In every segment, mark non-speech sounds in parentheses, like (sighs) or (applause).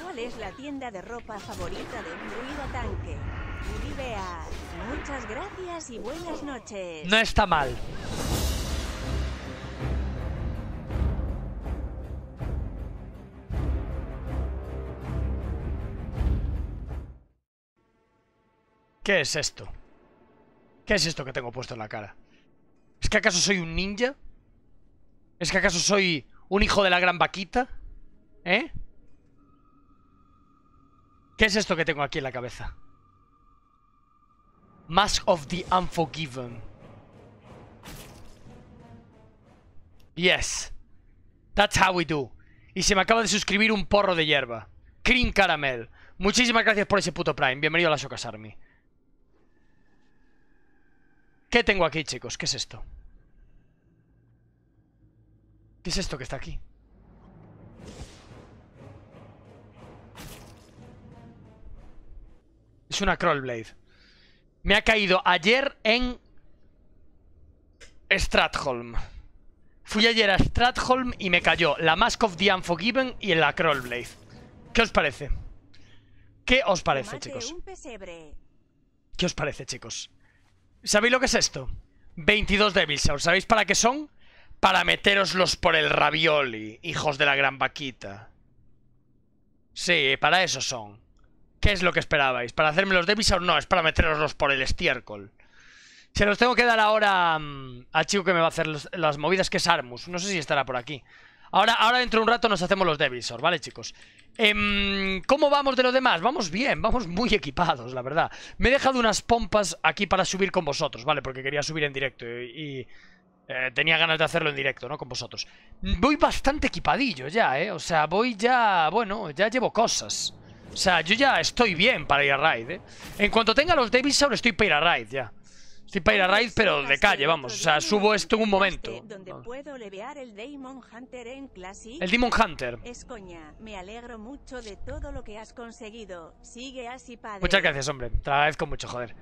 ¿Cuál es la tienda de ropa favorita de un ruido tanque? Uribea. muchas gracias y buenas noches. No está mal. ¿Qué es esto? ¿Qué es esto que tengo puesto en la cara? ¿Es que acaso soy un ninja? ¿Es que acaso soy un hijo de la gran vaquita? ¿Eh? ¿Qué es esto que tengo aquí en la cabeza? Mask of the Unforgiven. Yes. That's how we do. Y se me acaba de suscribir un porro de hierba. Cream Caramel. Muchísimas gracias por ese puto Prime. Bienvenido a la Socas Army. ¿Qué tengo aquí, chicos? ¿Qué es esto? ¿Qué es esto que está aquí? Es una Crawlblade. Me ha caído ayer en Stratholm. Fui ayer a Stratholm y me cayó la Mask of the Unforgiven y la Crawlblade. ¿Qué os parece? ¿Qué os parece, chicos? ¿Qué os parece, chicos? ¿Sabéis lo que es esto? 22 Devil Souls. ¿Sabéis para qué son? Para meteroslos por el ravioli, hijos de la gran vaquita. Sí, para eso son. ¿Qué es lo que esperabais? ¿Para hacerme los Devisor? No, es para meteroslos por el estiércol. Se los tengo que dar ahora mm, al chico que me va a hacer las movidas, que es Armus. No sé si estará por aquí. Ahora, ahora dentro de un rato nos hacemos los Devisor, ¿vale, chicos? Em, ¿Cómo vamos de lo demás? Vamos bien, vamos muy equipados, la verdad. Me he dejado unas pompas aquí para subir con vosotros, ¿vale? Porque quería subir en directo y... Eh, tenía ganas de hacerlo en directo, ¿no? Con vosotros. Voy bastante equipadillo ya, ¿eh? O sea, voy ya... Bueno, ya llevo cosas. O sea, yo ya estoy bien para ir a raid, ¿eh? En cuanto tenga los ahora estoy para ir a raid ya. Estoy para ir a raid, pero de calle, vamos. O sea, subo esto en un momento. el Demon Hunter Me alegro mucho de todo lo que has conseguido. Sigue Muchas gracias, hombre. Te con mucho, joder.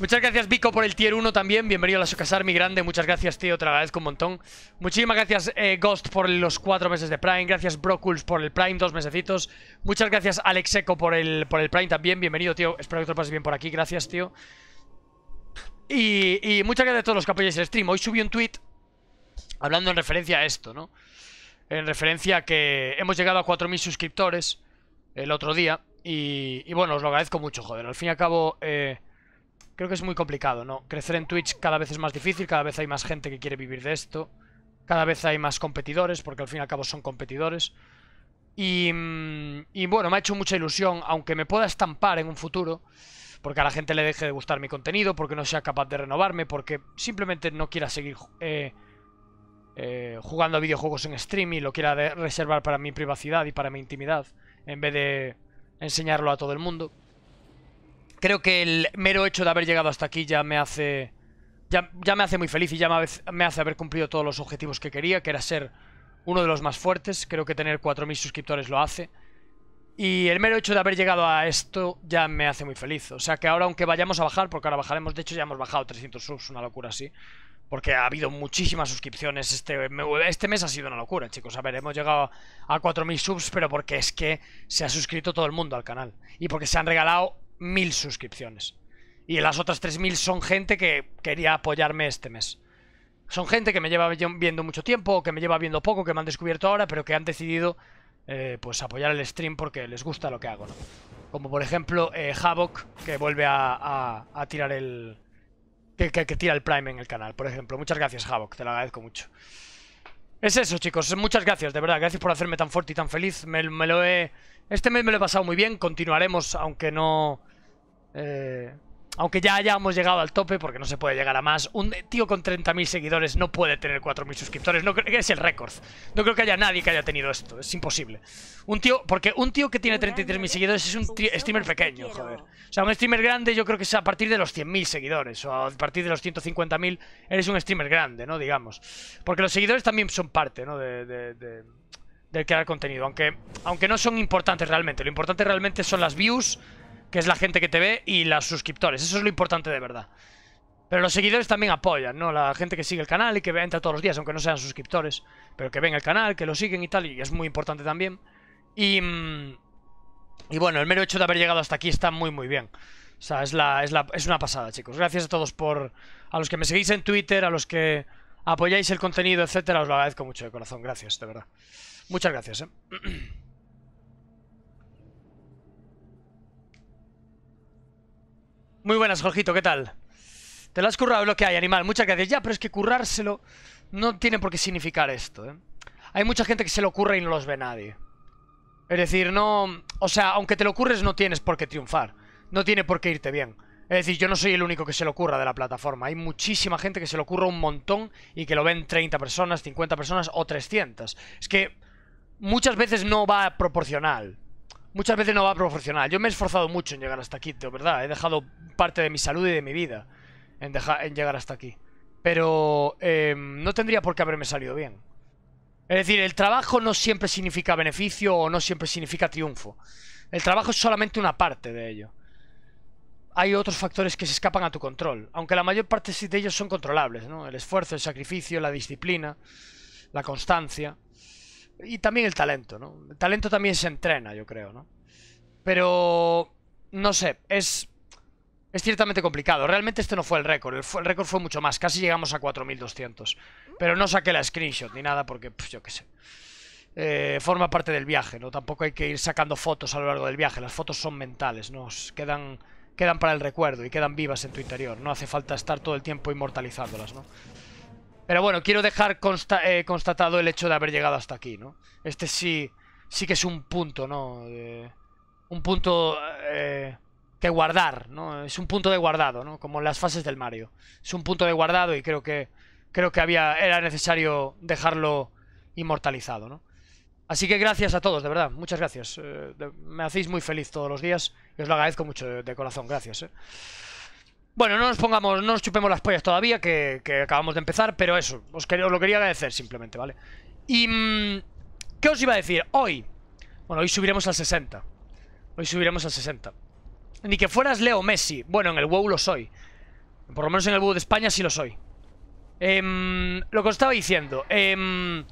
Muchas gracias, Vico, por el tier 1 también. Bienvenido a la Socasar, mi grande. Muchas gracias, tío. Te lo agradezco un montón. Muchísimas gracias, eh, Ghost, por los 4 meses de Prime. Gracias, Brokuls por el Prime, dos mesecitos. Muchas gracias, Alexeco, por el, por el Prime también. Bienvenido, tío. Espero que te lo pases bien por aquí. Gracias, tío. Y, muchas gracias a todos los que apoyáis el stream. Hoy subí un tweet hablando en referencia a esto, ¿no? En referencia a que hemos llegado a 4.000 suscriptores el otro día. Y, y, bueno, os lo agradezco mucho, joder. Al fin y al cabo... Eh, Creo que es muy complicado, ¿no? Crecer en Twitch cada vez es más difícil, cada vez hay más gente que quiere vivir de esto. Cada vez hay más competidores, porque al fin y al cabo son competidores. Y, mm, bueno, me ha hecho mucha ilusión, aunque me pueda estampar en un futuro, porque a la gente le deje de gustar mi contenido, porque no sea capaz de renovarme, porque simplemente no quiera seguir eh, eh, jugando a videojuegos en stream y lo quiera reservar para mi privacidad y para mi intimidad, en vez de enseñarlo a todo el mundo creo que el mero hecho de haber llegado hasta aquí ya me hace... Ya, me hace muy feliz y ya me hace haber cumplido todos los objetivos que quería, que era ser uno de los más fuertes. Creo que tener 4.000 suscriptores lo hace. Y el mero hecho de haber llegado a esto ya me hace muy feliz. O sea que ahora, aunque vayamos a bajar, porque ahora bajaremos, de hecho ya hemos bajado 300 subs, una locura así. Porque ha habido muchísimas suscripciones. Este, este mes ha sido una locura, chicos. A ver, hemos llegado a 4.000 subs, pero porque es que se ha suscrito todo el mundo al canal. Y porque se han regalado mil suscripciones. Y las otras 3.000 son gente que quería apoyarme este mes. Son gente que me lleva viendo mucho tiempo, que me lleva viendo poco, que me han descubierto ahora, pero que han decidido eh, pues apoyar el stream porque les gusta lo que hago, Como por ejemplo eh, que vuelve a, tirar el... Que, tira el Prime en el canal, por ejemplo. Muchas gracias, Havok. te lo agradezco mucho. Es eso, chicos. Muchas gracias, de verdad. Gracias por hacerme tan fuerte y tan feliz. Me, lo he... Este mes me lo he pasado muy bien. Continuaremos, aunque no... Eh aunque ya hayamos llegado al tope, porque no se puede llegar a más, un tío con 30.000 seguidores no puede tener 4.000 suscriptores, no creo que es el récord. No creo que haya nadie que haya tenido esto, es imposible. Un tío, porque un tío que tiene 33.000 seguidores es un streamer pequeño, joder. O sea, un streamer grande yo creo que es a partir de los 100.000 seguidores, o a partir de los 150.000 eres un streamer grande, ¿no? Digamos. Porque los seguidores también son parte, ¿no? de, del crear contenido, aunque, aunque no son importantes realmente. Lo importante realmente son las views, que es la gente que te ve y los suscriptores. Eso es lo importante de verdad. Pero los seguidores también apoyan, ¿no? La gente que sigue el canal y que entra todos los días, aunque no sean suscriptores, pero que ven el canal, que lo siguen y tal, y es muy importante también. Y, mm, y bueno, el mero hecho de haber llegado hasta aquí está muy muy bien. O sea, es, la, es, una pasada, chicos. Gracias a todos por... A los que me seguís en Twitter, a los que apoyáis el contenido, etcétera, os lo agradezco mucho de corazón. Gracias, de verdad. Muchas gracias, ¿eh? (clears throat) Muy buenas, Jorgito, ¿qué tal? Te lo has currado lo que hay, animal. Muchas gracias. Ya, pero es que currárselo no tiene por qué significar esto, ¿eh? Hay mucha gente que se lo ocurre y no los ve nadie. Es decir, no... O sea, aunque te lo ocurres, no tienes por qué triunfar. No tiene por qué irte bien. Es decir, yo no soy el único que se lo ocurra de la plataforma. Hay muchísima gente que se lo curra un montón y que lo ven 30 personas, 50 personas o 300. Es que muchas veces no va proporcional muchas veces no va a proporcionar. Yo me he esforzado mucho en llegar hasta aquí, de verdad. He dejado parte de mi salud y de mi vida en, llegar hasta aquí. Pero em, no tendría por qué haberme salido bien. Es decir, el trabajo no siempre significa beneficio o no siempre significa triunfo. El trabajo es solamente una parte de ello. Hay otros factores que se escapan a tu control, aunque la mayor parte de ellos son controlables, ¿no? El esfuerzo, el sacrificio, la disciplina, la constancia. Y también el talento, ¿no? El talento también se entrena, yo creo, ¿no? Pero... No sé, es... Es ciertamente complicado. Realmente este no fue el récord. El, récord fue mucho más. Casi llegamos a 4.200. Pero no saqué la screenshot ni nada porque, pues, yo qué sé. Eh, forma parte del viaje, ¿no? Tampoco hay que ir sacando fotos a lo largo del viaje. Las fotos son mentales, nos Quedan, quedan para el recuerdo y quedan vivas en tu interior. No hace falta estar todo el tiempo inmortalizándolas, ¿no? Pero bueno, quiero dejar eh, constatado el hecho de haber llegado hasta aquí, ¿no? Este sí, sí que es un punto, ¿no? un punto eh, que guardar, ¿no? Es un punto de guardado, ¿no? Como en las fases del Mario. Es un punto de guardado y creo que creo que había era necesario dejarlo inmortalizado, ¿no? Así que gracias a todos, de verdad, muchas gracias. Eh, me hacéis muy feliz todos los días y os lo agradezco mucho de, corazón, gracias. Bueno, no nos pongamos, no nos chupemos las pollas todavía, que, acabamos de empezar, pero eso, os, lo quería agradecer simplemente, ¿vale? Y... Mm, ¿Qué os iba a decir? Hoy... Bueno, hoy subiremos al 60. Hoy subiremos al 60. Ni que fueras Leo Messi. Bueno, en el WoW lo soy. Por lo menos en el WoW de España sí lo soy. Eh, lo que os estaba diciendo. Eh,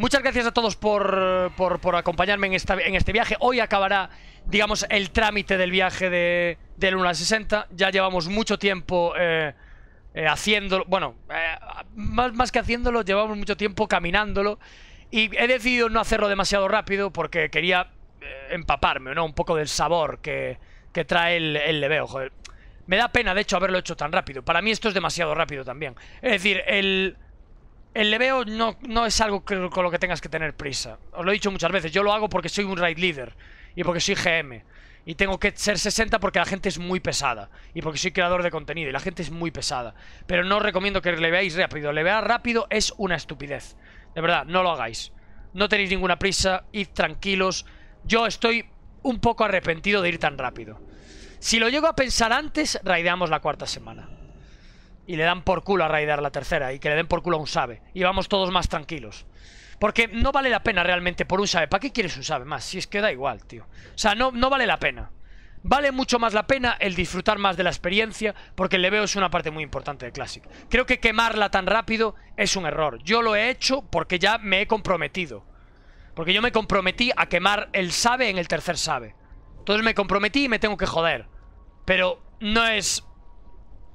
Muchas gracias a todos por, por, acompañarme en, esta, en este viaje. Hoy acabará, digamos, el trámite del viaje de, de Luna 60. Ya llevamos mucho tiempo eh, eh, haciéndolo. Bueno, eh, más, que haciéndolo, llevamos mucho tiempo caminándolo. Y he decidido no hacerlo demasiado rápido porque quería empaparme, ¿no? Un poco del sabor que, que trae el, el leveo, joder. Me da pena, de hecho, haberlo hecho tan rápido. Para mí esto es demasiado rápido también. Es decir, el... El leveo no, es algo con lo que tengas que tener prisa. Os lo he dicho muchas veces, yo lo hago porque soy un raid leader y porque soy GM. Y tengo que ser 60 porque la gente es muy pesada. Y porque soy creador de contenido y la gente es muy pesada. Pero no os recomiendo que le veáis rápido. Le veáis rápido es una estupidez. De verdad, no lo hagáis. No tenéis ninguna prisa, id tranquilos. Yo estoy un poco arrepentido de ir tan rápido. Si lo llego a pensar antes, raideamos la cuarta semana y le dan por culo a Raidar la tercera y que le den por culo a un Sabe. Y vamos todos más tranquilos. Porque no vale la pena realmente por un Sabe. ¿Para qué quieres un Sabe más? Si es que da igual, tío. O sea, no, no vale la pena. Vale mucho más la pena el disfrutar más de la experiencia porque el leveo es una parte muy importante de Classic. Creo que quemarla tan rápido es un error. Yo lo he hecho porque ya me he comprometido. Porque yo me comprometí a quemar el Sabe en el tercer Sabe. Entonces me comprometí y me tengo que joder. Pero no es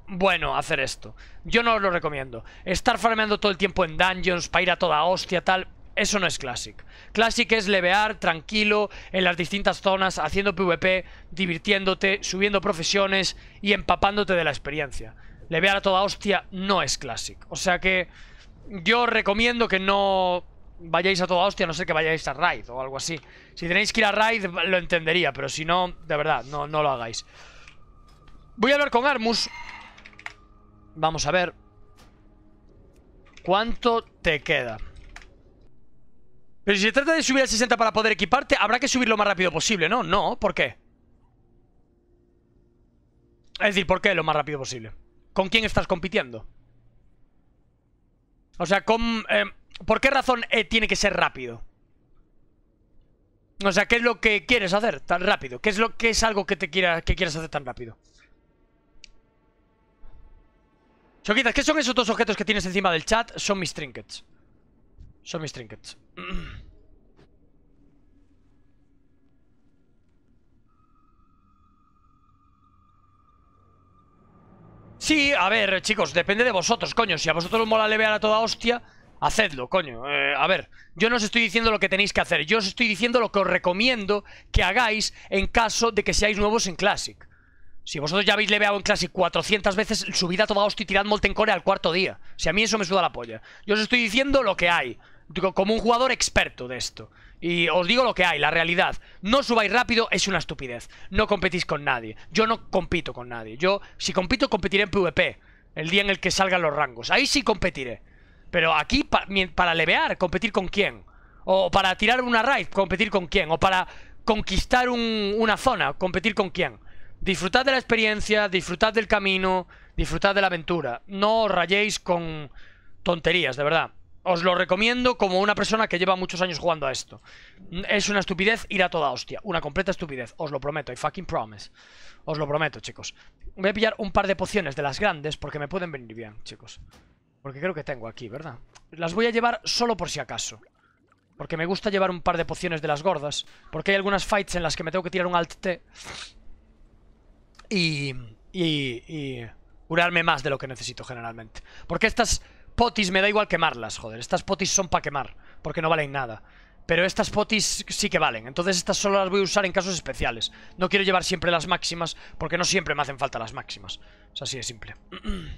bueno hacer esto. Yo no os lo recomiendo. Estar farmeando todo el tiempo en dungeons para ir a toda hostia, tal... Eso no es Classic. Classic es levear tranquilo en las distintas zonas, haciendo PvP, divirtiéndote, subiendo profesiones y empapándote de la experiencia. Levear a toda hostia no es Classic. O sea que yo recomiendo que no vayáis a toda hostia, no sé que vayáis a Raid o algo así. Si tenéis que ir a Raid lo entendería, pero si no, de verdad, no, no lo hagáis. Voy a hablar con Armus Vamos a ver. ¿Cuánto te queda? Pero si se trata de subir al 60 para poder equiparte, habrá que subir lo más rápido posible, ¿no? No, ¿por qué? Es decir, ¿por qué lo más rápido posible? ¿Con quién estás compitiendo? O sea, eh, ¿por qué razón e tiene que ser rápido? O sea, ¿qué es lo que quieres hacer tan rápido? ¿Qué es lo que es algo que te quiera, que quieras hacer tan rápido? Choquitas, ¿qué son esos dos objetos que tienes encima del chat? Son mis trinkets. Son mis trinkets. (clears throat) Sí, a ver, chicos, depende de vosotros, coño. Si a vosotros os mola levear a toda hostia, hacedlo, coño. Eh, a ver, yo no os estoy diciendo lo que tenéis que hacer. Yo os estoy diciendo lo que os recomiendo que hagáis en caso de que seáis nuevos en Classic. Si vosotros ya habéis leveado en clase 400 veces, subida a toda hostia y tirad Molten Core al cuarto día. Si a mí eso me suda la polla. Yo os estoy diciendo lo que hay. Como un jugador experto de esto. Y os digo lo que hay, la realidad. No subáis rápido, es una estupidez. No competís con nadie. Yo no compito con nadie. Yo, si compito, competiré en PvP. El día en el que salgan los rangos. Ahí sí competiré. Pero aquí, para levear, ¿competir con quién? O para tirar una raid, ¿competir con quién? O para conquistar una zona, ¿competir con quién? Disfrutad de la experiencia, disfrutad del camino, disfrutad de la aventura. No os rayéis con tonterías, de verdad. Os lo recomiendo como una persona que lleva muchos años jugando a esto. Es una estupidez ir a toda hostia. Una completa estupidez. Os lo prometo. I fucking promise. Os lo prometo, chicos. Voy a pillar un par de pociones de las grandes porque me pueden venir bien, chicos. Porque creo que tengo aquí, ¿verdad? Las voy a llevar solo por si acaso. Porque me gusta llevar un par de pociones de las gordas. Porque hay algunas fights en las que me tengo que tirar un alt-T y, y, y curarme más de lo que necesito generalmente. Porque estas potis me da igual quemarlas, joder. Estas potis son para quemar, porque no valen nada. Pero estas potis sí que valen, entonces estas solo las voy a usar en casos especiales. No quiero llevar siempre las máximas, porque no siempre me hacen falta las máximas. Es así de simple. (clears throat)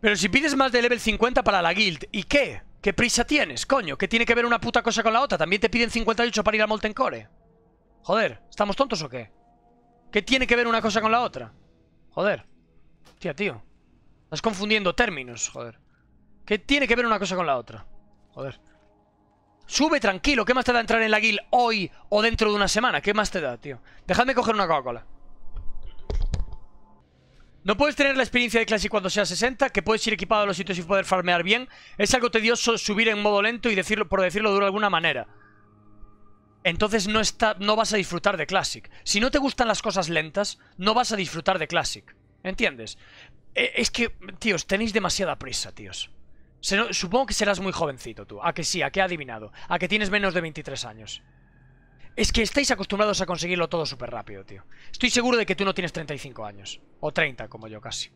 Pero si pides más de level 50 para la guild, ¿y qué? ¿Qué prisa tienes, coño? ¿Qué tiene que ver una puta cosa con la otra? ¿También te piden 58 para ir a Molten Core? Joder, ¿estamos tontos o qué? ¿Qué tiene que ver una cosa con la otra? Joder. Tía, tío. Estás confundiendo términos, joder. ¿Qué tiene que ver una cosa con la otra? Joder. Sube tranquilo. ¿Qué más te da entrar en la guild hoy o dentro de una semana? ¿Qué más te da, tío? Dejadme coger una Coca-Cola. No puedes tener la experiencia de Classic cuando seas 60, que puedes ir equipado a los sitios y poder farmear bien. Es algo tedioso subir en modo lento y decirlo por decirlo de alguna manera entonces no, está, no vas a disfrutar de Classic. Si no te gustan las cosas lentas, no vas a disfrutar de Classic. ¿Entiendes? Eh, es que, tíos, tenéis demasiada prisa, tíos. Supongo que serás muy jovencito tú. A que sí, a que he adivinado. A que tienes menos de 23 años. Es que estáis acostumbrados a conseguirlo todo súper rápido, tío. Estoy seguro de que tú no tienes 35 años. O 30, como yo casi.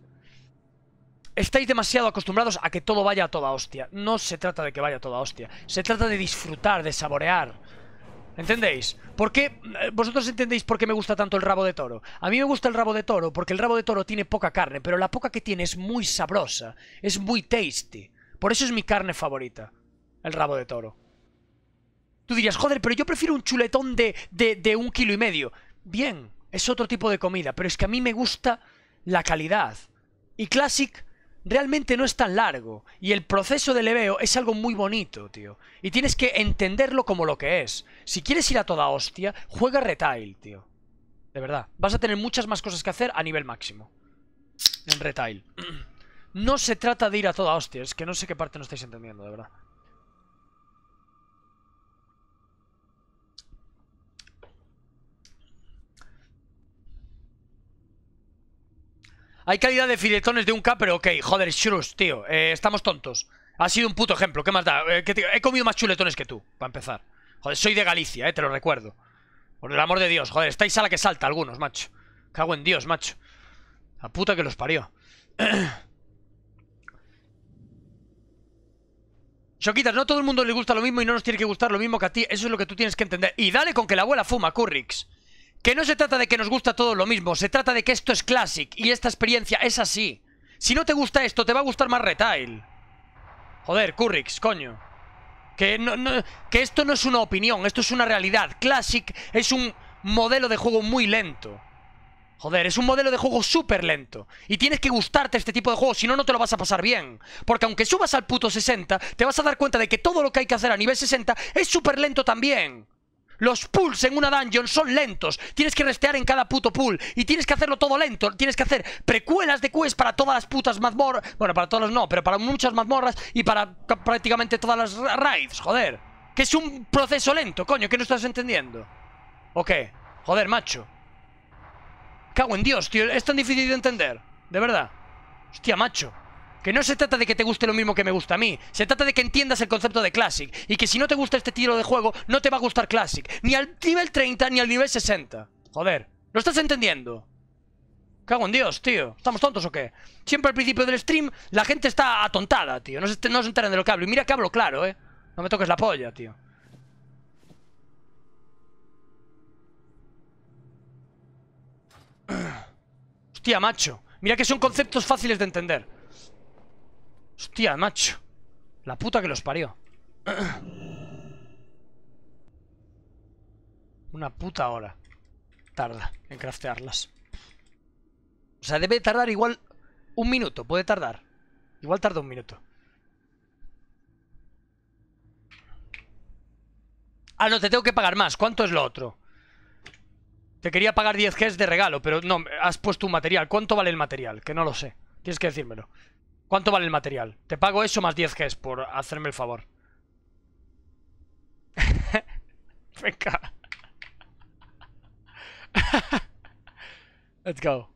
Estáis demasiado acostumbrados a que todo vaya a toda hostia. No se trata de que vaya a toda hostia. Se trata de disfrutar, de saborear, ¿Entendéis? ¿Por qué? Eh, vosotros entendéis por qué me gusta tanto el rabo de toro. A mí me gusta el rabo de toro porque el rabo de toro tiene poca carne, pero la poca que tiene es muy sabrosa, es muy tasty. Por eso es mi carne favorita, el rabo de toro. Tú dirías, joder, pero yo prefiero un chuletón de, de, de un kilo y medio. Bien, es otro tipo de comida, pero es que a mí me gusta la calidad. Y Classic realmente no es tan largo y el proceso de leveo es algo muy bonito, tío. Y tienes que entenderlo como lo que es. Si quieres ir a toda hostia, juega retail, tío. De verdad, vas a tener muchas más cosas que hacer a nivel máximo. En retail. (clears throat) No se trata de ir a toda hostia, es que no sé qué parte no estáis entendiendo, de verdad. Hay calidad de filetones de un K, pero ok. Joder, Shrews, tío. Eh, estamos tontos. Ha sido un puto ejemplo. ¿Qué más da? Eh, he comido más chuletones que tú, para empezar. Joder, soy de Galicia, eh, te lo recuerdo. Por el amor de Dios, joder, estáis a la que salta algunos, macho. Cago en Dios, macho. La puta que los parió. Choquitas, (clears throat) no todo el mundo le gusta lo mismo y no nos tiene que gustar lo mismo que a ti. Eso es lo que tú tienes que entender. Y dale con que la abuela fuma, Currix. Que no se trata de que nos gusta todo lo mismo, se trata de que esto es Classic y esta experiencia es así. Si no te gusta esto, te va a gustar más Retail. Joder, Currix, coño. Que, no, que esto no es una opinión, esto es una realidad. Classic es un modelo de juego muy lento. Joder, es un modelo de juego súper lento. Y tienes que gustarte este tipo de juego, si no, no te lo vas a pasar bien. Porque aunque subas al puto 60, te vas a dar cuenta de que todo lo que hay que hacer a nivel 60 es súper lento también. Los pulls en una dungeon son lentos. Tienes que restear en cada puto pull Y tienes que hacerlo todo lento. Tienes que hacer precuelas de quests para todas las putas mazmorras. Bueno, para todas no, pero para muchas mazmorras y para prácticamente todas las raids, joder. Que es un proceso lento, coño, que no estás entendiendo. ¿O qué? Joder, macho. Cago en Dios, tío. Es tan difícil de entender. De verdad. Hostia, macho. Que no se trata de que te guste lo mismo que me gusta a mí. Se trata de que entiendas el concepto de Classic. Y que si no te gusta este tiro de juego, no te va a gustar Classic. Ni al nivel 30 ni al nivel 60. Joder. ¿Lo estás entendiendo? Cago en Dios, tío. ¿Estamos tontos o qué? Siempre al principio del stream la gente está atontada, tío. No se, no se enteran de lo que hablo. Y mira que hablo claro, ¿eh? No me toques la polla, tío. (clears throat) Hostia, macho. Mira que son conceptos fáciles de entender. Hostia, macho. La puta que los parió. Una puta hora. Tarda en craftearlas. O sea, debe tardar igual un minuto. Puede tardar. Igual tarda un minuto. Ah, no, te tengo que pagar más. ¿Cuánto es lo otro? Te quería pagar 10 Gs de regalo, pero no, has puesto un material. ¿Cuánto vale el material? Que no lo sé. Tienes que decírmelo. ¿Cuánto vale el material? Te pago eso más 10 Gs por hacerme el favor. (laughs) Venga. (laughs) Let's go.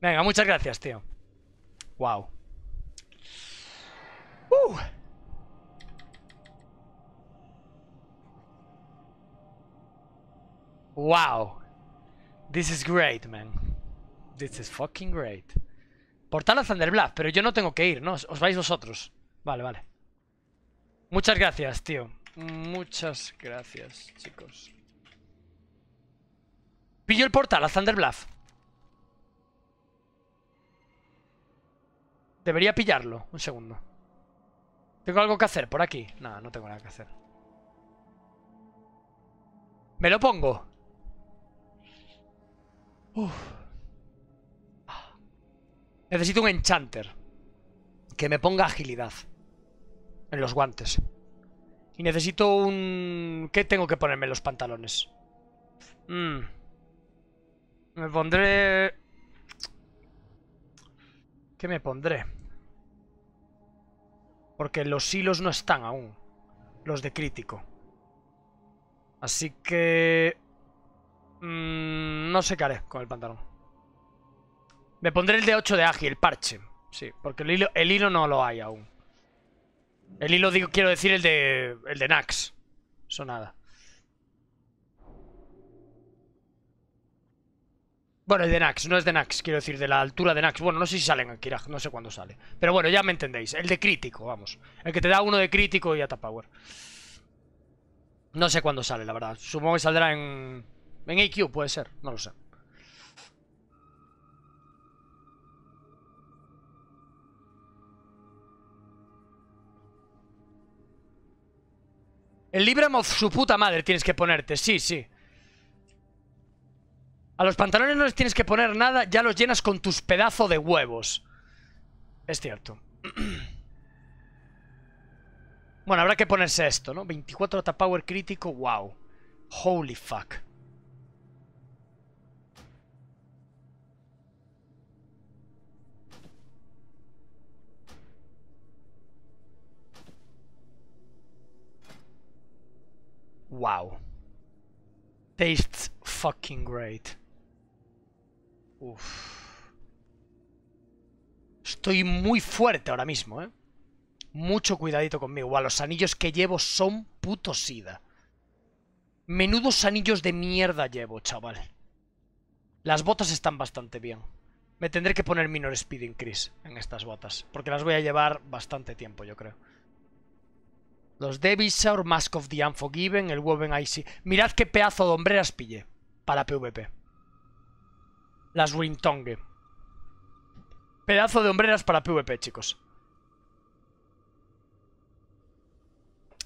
Venga, muchas gracias, tío. Wow. Wow. Uh. This is great, man. This is fucking great. Portal a Thunderblast, pero yo no tengo que ir, ¿no? Os vais vosotros. Vale, vale. Muchas gracias, tío. Muchas gracias, chicos. Pillo el portal a Thunderbluff. Debería pillarlo. Un segundo. ¿Tengo algo que hacer por aquí? No, no tengo nada que hacer. Me lo pongo. Uf. Necesito un enchanter. Que me ponga agilidad. En los guantes. Y necesito un... ¿Qué tengo que ponerme en los pantalones? Hmm. Me pondré... ¿Qué me pondré? Porque los hilos no están aún. Los de crítico. Así que... Hmm, no sé qué haré con el pantalón. Me pondré el de 8 de ágil, el parche. Sí, porque el hilo, el hilo no lo hay aún. El hilo, digo, quiero decir el de, el de Nax. Eso nada. Bueno, el de Nax, no es de Nax, quiero decir, de la altura de Nax. Bueno, no sé si sale en no sé cuándo sale. Pero bueno, ya me entendéis. El de crítico, vamos. El que te da uno de crítico y ata power. No sé cuándo sale, la verdad. Supongo que saldrá en... En AQ, puede ser, no lo sé. El of su puta madre tienes que ponerte, sí, sí. A los pantalones no les tienes que poner nada, ya los llenas con tus pedazos de huevos. Es cierto. (clears throat) Bueno, habrá que ponerse esto, ¿no? 24 data power crítico, wow. Holy fuck. Wow. Tastes fucking great. Uf. Estoy muy fuerte ahora mismo, ¿eh? Mucho cuidadito conmigo. Wow, los anillos que llevo son puto sida. Menudos anillos de mierda llevo, chaval. Las botas están bastante bien. Me tendré que poner minor speed increase en estas botas. Porque las voy a llevar bastante tiempo, yo creo. Los Devisaur, Mask of the Unforgiven, el Woven Icy. Mirad qué pedazo de hombreras pille para PvP. Las Rintongue. Pedazo de hombreras para PvP, chicos.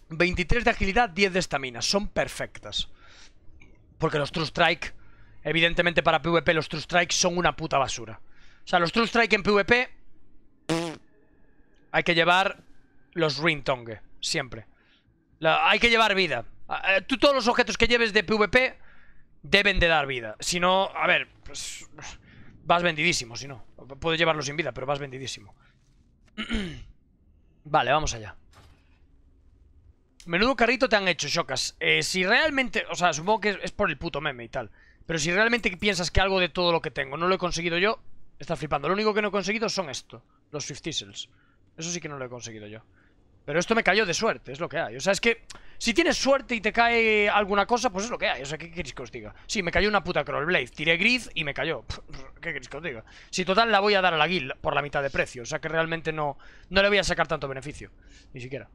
23 de agilidad, 10 de estamina. Son perfectas. Porque los True Strike, evidentemente para PvP, los True Strike son una puta basura. O sea, los True Strike en PvP... Hay que llevar los Tongue siempre. hay que llevar vida. Ah, eh, tú todos los objetos que lleves de PvP deben de dar vida. Si no, a ver, pues, vas vendidísimo, si no. Puedes llevarlo sin vida, pero vas vendidísimo. (clears throat) vale, vamos allá. Menudo carrito te han hecho, chocas eh, si realmente, o sea, supongo que es por el puto meme y tal. Pero si realmente piensas que algo de todo lo que tengo no lo he conseguido yo, está flipando. Lo único que no he conseguido son esto, los Swift Eso sí que no lo he conseguido yo. Pero esto me cayó de suerte, es lo que hay. O sea, es que si tienes suerte y te cae alguna cosa, pues es lo que hay. O sea, ¿qué queréis que os diga? Sí, me cayó una puta Blade. Tiré gris y me cayó. ¿Qué queréis que os diga? Si total la voy a dar a la guild por la mitad de precio. O sea, que realmente no, no le voy a sacar tanto beneficio. Ni siquiera.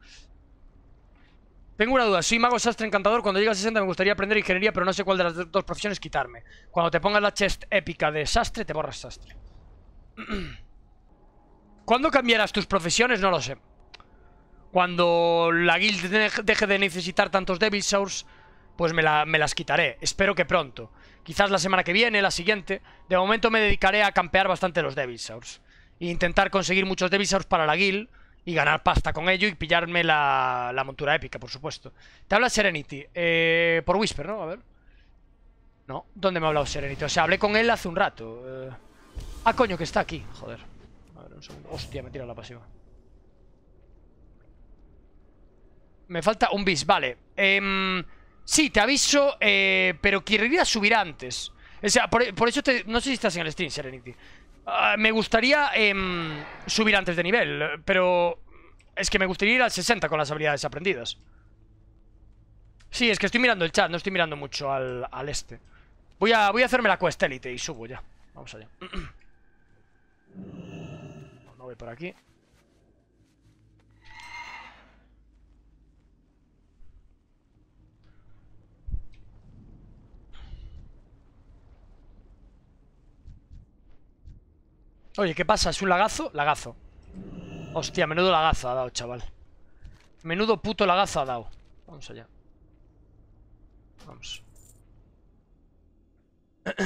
Tengo una duda. Soy mago sastre encantador. Cuando llega a 60 me gustaría aprender ingeniería, pero no sé cuál de las dos profesiones quitarme. Cuando te pongas la chest épica de sastre, te borras sastre. (clears throat) ¿Cuándo cambiarás tus profesiones? No lo sé. Cuando la guild deje de necesitar tantos Devil pues me, las quitaré. Espero que pronto. Quizás la semana que viene, la siguiente. De momento me dedicaré a campear bastante los Devil E intentar conseguir muchos Devil para la guild y ganar pasta con ello y pillarme la, montura épica, por supuesto. Te habla Serenity. Eh, por Whisper, ¿no? A ver. No, ¿dónde me ha hablado Serenity? O sea, hablé con él hace un rato. Eh, ah, coño, que está aquí. Joder. A ver, Hostia, me tira la pasiva. Me falta un bis, vale. Em, sí, te aviso, eh, pero querría subir antes. O sea, por, eso No sé si estás en el stream, Serenity. Ah, me gustaría em, subir antes de nivel, pero... Es que me gustaría ir al 60 con las habilidades aprendidas. Sí, es que estoy mirando el chat, no estoy mirando mucho al, este. Voy a, voy a hacerme la quest élite y subo ya. Vamos allá. (clears throat) No voy por aquí. Oye, ¿qué pasa? ¿Es un lagazo? Lagazo. Hostia, menudo lagazo ha dado, chaval. Menudo puto lagazo ha dado. Vamos allá. Vamos. (clears throat)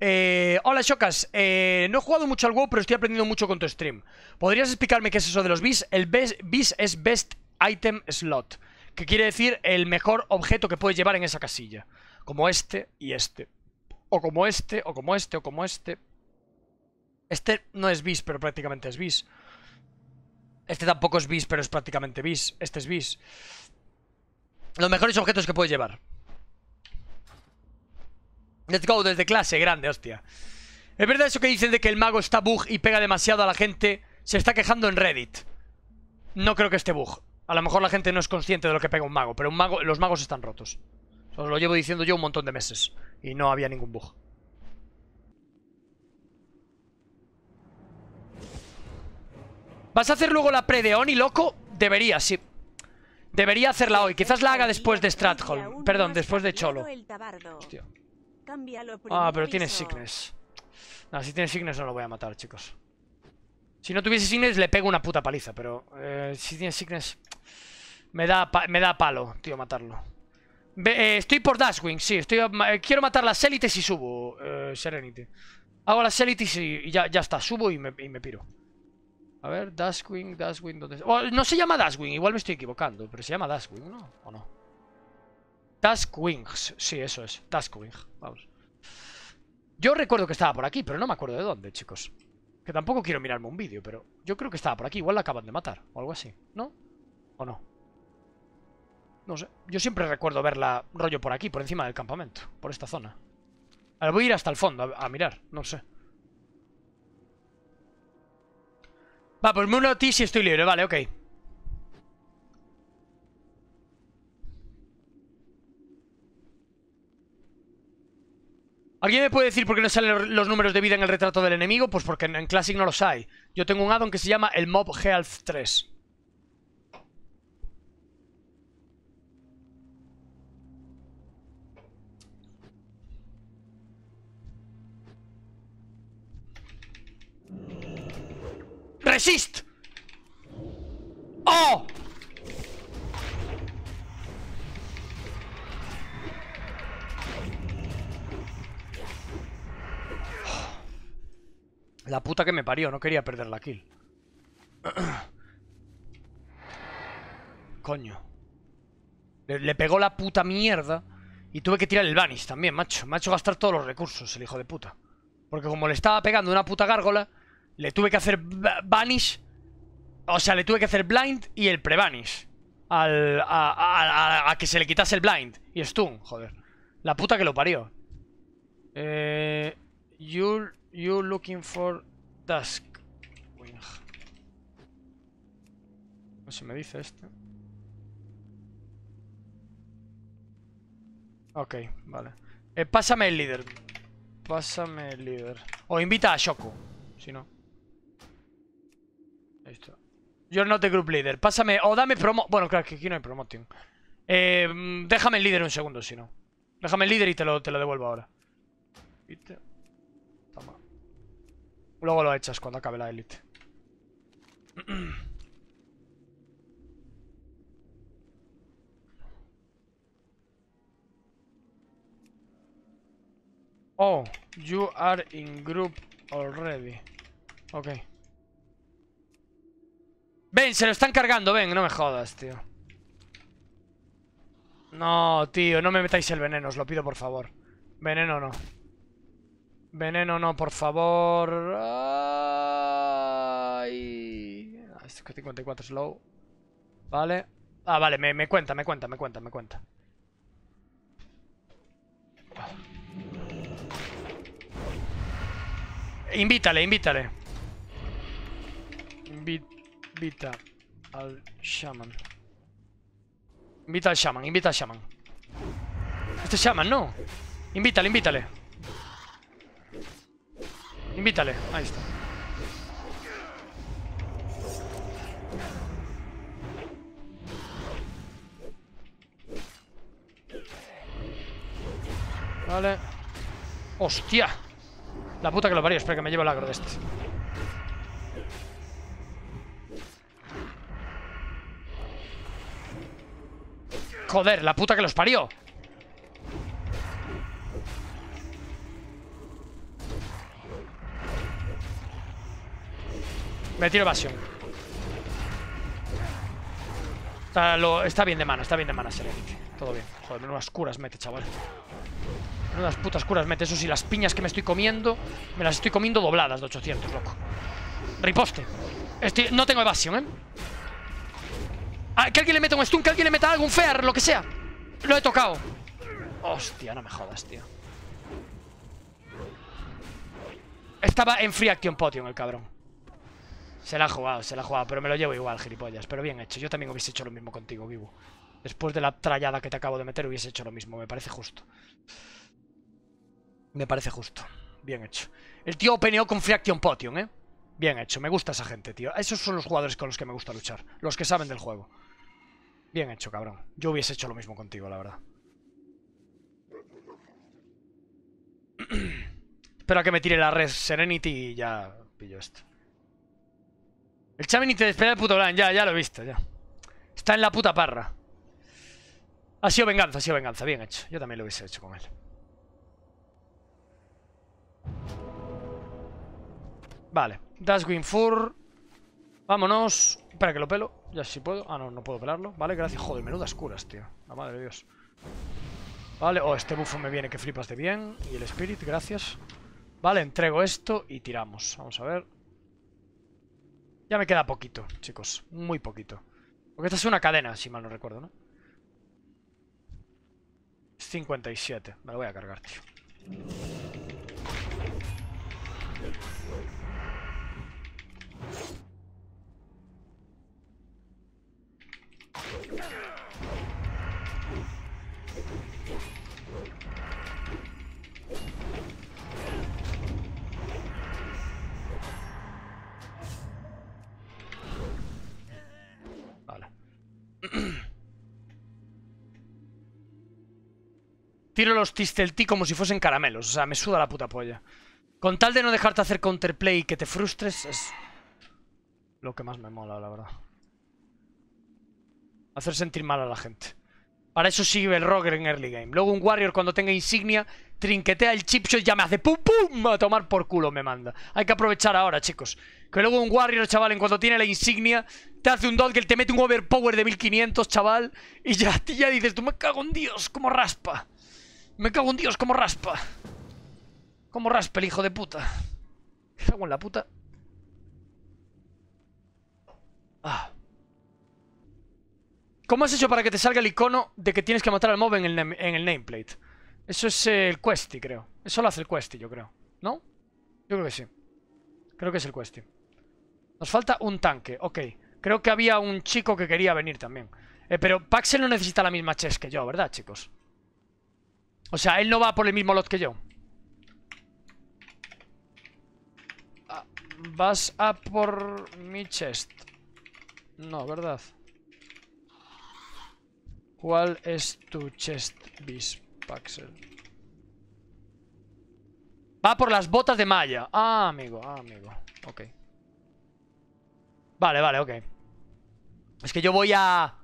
Eh, hola chocas. Eh, no he jugado mucho al WoW pero estoy aprendiendo mucho con tu stream ¿Podrías explicarme qué es eso de los bis? El bis es Best Item Slot Que quiere decir el mejor objeto que puedes llevar en esa casilla como este y este. O como este, o como este, o como este. Este no es bis, pero prácticamente es bis. Este tampoco es bis, pero es prácticamente bis. Este es bis. Los mejores objetos que puedes llevar. Let's go, desde clase, grande, hostia. Es verdad eso que dicen de que el mago está bug y pega demasiado a la gente. Se está quejando en Reddit. No creo que esté bug. A lo mejor la gente no es consciente de lo que pega un mago, pero un mago, los magos están rotos. Os lo llevo diciendo yo un montón de meses. Y no había ningún bug. ¿Vas a hacer luego la pre de Oni, loco? Debería, sí. Debería hacerla hoy. Quizás la haga después de Stratholm. Perdón, después de Cholo. Ah, pero tiene Sickness. No, si tiene Sickness no lo voy a matar, chicos. Si no tuviese Sickness le pego una puta paliza, pero... Eh, si tiene Sickness... Me da, me da palo, tío, matarlo. Eh, estoy por Dashwing, sí. Estoy eh, quiero matar las élites y subo, eh, Serenity. Hago las élites y, ya, ya, está. Subo y me, piro. A ver, Dashwing, Dashwing, ¿dónde oh, no se llama Dashwing, igual me estoy equivocando, pero se llama Dashwing, ¿no? ¿O no? Dashwings, sí, eso es. Dashwing, vamos. Yo recuerdo que estaba por aquí, pero no me acuerdo de dónde, chicos. Que tampoco quiero mirarme un vídeo, pero yo creo que estaba por aquí. Igual la acaban de matar o algo así, ¿no? ¿O no? No sé. Yo siempre recuerdo verla rollo por aquí, por encima del campamento. Por esta zona. Ahora voy a ir hasta el fondo a, mirar. No sé. Va, pues me uno a ti si estoy libre. Vale, ok. ¿Alguien me puede decir por qué no salen los números de vida en el retrato del enemigo? Pues porque en, Classic no los hay. Yo tengo un addon que se llama el Mob Health 3. ¡Resist! ¡Oh! (sighs) La puta que me parió, no quería perder la kill. (clears throat) Coño. Le, pegó la puta mierda. Y tuve que tirar el banis también, macho. Me ha hecho gastar todos los recursos, el hijo de puta. Porque como le estaba pegando una puta gárgola, le tuve que hacer banish O sea, le tuve que hacer blind y el pre banish a, que se le quitase el blind. Y stun, joder. La puta que lo parió. Eh, you're, looking for task. No se me dice este. Ok, vale. Eh, pásame el líder. Pásame el líder. O invita a Shoku, si no. Listo. You're not the group leader. Pásame. O dame promo. Bueno, claro, que aquí no hay promoting. Eh, mm, déjame el líder un segundo, si no. Déjame el líder y te lo, te lo devuelvo ahora. ¿Viste? Luego lo echas cuando acabe la elite (clears throat) Oh, you are in group already. Ok Ven, se lo están cargando, ven, no me jodas, tío. No, tío, no me metáis el veneno, os lo pido por favor. Veneno no. Veneno no, por favor. Ay. Ah, esto que 54 slow. Vale. Ah, vale, me, me, cuenta, me cuenta, me cuenta, me cuenta. Invítale, invítale. Invítale. Invita al shaman. Invita al shaman, invita al shaman. Este shaman, no. Invítale, invítale. Invítale, ahí está. Vale. ¡Hostia! La puta que lo parió. Espera que me lleve el agro de este. Joder, la puta que los parió Me tiro evasión está, bien de mano, está bien de mana Todo bien Joder, unas curas mete, chaval unas putas curas mete Eso sí, las piñas que me estoy comiendo Me las estoy comiendo dobladas de 800, loco Riposte No tengo evasión, ¿eh? Ah, que alguien le meta un stun, que alguien le meta algo, un fear, lo que sea. Lo he tocado. Hostia, no me jodas, tío. Estaba en free action potion el cabrón. Se la ha jugado, se la ha jugado, pero me lo llevo igual, gilipollas. Pero bien hecho, yo también hubiese hecho lo mismo contigo, Vivo. Después de la trallada que te acabo de meter hubiese hecho lo mismo, me parece justo. Me parece justo. Bien hecho. El tío peneó con free action potion, ¿eh? Bien hecho, me gusta esa gente, tío. Esos son los jugadores con los que me gusta luchar. Los que saben del juego. Bien hecho, cabrón. Yo hubiese hecho lo mismo contigo, la verdad. (clears throat) Espero que me tire la red Serenity y ya pillo esto. El Chaminite te despega el puto Blan, ya, ya lo he visto, ya. Está en la puta parra. Ha sido venganza, ha sido venganza, bien hecho. Yo también lo hubiese hecho con él. Vale, Daswin Fur. Vámonos. Espera, que lo pelo. Ya si puedo. Ah, no, no puedo pelarlo. Vale, gracias. Joder, menudas curas, tío. La madre de Dios. Vale, oh, este buffo me viene que flipas de bien. Y el spirit, gracias. Vale, entrego esto y tiramos. Vamos a ver. Ya me queda poquito, chicos. Muy poquito. Porque esta es una cadena, si mal no recuerdo, ¿no? 57. Me lo voy a cargar, tío. (clears throat) Tiro los Tistelti como si fuesen caramelos. O sea, me suda la puta polla. Con tal de no dejarte hacer counterplay y que te frustres, es lo que más me mola, la verdad. Hacer sentir mal a la gente. Para eso sirve el Roger en early game. Luego un Warrior cuando tenga insignia, trinquetea el chip y ya me hace pum pum a tomar por culo me manda. Hay que aprovechar ahora, chicos. Que luego un Warrior, chaval, en cuanto tiene la insignia, te hace un que te mete un overpower de 1500, chaval, y ya, ya dices, tú me cago en Dios, como raspa. Me cago en Dios, como raspa. Como raspa el hijo de puta. ¿Qué hago en la puta? Ah. ¿Cómo has hecho para que te salga el icono de que tienes que matar al mob en el, nameplate? Eso es eh, el Questy, creo. Eso lo hace el Questy, yo creo. ¿No? Yo creo que sí. Creo que es el Questy. Nos falta un tanque, ok. Creo que había un chico que quería venir también. Eh, pero Paxel no necesita la misma chest que yo, ¿verdad, chicos? O sea, él no va por el mismo lot que yo. Ah, vas a por mi chest. No, ¿verdad? ¿Cuál es tu chest bispaxel? Va por las botas de malla. Ah, amigo, ah, amigo. Ok. Vale, vale, ok. Es que yo voy a...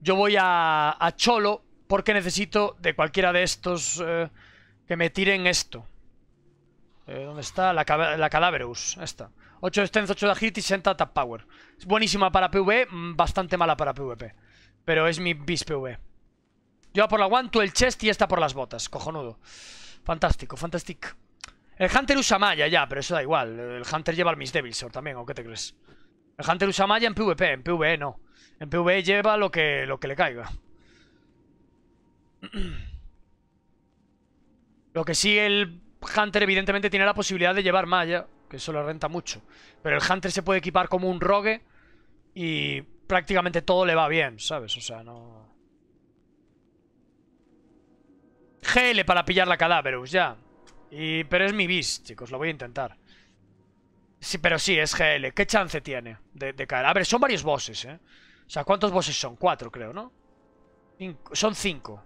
Yo voy a, a Cholo porque necesito de cualquiera de estos eh, que me tiren esto. Eh, ¿Dónde está? La, la Cadaverus. Esta. 8 de Strength, 8 de y 60 Tap Power. Es buenísima para PvE, mm, bastante mala para PvP. Pero es mi BISPV. Yo por la guanto el chest y esta por las botas. Cojonudo. Fantástico, fantástico. El Hunter usa malla ya, pero eso da igual. El Hunter lleva el Miss Devilsor también, ¿o qué te crees? El Hunter usa malla en PvP, en PvE no. En PvE lleva lo que, lo que le caiga. (clears throat) Lo que sí, el Hunter evidentemente tiene la posibilidad de llevar malla, que eso le renta mucho. Pero el Hunter se puede equipar como un rogue y prácticamente todo le va bien, ¿sabes? O sea, no... GL para pillar la cadáverus ya. Y... Pero es mi bis, chicos, lo voy a intentar. Sí, pero sí, es GL. ¿Qué chance tiene de, de caer? A ver, son varios bosses, ¿eh? O sea, ¿cuántos bosses son? Cuatro, creo, ¿no? Son cinco.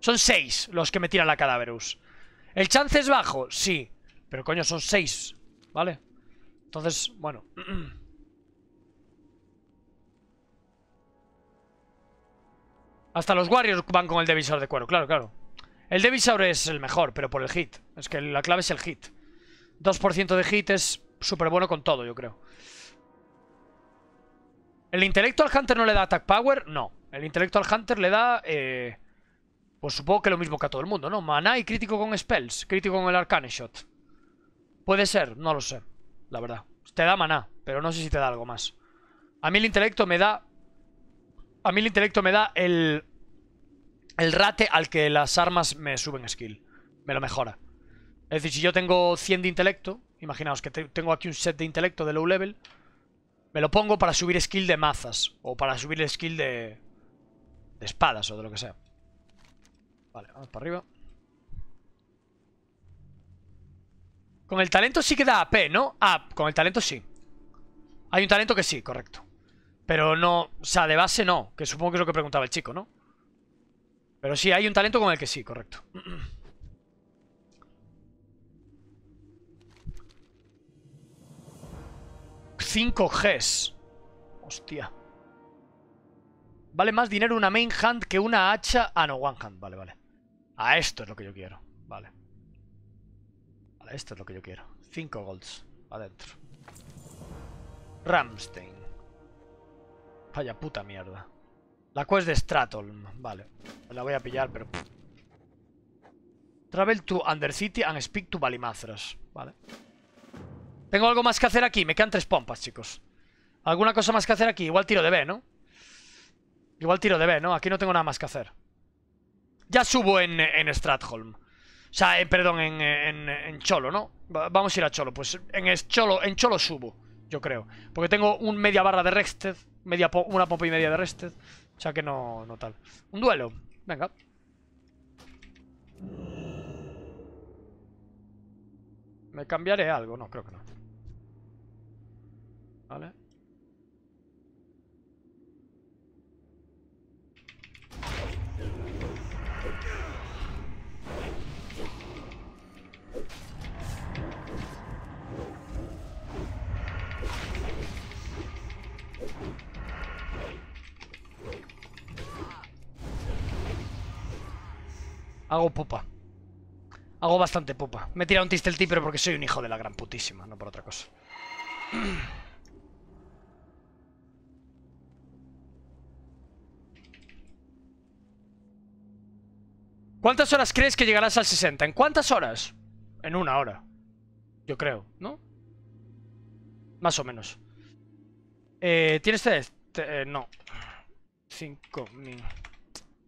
Son seis los que me tiran la cadáverus. ¿El chance es bajo? Sí. Pero coño, son seis, ¿vale? Entonces, bueno... (clears throat) Hasta los Warriors van con el divisor de cuero, claro, claro. El divisor es el mejor, pero por el hit. Es que la clave es el hit. 2% de hit es súper bueno con todo, yo creo. ¿El al Hunter no le da attack power? No. El al Hunter le da... Eh, pues supongo que lo mismo que a todo el mundo, ¿no? Maná y crítico con spells. Crítico con el Arcane Shot. Puede ser, no lo sé. La verdad. Te da maná, pero no sé si te da algo más. A mí el intelecto me da a mí el intelecto me da el... El rate al que las armas me suben skill. Me lo mejora. Es decir, si yo tengo 100 de intelecto, imaginaos que tengo aquí un set de intelecto de low level, me lo pongo para subir skill de mazas, o para subir skill de, de espadas, o de lo que sea. Vale, vamos para arriba. Con el talento sí que da AP, ¿no? Ah, con el talento sí. Hay un talento que sí, correcto. Pero no, o sea, de base no, que supongo que es lo que preguntaba el chico, ¿no? Pero sí, hay un talento con el que sí, correcto. ¿5Gs? (clears throat) Hostia. Vale más dinero una main hand que una hacha... Ah, no, one hand, vale, vale. A esto es lo que yo quiero, vale. A esto es lo que yo quiero. 5 golds, adentro. Ramstein. Vaya puta mierda. La quest de Stratholm. Vale. La voy a pillar, pero... Travel to Undercity and speak to Balimazras. Vale. Tengo algo más que hacer aquí. Me quedan tres pompas, chicos. ¿Alguna cosa más que hacer aquí? Igual tiro de B, ¿no? Igual tiro de B, ¿no? Aquí no tengo nada más que hacer. Ya subo en, en Stratholm. O sea, perdón, en, Cholo, ¿no? Vamos a ir a Cholo. Pues en Cholo, en Cholo subo, yo creo. Porque tengo un media barra de Rexted media una popa y media de rested. O sea que no, no tal. Un duelo. Venga. ¿Me cambiaré algo? No, creo que no. Vale. Hago popa. Hago bastante popa. Me he tirado un Tistelti, pero porque soy un hijo de la gran putísima, no por otra cosa. (clears throat) ¿Cuántas horas crees que llegarás al 60? ¿En cuántas horas? En una hora. Yo creo, ¿no? Más o menos. Eh, ¿Tienes test? E e no. 5000.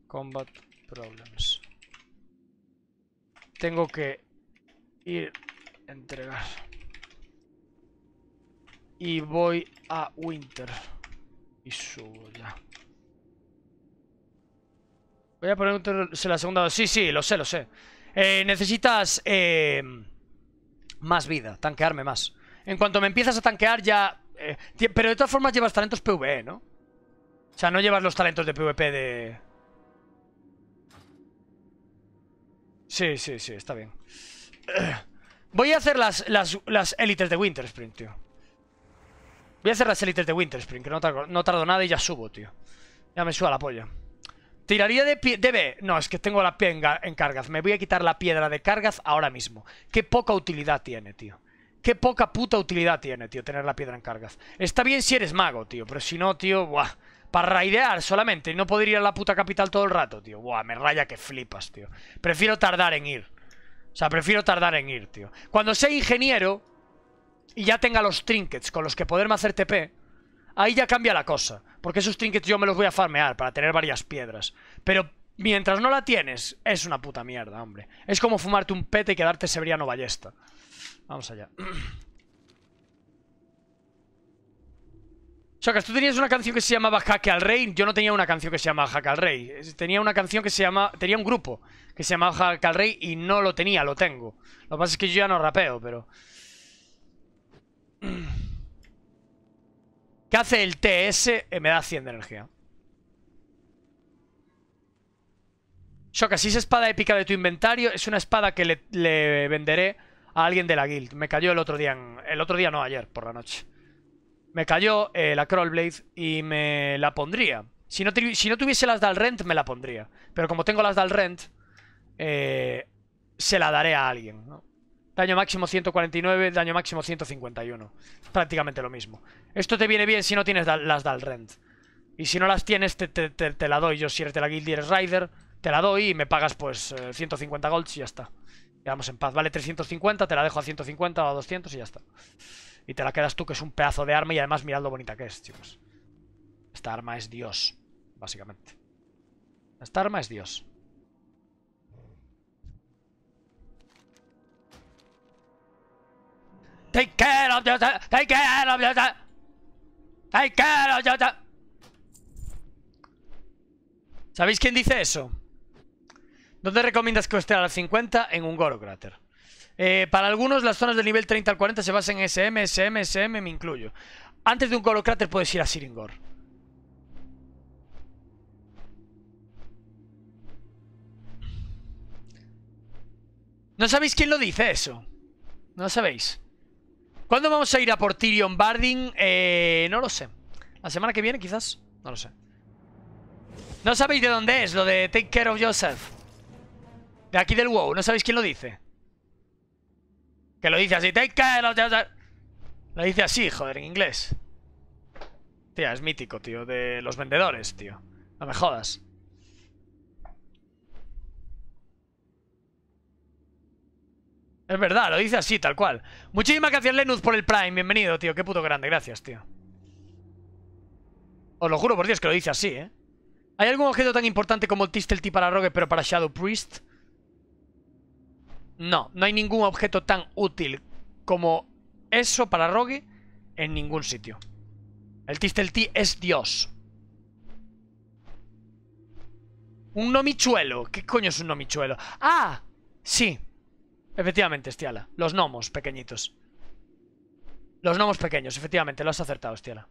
Combat problems tengo que ir a entregar. Y voy a Winter. Y subo ya. Voy a poner la segunda... Sí, sí, lo sé, lo sé. Eh, necesitas eh, más vida, tanquearme más. En cuanto me empiezas a tanquear ya... Eh, pero de todas formas llevas talentos PvE, ¿no? O sea, no llevas los talentos de PvP de... Sí, sí, sí, está bien. Voy a hacer las, las, élites de Winter Sprint, tío. Voy a hacer las élites de Winter Sprint, que no tardo, nada y ya subo, tío. Ya me suba la polla. Tiraría de pie... Debe... No, es que tengo la piedra en, en cargas. Me voy a quitar la piedra de cargas ahora mismo. Qué poca utilidad tiene, tío. Qué poca puta utilidad tiene, tío, tener la piedra en cargas. Está bien si eres mago, tío, pero si no, tío, buah. Para raidear solamente y no poder ir a la puta capital todo el rato, tío. Buah, me raya que flipas, tío. Prefiero tardar en ir. O sea, prefiero tardar en ir, tío. Cuando sea ingeniero y ya tenga los trinkets con los que poderme hacer TP, ahí ya cambia la cosa. Porque esos trinkets yo me los voy a farmear para tener varias piedras. Pero mientras no la tienes, es una puta mierda, hombre. Es como fumarte un pete y quedarte no ballesta. Vamos allá. (clears throat) Shokas, tú tenías una canción que se llamaba Jaque al Rey. Yo no tenía una canción que se llamaba Jaque al Rey. Tenía una canción que se llama. Tenía un grupo que se llamaba Jaque al Rey y no lo tenía, lo tengo. Lo que pasa es que yo ya no rapeo, pero. (clears throat) ¿Qué hace el TS? me da 100 de energía. Shokas, si esa espada épica de tu inventario es una espada que le, venderé a alguien de la guild. Me cayó el otro día, el otro día no, ayer por la noche. Me cayó eh, la Crawlblade y me la pondría. Si no, tuviese las Dalrent, me la pondría. Pero como tengo las Dalrent, eh, se la daré a alguien. Daño máximo 149, daño máximo 151. Prácticamente lo mismo. Esto te viene bien si no tienes las Dalrent. Y si no las tienes, te, la doy. Yo si eres de la guild y Rider, te la doy y me pagas pues 150 eh, golds y ya está. Vamos en paz. Vale 350, te la dejo a 150 o a 200 y ya está. Y te la quedas tú, que es un pedazo de arma. Y además mirad lo bonita que es, chicos. Esta arma es Dios, básicamente. Esta arma es Dios. ¿Sabéis quién dice eso? ¿Dónde recomiendas que esté al 50? En un Goro Crater. Eh, para algunos, las zonas del nivel 30 al 40 se basan en SM, SM, SM, me incluyo. Antes de un Colo puedes ir a Siringor. No sabéis quién lo dice eso. No sabéis. ¿Cuándo vamos a ir a por Tyrion Barding? Eh, no lo sé. ¿La semana que viene, quizás? No lo sé. No sabéis de dónde es lo de Take Care of Yourself. De aquí del WoW. No sabéis quién lo dice. Que lo dice así. Take care Lo dice así, joder, en inglés. Tía, es mítico, tío. De los vendedores, tío. No me jodas. Es verdad, lo dice así, tal cual. Muchísimas gracias, Lenuz, por el Prime. Bienvenido, tío. Qué puto grande. Gracias, tío. Os lo juro por Dios que lo dice así, ¿eh? ¿Hay algún objeto tan importante como el Tistelty para Rogue, pero para Shadow Priest? No, no hay ningún objeto tan útil como eso para Rogue en ningún sitio. El T es Dios. Un nomichuelo. ¿Qué coño es un nomichuelo? ¡Ah! Sí. Efectivamente, Estiala. Los gnomos pequeñitos. Los gnomos pequeños, efectivamente. Lo has acertado, Estiala.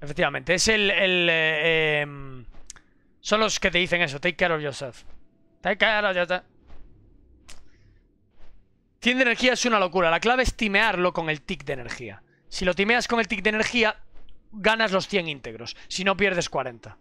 Efectivamente. Es el... el eh, em, son los que te dicen eso. Take care of yourself. Take care of yourself. 100 de energía es una locura. La clave es timearlo con el tick de energía. Si lo timeas con el tick de energía, ganas los 100 íntegros. Si no, pierdes 40.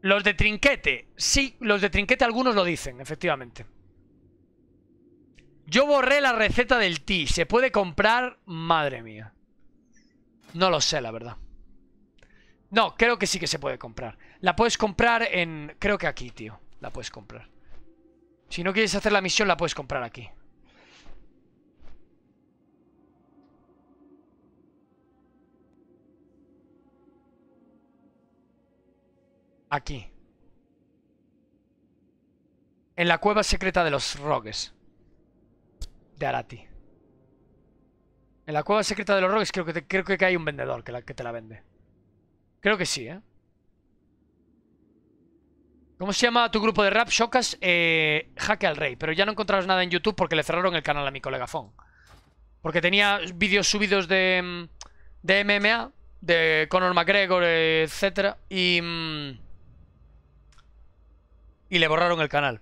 Los de trinquete. Sí, los de trinquete algunos lo dicen, efectivamente. Yo borré la receta del ti. ¿Se puede comprar? Madre mía. No lo sé, la verdad. No, creo que sí que se puede comprar. La puedes comprar en... Creo que aquí, tío. La puedes comprar. Si no quieres hacer la misión, la puedes comprar aquí. Aquí. En la cueva secreta de los rogues de Arati. En la cueva secreta de los Rogues creo que, creo que hay un vendedor que, que te la vende. Creo que sí, ¿eh? ¿Cómo se llama tu grupo de rap, Shokas? Eh, Jaque al Rey. Pero ya no encontrarás nada en YouTube porque le cerraron el canal a mi colega Fon. Porque tenía vídeos subidos de, mm, de MMA, de Conor McGregor, etc. Y, mm, y le borraron el canal.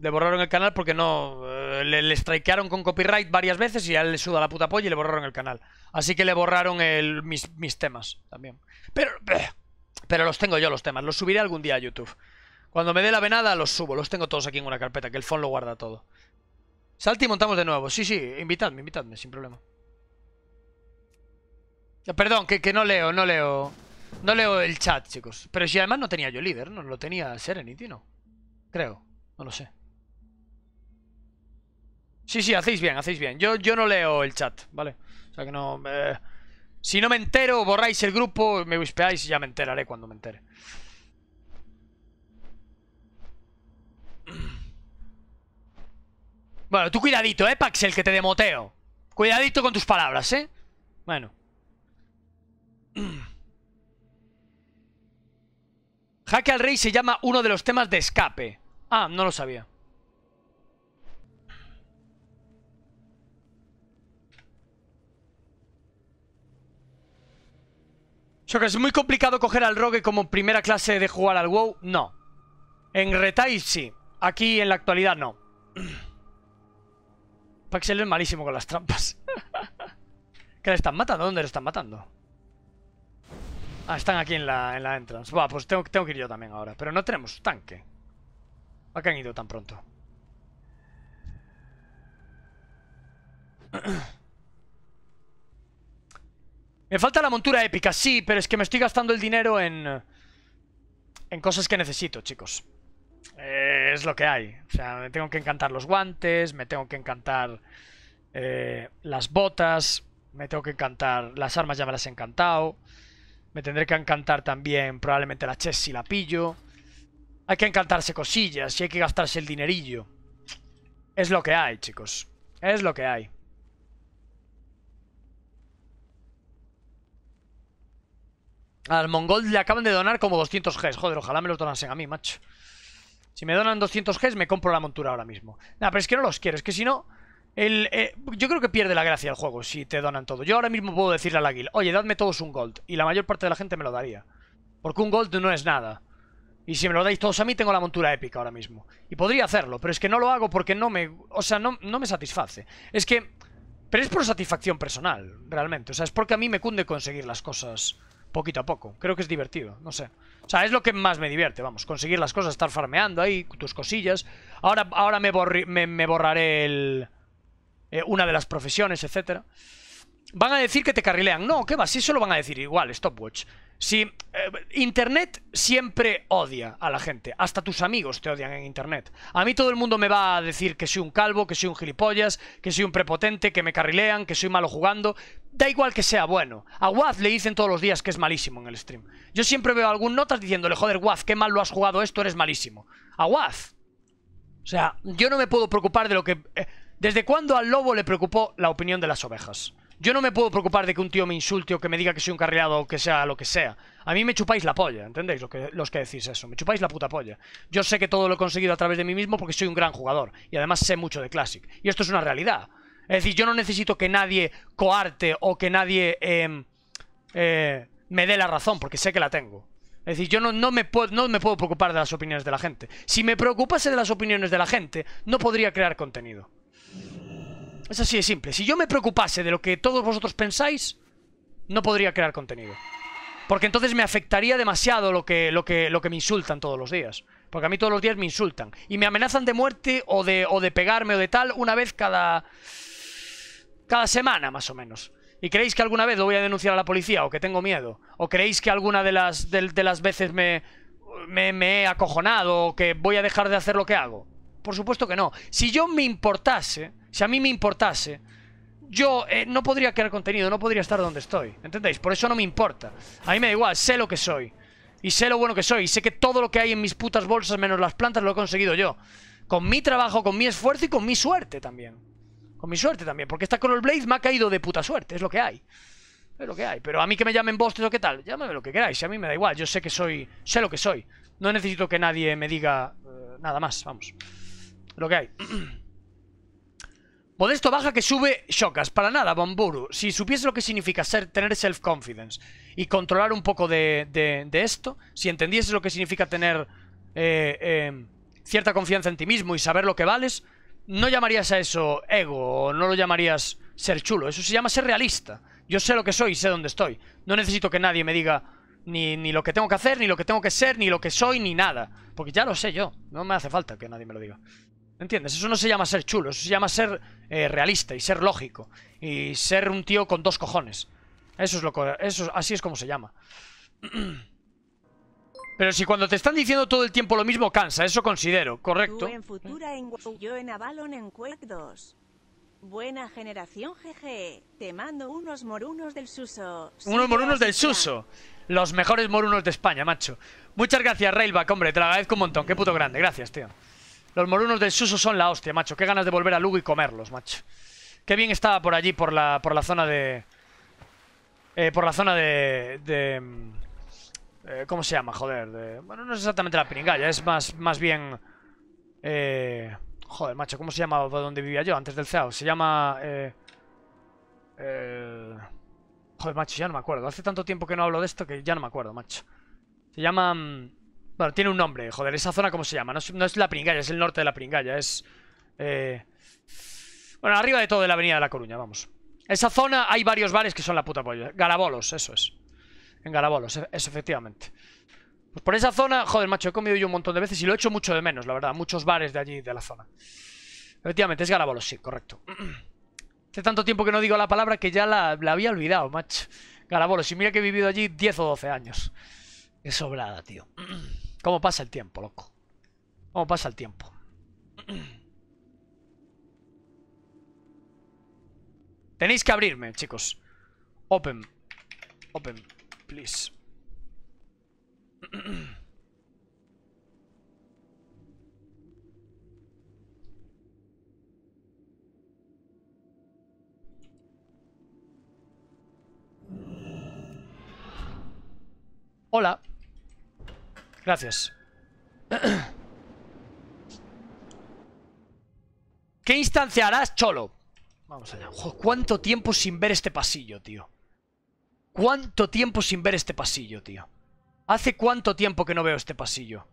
Le borraron el canal porque no le, strikearon con copyright varias veces y a le suda la puta polla y le borraron el canal. Así que le borraron mis, temas también. Pero, (clears throat) pero los tengo yo los temas, los subiré algún día a YouTube. Cuando me dé la venada los subo, los tengo todos aquí en una carpeta, que el fondo lo guarda todo. salti y montamos de nuevo. Sí, sí, invitadme, invitadme, sin problema. Perdón, que, que no leo, no leo... No leo el chat, chicos. Pero si además no tenía yo líder, no lo tenía Serenity, ¿no? Creo, no lo sé. Sí, sí, hacéis bien, hacéis bien. Yo, yo no leo el chat, ¿vale? O sea que no... Eh, si no me entero, borráis el grupo, me whispeáis y ya me enteraré cuando me entere. Bueno, tú cuidadito, ¿eh, Paxel, que te demoteo? Cuidadito con tus palabras, ¿eh? Bueno. Jaque al Rey se llama uno de los temas de escape. Ah, no lo sabía. Yo que es muy complicado coger al rogue como primera clase de jugar al WoW, no. En Retail sí, aquí en la actualidad no. (clears throat) Paxel es malísimo con las trampas. (laughs) ¿Qué le están matando? ¿Dónde le están matando? Ah, están aquí en la, en la entrance. Bueno, pues tengo, tengo que ir yo también ahora. Pero no tenemos tanque. ¿A qué han ido tan pronto? (clears throat) Me falta la montura épica, sí, pero es que me estoy gastando el dinero en... En cosas que necesito, chicos. Eh, es lo que hay. O sea, me tengo que encantar los guantes, me tengo que encantar eh, las botas, me tengo que encantar... Las armas ya me las he encantado. Me tendré que encantar también probablemente la chest si la pillo. Hay que encantarse cosillas y hay que gastarse el dinerillo. Es lo que hay, chicos. Es lo que hay. Al mongol le acaban de donar como 200 Gs. Joder, ojalá me los donasen a mí, macho. Si me donan 200 Gs, me compro la montura ahora mismo. Nah, pero es que no los quiero. Es que si no... Eh, yo creo que pierde la gracia el juego si te donan todo. Yo ahora mismo puedo decirle al águila, oye, dadme todos un gold. Y la mayor parte de la gente me lo daría. Porque un gold no es nada. Y si me lo dais todos a mí, tengo la montura épica ahora mismo. Y podría hacerlo, pero es que no lo hago porque no me... O sea, no, no me satisface. Es que... Pero es por satisfacción personal, realmente. O sea, es porque a mí me cunde conseguir las cosas poquito a poco. Creo que es divertido, no sé. O sea, es lo que más me divierte, vamos. Conseguir las cosas, estar farmeando ahí, tus cosillas. Ahora, ahora me, me, borraré el, eh, una de las profesiones, etcétera van a decir que te carrilean. No, ¿qué va? Si eso lo van a decir igual, stopwatch. Si eh, Internet siempre odia a la gente, hasta tus amigos te odian en Internet. A mí todo el mundo me va a decir que soy un calvo, que soy un gilipollas, que soy un prepotente, que me carrilean, que soy malo jugando. Da igual que sea bueno. A Waz le dicen todos los días que es malísimo en el stream. Yo siempre veo algún notas diciéndole, joder, Waz, qué mal lo has jugado esto, eres malísimo. A Waz. O sea, yo no me puedo preocupar de lo que... Eh, ¿Desde cuándo al lobo le preocupó la opinión de las ovejas? Yo no me puedo preocupar de que un tío me insulte o que me diga que soy un carrilado o que sea lo que sea. A mí me chupáis la polla, ¿entendéis? Los que, decís eso. Me chupáis la puta polla. Yo sé que todo lo he conseguido a través de mí mismo porque soy un gran jugador. Y además sé mucho de Classic. Y esto es una realidad. Es decir, yo no necesito que nadie coarte o que nadie em, eh, me dé la razón porque sé que la tengo. Es decir, yo no me puedo preocupar de las opiniones de la gente. Si me preocupase de las opiniones de la gente, no podría crear contenido. Es así de simple. Si yo me preocupase de lo que todos vosotros pensáis, no podría crear contenido. Porque entonces me afectaría demasiado lo que, lo que, lo que me insultan todos los días. Porque a mí todos los días me insultan. Y me amenazan de muerte o de, o de pegarme o de tal una vez cada... Cada semana, más o menos. ¿Y creéis que alguna vez lo voy a denunciar a la policía o que tengo miedo? ¿O creéis que alguna de las, de, las veces me, me, me he acojonado o que voy a dejar de hacer lo que hago? Por supuesto que no. Si yo me importase, si a mí me importase, yo eh, no podría crear contenido, no podría estar donde estoy. ¿Entendéis? Por eso no me importa. A mí me da igual, sé lo que soy. Y sé lo bueno que soy. Y sé que todo lo que hay en mis putas bolsas, menos las plantas, lo he conseguido yo. Con mi trabajo, con mi esfuerzo y con mi suerte también. Con mi suerte también. Porque esta el Blaze me ha caído de puta suerte. Es lo que hay. Es lo que hay. Pero a mí que me llamen bostes o qué tal, llámame lo que queráis. A mí me da igual. Yo sé que soy. Sé lo que soy. No necesito que nadie me diga eh, nada más. Vamos. Lo que hay. (clears throat) Modesto baja que sube chocas Para nada, Bamburu. Si supiese lo que significa ser, tener self-confidence y controlar un poco de, esto, si entendiese lo que significa tener eh, em, cierta confianza en ti mismo y saber lo que vales, no llamarías a eso ego o no lo llamarías ser chulo. Eso se llama ser realista. Yo sé lo que soy y sé dónde estoy. No necesito que nadie me diga ni, ni lo que tengo que hacer, ni lo que tengo que ser, ni lo que soy, ni nada. Porque ya lo sé yo. No me hace falta que nadie me lo diga. ¿Entiendes? Eso no se llama ser chulo, eso se llama ser eh, realista y ser lógico. Y ser un tío con dos cojones. Eso es lo que... Eso, así es como se llama. (clears throat) Pero si cuando te están diciendo todo el tiempo lo mismo cansa, eso considero, correcto. en yo en Avalon en Buena generación, jeje. Te mando unos morunos del Suso. Unos morunos del Suso. Los mejores morunos de España, macho. Muchas gracias, Railback, hombre. Te lo agradezco un montón. Qué puto grande. Gracias, tío. Los morunos del Suso son la hostia, macho. Qué ganas de volver a Lugo y comerlos, macho. Qué bien estaba por allí, por la, por la zona de... Eh, por la zona de... de mm, eh, ¿Cómo se llama? Joder. De, bueno, no es exactamente la piringalla, es más, más bien... Eh, joder, macho, ¿cómo se llama donde vivía yo antes del CEO. Se llama... joder, macho, ya no me acuerdo. Hace tanto tiempo que no hablo de esto que ya no me acuerdo, macho. Se llama... Mm, bueno, tiene un nombre, joder, esa zona cómo se llama. No es, la Pringalla, es el norte de la Pringalla, es... Eh... Bueno, arriba de todo de la avenida de La Coruña, vamos. Esa zona hay varios bares que son la puta polla. Garabolos, eso es. En Garabolos, e-, eso efectivamente. Pues por esa zona, joder, macho, he comido yo un montón de veces y lo he hecho mucho de menos, la verdad. Muchos bares de allí, de la zona. Efectivamente, es Garabolos, sí, correcto. (clears throat) Hace tanto tiempo que no digo la palabra que ya la, había olvidado, macho. Garabolos, y mira que he vivido allí 10 o 12 años. Es sobrada, tío. (clears throat) ¿Cómo pasa el tiempo, loco? ¿Cómo pasa el tiempo? (clears throat) Tenéis que abrirme, chicos. Open. Open, please. (clears throat) Hola. Gracias. (clears throat) ¿Qué instancia harás, Cholo? Vamos allá. ¿Cuánto tiempo sin ver este pasillo, tío? ¿Cuánto tiempo sin ver este pasillo, tío? ¿Hace cuánto tiempo que no veo este pasillo?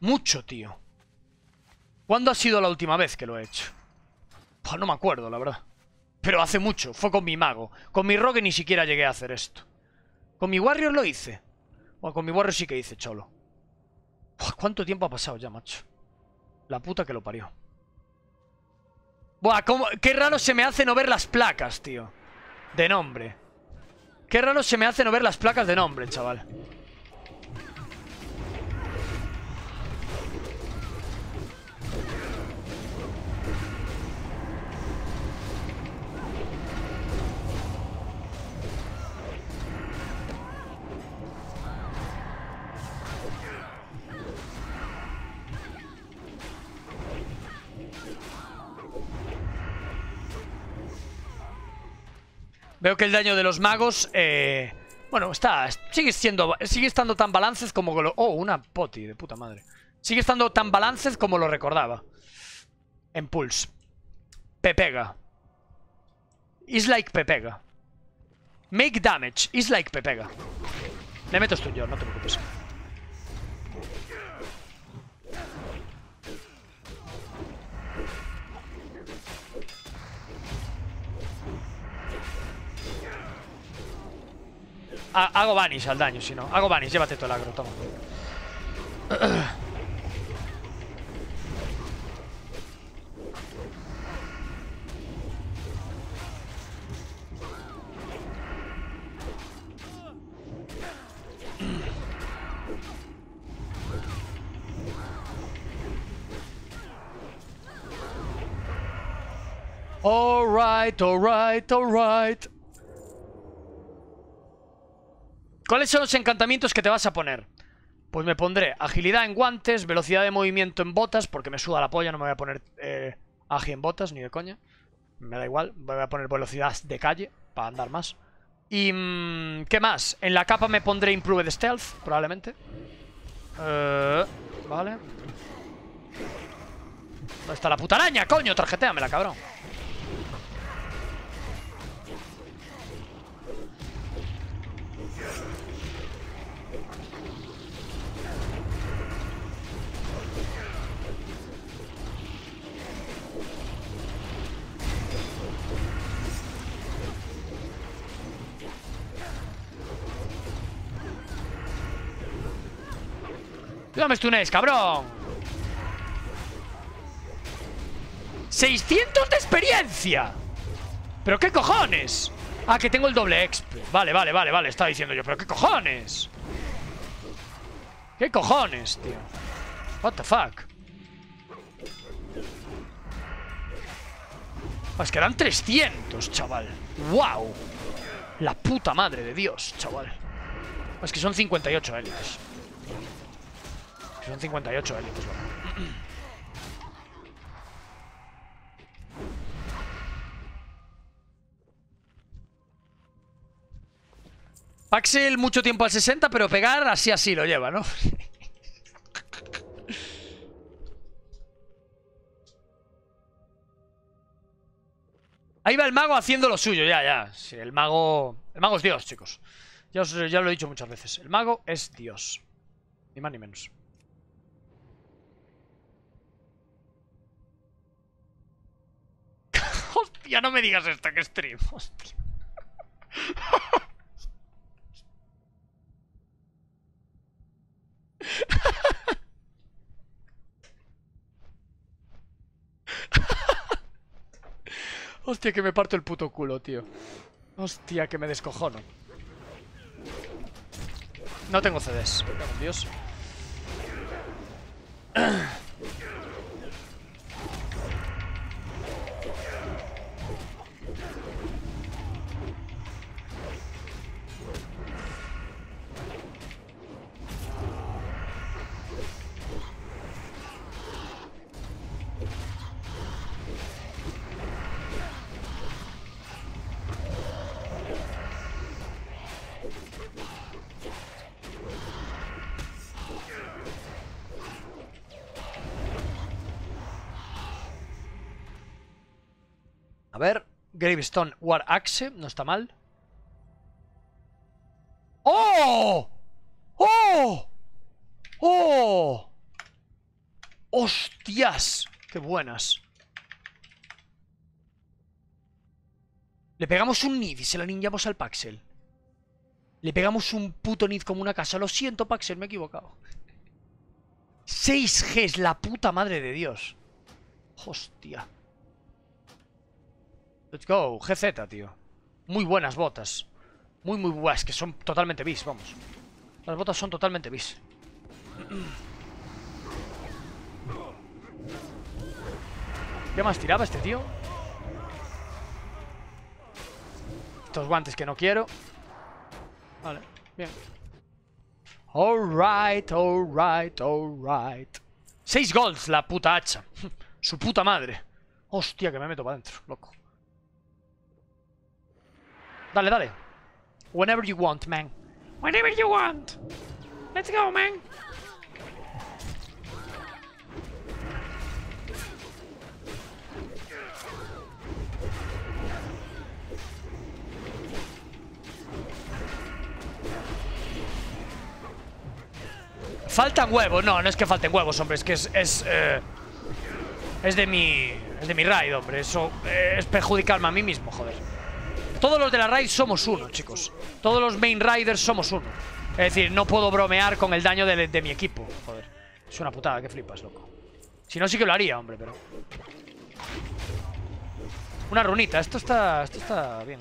Mucho, tío. ¿Cuándo ha sido la última vez que lo he hecho? no me acuerdo, la verdad. Pero hace mucho, fue con mi mago. Con mi rogue ni siquiera llegué a hacer esto. Con mi warrior lo hice. Bueno, con mi warrior sí que hice, cholo. ¿Cuánto tiempo ha pasado ya, macho? La puta que lo parió. Buah, qué raro se me hace no ver las placas, tío. De nombre. Qué raro se me hace no ver las placas de nombre, chaval. Veo que el daño de los magos... Eh, bueno, está, sigue, siendo, sigue estando tan balances como... Lo, oh, una poti de puta madre. Sigue estando tan balances como lo recordaba. En Pulse. Pepega. Is like Pepega. Make damage. Is like Pepega. Le meto yo, no te preocupes. Ah, hago vanish al daño, si no. Hago vanish, llévate todo el agro, toma. right, all right ¿Cuáles son los encantamientos que te vas a poner? Pues me pondré agilidad en guantes, velocidad de movimiento en botas, porque me suda la polla, no me voy a poner eh, en botas, ni de coña. Me da igual, voy a poner velocidad de calle, para andar más. Y... Mm, ¿qué más? En la capa me pondré Improved Stealth, probablemente. Eh, vale. ¿Dónde está la puta araña, coño? la cabrón. No me este cabrón 600 de experiencia ¿Pero qué cojones? Ah, que tengo el doble exp Vale, vale, vale, vale, estaba diciendo yo ¿Pero qué cojones? ¿Qué cojones, tío? What the fuck ah, Es que dan 300, chaval Wow La puta madre de Dios, chaval ah, Es que son 58 élites son 58 bueno Paxel mucho tiempo al 60, pero pegar así así lo lleva, ¿no? Ahí va el mago haciendo lo suyo, ya, ya. el mago... El mago es Dios, chicos. Ya, ya lo he dicho muchas veces. El mago es Dios. Ni más ni menos. Ya no me digas esto que stream. Hostia. Hostia, que me parto el puto culo, tío. Hostia, que me descojono. No tengo CDs. Dios. Gravestone War Axe, no está mal. ¡Oh! ¡Oh! ¡Oh! ¡Hostias! ¡Qué buenas! Le pegamos un nid y se la ninjamos al Paxel. Le pegamos un puto nid como una casa. Lo siento, Paxel, me he equivocado. 6G, la puta madre de Dios. Hostia. Let's go. GZ, tío. Muy buenas botas. Muy, muy buenas, que son totalmente bis, vamos. Las botas son totalmente bis. ¿Qué más tiraba este tío? Estos guantes que no quiero. Vale, bien. Alright, alright, alright. Seis goals, la puta hacha. (laughs) Su puta madre. Hostia, que me meto para adentro, loco. Dale, dale. Whenever you want, man. Whenever you want. Let's go, man. Faltan huevos. No, no es que falten huevos, hombre. Es que es... Es, eh, de mi... Es de mi raid, hombre. Eso eh, es perjudicarme a mí mismo, joder. Todos los de la raid somos uno, chicos. Todos los main riders somos uno. Es decir, no puedo bromear con el daño de, mi equipo. Joder. Es una putada, que flipas, loco. Si no, sí que lo haría, hombre, pero... Una runita. Esto está... Esto está bien.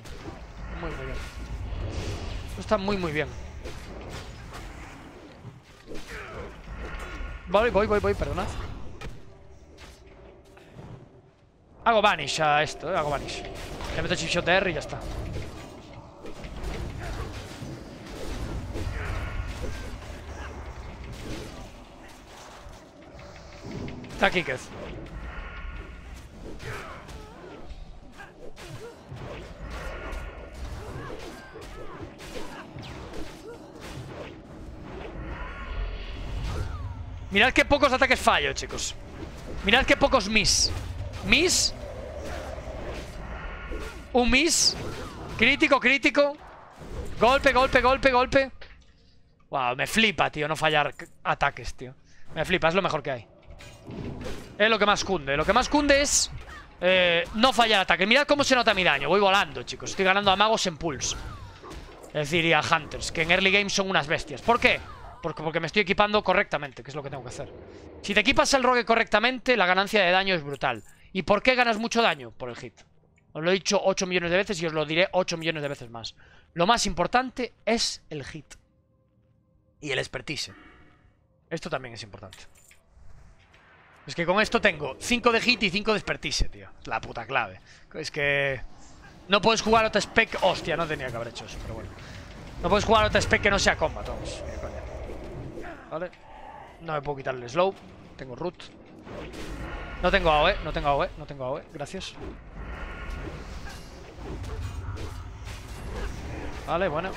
Muy, muy bien. Esto está muy, muy bien. Voy, voy, voy, voy, perdonad. Hago vanish a esto, ¿eh? hago vanish. Le meto chipshot de y ya está. Está Mirad qué pocos ataques fallo, chicos. Mirad qué pocos miss. Miss. Un miss. Crítico, crítico. Golpe, golpe, golpe, golpe. Wow, me flipa, tío, no fallar ataques, tío. Me flipa, es lo mejor que hay. Es lo que más cunde. Lo que más cunde es eh, no fallar ataques. Mirad cómo se nota mi daño. Voy volando, chicos. Estoy ganando a magos en pulse. Es decir, a hunters, que en early game son unas bestias. ¿Por qué? Porque, porque me estoy equipando correctamente, que es lo que tengo que hacer. Si te equipas el rogue correctamente, la ganancia de daño es brutal. ¿Y por qué ganas mucho daño? Por el hit. Os lo he dicho 8 millones de veces y os lo diré 8 millones de veces más. Lo más importante es el hit. Y el expertise. Esto también es importante. Es que con esto tengo 5 de hit y 5 de expertise, tío. La puta clave. Es que... No puedes jugar otra spec... Hostia, no tenía que haber hecho eso, pero bueno. No puedes jugar otra spec que no sea combat, vamos. Vale. No me puedo quitar el slow. Tengo root. No tengo AOE, no tengo AOE, no tengo AOE. Gracias. Vale, bueno.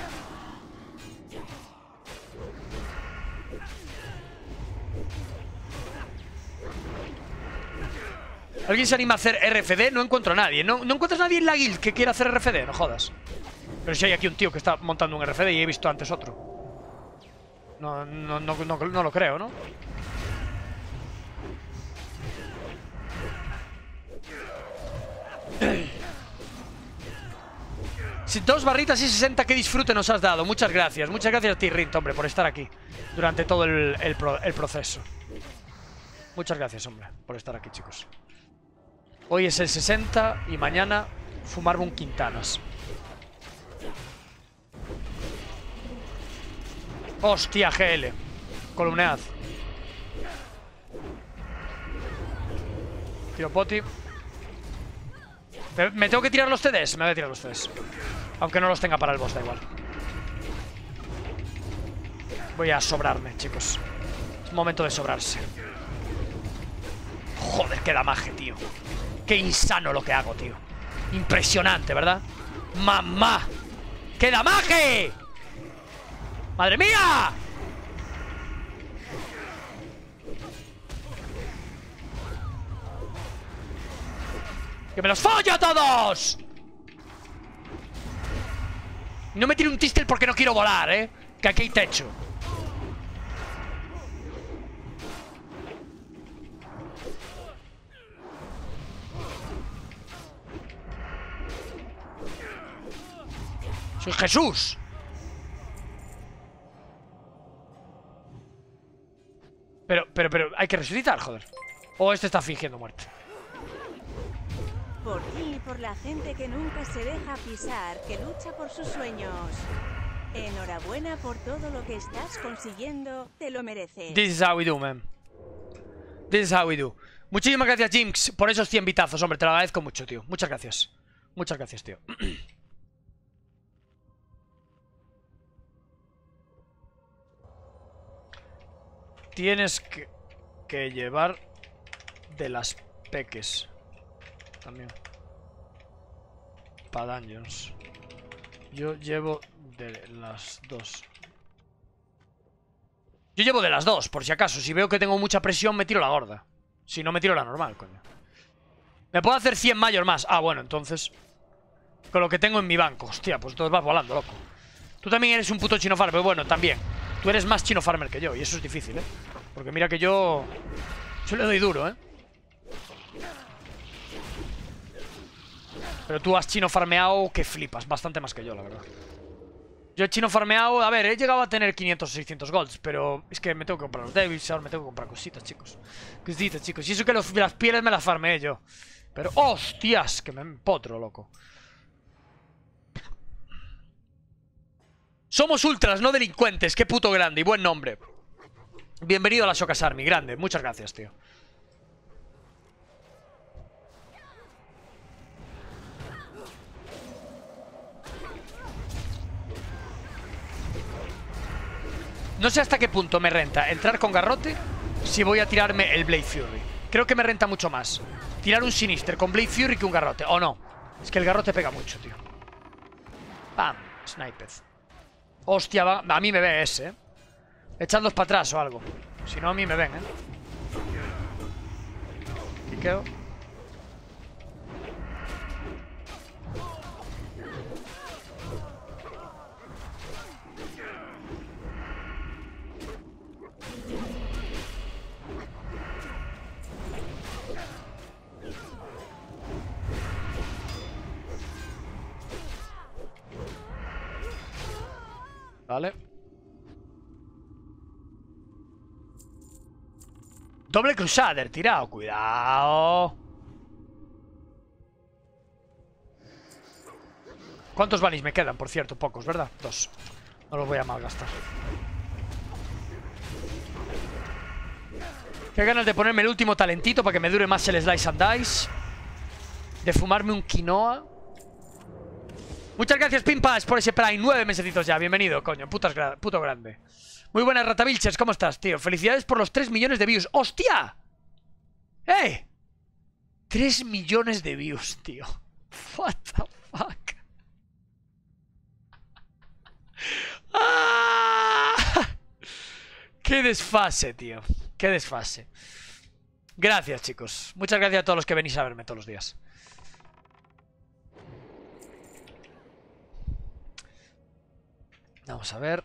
¿Alguien se anima a hacer RFD? No encuentro a nadie. No, encuentras a nadie en la guild que quiera hacer RFD, no jodas. Pero si hay aquí un tío que está montando un RFD y he visto antes otro. no, no, no, no lo creo, ¿no? Dos barritas y 60, que disfrute nos has dado. Muchas gracias. Muchas gracias a ti, Rint, hombre, por estar aquí durante todo el, proceso. Muchas gracias, hombre, por estar aquí, chicos. Hoy es el 60 y mañana fumarme un Quintanas. Hostia, GL. Columnead. Tío Poti. ¿Me, tengo que tirar los CDs? Me voy a tirar los CDs Aunque no los tenga para el boss, da igual. Voy a sobrarme, chicos. Es momento de sobrarse. Joder, qué damaje, tío. Qué insano lo que hago, tío. Impresionante, ¿verdad? ¡Mamá! ¡Qué damaje! ¡Madre mía! ¡Que me los follo a todos! No me tire un tistel porque no quiero volar, ¿eh? Que aquí hay techo. ¡Soy Jesús! Pero, pero, pero, hay que resucitar, joder. O este está fingiendo muerte por ti y por la gente que nunca se deja pisar, que lucha por sus sueños. Enhorabuena por todo lo que estás consiguiendo, te lo mereces. This is how we do, man. This is how we do. Muchísimas gracias, Jinx, por esos 100 vitazos, hombre, te lo agradezco mucho, tío. Muchas gracias. Muchas gracias, tío. (clears throat) Tienes que llevar de las peques también. Para Yo llevo de las dos. Yo llevo de las dos, por si acaso. Si veo que tengo mucha presión, me tiro la gorda. Si no, me tiro la normal, coño. Me puedo hacer 100 mayor más. Ah, bueno, entonces... Con lo que tengo en mi banco. Hostia, pues entonces vas volando, loco. Tú también eres un puto chino farmer. Bueno, también. Tú eres más chino farmer que yo. Y eso es difícil, ¿eh? Porque mira que yo... Yo le doy duro, ¿eh? Pero tú has chino farmeado que flipas, bastante más que yo, la verdad. Yo he chino farmeado, a ver, he llegado a tener 500 o 600 golds, pero es que me tengo que comprar los devils, ahora me tengo que comprar cositas, chicos. Cositas, chicos. Y eso que las pieles me las farmeé yo. Pero, hostias, que me empotro, loco. Somos ultras, no delincuentes, qué puto grande y buen nombre. Bienvenido a la Shokas Army, grande. Muchas gracias, tío. No sé hasta qué punto me renta entrar con garrote si voy a tirarme el Blade Fury. Creo que me renta mucho más tirar un Sinister con Blade Fury que un garrote. ¿O no? Es que el garrote pega mucho, tío. Pam. Sniper. Hostia, va. a mí me ve ese, ¿eh? Echadlos para atrás o algo. Si no, a mí me ven, ¿eh? Kikeo. Vale. Doble Crusader, tirado. Cuidado. ¿Cuántos banis me quedan, por cierto? Pocos, ¿verdad? Dos. No los voy a malgastar. Qué ganas de ponerme el último talentito para que me dure más el Slice and Dice. De fumarme un quinoa. Muchas gracias, Pimpas, por ese Prime. Nueve mesecitos ya. Bienvenido, coño. puto grande. Muy buenas, Ratavilches. ¿Cómo estás, tío? Felicidades por los 3 millones de views. ¡Hostia! ¡Eh! 3 millones de views, tío. (laughs) What the fuck? (laughs) ¡Ah! ¡Qué desfase, tío! ¡Qué desfase! Gracias, chicos. Muchas gracias a todos los que venís a verme todos los días. Vamos a ver.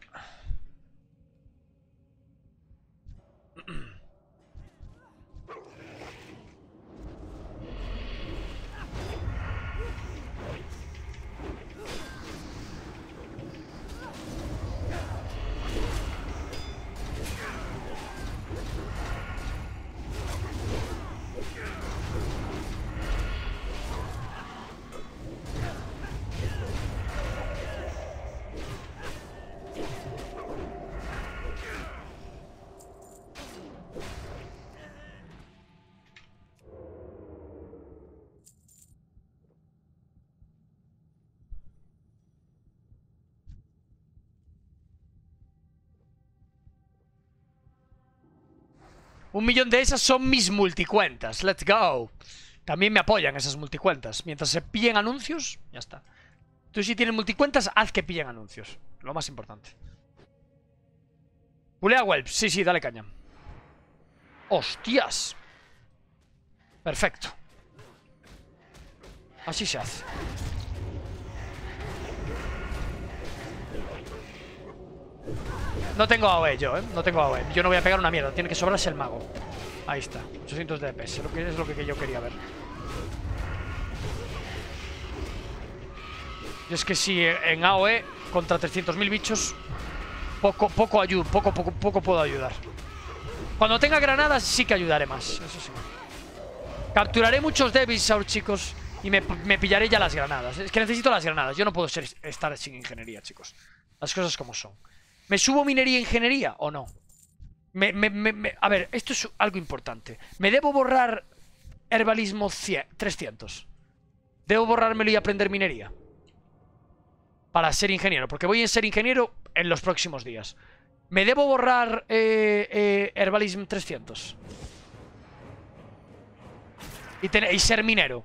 Un millón de esas son mis multicuentas. Let's go. También me apoyan esas multicuentas. Mientras se pillen anuncios, ya está. Tú si tienes multicuentas, haz que pillen anuncios. Lo más importante. Pulea Welps. Sí, sí, dale caña. ¡Hostias! Perfecto. Así se hace. No tengo AOE yo, ¿eh? No tengo AOE. Yo no voy a pegar una mierda. Tiene que sobrarse el mago. Ahí está. 800 DPS. Lo que es lo que yo quería ver. Y es que si en AOE contra 300.000 bichos poco poco ayudo, poco, poco poco puedo ayudar. Cuando tenga granadas sí que ayudaré más, eso sí. Capturaré muchos Devisaur, chicos, y me, me, pillaré ya las granadas. Es que necesito las granadas. Yo no puedo ser, estar sin ingeniería, chicos. Las cosas como son. ¿Me subo minería e ingeniería o no? a ver, esto es algo importante. ¿Me debo borrar herbalismo 300? ¿Debo borrármelo y aprender minería? Para ser ingeniero, porque voy a ser ingeniero en los próximos días. ¿Me debo borrar eh, eh, herbalismo 300? y ser minero.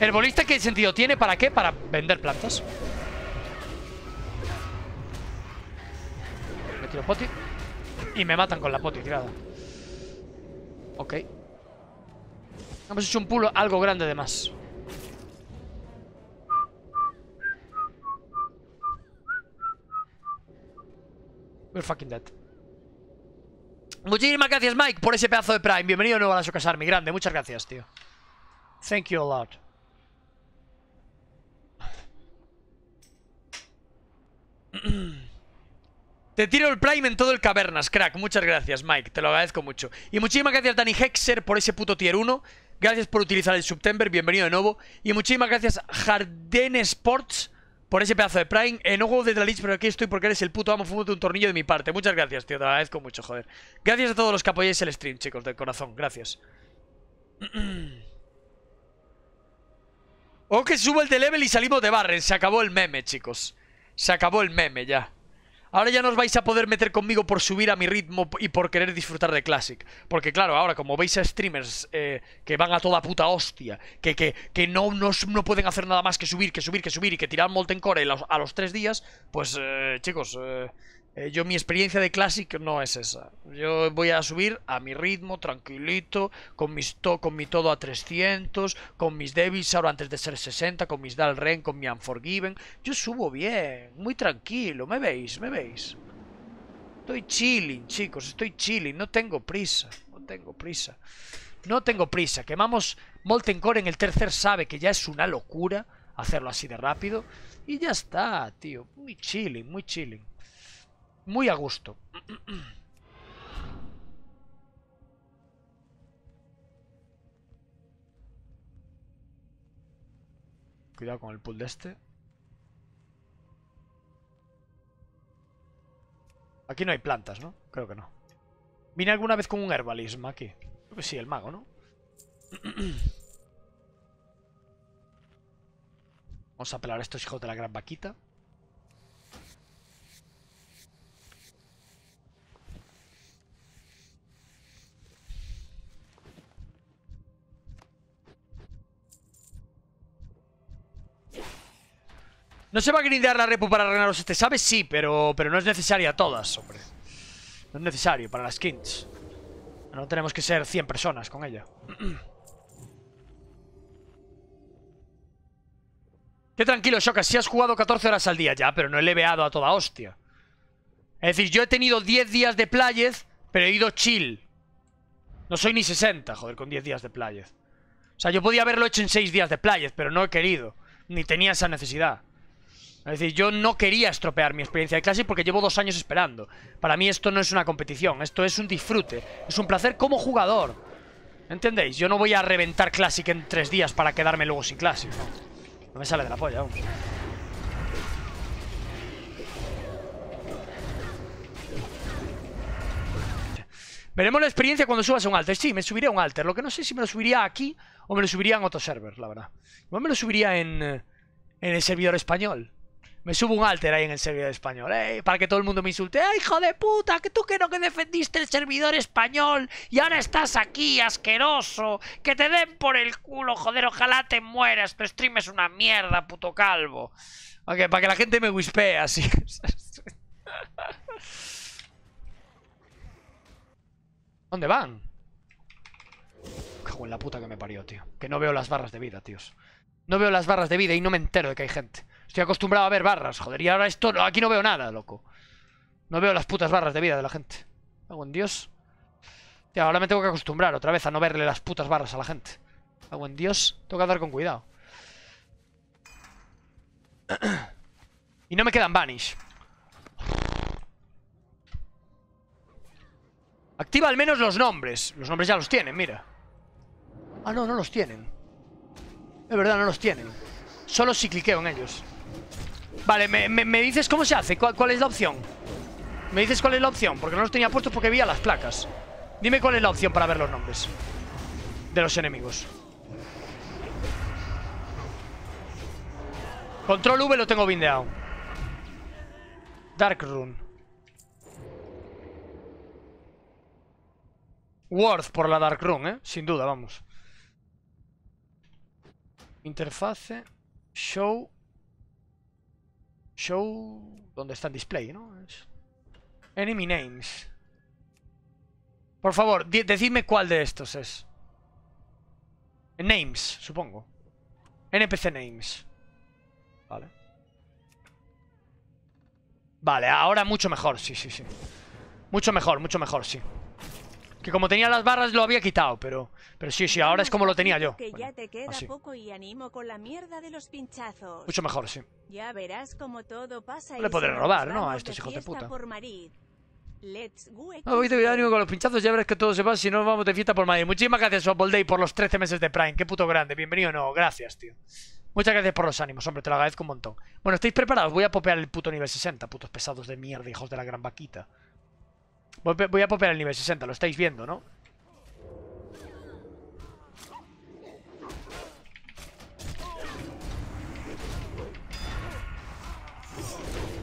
¿Herbolista qué sentido tiene? ¿Para qué? Para vender plantas. Me tiro poti. Y me matan con la poti tirada. Ok. Hemos hecho un pulo algo grande de más. We're fucking dead. Muchísimas gracias, Mike, por ese pedazo de Prime. Bienvenido de nuevo a su casa mi grande. Muchas gracias, tío. Thank you a lot. (clears throat) Te tiro el Prime en todo el Cavernas, crack. Muchas gracias, Mike. Te lo agradezco mucho. Y muchísimas gracias, Dani Hexer, por ese puto tier 1. Gracias por utilizar el September. Bienvenido de nuevo. Y muchísimas gracias, Jardén Sports, por ese pedazo de Prime. En eh, no de desde pero aquí estoy porque eres el puto amo Fumote un tornillo de mi parte. Muchas gracias, tío. Te lo agradezco mucho, joder. Gracias a todos los que apoyáis el stream, chicos, de corazón. Gracias. o (clears throat) oh, subo el de level y salimos de Barren. Se acabó el meme, chicos. Se acabó el meme ya. Ahora ya no os vais a poder meter conmigo por subir a mi ritmo y por querer disfrutar de Classic. Porque claro, ahora como veis a streamers eh, que van a toda puta hostia, que, que, que no, no, pueden hacer nada más que subir, que subir, que subir y que tirar Molten Core a los, a los tres días, pues eh, chicos... Eh... Eh, yo mi experiencia de Classic no es esa. Yo voy a subir a mi ritmo, tranquilito, con, mis mi todo a 300, con mis Devils ahora antes de ser 60, con mis Dalren, con mi Unforgiven. Yo subo bien, muy tranquilo, me veis, me veis. Estoy chilling, chicos, estoy chilling, no tengo prisa, no tengo prisa. No tengo prisa, quemamos Molten Core en el tercer sabe que ya es una locura hacerlo así de rápido. Y ya está, tío, muy chilling, muy chilling muy a gusto. (clears throat) Cuidado con el pull de este. Aquí no hay plantas, ¿no? Creo que no. Vine alguna vez con un herbalismo aquí. Creo que pues sí, el mago, ¿no? (clears throat) Vamos a pelar a estos hijos de la gran vaquita. No se va a grindear la repo para ganaros este, ¿sabes? Sí, pero, pero no es necesaria todas, hombre. No es necesario para las skins. No tenemos que ser 100 personas con ella. (clears throat) Qué tranquilo, Shoka. Si has jugado 14 horas al día ya, pero no he leveado a toda hostia. Es decir, yo he tenido 10 días de playez, pero he ido chill. No soy ni 60, joder, con 10 días de playez. O sea, yo podía haberlo hecho en 6 días de playez, pero no he querido. Ni tenía esa necesidad. Es decir, yo no quería estropear mi experiencia de clase porque llevo dos años esperando. Para mí esto no es una competición, esto es un disfrute, es un placer como jugador. ¿Entendéis? Yo no voy a reventar Classic en tres días para quedarme luego sin Classic. No, me sale de la polla, aún Veremos la experiencia cuando subas a un alter. Sí, me subiré a un alter. Lo que no sé si me lo subiría aquí o me lo subiría en otro server, la verdad. Igual me lo subiría en eh, el servidor español. Me subo un alter ahí en el servidor español, ¿eh? Para que todo el mundo me insulte. ¡Ay, hijo de puta! Que tú que no que defendiste el servidor español y ahora estás aquí, asqueroso. Que te den por el culo, joder, ojalá te mueras. Tu stream es una mierda, puto calvo. Okay, para que la gente me wispee así. (laughs) ¿Dónde van? Cago en la puta que me parió, tío. Que no veo las barras de vida, tíos. No veo las barras de vida y no me entero de que hay gente. Estoy acostumbrado a ver barras, joder. Y ahora esto... aquí no veo nada, loco. No veo las putas barras de vida de la gente. Hago en Dios. Tío, ahora me tengo que acostumbrar otra vez a no verle las putas barras a la gente. Hago en Dios. Tengo que andar con cuidado. Y no me quedan banish. Activa al menos los nombres. Los nombres ya los tienen, mira. Ah, no, no los tienen. Es verdad, no los tienen. Solo si cliqueo en ellos. Vale, me, dices cómo se hace, ¿Cuál, es la opción. Me dices cuál es la opción, porque no los tenía puestos porque vi las placas. Dime cuál es la opción para ver los nombres de los enemigos. Control V lo tengo bindeado. Dark Rune. Worth por la Dark Rune, ¿eh? Sin duda, vamos. Interface. Show. Show... Donde está en display, no? Enemy names. Por favor, decidme cuál de estos es. Names, supongo. NPC names. Vale. Vale, ahora mucho mejor, sí, sí, sí. Mucho mejor, mucho mejor, sí. Que como tenía las barras lo había quitado, pero... Pero sí, sí, ahora es como lo tenía yo. Que la de los pinchazos. Mucho mejor, sí. Ya verás como todo pasa. No le podré robar, ¿no? A estos hijos de puta. Por Let's ánimo con los pinchazos, ya verás que todo se va si no vamos de fiesta por Madrid. Muchísimas gracias, Opal Day, por los 13 meses de Prime. Qué puto grande. Bienvenido, no. Gracias, tío. Muchas gracias por los ánimos, hombre, te lo agradezco un montón. Bueno, ¿estáis preparados? Voy a popear el puto nivel 60, putos pesados de mierda, hijos de la gran vaquita. voy a popear el nivel 60, lo estáis viendo, ¿no?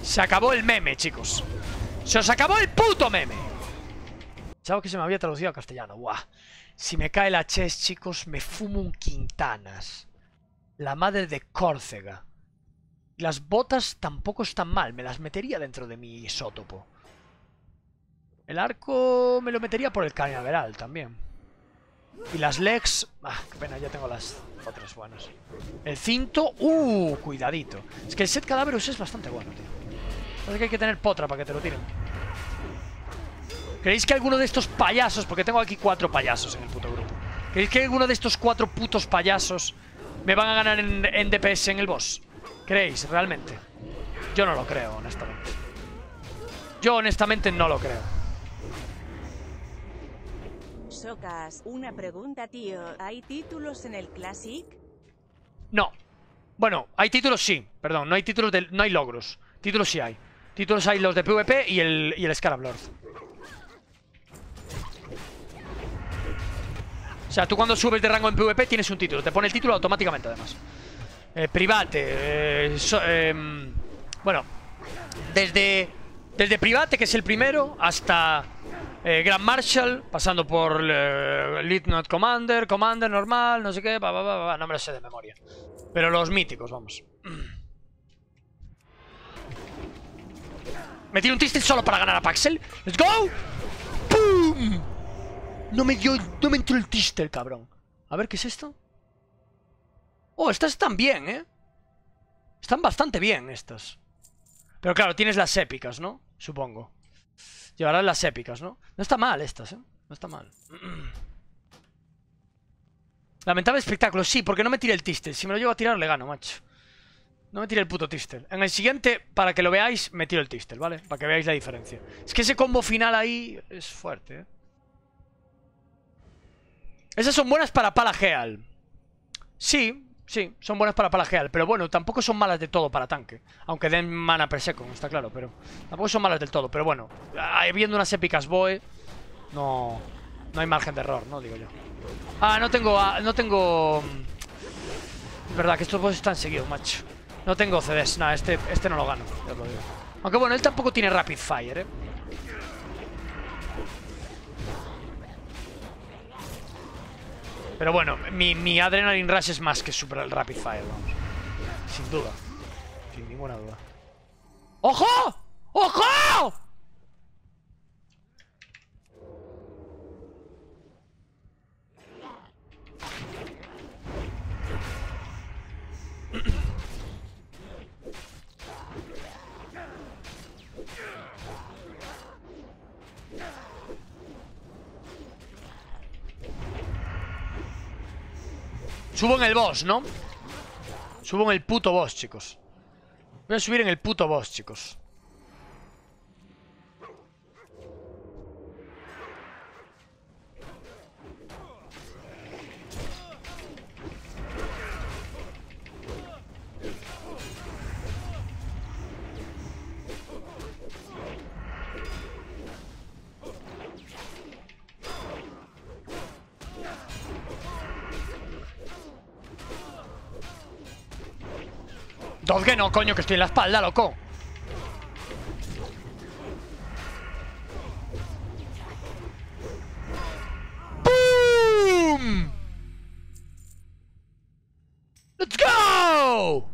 Se acabó el meme, chicos. Se os acabó el puto meme. Chavo que se me había traducido a castellano. Buah. Si me cae la chest, chicos, me fumo un Quintanas. La madre de Córcega. Las botas tampoco están mal. Me las metería dentro de mi isótopo. El arco me lo metería por el cañaveral también. Y las legs... Ah, qué pena, ya tengo las otras buenas. El cinto... ¡Uh! Cuidadito. Es que el set cadáveros es bastante bueno, tío. Parece que hay que tener potra para que te lo tiren. ¿Creéis que alguno de estos payasos, porque tengo aquí cuatro payasos en el puto grupo, ¿creéis que alguno de estos cuatro putos payasos me van a ganar en, DPS en el boss? ¿Creéis, realmente? Yo no lo creo, honestamente. Yo honestamente no lo creo. una pregunta, tío. ¿Hay títulos en el Classic? No. Bueno, hay títulos sí, perdón, no hay títulos, del... no hay logros. Títulos sí hay. Títulos hay los de PvP y el, y el Scarab Lord. O sea, tú cuando subes de rango en PvP tienes un título. Te pone el título automáticamente, además. Eh, private. Eh, em, bueno, desde, desde Private, que es el primero, hasta eh, Grand Marshal, pasando por Lead Not Commander, Commander normal, no sé qué, no me lo sé de memoria. Pero los míticos, vamos. (clears throat) Me tiro un triste solo para ganar a Paxel. ¡Let's go! ¡Pum! No me dio. No me entró el tíster, cabrón. A ver, ¿qué es esto? Oh, estas están bien, ¿eh? Están bastante bien estas. Pero claro, tienes las épicas, ¿no? Supongo. Llevarás las épicas, ¿no? No está mal estas, ¿eh? No está mal. (clears throat) Lamentable espectáculo, sí, porque no me tiré el tiste. Si me lo llevo a tirar, le gano, macho. No me tire el puto Tistel. En el siguiente, para que lo veáis, me tiro el Tistel, ¿vale? Para que veáis la diferencia. Es que ese combo final ahí es fuerte, ¿eh? Esas son buenas para Palageal. Sí, sí, son buenas para Palageal. Pero bueno, tampoco son malas de todo para tanque. Aunque den mana per está claro, pero... Tampoco son malas del todo, pero bueno. Viendo unas épicas boe... No... hay margen de error, ¿no? Digo yo. Ah, no tengo... no tengo... Mm, es verdad que estos boes están seguidos, macho. No tengo CDs. nada. este, este no lo gano. Aunque bueno, él tampoco tiene Rapid Fire, ¿eh? Pero bueno, mi, mi Adrenaline Rush es más que super el Rapid Fire, vamos. Sin duda. Sin ninguna duda. ¡Ojo! ¡Ojo! Subo en el boss, ¿no? Subo en el puto boss, chicos Voy a subir en el puto boss, chicos Dos que no, coño, que estoy en la espalda, loco. Boom. ¡Let's go!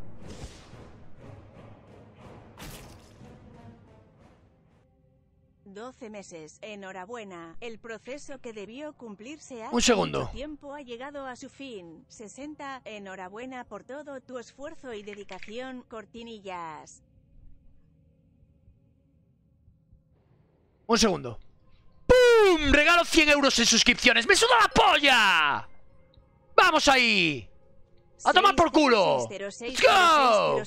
12 meses. Enhorabuena. El proceso que debió cumplirse hace Un segundo. tiempo ha llegado a su fin. 60. Enhorabuena por todo tu esfuerzo y dedicación, cortinillas. Un segundo. ¡Pum! Regalo 100 euros en suscripciones. ¡Me suda la polla! ¡Vamos ahí! ¡A tomar por culo! ¡Let's go!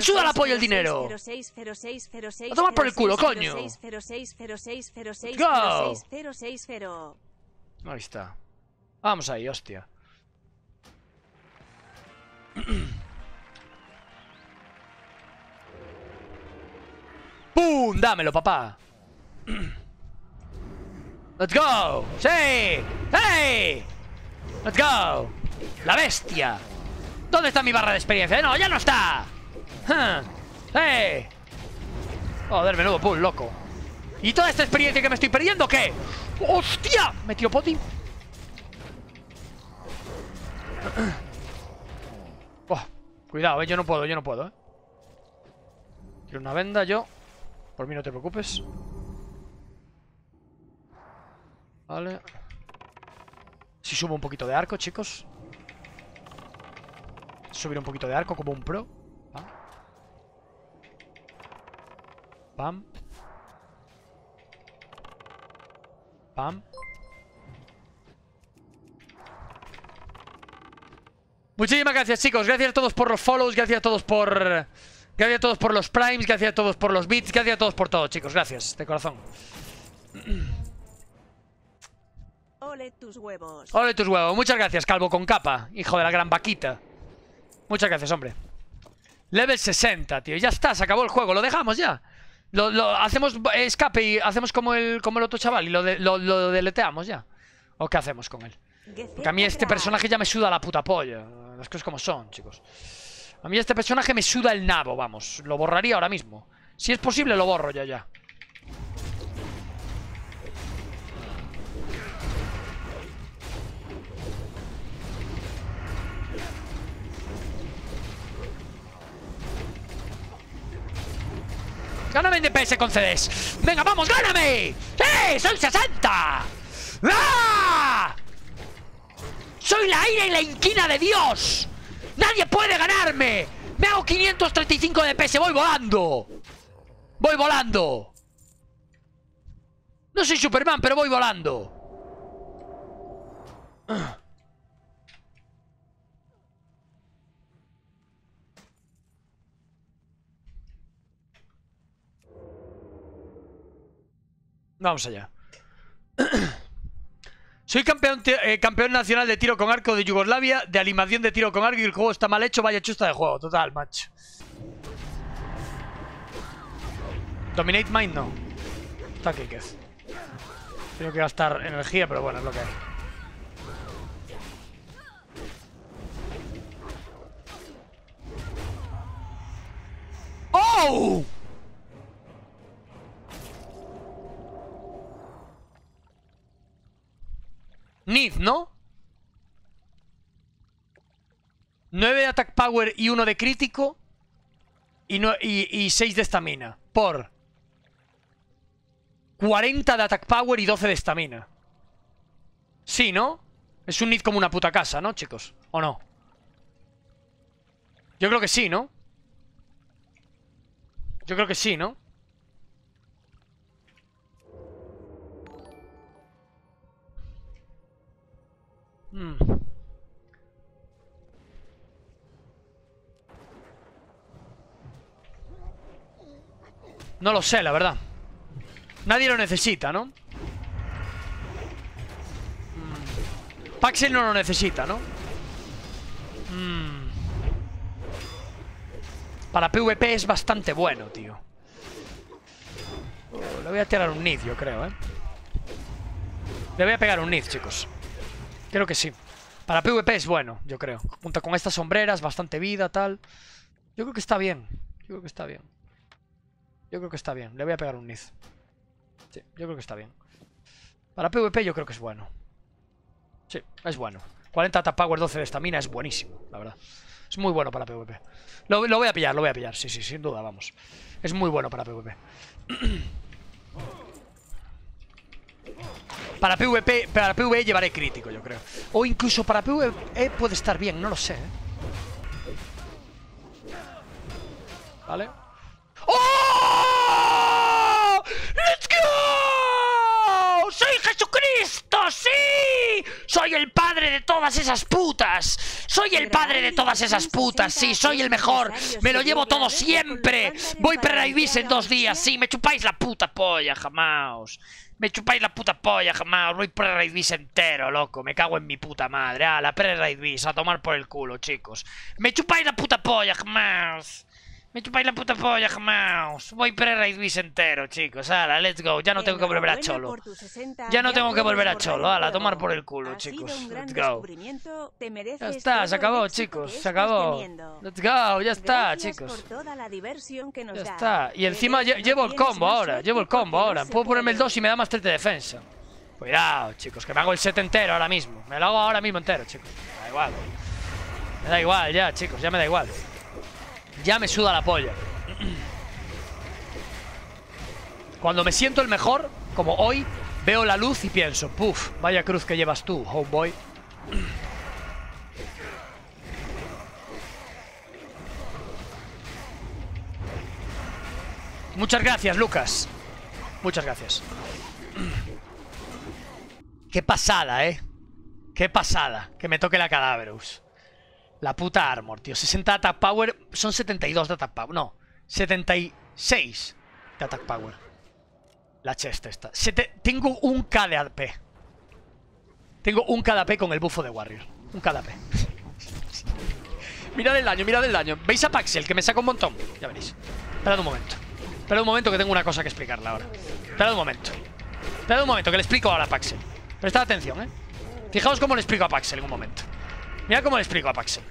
¡Suda la polla el dinero! ¡A tomar por el culo, coño! ¡Let's go! Ahí está. Vamos ahí, hostia. ¡Pum! Dámelo, papá. ¡Let's go! ¡Sí! ¡Hey! ¡Let's go! ¡La bestia! ¿Dónde está mi barra de experiencia? ¡No, ya no está! ¡Eh! Joder, menudo pull, loco. ¿Y toda esta experiencia que me estoy perdiendo qué? ¡Hostia! ¿Me poti? (clears throat) cuidado, eh, yo no puedo, yo no puedo, eh. Quiero una venda, yo. Por mí no te preocupes. Vale. Si subo un poquito de arco, chicos subir un poquito de arco como un pro. Pam. Pam. Muchísimas gracias, chicos. Gracias a todos por los follows, gracias a todos por... Gracias a todos por los primes, gracias a todos por los bits, gracias a todos por todo, chicos. Gracias, de corazón. Ole tus huevos. Ole tus huevos. Muchas gracias, Calvo con capa, hijo de la gran vaquita. Muchas gracias, hombre. Level 60, tío. Ya está, se acabó el juego. Lo dejamos ya. Lo, hacemos escape y hacemos como el, como el otro chaval y lo, lo, deleteamos ya. ¿O qué hacemos con él? Porque a mí este personaje ya me suda la puta polla. Las cosas como son, chicos. A mí este personaje me suda el nabo, vamos. Lo borraría ahora mismo. Si es posible, lo borro ya, ya. Gáname en DPS con CDs. Venga, vamos, gáname. ¡Eh! ¡Soy 60! ¡Ah! ¡Soy la ira y la inquina de Dios! ¡Nadie puede ganarme! ¡Me hago 535 de PS! ¡Voy volando! ¡Voy volando! No soy Superman, pero voy volando. Ah. Vamos allá. Soy campeón, eh, campeón nacional de tiro con arco de Yugoslavia, de animación de tiro con arco y el juego está mal hecho, vaya chusta de juego, total, macho. Dominate Mind no. Está aquí, que Tengo que gastar energía, pero bueno, es lo que hay. ¡Oh! Nid, ¿no? 9 de attack power y 1 de crítico. Y, y, 6 de estamina. Por 40 de attack power y 12 de estamina. Sí, ¿no? Es un Nid como una puta casa, ¿no, chicos? ¿O no? Yo creo que sí, ¿no? Yo creo que sí, ¿no? Mm. No lo sé, la verdad. Nadie lo necesita, ¿no? Mm. Paxil Paxel no lo necesita, ¿no? Mm. Para PvP es bastante bueno, tío. Oh, le voy a tirar un nid, yo creo, ¿eh? Le voy a pegar un nid, chicos. Creo que sí. Para PvP es bueno, yo creo. Junto con estas sombreras, bastante vida, tal. Yo creo que está bien. Yo creo que está bien. Yo creo que está bien. Le voy a pegar un Niz. Sí, yo creo que está bien. Para PvP yo creo que es bueno. Sí, es bueno. 40 attack power, 12 de estamina, es buenísimo, la verdad. Es muy bueno para PvP. Lo, lo, voy a pillar, lo voy a pillar. Sí, sí, sin duda, vamos. Es muy bueno para PvP. (clears throat) Para PvP, para PvE llevaré crítico, yo creo. O incluso para PvE puede estar bien, no lo sé. ¿eh? ¿Vale? ¡Oh! ¡Let's go! ¡Soy Jesucristo! sí! Soy el padre de todas esas putas. Soy el padre de todas esas putas. Sí, soy el mejor. Me lo llevo todo ¿eh? siempre. Voy para Ibiza en dos ¿eh? días. Sí, me chupáis la puta polla, jamaos Me chupáis la puta polla, jamás. Voy para bis entero, loco. Me cago en mi puta madre. A la pre A tomar por el culo, chicos. Me chupáis la puta polla, jamaos me chupáis la puta polla, Voy pre-raid entero, chicos. Hala, let's go. Ya no tengo que volver a Cholo. Ya no tengo que volver a Cholo. A tomar por el culo, chicos. Let's go. Ya está, se acabó, chicos. Se acabó. Let's go, ya está, chicos. Ya está. Y encima llevo el combo ahora. Llevo el combo ahora. Puedo ponerme el 2 y me da más 3 de defensa. Cuidado, chicos, que me hago el set entero ahora mismo. Me lo hago ahora mismo entero, chicos. Da igual. Me da igual ya, chicos. Ya me da igual ya me suda la polla. Cuando me siento el mejor, como hoy, veo la luz y pienso, Puff vaya cruz que llevas tú, homeboy. Muchas gracias, Lucas. Muchas gracias. Qué pasada, ¿eh? Qué pasada. Que me toque la cadáveros. La puta armor, tío. 60 attack power. Son 72 de attack power. No, 76 de attack power. La chest esta. tengo un K de AP. Tengo un K con el bufo de Warrior. Un K de (laughs) mirad el daño, mirad el daño. ¿Veis a Paxel? Que me saca un montón. Ya veréis. Esperad un momento. Esperad un momento que tengo una cosa que explicarle ahora. Esperad un momento. Esperad un momento que le explico ahora a Paxel. Prestad atención, ¿eh? Fijaos cómo le explico a Paxel en un momento. Mira cómo le explico a Paxel.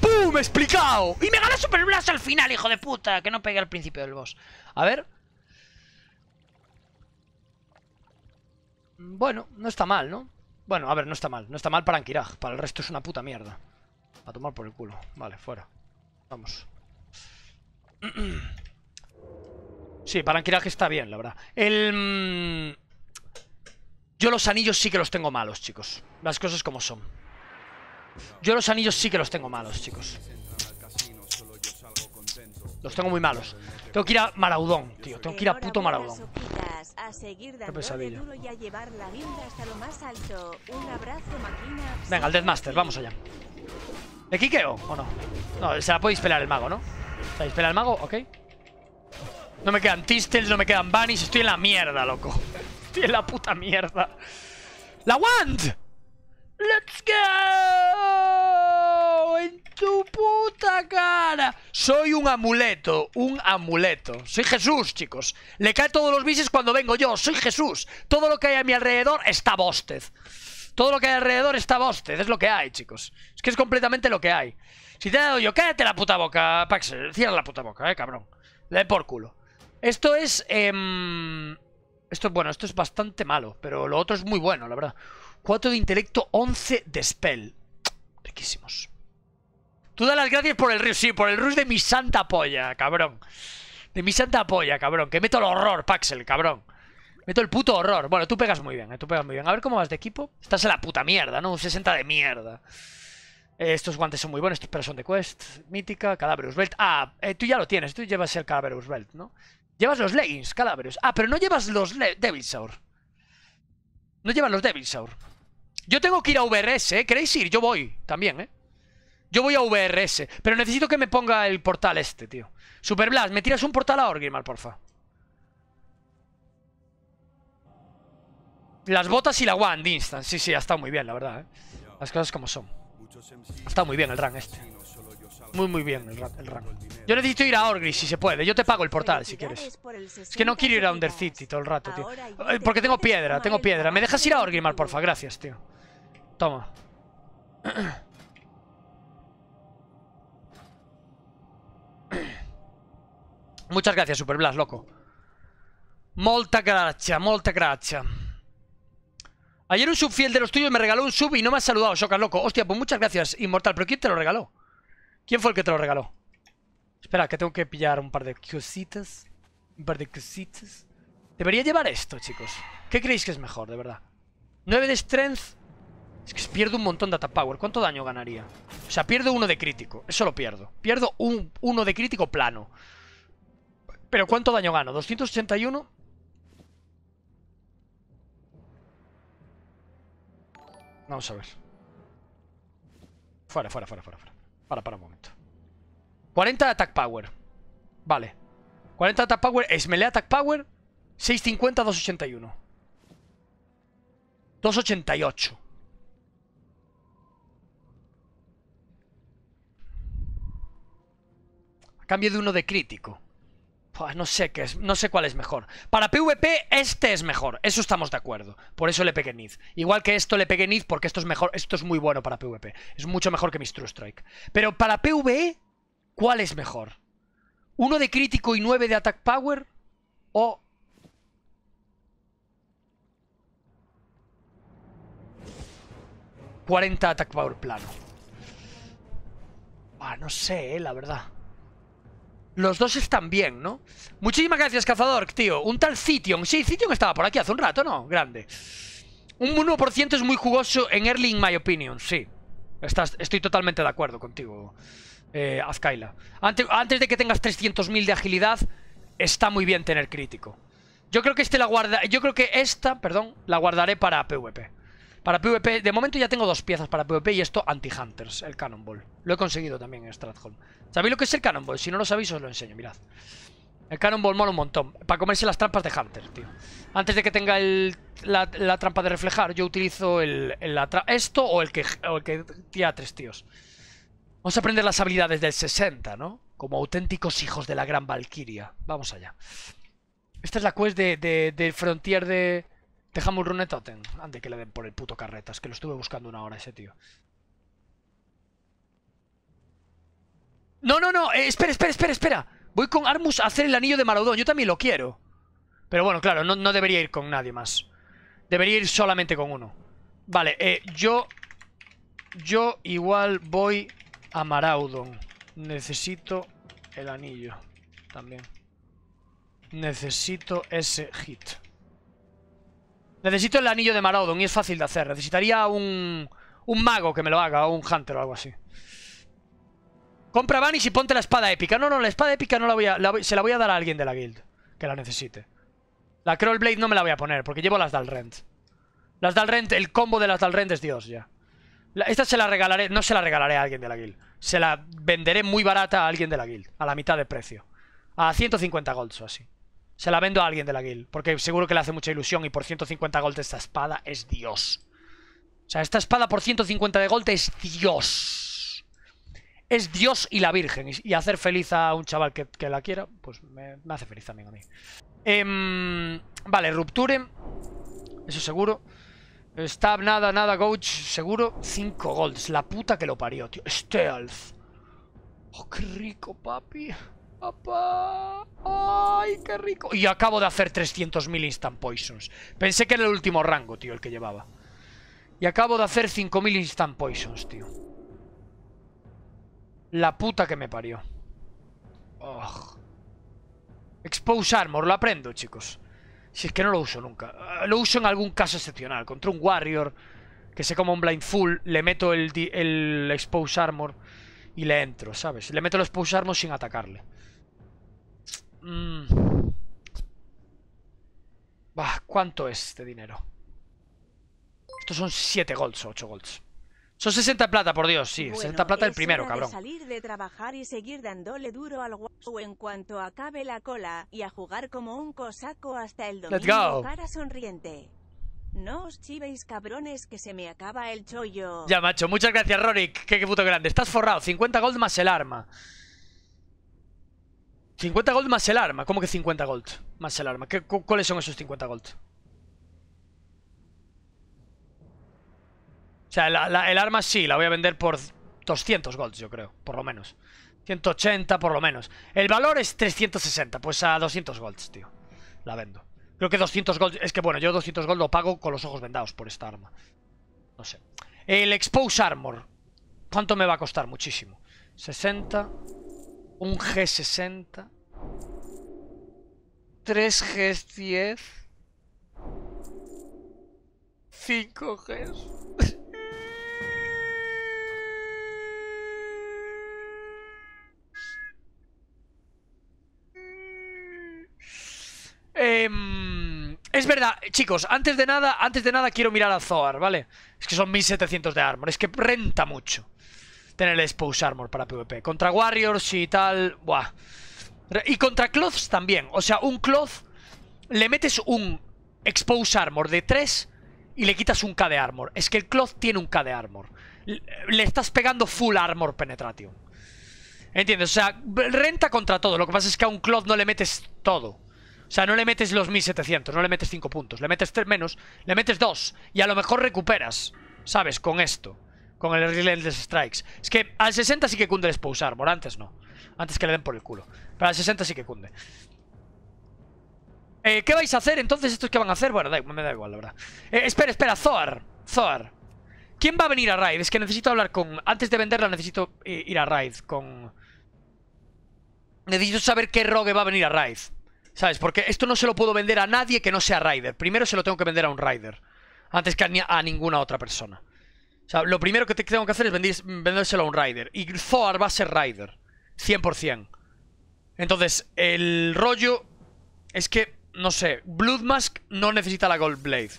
¡Pum! ¡Explicado! ¡Y me gana Super Blast al final, hijo de puta! Que no pegué al principio del boss. A ver. Bueno, no está mal, ¿no? Bueno, a ver, no está mal. No está mal para Ankiraj. Para el resto es una puta mierda. A tomar por el culo. Vale, fuera. Vamos. (clears throat) Sí, para está bien, la verdad. El... Mm, yo los anillos sí que los tengo malos, chicos. Las cosas como son. Yo los anillos sí que los tengo malos, chicos. Los tengo muy malos. Tengo que ir a Maraudón, tío. Tengo que ir a puto Maraudón. Venga, el Deadmaster, vamos allá. ¿Le quiqueo o no? No, se la podéis pelar el mago, ¿no? ¿Sabéis pelar el mago? Ok. No me quedan Tistels, no me quedan Bunnies. Estoy en la mierda, loco. Estoy en la puta mierda. ¡La Wand! ¡Let's go! ¡En tu puta cara! Soy un amuleto, un amuleto. Soy Jesús, chicos. Le caen todos los bises cuando vengo yo. Soy Jesús. Todo lo que hay a mi alrededor está bostez. Todo lo que hay alrededor está bostez. Es lo que hay, chicos. Es que es completamente lo que hay. Si te he dado yo, cállate la puta boca, Paxel. Cierra la puta boca, eh, cabrón. Le por culo. Esto es... Eh, esto, bueno, esto es bastante malo, pero lo otro es muy bueno, la verdad. 4 de intelecto, 11 de spell. Riquísimos. Tú das las gracias por el rush, sí, por el rush de mi santa polla, cabrón. De mi santa polla, cabrón. Que meto el horror, Paxel, cabrón. Meto el puto horror. Bueno, tú pegas muy bien, ¿eh? tú pegas muy bien. A ver cómo vas de equipo. Estás en la puta mierda, ¿no? Un 60 de mierda. Eh, estos guantes son muy buenos, estos pero son de quest. Mítica, Cadáver Belt. Ah, eh, tú ya lo tienes, tú llevas el Cadáver Belt, ¿no? Llevas los leggings, cadáveres. Ah, pero no llevas los Devilsaur. No llevan los Devilsaur. Yo tengo que ir a VRS, ¿eh? ¿Queréis ir? Yo voy también, ¿eh? Yo voy a VRS. Pero necesito que me ponga el portal este, tío. Super ¿me tiras un portal a Orgrimmar, porfa? Las botas y la wand instant. Sí, sí, ha estado muy bien, la verdad, ¿eh? Las cosas como son. Ha estado muy bien el rank este. Muy, muy bien el, el rango. Yo necesito ir a Orgris si se puede. Yo te pago el portal si quieres. Es que no quiero ir a Undercity todo el rato, tío. Porque tengo piedra, tengo piedra. ¿Me dejas ir a Orgrimmar, porfa? Gracias, tío. Toma. (clears throat) Muchas gracias, Superblast, loco. Molta gracia, molta gracia. Ayer un subfiel de los tuyos me regaló un sub y no me ha saludado, Shokas, loco. Hostia, pues muchas gracias, Inmortal. ¿Pero quién te lo regaló? ¿Quién fue el que te lo regaló? Espera, que tengo que pillar un par de cositas. Un par de cositas. Debería llevar esto, chicos. ¿Qué creéis que es mejor, de verdad? 9 de strength. Es que pierdo un montón de attack power. ¿Cuánto daño ganaría? O sea, pierdo uno de crítico. Eso lo pierdo. Pierdo un, uno de crítico plano. Pero ¿cuánto daño gano? 281. Vamos a ver. fuera, fuera, fuera. fuera. Para, para un momento. 40 de attack power. Vale. 40 de attack power es attack power. 650, 281. 288. A cambio de uno de crítico no sé no sé cuál es mejor. Para PvP, este es mejor. Eso estamos de acuerdo. Por eso le pegué Igual que esto le pegué nid porque esto es mejor. Esto es muy bueno para PvP. Es mucho mejor que mis True Strike. Pero para PvE, ¿cuál es mejor? ¿Uno de crítico y nueve de attack power? ¿O ¿40 attack power plano? Ah, no sé, eh, la verdad. Los dos están bien, ¿no? Muchísimas gracias, cazador, tío. Un tal Cition. Sí, Cition estaba por aquí hace un rato, ¿no? Grande. Un 1% es muy jugoso en early, in my opinion. Sí. Estás, estoy totalmente de acuerdo contigo, eh, Azkaila. Antes, de que tengas 300.000 de agilidad, está muy bien tener crítico. Yo creo que este la guarda... Yo creo que esta, perdón, la guardaré para PvP. Para PvP, de momento ya tengo dos piezas para PvP y esto anti-hunters, el Cannonball. Lo he conseguido también en Stratholm. ¿Sabéis lo que es el Cannonball? Si no lo sabéis os lo enseño, mirad. El Cannonball mola un montón, para comerse las trampas de Hunter, tío. Antes de que tenga la, trampa de reflejar, yo utilizo el, esto o el que, o el que tres tíos. Vamos a aprender las habilidades del 60, ¿no? Como auténticos hijos de la gran Valkyria. Vamos allá. Esta es la quest de, de Frontier de, Dejamos rune ten. antes que le den por el puto carretas, que lo estuve buscando una hora ese tío. No, no, no, eh, espera, espera, espera, espera. Voy con Armus a hacer el anillo de Maraudon, yo también lo quiero. Pero bueno, claro, no, debería ir con nadie más. Debería ir solamente con uno. Vale, eh, yo... Yo igual voy a Maraudon. Necesito el anillo también. Necesito ese hit. Necesito el anillo de Maraudon y es fácil de hacer. Necesitaría un, un mago que me lo haga o un hunter o algo así. Compra Vanish y ponte la espada épica. No, no, la espada épica no la voy a, se la voy a dar a alguien de la guild que la necesite. La Blade no me la voy a poner porque llevo las Dalrent. Las Dalrent, el combo de las Dalrent es Dios ya. esta se la regalaré, no se la regalaré a alguien de la guild. Se la venderé muy barata a alguien de la guild, a la mitad de precio. A 150 golds o así. Se la vendo a alguien de la guild, porque seguro que le hace mucha ilusión y por 150 gold esta espada es Dios. O sea, esta espada por 150 de gold es Dios. Es Dios y la Virgen. Y hacer feliz a un chaval que, la quiera, pues me, hace feliz también a mí. Em, vale, Rupture. Eso seguro. Stab, nada, nada, Coach, seguro. 5 golds. La puta que lo parió, tío. Stealth. Oh, qué rico, papi. ¡Ay, qué rico! Y acabo de hacer 300.000 instant poisons. Pensé que era el último rango, tío, el que llevaba. Y acabo de hacer 5.000 instant poisons, tío. La puta que me parió. Oh. Expose Armor, lo aprendo, chicos. Si es que no lo uso nunca. Eh, lo uso en algún caso excepcional. Contra un Warrior que se coma un full, le meto el, el Expose Armor y le entro, ¿sabes? Le meto el Expose Armor sin atacarle. Mm. Bah, ¿cuánto es de este dinero? Estos son 7 golds 8 golds. Son 60 plata, por Dios, sí, bueno, 60 plata el primero, cabrón. salir de trabajar y seguir dándole duro al O en cuanto acabe la cola y a jugar como un cosaco hasta el domingo cara sonriente. No os chiveis, cabrones, que se me acaba el chollo. Ya, macho, muchas gracias, Rorik. Qué, qué puto grande. Estás forrado, 50 gold más el arma. 50 gold más el arma. ¿Cómo que 50 gold más el arma? ¿Qué, ¿Cuáles son esos 50 gold? O sea, el arma sí, la voy a vender por 200 gold yo creo, por lo menos. 180 por lo menos. El valor es 360, pues a 200 gold, tío. La vendo. Creo que 200 gold... Es que bueno, yo 200 gold lo pago con los ojos vendados por esta arma. No sé. El Expose Armor. ¿Cuánto me va a costar? Muchísimo. 60 un G60, 3 G10, 5 G (laughs) em, es verdad, chicos, antes de nada, antes de nada quiero mirar a Zoar, ¿vale? Es que son 1700 de armor, es que renta mucho tener expose Armor para PvP. Contra Warriors y tal... Buah. Y contra Cloths también. O sea, un Cloth... Le metes un Expose Armor de 3 y le quitas un K de Armor. Es que el Cloth tiene un K de Armor. Le estás pegando full Armor Penetration. ¿Entiendes? O sea, renta contra todo. Lo que pasa es que a un Cloth no le metes todo. O sea, no le metes los 1700, no le metes 5 puntos. Le metes 3 menos, le metes 2. Y a lo mejor recuperas, ¿sabes? Con esto. Con el Relentless Strikes. Es que al 60 sí que cunde el usar. bueno antes no. Antes que le den por el culo. Pero al 60 sí que cunde. Eh, ¿Qué vais a hacer entonces? ¿Estos qué van a hacer? Bueno, me da igual, la verdad. Eh, espera, espera, Zoar. Zoar. ¿Quién va a venir a Raid? Es que necesito hablar con... Antes de venderla necesito eh, ir a Raid con... Necesito saber qué rogue va a venir a Raid. ¿Sabes? Porque esto no se lo puedo vender a nadie que no sea Raider. Primero se lo tengo que vender a un Raider. Antes que a ninguna otra persona. O sea, lo primero que tengo que hacer es vendérselo a un rider. Y Zoar va a ser rider. 100%. Entonces, el rollo es que, no sé, Bloodmask no necesita la Gold Blade.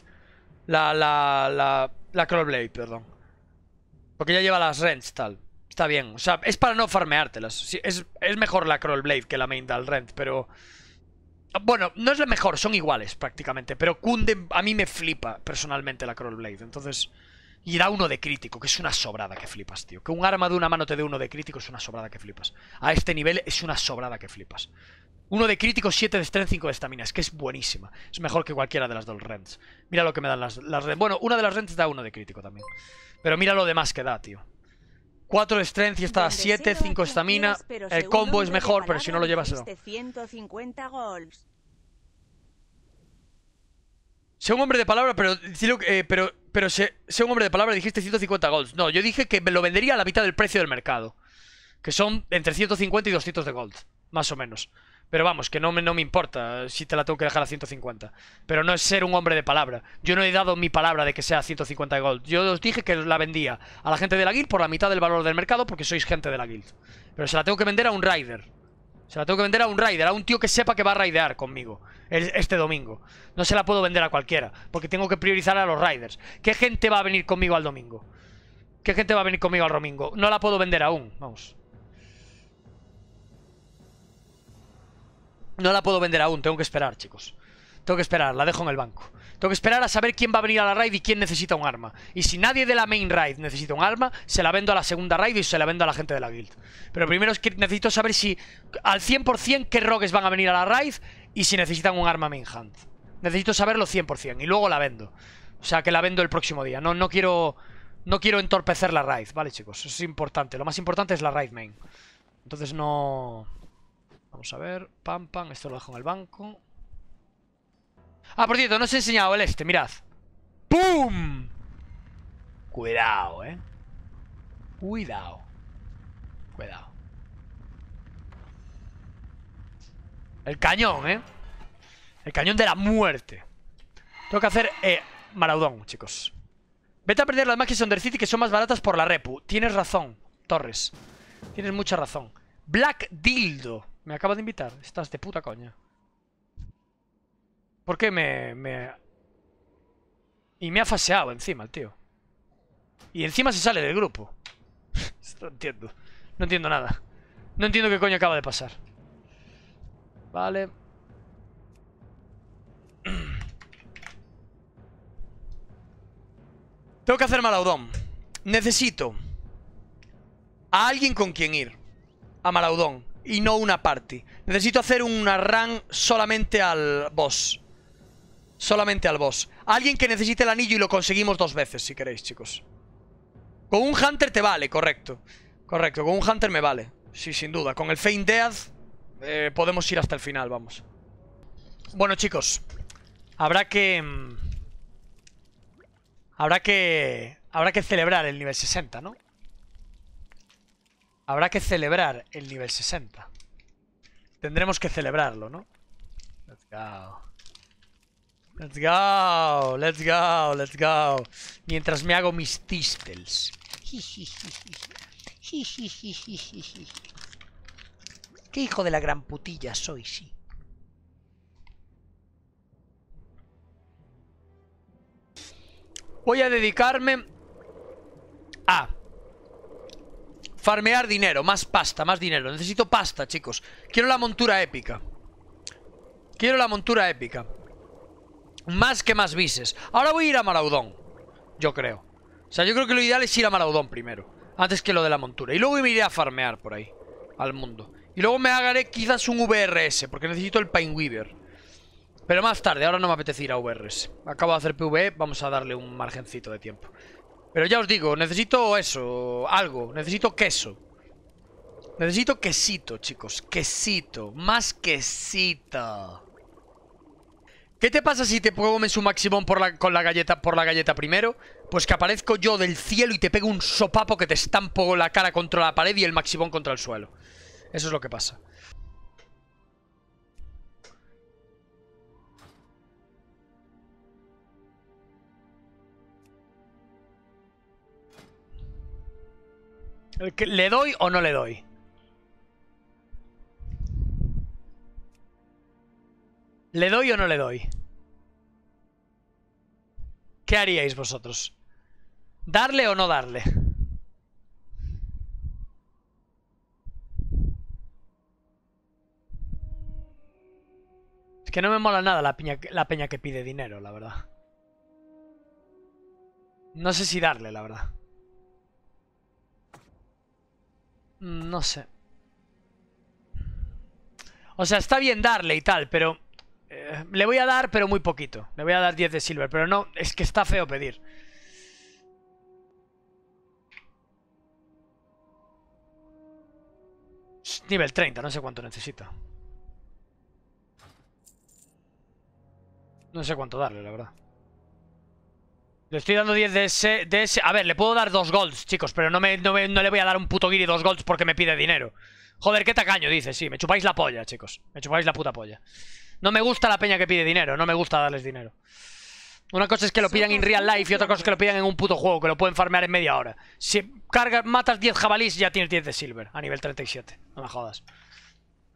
La, la, la, la Crawl Blade, perdón. Porque ya lleva las rents, tal. Está bien. O sea, es para no farmeártelas. Sí, es, es, mejor la Crawl Blade que la main del rent, pero... Bueno, no es la mejor, son iguales prácticamente. Pero Kunde, a mí me flipa personalmente la Crawl Blade. Entonces... Y da uno de crítico, que es una sobrada que flipas, tío. Que un arma de una mano te dé uno de crítico es una sobrada que flipas. A este nivel es una sobrada que flipas. Uno de crítico, 7 de strength, 5 de estamina. Es que es buenísima. Es mejor que cualquiera de las dos rents. Mira lo que me dan las, las Bueno, una de las rents da uno de crítico también. Pero mira lo demás que da, tío. 4 de strength y está 7, 5 estamina. El combo es mejor, pero si no lo llevas... No. Este sea un hombre de palabra, pero, eh, pero pero sé, un hombre de palabra, dijiste 150 golds. No, yo dije que me lo vendería a la mitad del precio del mercado. Que son entre 150 y 200 de gold, más o menos. Pero vamos, que no me, no me importa si te la tengo que dejar a 150. Pero no es ser un hombre de palabra. Yo no he dado mi palabra de que sea 150 de gold. Yo os dije que la vendía a la gente de la guild por la mitad del valor del mercado porque sois gente de la guild. Pero se la tengo que vender a un rider. Se la tengo que vender a un rider, a un tío que sepa que va a raidear conmigo este domingo. No se la puedo vender a cualquiera, porque tengo que priorizar a los riders. ¿Qué gente va a venir conmigo al domingo? ¿Qué gente va a venir conmigo al domingo? No la puedo vender aún, vamos. No la puedo vender aún, tengo que esperar, chicos. Tengo que esperar, la dejo en el banco. Tengo que esperar a saber quién va a venir a la raid y quién necesita un arma. Y si nadie de la main raid necesita un arma, se la vendo a la segunda raid y se la vendo a la gente de la guild. Pero primero es que necesito saber si al 100% qué rogues van a venir a la raid, y si necesitan un arma Minhand. Necesito saberlo 100% y luego la vendo. O sea, que la vendo el próximo día. No, no quiero no quiero entorpecer la raid, ¿vale, chicos? Eso es importante. Lo más importante es la raid main. Entonces no... Vamos a ver. Pam, pam. Esto lo dejo en el banco. Ah, por cierto, no os he enseñado el este. Mirad. ¡Pum! Cuidado, ¿eh? Cuidado. Cuidado. El cañón, ¿eh? El cañón de la muerte. Tengo que hacer eh, Maraudón, chicos. Vete a perder las magias Under City que son más baratas por la repu. Tienes razón, Torres. Tienes mucha razón. Black Dildo. Me acaba de invitar. Estás de puta coña. ¿Por qué me, me... Y me ha faseado encima el tío. Y encima se sale del grupo. (laughs) no entiendo. No entiendo nada. No entiendo qué coño acaba de pasar. Vale. (clears throat) Tengo que hacer Malaudón. Necesito a alguien con quien ir. A Malaudón. Y no una party. Necesito hacer una run solamente al boss. Solamente al boss. Alguien que necesite el anillo y lo conseguimos dos veces, si queréis, chicos. Con un Hunter te vale, correcto. Correcto, con un Hunter me vale. Sí, sin duda. Con el Feint Death... Eh, podemos ir hasta el final, vamos. Bueno, chicos. Habrá que... Mm, habrá que... Habrá que celebrar el nivel 60, ¿no? Habrá que celebrar el nivel 60. Tendremos que celebrarlo, ¿no? Let's go. Let's go, let's go, let's go. Mientras me hago mis sí (laughs) Qué hijo de la gran putilla soy, sí. Voy a dedicarme a farmear dinero, más pasta, más dinero. Necesito pasta, chicos. Quiero la montura épica. Quiero la montura épica. Más que más bises. Ahora voy a ir a Maraudón, yo creo. O sea, yo creo que lo ideal es ir a Maraudón primero. Antes que lo de la montura. Y luego me iré a farmear por ahí. Al mundo. Y luego me hagaré quizás un VRS, porque necesito el Weaver Pero más tarde, ahora no me apetece ir a VRS. Acabo de hacer PV vamos a darle un margencito de tiempo. Pero ya os digo, necesito eso, algo, necesito queso. Necesito quesito, chicos, quesito, más quesito. ¿Qué te pasa si te comes un maximón por la, con la galleta, por la galleta primero? Pues que aparezco yo del cielo y te pego un sopapo que te estampo la cara contra la pared y el maximón contra el suelo. Eso es lo que pasa. ¿Le doy o no le doy? ¿Le doy o no le doy? ¿Qué haríais vosotros? ¿Darle o no darle? que no me mola nada la, la peña que pide dinero, la verdad. No sé si darle, la verdad. Mm, no sé. O sea, está bien darle y tal, pero... Eh, le voy a dar, pero muy poquito. Le voy a dar 10 de silver, pero no, es que está feo pedir. Nivel 30, no sé cuánto necesito. No sé cuánto darle, la verdad. Le estoy dando 10 de ese, A ver, le puedo dar 2 golds, chicos, pero no, me, no, le voy a dar un puto guiri 2 golds porque me pide dinero. Joder, qué tacaño, dice. Sí, me chupáis la polla, chicos. Me chupáis la puta polla. No me gusta la peña que pide dinero, no me gusta darles dinero. Una cosa es que lo pidan en real life y otra cosa es que lo pidan en un puto juego, que lo pueden farmear en media hora. Si matas 10 jabalís, ya tienes 10 de silver, a nivel 37. No me jodas.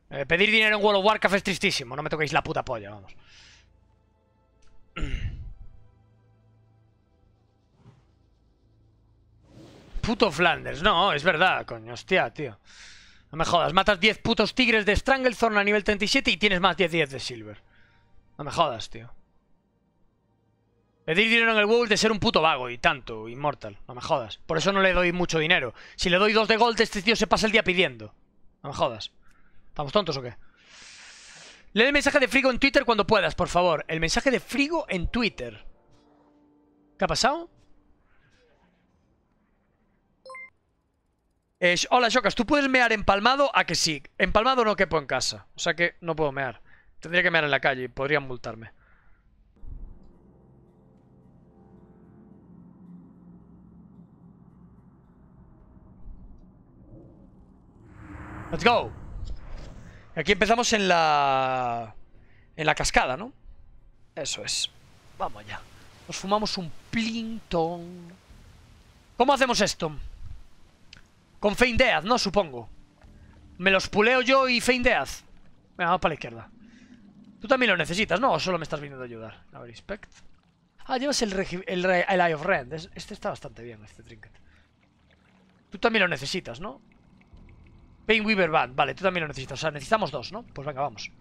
Eh, pedir dinero en World of Warcraft es tristísimo, no me toquéis la puta polla, vamos. (clears throat) Puto Flanders. No, es verdad, coño. Hostia, tío. No me jodas. Matas 10 putos tigres de Stranglethorn a nivel 37 y tienes más 10-10 de Silver. No me jodas, tío. Pedir dinero en el WoW de ser un puto vago y tanto, inmortal. No me jodas. Por eso no le doy mucho dinero. Si le doy 2 de gold, este tío se pasa el día pidiendo. No me jodas. ¿Estamos tontos o qué? Lee el mensaje de Frigo en Twitter cuando puedas, por favor. El mensaje de Frigo en Twitter. ¿Qué ha pasado? Eh, hola, chocas, ¿tú puedes mear empalmado? A ah, que sí. Empalmado no quepo en casa. O sea que no puedo mear. Tendría que mear en la calle podrían multarme. Let's go. Aquí empezamos en la... En la cascada, ¿no? Eso es. Vamos allá. Nos fumamos un plintón. ¿Cómo hacemos esto? Con Feindead, ¿no? Supongo. Me los puleo yo y Feindead. Venga, vamos para la izquierda. Tú también lo necesitas, ¿no? ¿O solo me estás viniendo a ayudar? A ver, inspect. Ah, llevas el, Eye of Rand. Este está bastante bien, este trinket. Tú también lo necesitas, ¿no? Pain Weaver Band. Vale, tú también lo necesitas. O sea, necesitamos dos, ¿no? Pues venga, vamos.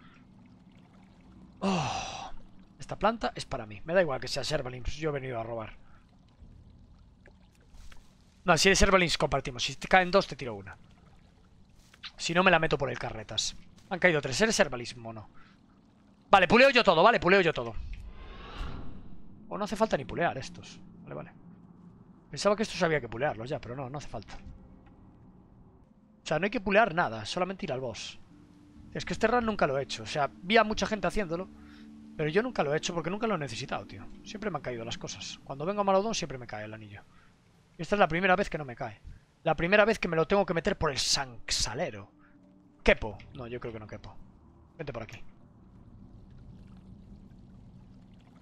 Oh, esta planta es para mí. Me da igual que sea Servalins Yo he venido a robar. No, si eres Servalins compartimos. Si te caen dos, te tiro una. Si no, me la meto por el carretas. Han caído tres. Eres Servalins, mono. Vale, puleo yo todo, vale, puleo yo todo. O no hace falta ni pulear estos. Vale, vale. Pensaba que estos había que pulearlos ya, pero no, no hace falta. O sea, no hay que pulear nada, solamente ir al boss. Es que este run nunca lo he hecho. O sea, vi mucha gente haciéndolo, pero yo nunca lo he hecho porque nunca lo he necesitado, tío. Siempre me han caído las cosas. Cuando vengo a Malodón siempre me cae el anillo. Esta es la primera vez que no me cae. La primera vez que me lo tengo que meter por el sanxalero. ¿Quepo? No, yo creo que no quepo. Vete por aquí.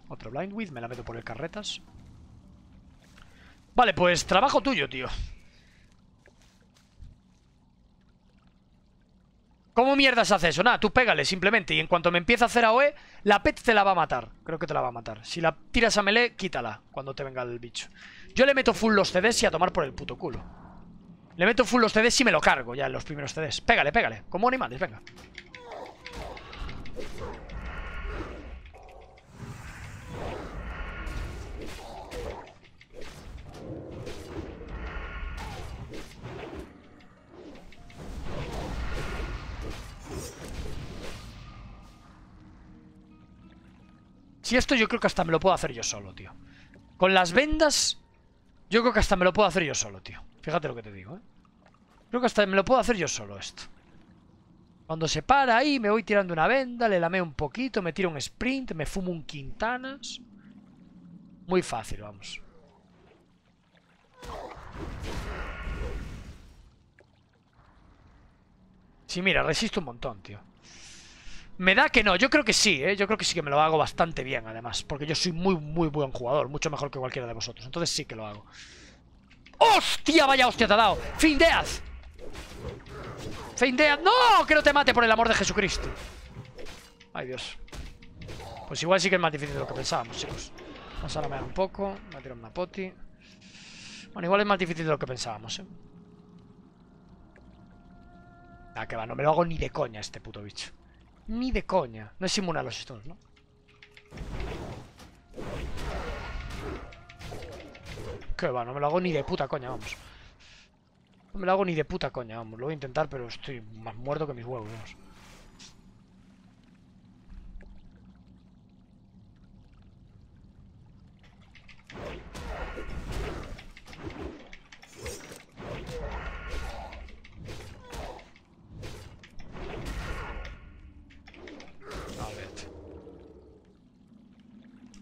Otro blind with, me la meto por el carretas. Vale, pues trabajo tuyo, tío. ¿Cómo mierdas hace eso? Nah, tú pégale simplemente. Y en cuanto me empiece a hacer AOE, la pet te la va a matar. Creo que te la va a matar. Si la tiras a melee, quítala cuando te venga el bicho. Yo le meto full los CDs y a tomar por el puto culo. Le meto full los CDs y me lo cargo ya en los primeros CDs. Pégale, pégale. Como animales, venga. Si esto yo creo que hasta me lo puedo hacer yo solo, tío. Con las vendas, yo creo que hasta me lo puedo hacer yo solo, tío. Fíjate lo que te digo, ¿eh? Creo que hasta me lo puedo hacer yo solo esto. Cuando se para ahí, me voy tirando una venda, le lameo un poquito, me tiro un sprint, me fumo un quintanas. Muy fácil, vamos. Sí, mira, resisto un montón, tío. Me da que no, yo creo que sí, ¿eh? yo creo que sí que me lo hago bastante bien además, porque yo soy muy, muy buen jugador, mucho mejor que cualquiera de vosotros, entonces sí que lo hago. ¡Hostia, vaya hostia te ha dado! ¡Findeaz! ¡Findeaz! ¡No! Que no te mate por el amor de Jesucristo. Ay, Dios. Pues igual sí que es más difícil de lo que pensábamos, chicos. Vamos a romper un poco, me ha tirar una poti. Bueno, igual es más difícil de lo que pensábamos, ¿eh? Ah, que va, no me lo hago ni de coña este puto bicho. Ni de coña. No es inmune a los stones, ¿no? Que va, no me lo hago ni de puta coña, vamos. No me lo hago ni de puta coña, vamos. Lo voy a intentar, pero estoy más muerto que mis huevos, vamos.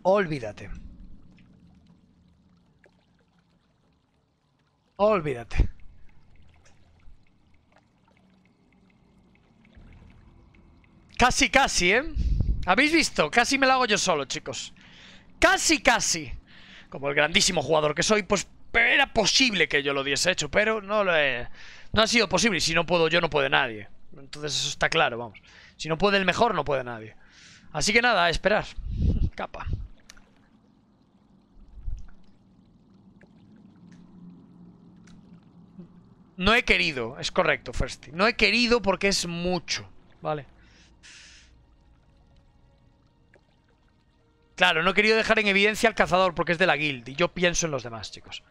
Olvídate. Olvídate. Casi, casi, ¿eh? ¿Habéis visto? Casi me la hago yo solo, chicos. Casi, casi. Como el grandísimo jugador que soy, pues era posible que yo lo hubiese hecho, pero no lo he... No ha sido posible, si no puedo yo, no puede nadie. Entonces eso está claro, vamos. Si no puede el mejor, no puede nadie. Así que nada, a esperar. (laughs) Capa. No he querido, es correcto, Firsty. No he querido porque es mucho. Vale. Claro, no he querido dejar en evidencia al cazador porque es de la guild y yo pienso en los demás, chicos.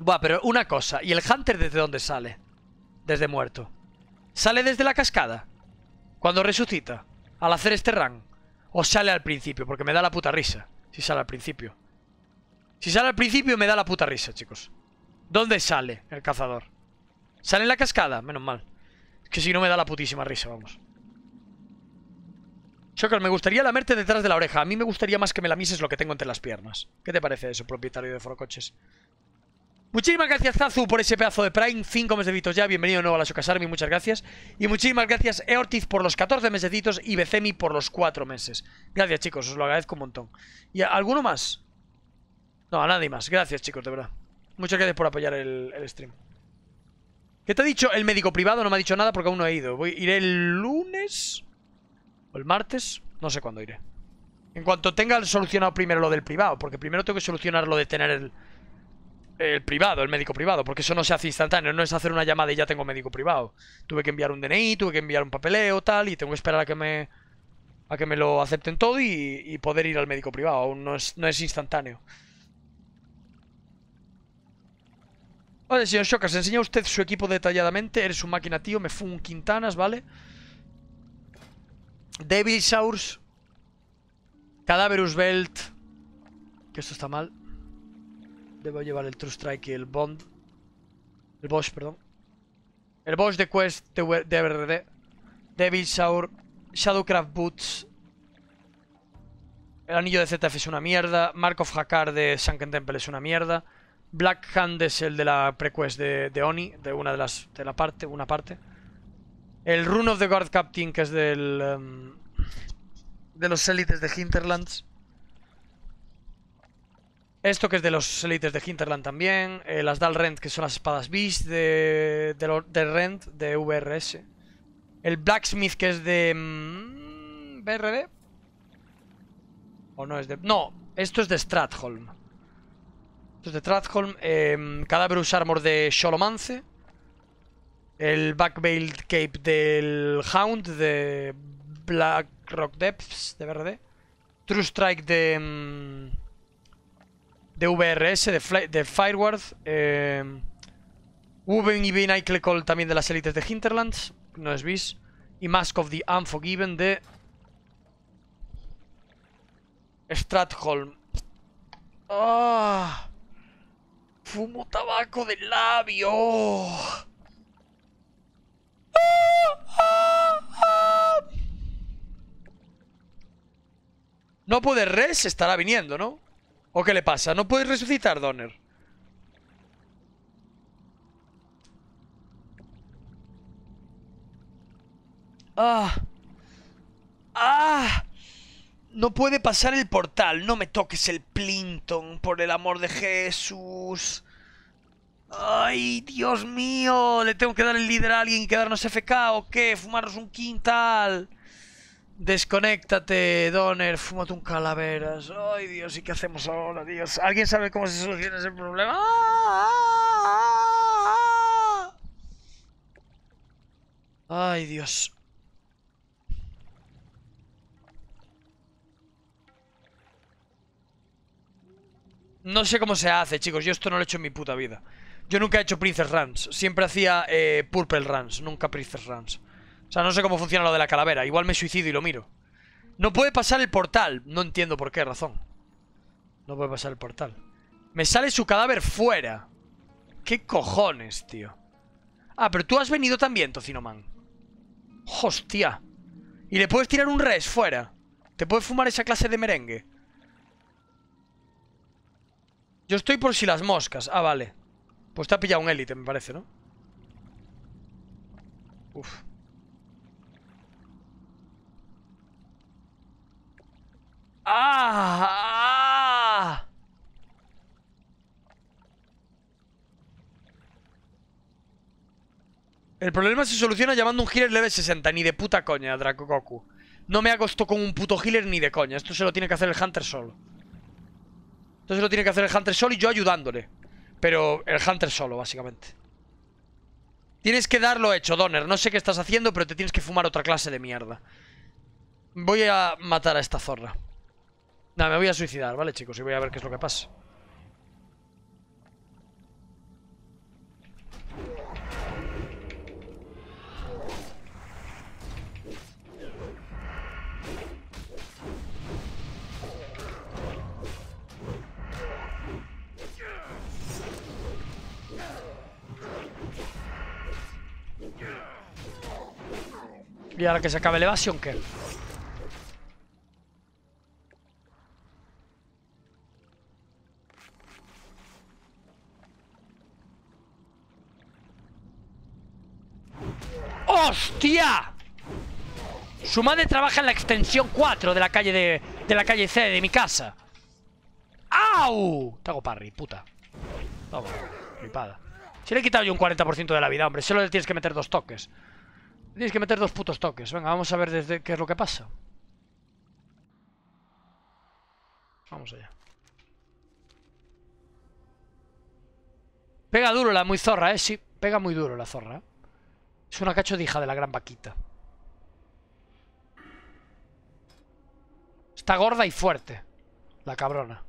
Buah, pero una cosa. ¿Y el Hunter desde dónde sale? Desde muerto. ¿Sale desde la cascada? Cuando resucita. Al hacer este run. ¿O sale al principio? Porque me da la puta risa si sale al principio. Si sale al principio me da la puta risa, chicos. ¿Dónde sale el cazador? ¿Sale en la cascada? Menos mal. Es que si no me da la putísima risa, vamos. Shocker, me gustaría lamerte detrás de la oreja. A mí me gustaría más que me la mises lo que tengo entre las piernas. ¿Qué te parece eso, propietario de Forocoches? Muchísimas gracias, Zazu, por ese pedazo de Prime. 5 mesecitos ya. Bienvenido de nuevo a la Shokas Muchas gracias. Y muchísimas gracias, Eortiz, por los 14 mesecitos y Becemi por los cuatro meses. Gracias, chicos. Os lo agradezco un montón. ¿Y alguno más? No, a nadie más. Gracias, chicos, de verdad. Muchas gracias por apoyar el, stream. ¿Qué te ha dicho el médico privado? No me ha dicho nada porque aún no he ido. Voy, iré el lunes o el martes. No sé cuándo iré. En cuanto tenga solucionado primero lo del privado, porque primero tengo que solucionar lo de tener el, el privado, el médico privado, porque eso no se hace instantáneo, no es hacer una llamada y ya tengo médico privado. Tuve que enviar un DNI, tuve que enviar un papeleo, tal, y tengo que esperar a que me a que me lo acepten todo y, poder ir al médico privado, aún no es, no es instantáneo. Vale, señor Shokas, enseña usted su equipo detalladamente. Eres un máquina, tío. Me fue un Quintanas, ¿vale? Devil Saurs. Cadaverus Belt. Que esto está mal. Debo llevar el True Strike y el Bond. El Bosch, perdón. El Bosch de Quest de, Devil Shadowcraft Boots. El anillo de ZF es una mierda. Mark of Hakar de Sunken Temple es una mierda. Black Hand es el de la prequest de, de Oni, de una de las. de la parte, una parte. El Rune of the Guard Captain, que es del. Em, de los élites de Hinterlands. Esto que es de los élites de Hinterland también. Eh, las Dal que son las espadas Beast de, de, de, Rent, de VRS. El Blacksmith, que es de. brb em, ¿O no es de.? No, esto es de Stratholm de Trathholm. eh, em, Armor de Sholomance, el Backveiled Cape del Hound de Black Rock Depths de verde True Strike de, em, de VRS de, de Fireward, eh, em. y Call también de las élites de Hinterlands, no es bis, y Mask of the Unforgiven de Strathholm. Ah. Fumo tabaco del labio. No puede res, estará viniendo, ¿no? ¿O qué le pasa? ¿No puede resucitar, Donner? ¡Ah! ¡Ah! No puede pasar el portal. No me toques el Plinton, por el amor de Jesús. ¡Ay, Dios mío! ¿Le tengo que dar el líder a alguien y quedarnos FK o qué? ¿Fumarnos un quintal? Desconéctate, Donner. Fúmate un calaveras. ¡Ay, Dios! ¿Y qué hacemos ahora, Dios? ¿Alguien sabe cómo se soluciona ese problema? ¡Ah, ah, ah, ¡Ay, Dios! No sé cómo se hace, chicos. Yo esto no lo he hecho en mi puta vida. Yo nunca he hecho Princess Runs. Siempre hacía eh, Purple Runs, nunca Princess Runs. O sea, no sé cómo funciona lo de la calavera. Igual me suicido y lo miro. No puede pasar el portal. No entiendo por qué razón. No puede pasar el portal. Me sale su cadáver fuera. ¿Qué cojones, tío? Ah, pero tú has venido también, Tocinoman. Hostia. Y le puedes tirar un res fuera. Te puedes fumar esa clase de merengue. Yo estoy por si las moscas. Ah, vale. Pues te ha pillado un élite, me parece, ¿no? Uf. ¡Ah! ¡Ah! El problema se soluciona llamando un healer level 60. Ni de puta coña, Draco No me ha con un puto healer ni de coña. Esto se lo tiene que hacer el Hunter solo. Entonces lo tiene que hacer el Hunter solo y yo ayudándole. Pero el Hunter solo, básicamente. Tienes que darlo hecho, Donner. No sé qué estás haciendo, pero te tienes que fumar otra clase de mierda. Voy a matar a esta zorra. No, me voy a suicidar, ¿vale, chicos? Y voy a ver qué es lo que pasa. Y ahora que se acabe la evasión, ¿qué? ¡Hostia! Su madre trabaja en la extensión 4 de la calle de, de la calle C de mi casa. ¡Au! Te hago parry, puta. Toma, pada. Si le he quitado yo un 40% de la vida, hombre. Solo le tienes que meter dos toques. Tienes que meter dos putos toques. Venga, vamos a ver desde qué es lo que pasa. Vamos allá. Pega duro la muy zorra, ¿eh? Sí, pega muy duro la zorra. Es una cacho hija de la gran vaquita. Está gorda y fuerte. La cabrona.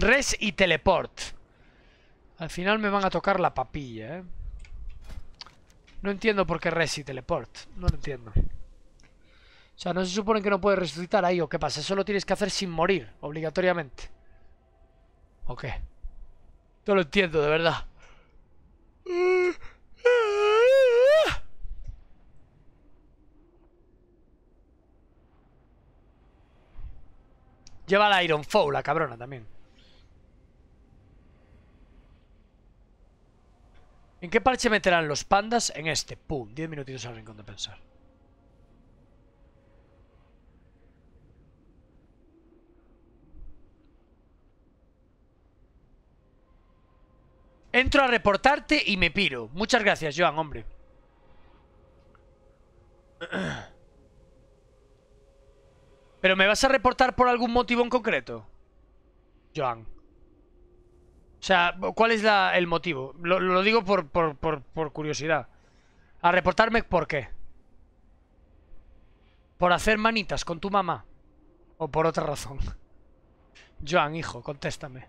Res y teleport. Al final me van a tocar la papilla, ¿eh? No entiendo por qué res y teleport. No lo entiendo. O sea, ¿no se supone que no puedes resucitar ahí o qué pasa? Eso lo tienes que hacer sin morir, obligatoriamente. ¿Ok? qué? No lo entiendo, de verdad. Lleva la Iron Fowl, la cabrona también. ¿En qué parche meterán los pandas? En este. Pum, 10 minutitos al rincón de pensar. Entro a reportarte y me piro. Muchas gracias, Joan, hombre. (clears throat) ¿Pero me vas a reportar por algún motivo en concreto? Joan. O sea, ¿cuál es la, el motivo? Lo, digo por, por, curiosidad. A reportarme por qué. ¿Por hacer manitas con tu mamá? ¿O por otra razón? (laughs) Joan, hijo, contéstame.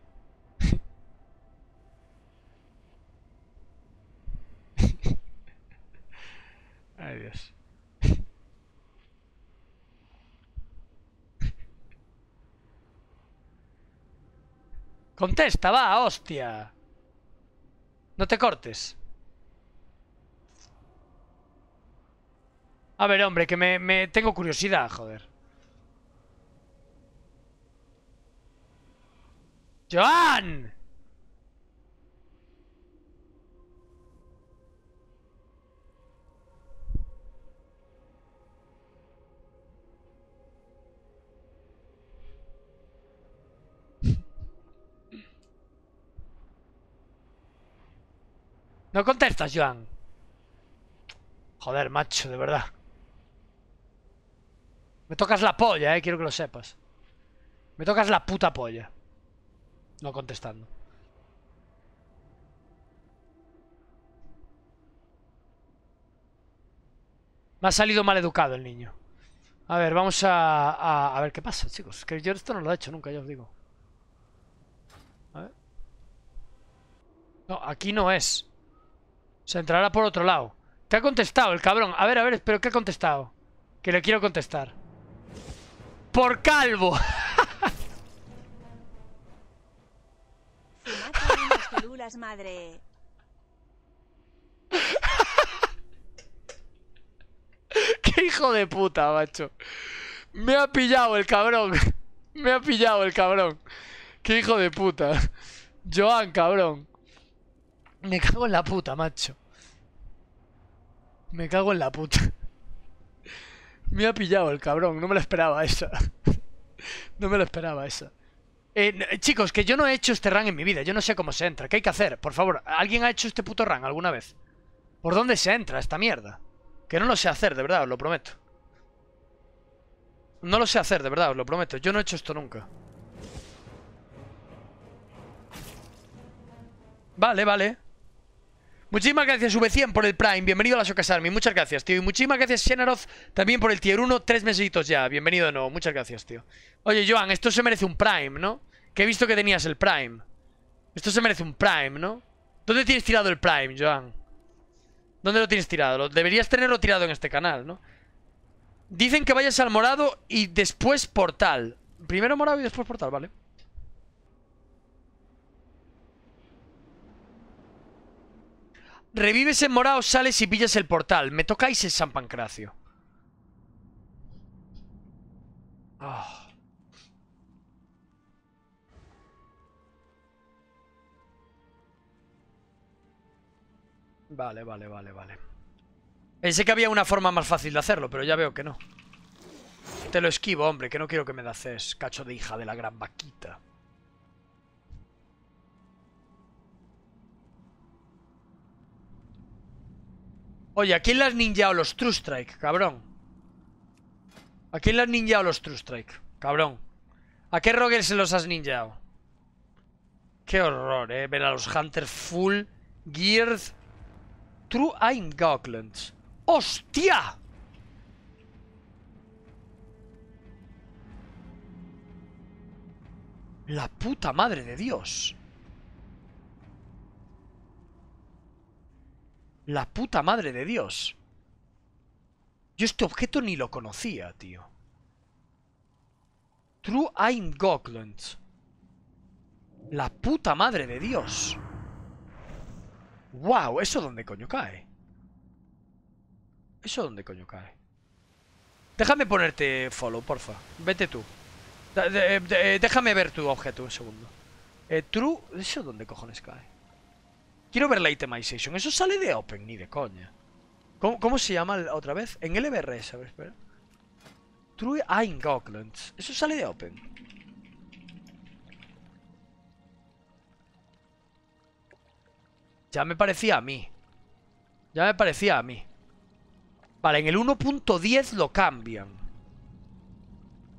¡Adiós! (laughs) Contesta, va, hostia. No te cortes. A ver, hombre, que me, tengo curiosidad, joder. ¡Joan! No contestas, Joan. Joder, macho, de verdad. Me tocas la polla, eh, quiero que lo sepas. Me tocas la puta polla. No contestando. Me ha salido mal educado el niño. A ver, vamos a, a, ver qué pasa, chicos. Que yo esto no lo he hecho nunca, ya os digo. A ver. No, aquí no es. Se entrará por otro lado. ¿Te ha contestado el cabrón? A ver, a ver, pero ¿qué ha contestado? Que le quiero contestar. ¡Por calvo! (laughs) madre. (laughs) ¡Qué hijo de puta, macho! Me ha pillado el cabrón. (laughs) Me ha pillado el cabrón. ¡Qué hijo de puta! Joan, cabrón. Me cago en la puta, macho. Me cago en la puta. Me ha pillado el cabrón, no me lo esperaba esa. No me lo esperaba esa. Eh, chicos, que yo no he hecho este run en mi vida, yo no sé cómo se entra. ¿Qué hay que hacer? Por favor, ¿alguien ha hecho este puto run alguna vez? ¿Por dónde se entra esta mierda? Que no lo sé hacer, de verdad, os lo prometo. No lo sé hacer, de verdad, os lo prometo. Yo no he hecho esto nunca. Vale, vale. Muchísimas gracias, V100, por el Prime. Bienvenido a la Sokas Army. Muchas gracias, tío. Y muchísimas gracias, Xenaroth, también por el tier 1. Tres mesitos ya. Bienvenido de nuevo. Muchas gracias, tío. Oye, Joan, esto se merece un Prime, ¿no? Que he visto que tenías el Prime. Esto se merece un Prime, ¿no? ¿Dónde tienes tirado el Prime, Joan? ¿Dónde lo tienes tirado? Lo, deberías tenerlo tirado en este canal, ¿no? Dicen que vayas al morado y después portal. Primero morado y después portal, ¿vale? Revives en morado, sales y pillas el portal. Me tocáis en San Pancracio. Ah. Vale, vale, vale, vale. Pensé que había una forma más fácil de hacerlo, pero ya veo que no. Te lo esquivo, hombre, que no quiero que me daces, cacho de hija de la gran vaquita. Oye, quién las ninja o los True Strike, cabrón? quién las ninja o los True Strike, cabrón? ¿A qué Roger se los has ninjao? Qué horror, eh. Ver a los hunters full gear True Aim Goglands. ¡Hostia! La puta madre de Dios. La puta madre de Dios. Yo este objeto ni lo conocía, tío. True Ein Gogland. La puta madre de Dios. Wow, ¿eso dónde coño cae? ¿Eso dónde coño cae? Déjame ponerte follow, porfa. Vete tú. déjame ver tu objeto un segundo. Eh, true, ¿eso dónde cojones cae? Quiero ver la itemization. Eso sale de Open, ni de coña. ¿Cómo, se llama otra vez? En LBR, a ver, espera. True Eso sale de Open. Ya me parecía a mí. Ya me parecía a mí. Vale, en el 1.10 lo cambian.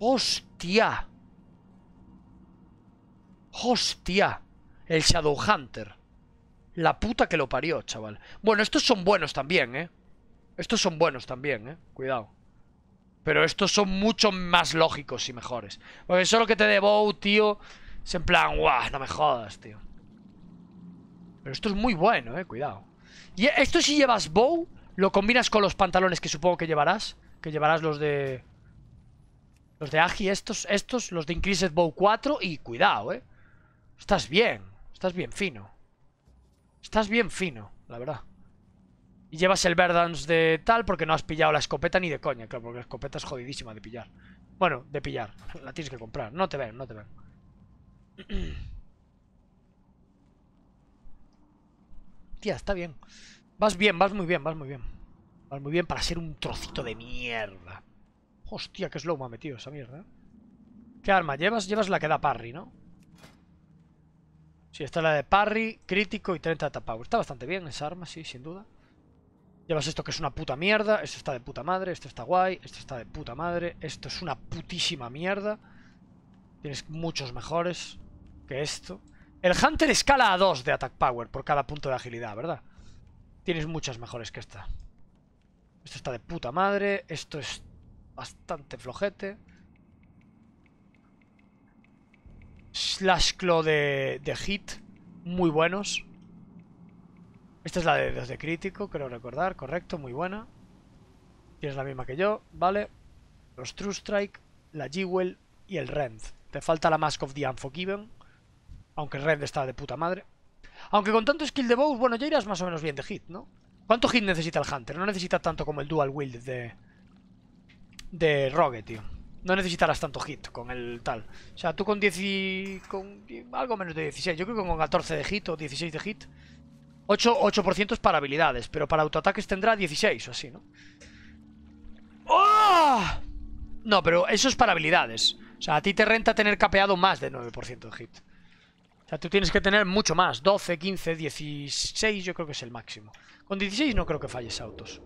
¡Hostia! ¡Hostia! El Shadow Hunter. La puta que lo parió, chaval. Bueno, estos son buenos también, ¿eh? Estos son buenos también, ¿eh? Cuidado. Pero estos son mucho más lógicos y mejores. Porque solo que te debo, tío, es en plan, guau, no me jodas, tío. Pero esto es muy bueno, eh, cuidado. Y esto si llevas bow, lo combinas con los pantalones que supongo que llevarás. Que llevarás los de... Los de Agi, estos, estos, los de Increased Bow 4 y cuidado, eh. Estás bien, estás bien fino. Estás bien fino, la verdad. Y llevas el Verdance de tal porque no has pillado la escopeta ni de coña, claro, porque la escopeta es jodidísima de pillar. Bueno, de pillar. (laughs) La tienes que comprar. No te ven, no te ven. (clears throat) Tía, está bien. Vas bien, vas muy bien, vas muy bien. Vas muy bien para ser un trocito de mierda. Hostia, qué slow me ha metido esa mierda. Eh. ¿Qué arma llevas? Llevas la que da parry, ¿no? Sí, esta es la de parry, crítico y 30 de power, Está bastante bien esa arma, sí, sin duda. Llevas esto que es una puta mierda, esto está de puta madre, esto está guay, esto está de puta madre, esto es una putísima mierda. Tienes muchos mejores que esto. El Hunter escala a 2 de Attack Power por cada punto de agilidad, ¿verdad? Tienes muchas mejores que esta. Esto está de puta madre, esto es bastante flojete. Slash Claw de, Hit, muy buenos. Esta es la de de crítico, creo recordar, correcto, muy buena. Tienes la misma que yo, vale. Los True Strike, la Jewel y el Rend. Te falta la Mask of the Unforgiven, aunque el Rend está de puta madre. Aunque con tanto skill de bows, bueno, ya irás más o menos bien de hit, ¿no? ¿Cuánto hit necesita el Hunter? No necesita tanto como el Dual Wild de... De Rogue, tío no necesitarás tanto hit con el tal. O sea, tú con 10 y... con algo menos de 16, yo creo que con 14 de hit o 16 de hit. 8, 8% es para habilidades, pero para autoataques tendrá 16 o así, ¿no? ¡Oh! No, pero eso es para habilidades. O sea, a ti te renta tener capeado más de 9% de hit. O sea, tú tienes que tener mucho más. 12, 15, 16 yo creo que es el máximo. Con 16 no creo que falles autos.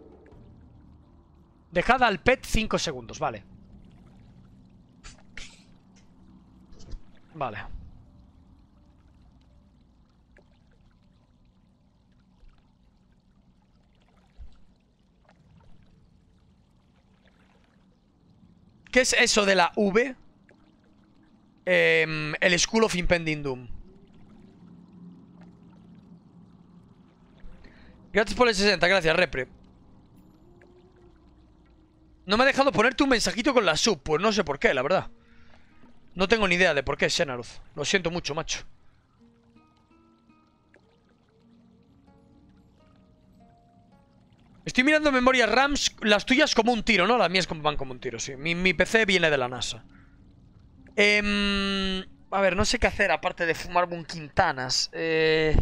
Dejada al pet 5 segundos, vale. Vale. ¿Qué es eso de la V? Em, el School of Impending Doom. Gracias por el 60, gracias, Repre. No me ha dejado ponerte un mensajito con la sub, pues no sé por qué, la verdad. No tengo ni idea de por qué es Lo siento mucho, macho. Estoy mirando memoria RAMs, las tuyas como un tiro, ¿no? Las mías van como un tiro, sí. Mi, PC viene de la NASA. Em, a ver, no sé qué hacer aparte de fumar un Quintanas. Eh...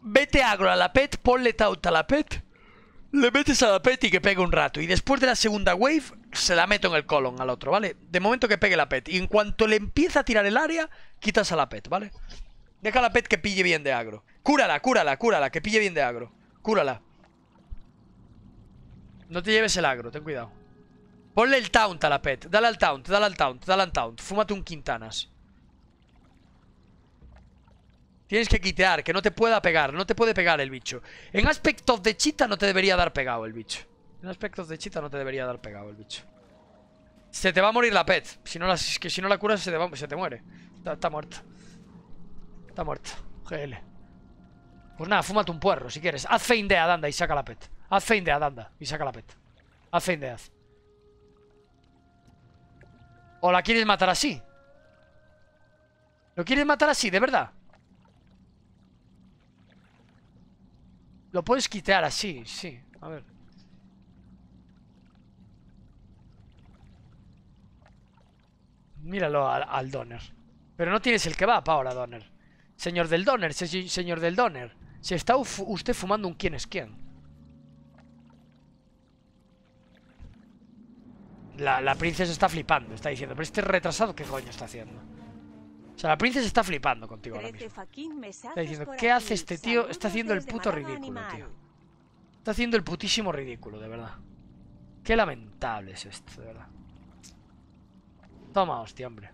Vete agro a la PET, ponle taut a la PET. Le metes a la PET y que pegue un rato. Y después de la segunda wave, se la meto en el colon al otro, ¿vale? De momento que pegue la pet. Y en cuanto le empieza a tirar el área, quitas a la pet, ¿vale? Deja a la pet que pille bien de agro. Cúrala, cúrala, cúrala, que pille bien de agro. Cúrala. No te lleves el agro, ten cuidado. Ponle el taunt a la pet. Dale al taunt, dale al taunt, dale al taunt. Fúmate un quintanas. Tienes que quitear, que no te pueda pegar. No te puede pegar el bicho. En aspecto de chita no te debería dar pegado el bicho. En aspectos de chita no te debería dar pegado el bicho. Se te va a morir la pet. Si no la, que si no la curas se te, se muere. Está, muerto. Está muerto. GL. Pues nada, fúmate un puerro si quieres. Haz feindea, anda, y saca la pet. Haz feindea, anda, y saca la pet. Haz feindea ¿O la quieres matar así? ¿Lo quieres matar así, de verdad? Lo puedes quitar así, sí. A ver. Míralo al, Donner. Pero no tienes el que kebab ahora, Donner. Señor del Donner, señor del Donner. Se está usted fumando un quién es quién. La, princesa está flipando, está diciendo, pero este retrasado, ¿qué coño está haciendo? O sea, la princesa está flipando contigo ahora mismo. Está diciendo, ¿qué hace este tío? Está haciendo el puto ridículo, tío. Está haciendo el putísimo ridículo, de verdad. Qué lamentable es esto, de verdad. Toma, hostia, hombre.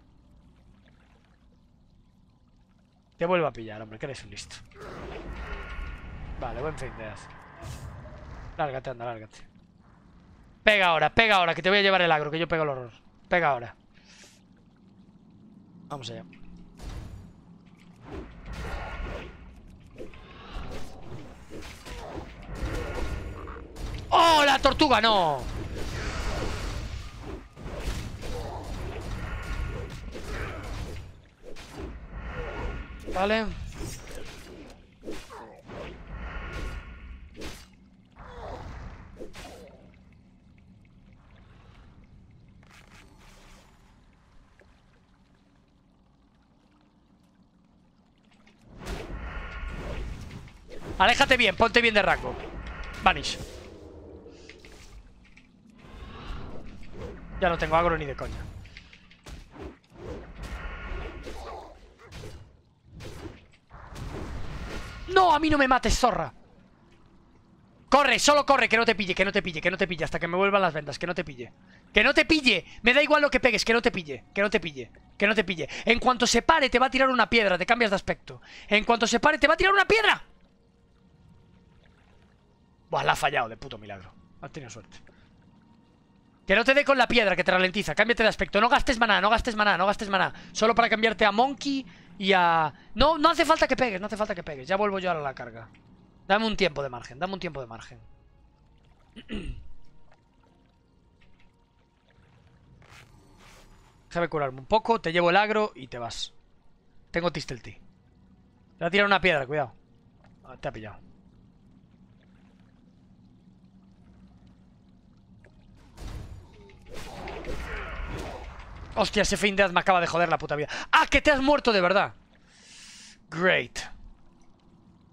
Te vuelvo a pillar, hombre, que eres un listo. Vale, buen fin de Lárgate, anda, lárgate. Pega ahora, pega ahora, que te voy a llevar el agro, que yo pego el horror. Pega ahora. Vamos allá. ¡Oh, la tortuga! ¡No! Vale. Aléjate bien, ponte bien de rango. Vanish. Ya no tengo agro ni de coña. ¡No! ¡A mí no me mates, zorra! ¡Corre! ¡Solo corre! Que no te pille, que no te pille, que no te pille Hasta que me vuelvan las vendas, que no te pille ¡Que no te pille! Me da igual lo que pegues, que no te pille Que no te pille, que no te pille En cuanto se pare te va a tirar una piedra, te cambias de aspecto En cuanto se pare te va a tirar una piedra Buah, la ha fallado de puto milagro ¡Ha tenido suerte que no te dé con la piedra que te ralentiza. Cámbiate de aspecto. No gastes maná, no gastes maná, no gastes maná. Solo para cambiarte a Monkey y a... No, no hace falta que pegues, no hace falta que pegues. Ya vuelvo yo ahora a la carga. Dame un tiempo de margen, dame un tiempo de margen. (clears throat) Déjame curarme un poco, te llevo el agro y te vas. Tengo Tistelti. Te va a tirar una piedra, cuidado. Ah, te ha pillado. Hostia, ese fin de me acaba de joder la puta vida. ¡Ah, que te has muerto de verdad! Great.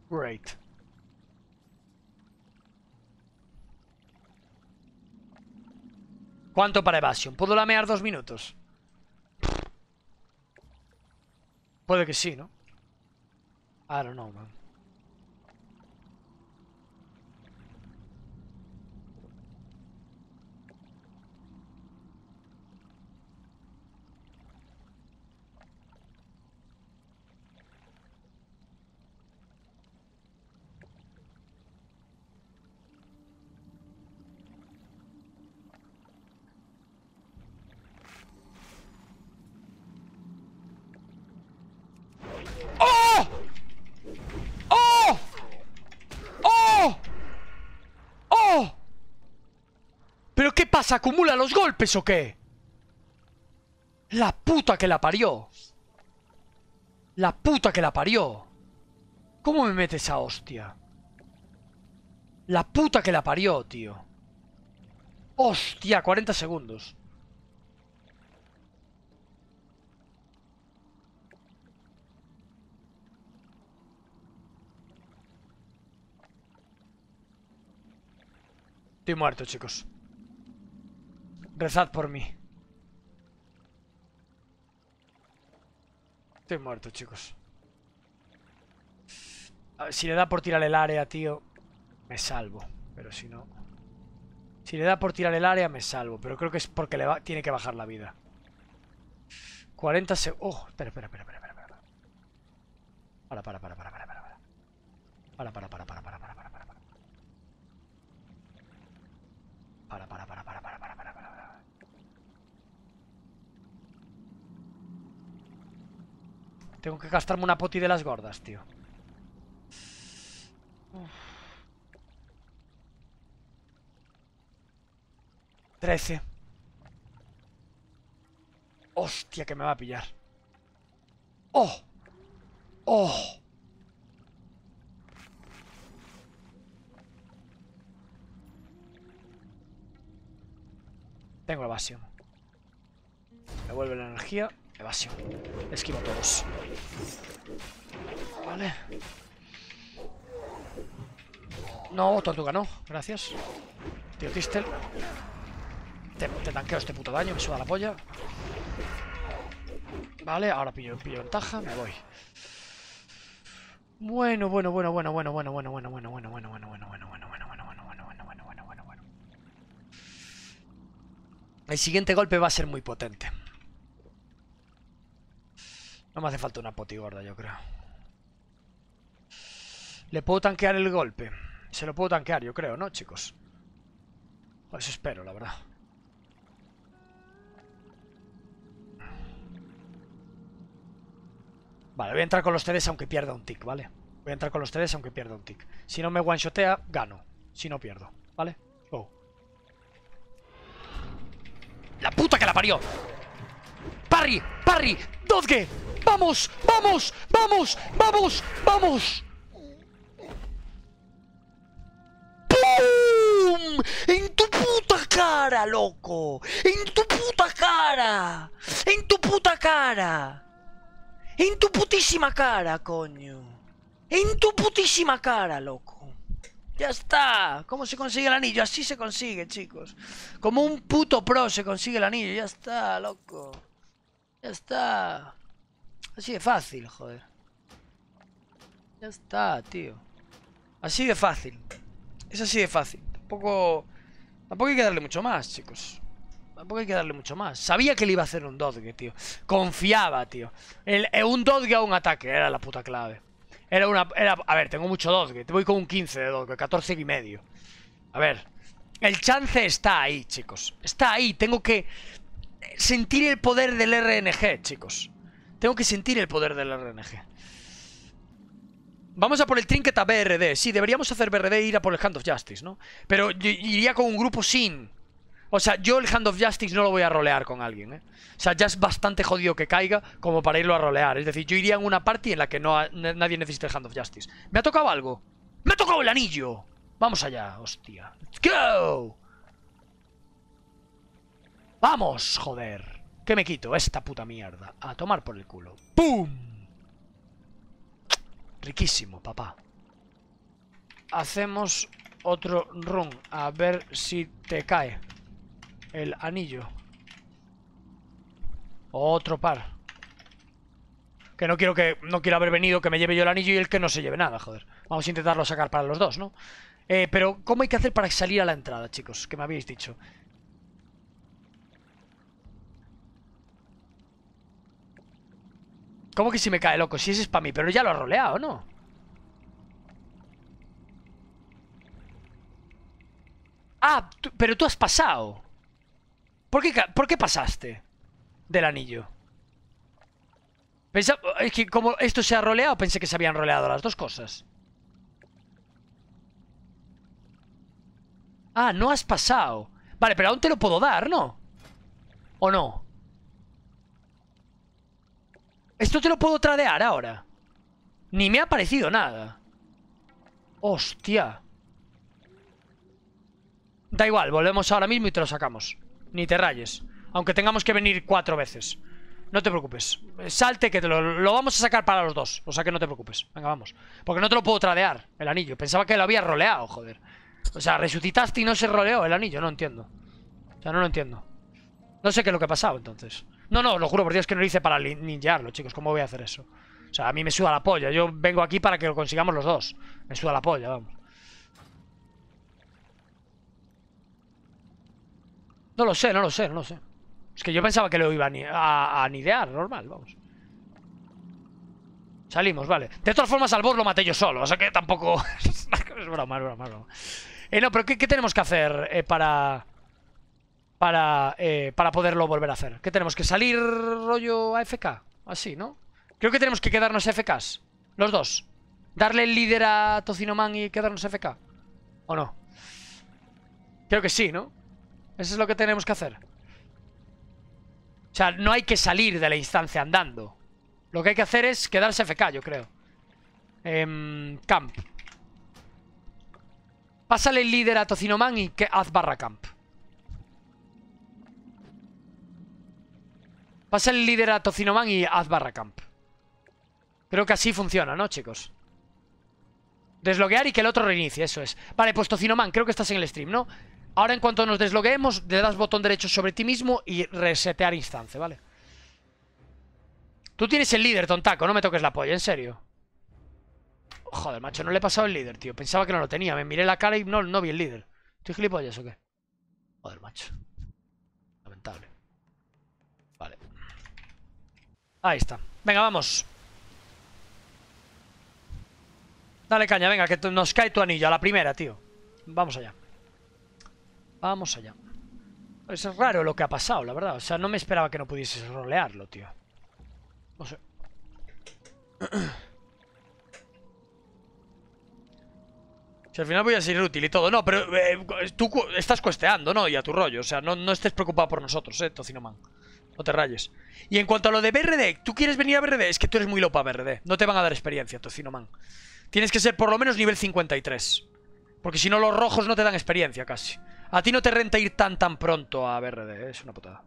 Great. ¿Cuánto para Evasion? ¿Puedo lamear dos minutos? Puede que sí, ¿no? I don't know, man. ¡Oh! ¡Oh! ¡Oh! ¡Oh! ¿Pero qué pasa? ¿Acumula los golpes o qué? La puta que la parió. La puta que la parió. ¿Cómo me mete esa hostia? La puta que la parió, tío. Hostia, 40 segundos. Estoy muerto, chicos. Rezad por mí. Estoy muerto, chicos. si le da por tirar el área, tío, me salvo. Pero si no... Si le da por tirar el área, me salvo. Pero creo que es porque le va... tiene que bajar la vida. 40 segundos... ¡Oh! Espera, espera, espera, espera, espera. Para, para, para, para, para, para. Para, para, para, para, para, para, para. Para, para, para, para, para, para, para, para. Tengo que gastarme una poti de las gordas, tío. Trece Hostia, que me va a pillar. ¡Oh! ¡Oh! Tengo evasión. Me vuelve la energía. Evasión. Esquivo todos. Vale. No, tortuga no. Gracias. Tío Tistel. Te, te, tanqueo este puto daño, me suda la polla. Vale, ahora pillo, pillo ventaja, me voy. Bueno, bueno, bueno, bueno, bueno, bueno, bueno, bueno, bueno, bueno, bueno, bueno, bueno, bueno, bueno, bueno. El siguiente golpe va a ser muy potente. No me hace falta una potigorda, yo creo. ¿Le puedo tanquear el golpe? Se lo puedo tanquear, yo creo, ¿no, chicos? Eso espero, la verdad. Vale, voy a entrar con los tres aunque pierda un tick, ¿vale? Voy a entrar con los tres aunque pierda un tick. Si no me one-shotea, gano. Si no pierdo, ¿vale? ¡La puta que la parió! ¡Parry! ¡Parry! ¡Dodge! ¡Vamos! ¡Vamos! ¡Vamos! ¡Vamos! ¡Vamos! ¡Pum! ¡En tu puta cara, loco! ¡En tu puta cara! ¡En tu puta cara! ¡En tu putísima cara, coño! ¡En tu putísima cara, loco! ¡Ya está! ¿Cómo se consigue el anillo? Así se consigue, chicos. Como un puto pro se consigue el anillo. Ya está, loco. Ya está. Así de fácil, joder. Ya está, tío. Así de fácil. Es así de fácil. Tampoco... Tampoco hay que darle mucho más, chicos. Tampoco hay que darle mucho más. Sabía que le iba a hacer un dodge, tío. Confiaba, tío. El, eh, un dodge a un ataque era la puta clave. Era una... a ver, tengo mucho Dodge. Voy con un 15 de Dodge, 14 y medio. A ver. El chance está ahí, chicos. Está ahí. Tengo que sentir el poder del RNG, chicos. Tengo que sentir el poder del RNG. Vamos a por el trinket a BRD. Sí, deberíamos hacer BRD e ir a por el Hand of Justice, ¿no? Pero iría con un grupo sin... O sea, yo el Hand of Justice no lo voy a rolear con alguien, ¿eh? O sea, ya es bastante jodido que caiga como para irlo a rolear. Es decir, yo iría en una party en la que no nadie necesite el Hand of Justice. ¿Me ha tocado algo? ¡Me ha tocado el anillo! Vamos allá, hostia. ¡Let's go! ¡Vamos, joder! ¿Qué me quito? Esta puta mierda. A tomar por el culo. ¡Pum! Riquísimo, papá. Hacemos otro run. A ver si te cae. El anillo. Otro par. Que no quiero que no quiero haber venido que me lleve yo el anillo y el que no se lleve nada, joder. Vamos a intentarlo sacar para los dos, ¿no? Eh, pero, ¿cómo hay que hacer para salir a la entrada, chicos? Que me habéis dicho. ¿Cómo que si me cae, loco? Si ese es para mí, pero ya lo ha roleado, ¿no? Ah, pero tú has pasado. ¿Por qué, pasaste del anillo? Pensaba, es que como esto se ha roleado, pensé que se habían roleado las dos cosas. Ah, no has pasado. Vale, pero aún te lo puedo dar, ¿no? ¿O no? Esto te lo puedo tradear ahora. Ni me ha parecido nada. Hostia. Da igual, volvemos ahora mismo y te lo sacamos. Ni te rayes. Aunque tengamos que venir cuatro veces. No te preocupes. Salte que te lo, vamos a sacar para los dos. O sea que no te preocupes. Venga, vamos. Porque no te lo puedo tradear, el anillo. Pensaba que lo había roleado, joder. O sea, resucitaste y no se roleó el anillo. No entiendo. O sea, no lo entiendo. No sé qué es lo que ha pasado, entonces. No, no, lo juro por Dios que no lo hice para ninjarlo, chicos. ¿Cómo voy a hacer eso? O sea, a mí me suda la polla. Yo vengo aquí para que lo consigamos los dos. Me suda la polla, vamos. No lo sé, no lo sé, no lo sé. Es que yo pensaba que lo iba a, anidear, normal, vamos. Salimos, vale. De todas formas, al boss lo maté yo solo, o sea que tampoco... (laughs) es broma, es broma, Eh, no, pero ¿qué, tenemos que hacer eh, para... Para, eh, para poderlo volver a hacer? ¿Qué tenemos? ¿Que salir rollo a FK? Así, ¿no? Creo que tenemos que quedarnos FKS, Los dos. Darle el líder a Tocinoman y quedarnos FK, ¿O no? Creo que sí, ¿no? Eso es lo que tenemos que hacer. O sea, no hay que salir de la instancia andando. Lo que hay que hacer es quedarse FK, yo creo. Em, camp. Pásale el líder a Tocinoman y que haz barra camp. Pásale el líder a Tocinoman y haz barra camp. Creo que así funciona, ¿no, chicos? Desloguear y que el otro reinicie, eso es. Vale, pues Tocinoman, creo que estás en el stream, ¿no? Ahora en cuanto nos desloguemos, le das botón derecho sobre ti mismo y resetear instancia, ¿vale? Tú tienes el líder, tontaco, no me toques la polla, en serio. Joder, macho, no le he pasado el líder, tío. Pensaba que no lo tenía. Me miré la cara y no, no vi el líder. ¿Estoy gilipollas o qué? Joder, macho. Lamentable. Vale. Ahí está. Venga, vamos. Dale caña, venga, que nos cae tu anillo a la primera, tío. Vamos allá. Vamos allá. Es raro lo que ha pasado, la verdad. O sea, no me esperaba que no pudieses rolearlo, tío. No sé. (clears throat) Si al final voy a ser útil y todo. No, pero eh, eh, tú estás cuesteando, ¿no? Y a tu rollo. O sea, no, no estés preocupado por nosotros, ¿eh, Tocinoman? No te rayes. Y en cuanto a lo de BRD, ¿tú quieres venir a BRD? Es que tú eres muy lopa BRD. No te van a dar experiencia, Tocinoman. Tienes que ser por lo menos nivel 53. Porque si no, los rojos no te dan experiencia casi. A ti no te renta ir tan tan pronto a BRD, ¿eh? es una potada.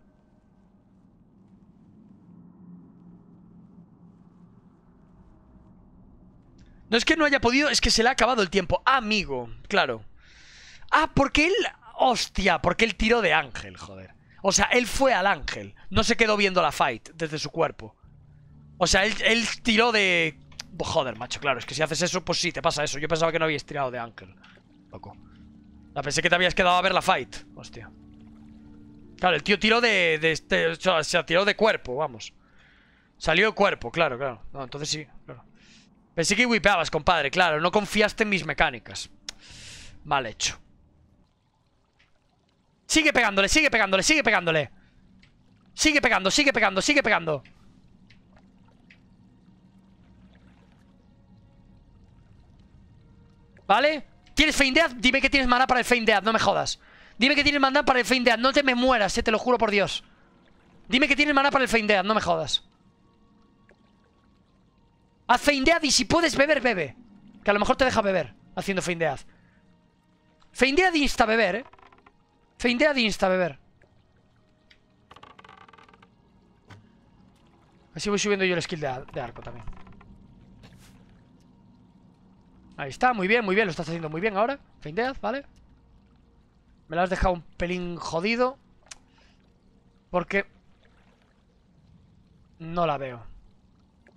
No es que no haya podido, es que se le ha acabado el tiempo. Amigo, claro. Ah, porque él... Hostia, porque él tiró de ángel, joder. O sea, él fue al ángel. No se quedó viendo la fight desde su cuerpo. O sea, él, él tiró de... Joder, macho, claro. Es que si haces eso, pues sí, te pasa eso. Yo pensaba que no habías tirado de ángel. Loco. La ah, pensé que te habías quedado a ver la fight. Hostia. Claro, el tío tiró de, de este... O sea, se tiró de cuerpo, vamos. Salió de cuerpo, claro, claro. No, entonces sí, claro. Pensé que whipeabas, compadre, claro. No confiaste en mis mecánicas. Mal hecho. Sigue pegándole, sigue pegándole, sigue pegándole. Sigue pegando, sigue pegando, sigue pegando. ¿Vale? ¿Tienes feindead? Dime que tienes mana para el feindead no me jodas. Dime que tienes mana para el feindead no te me mueras, eh, te lo juro por Dios. Dime que tienes mana para el feindead no me jodas. Haz feindead y si puedes beber, bebe. Que a lo mejor te deja beber haciendo feindead Feindead insta beber, eh. Feindead insta beber. Así voy subiendo yo el skill de arco también. Ahí está, muy bien, muy bien, lo estás haciendo muy bien ahora Findead, ¿vale? Me lo has dejado un pelín jodido Porque No la veo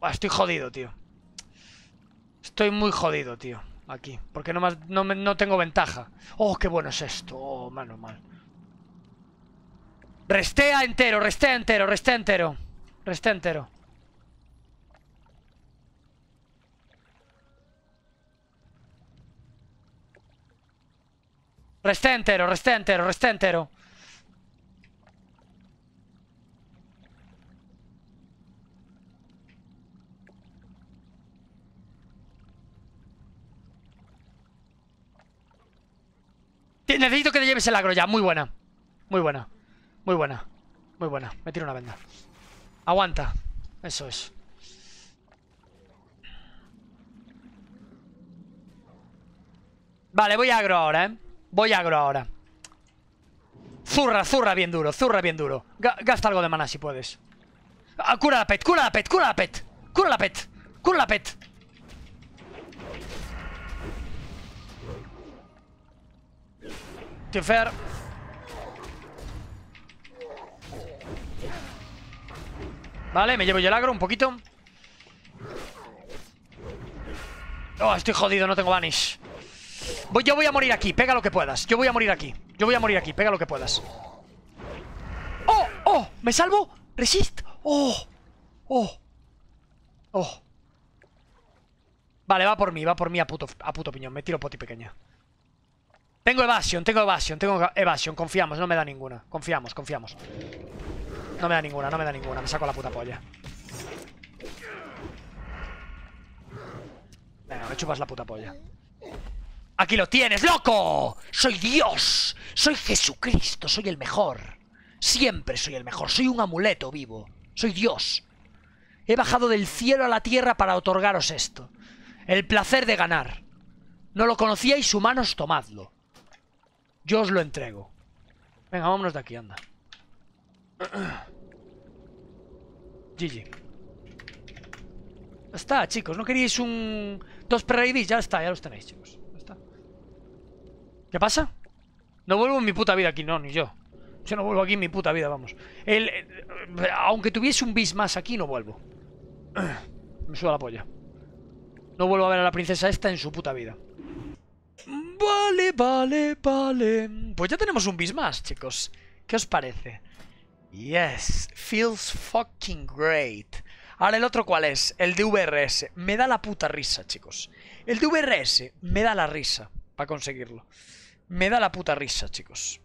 Estoy jodido, tío Estoy muy jodido, tío Aquí, porque no, más, no, tengo ventaja Oh, qué bueno es esto Oh, mano mal Restea entero, restea entero, restea entero Restea entero Resté entero, resté entero, resté entero. Necesito que te lleves el agro ya. Muy buena. Muy buena. Muy buena. Muy buena. Me tiro una venda. Aguanta. Eso es. Vale, voy a agro ahora, ¿eh? Voy agro ahora. Zurra, zurra bien duro, zurra bien duro. gasta algo de mana si puedes. Ah, cura la pet, cura la pet, cura la pet. Cura la pet, cura la pet. Vale, me llevo yo el agro un poquito. Oh, estoy jodido, no tengo banish. Voy, yo voy a morir aquí, pega lo que puedas. Yo voy a morir aquí. Yo voy a morir aquí, pega lo que puedas. ¡Oh! ¡Oh! ¿Me salvo? ¡Resist! ¡Oh! ¡Oh! ¡Oh! Vale, va por mí, va por mí a puto, a puto piñón. Me tiro poti pequeña. Tengo evasión, tengo evasión, tengo evasión. Confiamos, no me da ninguna. Confiamos, confiamos. No me da ninguna, no me da ninguna. Me saco la puta polla. Venga, me chupas la puta polla. Aquí lo tienes, loco. Soy Dios. Soy Jesucristo. Soy el mejor. Siempre soy el mejor. Soy un amuleto vivo. Soy Dios. He bajado del cielo a la tierra para otorgaros esto. El placer de ganar. No lo conocíais, humanos, tomadlo. Yo os lo entrego. Venga, vámonos de aquí, anda. (clears throat) GG. Está, chicos. ¿No queríais un... Dos pre ya está, ya los tenéis, chicos. ¿Qué pasa? No vuelvo en mi puta vida aquí, no, ni yo. Yo no vuelvo aquí en mi puta vida, vamos. El, eh, aunque tuviese un bis más aquí, no vuelvo. (clears throat) Me suda la polla. No vuelvo a ver a la princesa esta en su puta vida. Vale, vale, vale. Pues ya tenemos un bis más, chicos. ¿Qué os parece? Yes, feels fucking great. Ahora, ¿el otro cuál es? El de VRS. Me da la puta risa, chicos. El de VRS me da la risa para conseguirlo. Me da la puta risa, chicos.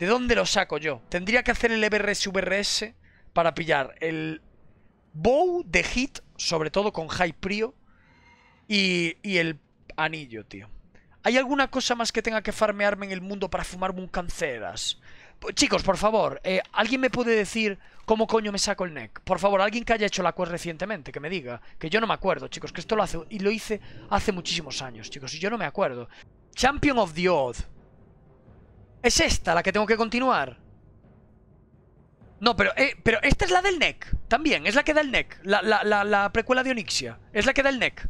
¿De dónde lo saco yo? Tendría que hacer el EBRS VRS para pillar el bow de hit, sobre todo con high prio, y, el anillo, tío. ¿Hay alguna cosa más que tenga que farmearme en el mundo para fumar un canceras? Chicos, por favor, eh, ¿alguien me puede decir cómo coño me saco el neck? Por favor, alguien que haya hecho la quest recientemente, que me diga. Que yo no me acuerdo, chicos, que esto lo hace y lo hice hace muchísimos años, chicos, y yo no me acuerdo. Champion of the odd ¿Es esta la que tengo que continuar? No, pero, eh, pero esta es la del NEC. También, es la que da el NEC. La, precuela de Onixia. Es la que da el NEC.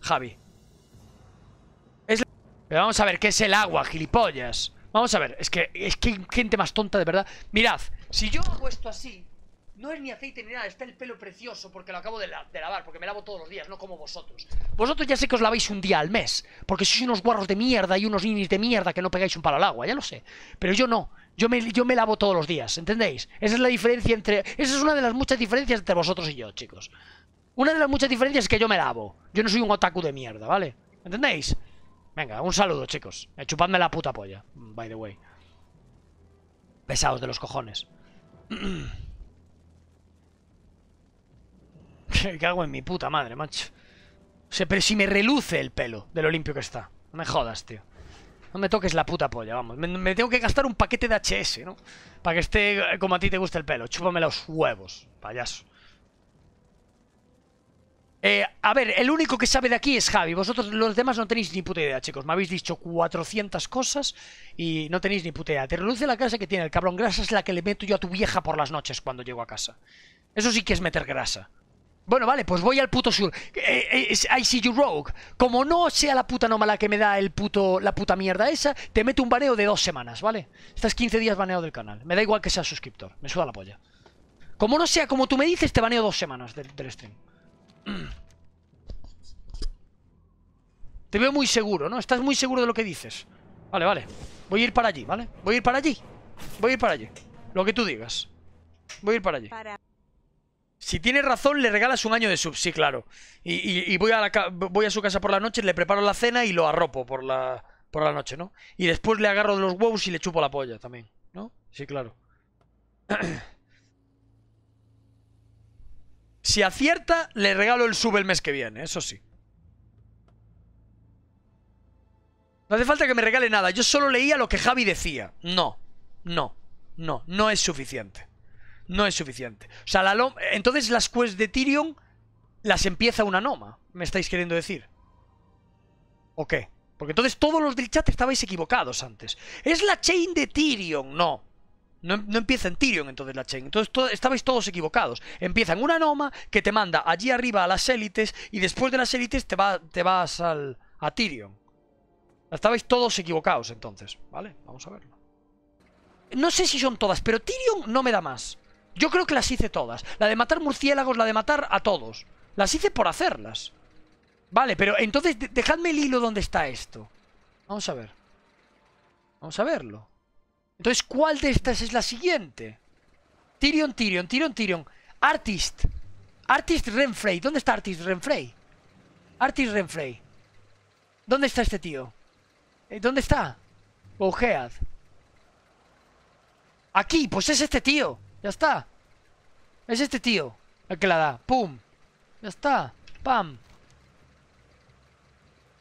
Javi. Es Pero vamos a ver, ¿qué es el agua, gilipollas? Vamos a ver, es que, es que gente más tonta de verdad. Mirad, si yo hago esto así... No es ni aceite ni nada, está el pelo precioso porque lo acabo de, lavar, porque me lavo todos los días, no como vosotros. Vosotros ya sé que os laváis un día al mes, porque sois unos guarros de mierda y unos ninis de mierda que no pegáis un palo al agua, ya lo sé. Pero yo no, yo me, yo me lavo todos los días, ¿entendéis? Esa es la diferencia entre... Esa es una de las muchas diferencias entre vosotros y yo, chicos. Una de las muchas diferencias es que yo me lavo. Yo no soy un otaku de mierda, ¿vale? ¿Entendéis? Venga, un saludo, chicos. Eh, chupadme la puta polla, by the way. Pesados de los cojones. (clears throat) ¿Qué (laughs) hago en mi puta madre, macho. O sea, pero si me reluce el pelo de lo limpio que está. No me jodas, tío. No me toques la puta polla, vamos. Me, tengo que gastar un paquete de HS, ¿no? Para que esté eh, como a ti te gusta el pelo. Chúpame los huevos, payaso. Eh, a ver, el único que sabe de aquí es Javi. Vosotros, los demás, no tenéis ni puta idea, chicos. Me habéis dicho 400 cosas y no tenéis ni puta idea. Te reluce la grasa que tiene el cabrón grasa, es la que le meto yo a tu vieja por las noches cuando llego a casa. Eso sí que es meter grasa. Bueno, vale, pues voy al puto sur. Eh, eh, I see you rogue. Como no sea la puta nómala que me da el puto, la puta mierda esa, te meto un baneo de dos semanas, ¿vale? Estás 15 días baneado del canal. Me da igual que seas suscriptor. Me suda la polla. Como no sea como tú me dices, te baneo dos semanas del, stream. (clears throat) Te veo muy seguro, ¿no? Estás muy seguro de lo que dices. Vale, vale. Voy a ir para allí, ¿vale? Voy a ir para allí. Voy a ir para allí. Lo que tú digas. Voy a ir para allí. Si tiene razón, le regalas un año de sub, sí, claro. Y, voy, a voy a su casa por la noche, le preparo la cena y lo arropo por la, por la noche, ¿no? Y después le agarro de los huevos y le chupo la polla también, ¿no? Sí, claro. (clears throat) si acierta, le regalo el sub el mes que viene, eso sí. No hace falta que me regale nada, yo solo leía lo que Javi decía. No, no, no, no es suficiente no es suficiente. O sea, entonces las quests de Tyrion las empieza una Noma, me estáis queriendo decir. ¿O qué? Porque entonces todos los del chat estabais equivocados antes. Es la chain de Tyrion, no. No, no empieza en Tyrion entonces la chain. Entonces estabais todos equivocados. Empieza en una Noma que te manda allí arriba a las élites y después de las élites te, te vas al, a Tyrion. Estabais todos equivocados entonces, ¿vale? Vamos a verlo. No sé si son todas, pero Tyrion no me da más. Yo creo que las hice todas. La de matar murciélagos, la de matar a todos. Las hice por hacerlas. Vale, pero entonces dejadme el hilo donde está esto. Vamos a ver. Vamos a verlo. Entonces, ¿cuál de estas es la siguiente? Tyrion, Tyrion, Tyrion, Tyrion. Artist. Artist Renfrey. ¿Dónde está Artist Renfrey? Artist Renfrey. ¿Dónde está este tío? Eh, ¿Dónde está? Ojead. Aquí, pues es este tío. Ya está. Es este tío el que la da. ¡Pum! Ya está. ¡Pam!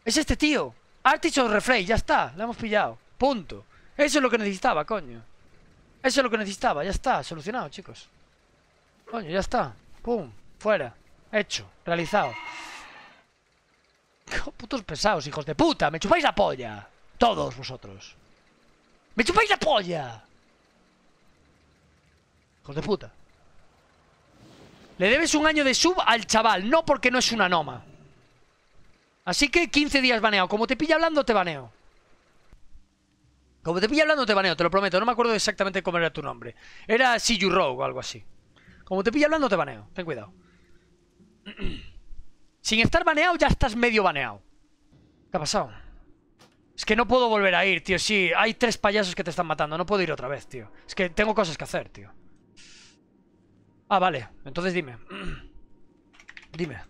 Es este tío. Artichoke Refray. ya está. le hemos pillado. Punto. Eso es lo que necesitaba, coño. Eso es lo que necesitaba. Ya está. Solucionado, chicos. Coño, ya está. ¡Pum! Fuera. Hecho. Realizado. Putos pesados, hijos de puta. Me chupáis la polla. Todos vosotros. ¡Me chupáis la polla! Hijos de puta. Le debes un año de sub al chaval, no porque no es una noma. Así que 15 días baneado. Como te pilla hablando, te baneo. Como te pilla hablando, te baneo, te lo prometo. No me acuerdo exactamente cómo era tu nombre. Era Siju Rogue o algo así. Como te pilla hablando, te baneo. Ten cuidado. (clears throat) Sin estar baneado, ya estás medio baneado. ¿Qué ha pasado? Es que no puedo volver a ir, tío. Sí, hay tres payasos que te están matando. No puedo ir otra vez, tío. Es que tengo cosas que hacer, tío. Ah, vale. Entonces dime. (clears throat) Dime.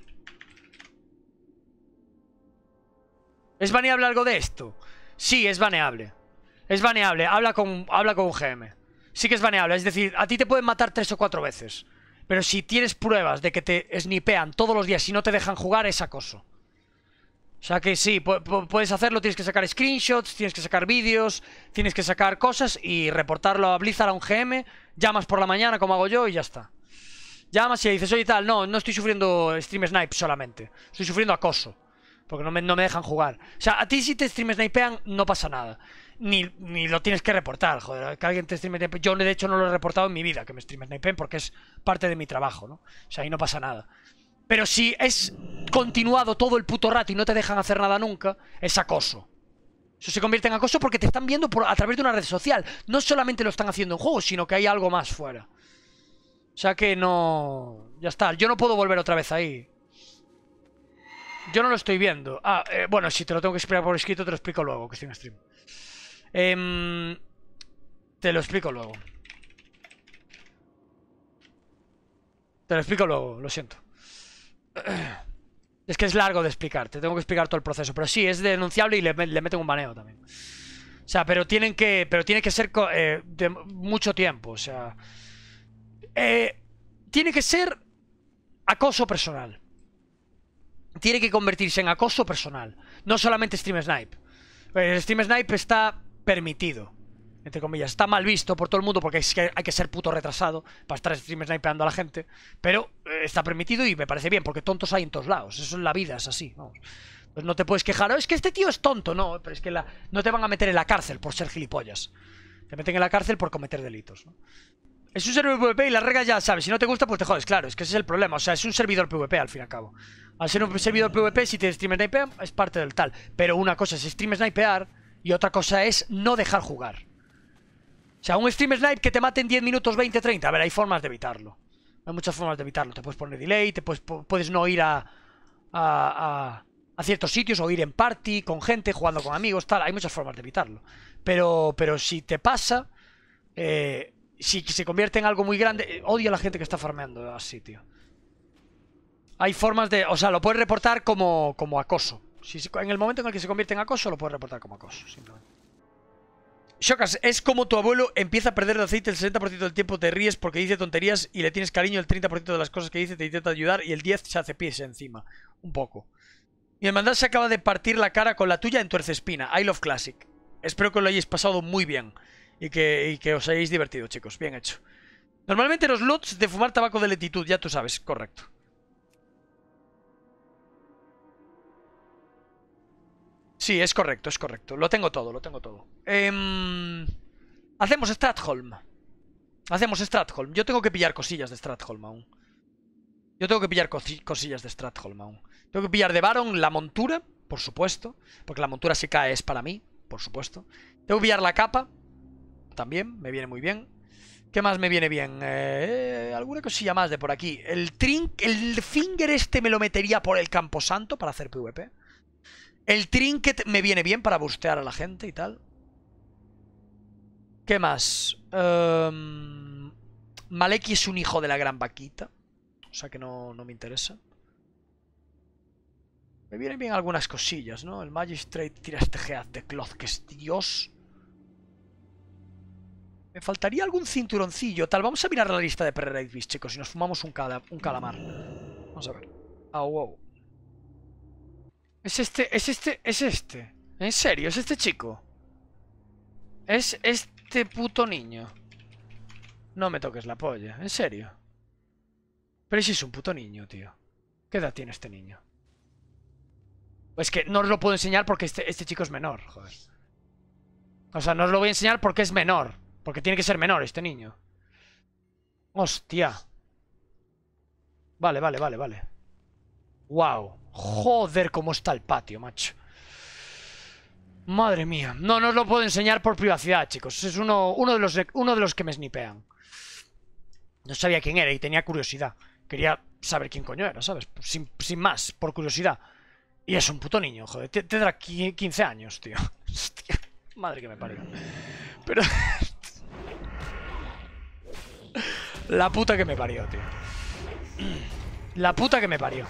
¿Es baneable algo de esto? Sí, es baneable. Es baneable. Habla con, habla con GM. Sí que es baneable. Es decir, a ti te pueden matar tres o cuatro veces. Pero si tienes pruebas de que te snipean todos los días y no te dejan jugar, es acoso. O sea que sí, puedes hacerlo, tienes que sacar screenshots, tienes que sacar vídeos, tienes que sacar cosas y reportarlo a Blizzard, a un GM, llamas por la mañana como hago yo y ya está. Llamas y dices, oye tal, no, no estoy sufriendo stream snipe solamente. Estoy sufriendo acoso. Porque no me, no me dejan jugar. O sea, a ti si te stream snipean, no pasa nada. Ni, lo tienes que reportar, joder. Que alguien te stream Yo, de hecho, no lo he reportado en mi vida, que me stream snipeen, porque es parte de mi trabajo, ¿no? O sea, ahí no pasa nada. Pero si es continuado todo el puto rato y no te dejan hacer nada nunca, es acoso. Eso se convierte en acoso porque te están viendo por, a través de una red social. No solamente lo están haciendo en juego, sino que hay algo más fuera. O sea que no... Ya está, yo no puedo volver otra vez ahí. Yo no lo estoy viendo. Ah, eh, bueno, si te lo tengo que explicar por escrito, te lo explico luego, que estoy en stream. Em, te lo explico luego. Te lo explico luego, lo siento. Es que es largo de explicar, te tengo que explicar todo el proceso. Pero sí, es denunciable y le, meto un baneo también. O sea, pero tienen que. Pero tiene que ser eh, de mucho tiempo. O sea. Eh, tiene que ser acoso personal. Tiene que convertirse en acoso personal. No solamente Stream Snipe. El Stream Snipe está permitido. Entre comillas, está mal visto por todo el mundo porque hay que ser puto retrasado para estar stream snipeando a la gente. Pero eh, está permitido y me parece bien porque tontos hay en todos lados. Eso es la vida es así, Pues no te puedes quejar, oh, es que este tío es tonto, no, pero es que la... no te van a meter en la cárcel por ser gilipollas. Te meten en la cárcel por cometer delitos. ¿no? Es un servidor PvP y la regla ya sabes. Si no te gusta, pues te jodes, claro. Es que ese es el problema. O sea, es un servidor PvP al fin y al cabo. Al ser un servidor PvP, si te stream snipean, es parte del tal. Pero una cosa es stream snipear y otra cosa es no dejar jugar. O sea, un stream snipe que te mate en 10 minutos, 20, 30. A ver, hay formas de evitarlo. Hay muchas formas de evitarlo. Te puedes poner delay, te puedes, no ir a, a, a, a, ciertos sitios o ir en party con gente, jugando con amigos, tal. Hay muchas formas de evitarlo. Pero, pero si te pasa... Eh, si se convierte en algo muy grande, eh, odio a la gente que está farmeando eh, así, tío. Hay formas de... O sea, lo puedes reportar como, como acoso. en el momento en el que se convierte en acoso, lo puedes reportar como acoso, simplemente. Shokas, es como tu abuelo empieza a perder el aceite el 60% del tiempo, te ríes porque dice tonterías y le tienes cariño el 30% de las cosas que dice, te intenta ayudar y el 10% se hace pies encima. Un poco. Mi hermandad se acaba de partir la cara con la tuya en tu espina I love Classic. Espero que lo hayáis pasado muy bien y que, os hayáis divertido, chicos. Bien hecho. Normalmente los lots de fumar tabaco de letitud, ya tú sabes, correcto. Sí, es correcto, es correcto. Lo tengo todo, lo tengo todo. Em, hacemos Stratholm. Hacemos Stratholm. Yo tengo que pillar cosillas de Stratholm aún. Yo tengo que pillar cosillas de Stratholm aún. Tengo que pillar de Baron la montura, por supuesto. Porque la montura si cae es para mí, por supuesto. Tengo que pillar la capa, también me viene muy bien. ¿Qué más me viene bien? Eh, alguna cosilla más de por aquí. El trink, el finger este me lo metería por el camposanto para hacer PvP. El trinket me viene bien para bustear a la gente y tal. ¿Qué más? Em, Maleki es un hijo de la gran vaquita. O sea que no, no me interesa. Me vienen bien algunas cosillas, ¿no? El Magistrate tira este de Cloth, que es Dios. Me faltaría algún cinturoncillo. Tal, vamos a mirar la lista de pre chicos, y nos fumamos un, calamar. Vamos a ver. Ah, wow. Es este, es este, es este. ¿En serio? ¿Es este chico? Es este puto niño. No me toques la polla, en serio. Pero si es un puto niño, tío. ¿Qué edad tiene este niño? Pues que no os lo puedo enseñar porque este, este chico es menor, joder. O sea, no os lo voy a enseñar porque es menor. Porque tiene que ser menor este niño. Hostia. Vale, vale, vale, vale. Wow. Joder, cómo está el patio, macho. Madre mía. No, no lo puedo enseñar por privacidad, chicos. Es uno, uno, de, los, uno de los que me snipean. No sabía quién era y tenía curiosidad. Quería saber quién coño era, ¿sabes? Sin, más, por curiosidad. Y es un puto niño, joder. Tendrá 15 años, tío. (laughs) Madre que me parió. Pero la puta que me parió, tío. La puta que me parió.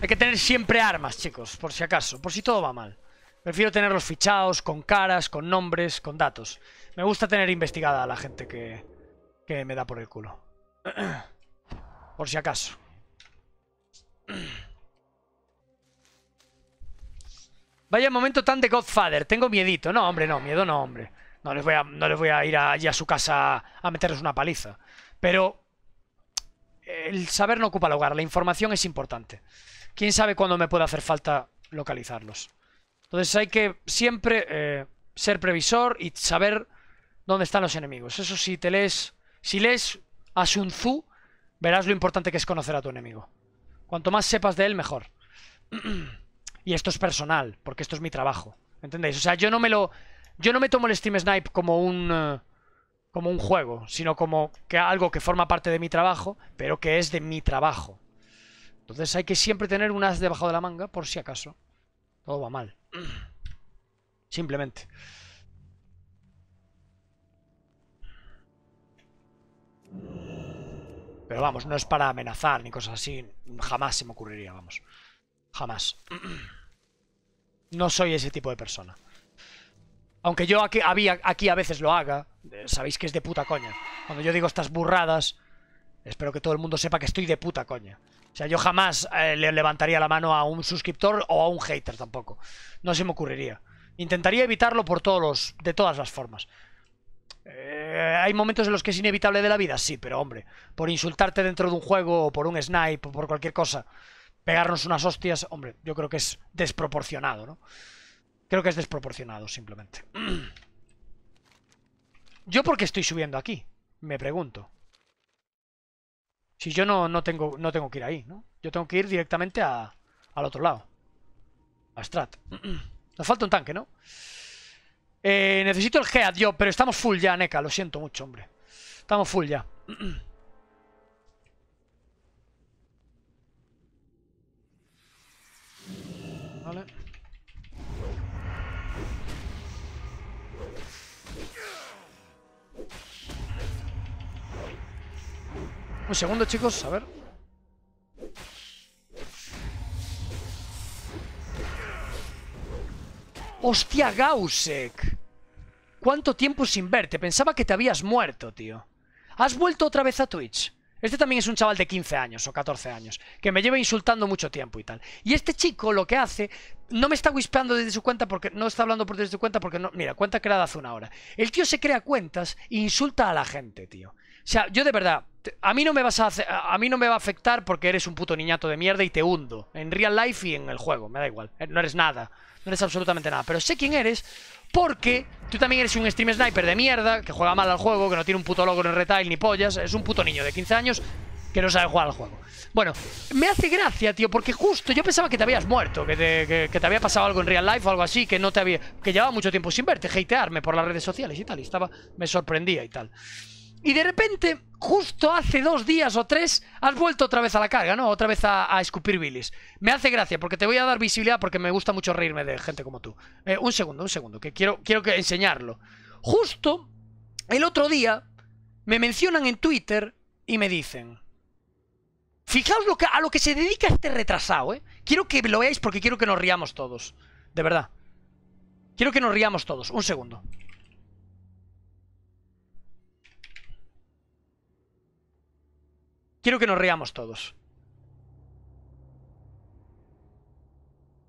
Hay que tener siempre armas, chicos, por si acaso, por si todo va mal. Prefiero tenerlos fichados, con caras, con nombres, con datos. Me gusta tener investigada a la gente que, que me da por el culo. (clears throat) Por si acaso. Vaya momento tan de Godfather. Tengo miedito. No, hombre, no. Miedo no, hombre. No les voy a, no les voy a ir allí a su casa a meterles una paliza. Pero el saber no ocupa lugar. La información es importante. ¿Quién sabe cuándo me puede hacer falta localizarlos? Entonces hay que siempre eh, ser previsor y saber dónde están los enemigos. Eso si te lees... Si lees a Sun verás lo importante que es conocer a tu enemigo. Cuanto más sepas de él, mejor. (clears throat) y esto es personal, porque esto es mi trabajo. ¿Entendéis? O sea, yo no me lo... Yo no me tomo el Steam Snipe como un... Eh, como un juego, sino como que algo que forma parte de mi trabajo, pero que es de mi trabajo. Entonces hay que siempre tener un haz debajo de la manga, por si acaso. Todo va mal. (clears throat) Simplemente. Pero vamos, no es para amenazar ni cosas así. Jamás se me ocurriría, vamos. Jamás. No soy ese tipo de persona. Aunque yo aquí, a veces lo haga, sabéis que es de puta coña. Cuando yo digo estas burradas, espero que todo el mundo sepa que estoy de puta coña. O sea, yo jamás eh, le levantaría la mano a un suscriptor o a un hater tampoco. No se me ocurriría. Intentaría evitarlo por todos los, de todas las formas. Eh, hay momentos en los que es inevitable de la vida, sí, pero hombre, por insultarte dentro de un juego o por un snipe o por cualquier cosa, pegarnos unas hostias, hombre, yo creo que es desproporcionado, ¿no? Creo que es desproporcionado, simplemente. (clears throat) ¿Yo por qué estoy subiendo aquí? Me pregunto. Si yo no, no, tengo, no tengo que ir ahí, ¿no? Yo tengo que ir directamente a, al otro lado. A Strat. (clears throat) Nos falta un tanque, ¿no? Eh, necesito el Head, yo, pero estamos full ya, NECA. Lo siento mucho, hombre. Estamos full ya. (clears throat) Un segundo, chicos, a ver. ¡Hostia, Gausek! ¿Cuánto tiempo sin verte? Pensaba que te habías muerto, tío. Has vuelto otra vez a Twitch. Este también es un chaval de 15 años o 14 años, que me lleva insultando mucho tiempo y tal. Y este chico lo que hace, no me está whispeando desde su cuenta porque no está hablando por desde su cuenta porque no, mira, cuenta creada hace una hora. El tío se crea cuentas e insulta a la gente, tío. O sea, yo de verdad, a mí no me vas a a mí no me va a afectar porque eres un puto niñato de mierda y te hundo en real life y en el juego, me da igual, eh, no eres nada, no eres absolutamente nada, pero sé quién eres porque tú también eres un stream sniper de mierda que juega mal al juego, que no tiene un puto logro en retail ni pollas, es un puto niño de 15 años que no sabe jugar al juego. Bueno, me hace gracia, tío, porque justo yo pensaba que te habías muerto, que te, que te, había pasado algo en real life o algo así, que no te había. que llevaba mucho tiempo sin verte, hatearme por las redes sociales y tal, y estaba. me sorprendía y tal. Y de repente, justo hace dos días o tres, has vuelto otra vez a la carga, ¿no? Otra vez a, escupir bilis. Me hace gracia, porque te voy a dar visibilidad, porque me gusta mucho reírme de gente como tú. Eh, un segundo, un segundo, que quiero, quiero que enseñarlo. Justo el otro día, me mencionan en Twitter y me dicen... Fijaos lo que, a lo que se dedica este retrasado, ¿eh? Quiero que lo veáis porque quiero que nos riamos todos. De verdad. Quiero que nos riamos todos. Un segundo. Quiero que nos riamos todos.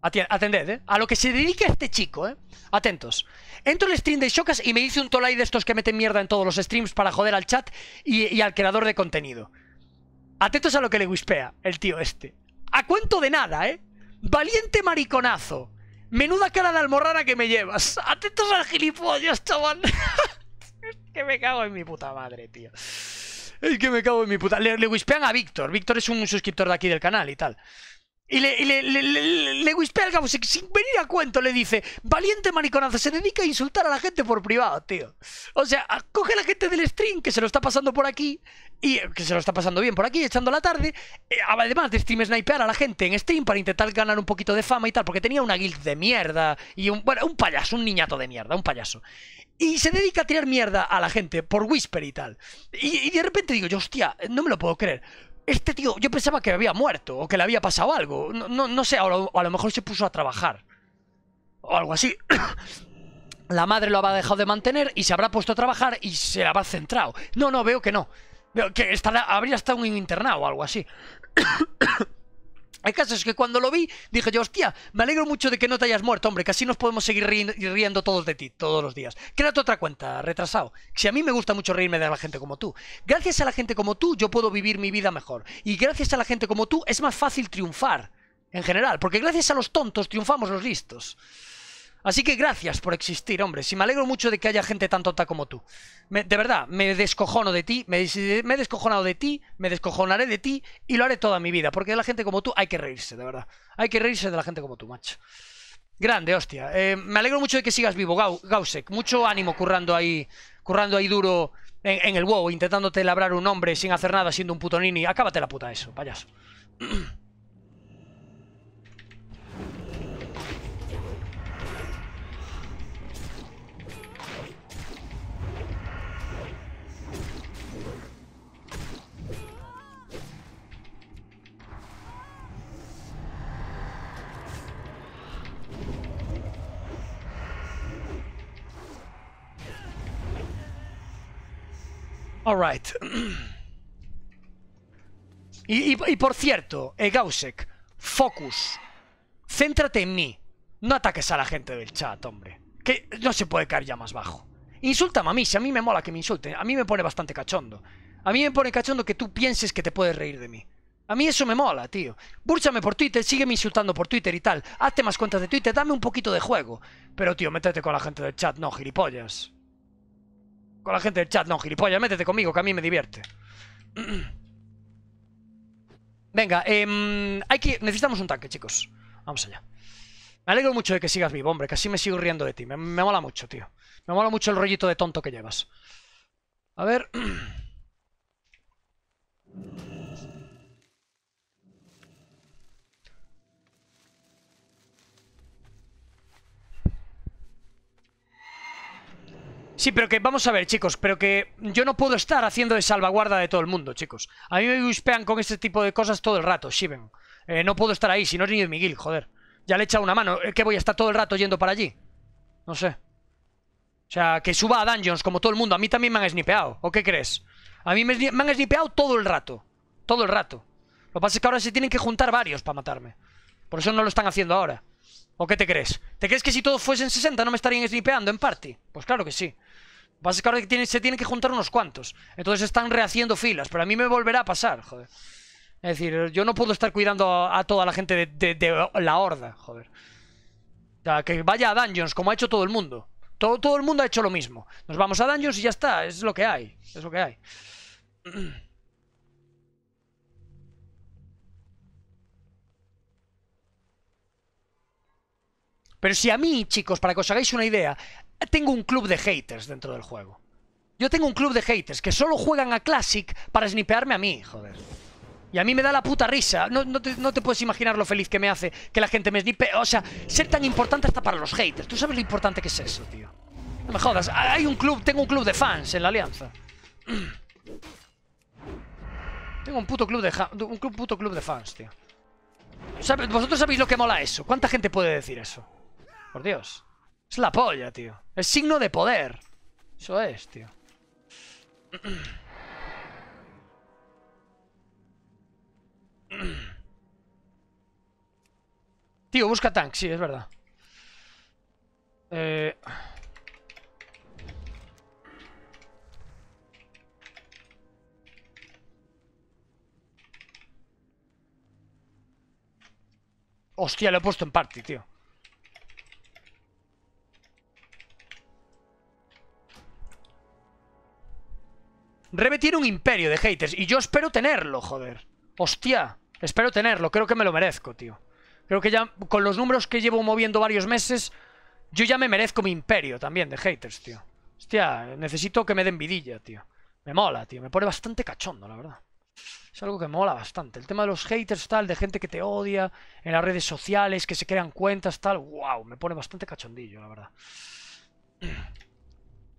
Atended, ¿eh? A lo que se dedica este chico, ¿eh? Atentos. Entro el stream de Shokas y me dice un tolay de estos que meten mierda en todos los streams para joder al chat y, al creador de contenido. Atentos a lo que le whispea el tío este. A cuento de nada, ¿eh? Valiente mariconazo. Menuda cara de almorrana que me llevas. Atentos al gilipollas, chaval. (laughs) es que me cago en mi puta madre, tío. Es que me cago en mi puta. Le, a Víctor. Víctor es un suscriptor de aquí del canal y tal. Y le, al cabo, sin venir a cuento, le dice, valiente mariconazo, se dedica a insultar a la gente por privado, tío. O sea, coge a la gente del stream que se lo está pasando por aquí y eh, que se lo está pasando bien por aquí, echando la tarde. Eh, además de stream snipear a la gente en stream para intentar ganar un poquito de fama y tal, porque tenía una guild de mierda y un, bueno, un payaso, un niñato de mierda, un payaso. Y se dedica a tirar mierda a la gente por Whisper y tal. Y, de repente digo yo, hostia, no me lo puedo creer este tío, yo pensaba que había muerto o que le había pasado algo. No, no, sé, a lo, a lo, mejor se puso a trabajar. O algo así. (coughs) La madre lo habrá dejado de mantener y se habrá puesto a trabajar y se habrá centrado. No, no, veo que no. Que habría estado en un internado o algo así. Hay (coughs) casos que cuando lo vi, dije yo, hostia, me alegro mucho de que no te hayas muerto, hombre, que así nos podemos seguir riendo todos de ti, todos los días. Créate otra cuenta, retrasado. Si a mí me gusta mucho reírme de la gente como tú. Gracias a la gente como tú, yo puedo vivir mi vida mejor. Y gracias a la gente como tú, es más fácil triunfar, en general. Porque gracias a los tontos, triunfamos los listos. Así que gracias por existir, hombre. Y me alegro mucho de que haya gente tan tonta como tú. de verdad, me descojono de ti, me, me, he descojonado de ti, me descojonaré de ti y lo haré toda mi vida. Porque de la gente como tú hay que reírse, de verdad. Hay que reírse de la gente como tú, macho. Grande, hostia. Eh, me alegro mucho de que sigas vivo, Gausek. Mucho ánimo currando ahí, currando ahí duro en, el huevo intentándote labrar un hombre sin hacer nada siendo un puto nini. Acábate la puta eso, payaso. (clears throat) Alright. (clears throat) Y, por cierto, eh, Gausek, focus. Céntrate en mí. No ataques a la gente del chat, hombre. Que no se puede caer ya más bajo. Insulta a mí, si a mí me mola que me insulten. A mí me pone bastante cachondo. A mí me pone cachondo que tú pienses que te puedes reír de mí. A mí eso me mola, tío. Búrchame por Twitter, sígueme insultando por Twitter y tal. Hazte más cuentas de Twitter, dame un poquito de juego. Pero, tío, métete con la gente del chat, no, gilipollas con la gente del chat, no, gilipollas, métete conmigo, que a mí me divierte. Venga, eh, hay que... necesitamos un tanque, chicos. Vamos allá. Me alegro mucho de que sigas vivo, hombre, que así me sigo riendo de ti. Me, me mola mucho, tío. Me mola mucho el rollito de tonto que llevas. A ver... (clears throat) Sí, pero que vamos a ver, chicos, pero que yo no puedo estar haciendo de salvaguarda de todo el mundo, chicos. A mí me whispean con este tipo de cosas todo el rato, Shiven. Eh, no puedo estar ahí, si no es ni de Miguel, joder. Ya le he echado una mano. ¿Qué voy a estar todo el rato yendo para allí? No sé. O sea, que suba a dungeons como todo el mundo. A mí también me han snipeado. ¿O qué crees? A mí me, me han snipeado todo el rato. Todo el rato. Lo que pasa es que ahora se tienen que juntar varios para matarme. Por eso no lo están haciendo ahora. ¿O qué te crees? ¿Te crees que si todos fuesen 60 no me estarían snipeando en party? Pues claro que sí pasa es que ahora tiene, se tienen que juntar unos cuantos. Entonces están rehaciendo filas. Pero a mí me volverá a pasar, joder. Es decir, yo no puedo estar cuidando a, toda la gente de, la horda, joder. O sea, que vaya a dungeons, como ha hecho todo el mundo. Todo, todo el mundo ha hecho lo mismo. Nos vamos a dungeons y ya está. Es lo que hay. Es lo que hay. (clears throat) Pero si a mí, chicos, para que os hagáis una idea, tengo un club de haters dentro del juego. Yo tengo un club de haters que solo juegan a Classic para snipearme a mí, joder. Y a mí me da la puta risa. No, te, puedes imaginar lo feliz que me hace que la gente me snipe. O sea, ser tan importante hasta para los haters. Tú sabes lo importante que es eso, tío. No me jodas. Hay un club, tengo un club de fans en la alianza. (clears throat) Tengo un club un puto club de fans, tío. ¿Vosotros sabéis lo que mola eso? ¿Cuánta gente puede decir eso? Por Dios. Es la polla, tío. Es signo de poder. Eso es, tío. Tío, busca tank, sí, es verdad. Eh... Hostia, lo he puesto en party, tío. Rebe tiene un imperio de haters y yo espero tenerlo, joder. Hostia, espero tenerlo, creo que me lo merezco, tío. Creo que ya con los números que llevo moviendo varios meses, yo ya me merezco mi imperio también de haters, tío. Hostia, necesito que me den vidilla, tío. Me mola, tío, me pone bastante cachondo, la verdad. Es algo que me mola bastante. El tema de los haters, tal, de gente que te odia, en las redes sociales, que se crean cuentas, tal. Wow, me pone bastante cachondillo, la verdad.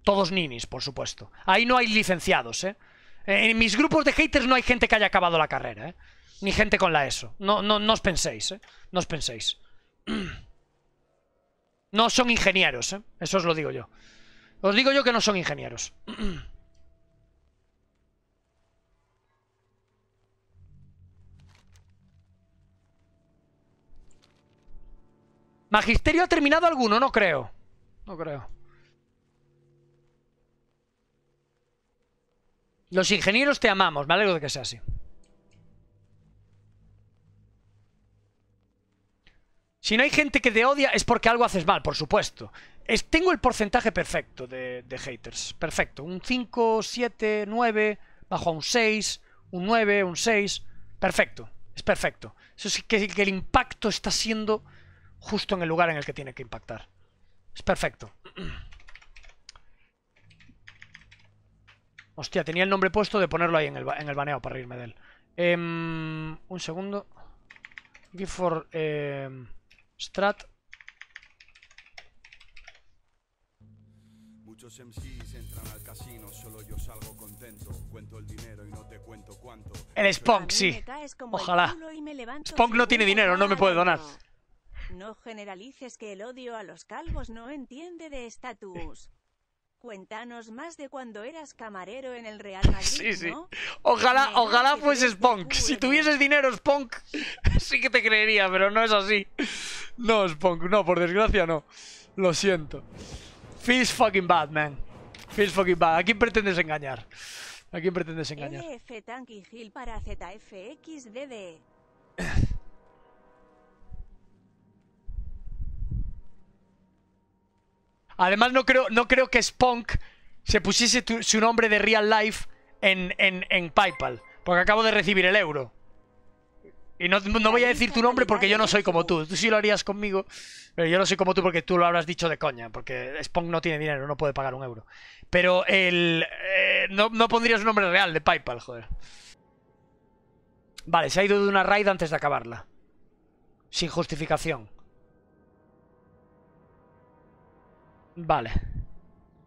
Todos ninis, por supuesto. Ahí no hay licenciados, ¿eh? En mis grupos de haters no hay gente que haya acabado la carrera, ¿eh? Ni gente con la ESO. No, no, os penséis, ¿eh? No os penséis. (clears throat) No son ingenieros, ¿eh? Eso os lo digo yo. Os digo yo que no son ingenieros. (clears throat) ¿Magisterio ha terminado alguno? No creo. No creo. Los ingenieros te amamos, me alegro de que sea así. Si no hay gente que te odia es porque algo haces mal, por supuesto. tengo el porcentaje perfecto de, haters. Perfecto. Un 5, 7, 9, bajo un 6, un 9, un 6. Perfecto. Es perfecto. Eso sí que el impacto está siendo justo en el lugar en el que tiene que impactar. Es perfecto. (clears throat) Hostia, tenía el nombre puesto de ponerlo ahí en el, en el baneo para reírme de él. Em, un segundo. Give for em, Strat. Muchos MCs entran al casino, solo yo salgo contento. Cuento el dinero y no te cuento cuánto. El Spunk, sí. Ojalá. Spunk no tiene dinero, no me puede donar. No generalices que el odio a los calvos no entiende de estatus. Cuéntanos más de cuando eras camarero en el Real (laughs) Madrid. Sí, sí. Ojalá, ojalá fuese Sponk Si tuvieses dinero, Sponk (laughs) sí que te creería, pero no es así. No, Sponk, no, por desgracia no. Lo siento. Feels fucking bad, man. Feels fucking bad. ¿A quién pretendes engañar? ¿A quién pretendes engañar? para (laughs) Además, no creo, no creo que Spunk se pusiese su nombre de Real Life en, PayPal. Porque acabo de recibir el euro. Y no, voy a decir tu nombre porque yo no soy como tú. Tú sí lo harías conmigo, pero yo no soy como tú porque tú lo habrás dicho de coña. Porque Spunk no tiene dinero, no puede pagar un euro. Pero el, eh, no, no pondrías un nombre real de PayPal, joder. Vale, se ha ido de una raid antes de acabarla. Sin justificación. Vale.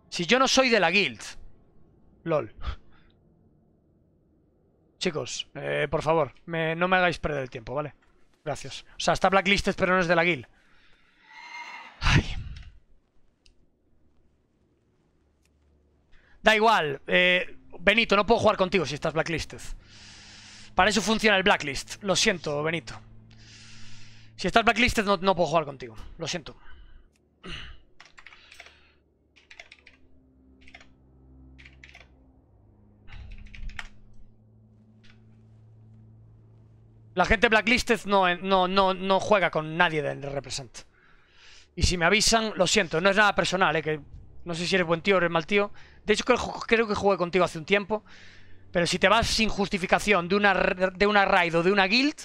Si yo no soy de la guild. LOL. Chicos, eh, por favor, no me hagáis perder el tiempo, ¿vale? Gracias. O sea, está blacklisted, pero no es de la guild. Ay. Da igual. Eh, Benito, no puedo jugar contigo si estás blacklisted. Para eso funciona el blacklist. Lo siento, Benito. Si estás blacklisted, no, no puedo jugar contigo. Lo siento. La gente blacklisted eh, no, no, juega con nadie de Represent. Y si me avisan, lo siento, no es nada personal, ¿eh? que no sé si eres buen tío o eres mal tío. De hecho, creo, que jugué contigo hace un tiempo. Pero si te vas sin justificación de una, de una raid o de una guild,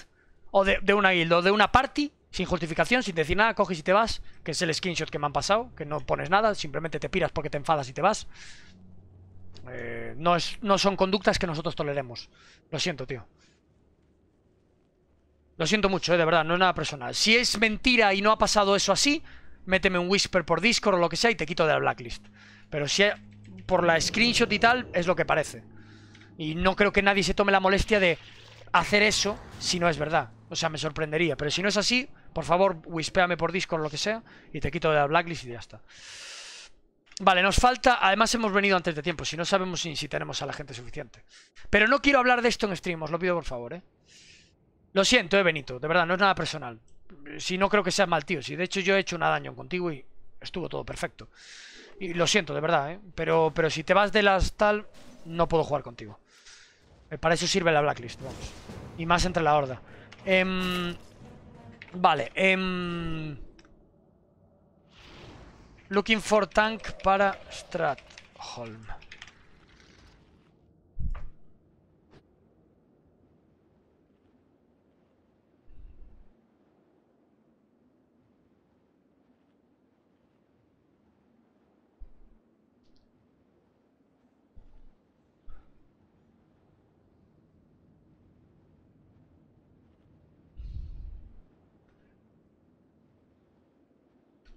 o de, una guild o de una party, sin justificación, sin decir nada, coges y te vas, que es el screenshot que me han pasado, que no pones nada, simplemente te piras porque te enfadas y te vas. Eh, no, es, no son conductas que nosotros toleremos. Lo siento, tío. Lo siento mucho, eh, de verdad, no es nada personal. Si es mentira y no ha pasado eso así, méteme un whisper por Discord o lo que sea y te quito de la blacklist. Pero si por la screenshot y tal, es lo que parece. Y no creo que nadie se tome la molestia de hacer eso si no es verdad. O sea, me sorprendería. Pero si no es así, por favor, whispéame por Discord o lo que sea y te quito de la blacklist y ya está. Vale, nos falta... Además hemos venido antes de tiempo, si no sabemos si, si tenemos a la gente suficiente. Pero no quiero hablar de esto en stream, os lo pido por favor, ¿eh? Lo siento, eh, Benito, de verdad, no es nada personal. Si no creo que seas mal tío, si de hecho yo he hecho una daño contigo y estuvo todo perfecto. Y lo siento, de verdad, ¿eh? Pero, pero si te vas de las tal, no puedo jugar contigo. Eh, para eso sirve la blacklist, vamos. Y más entre la horda. Em, vale. Em. looking for tank para Stratholm.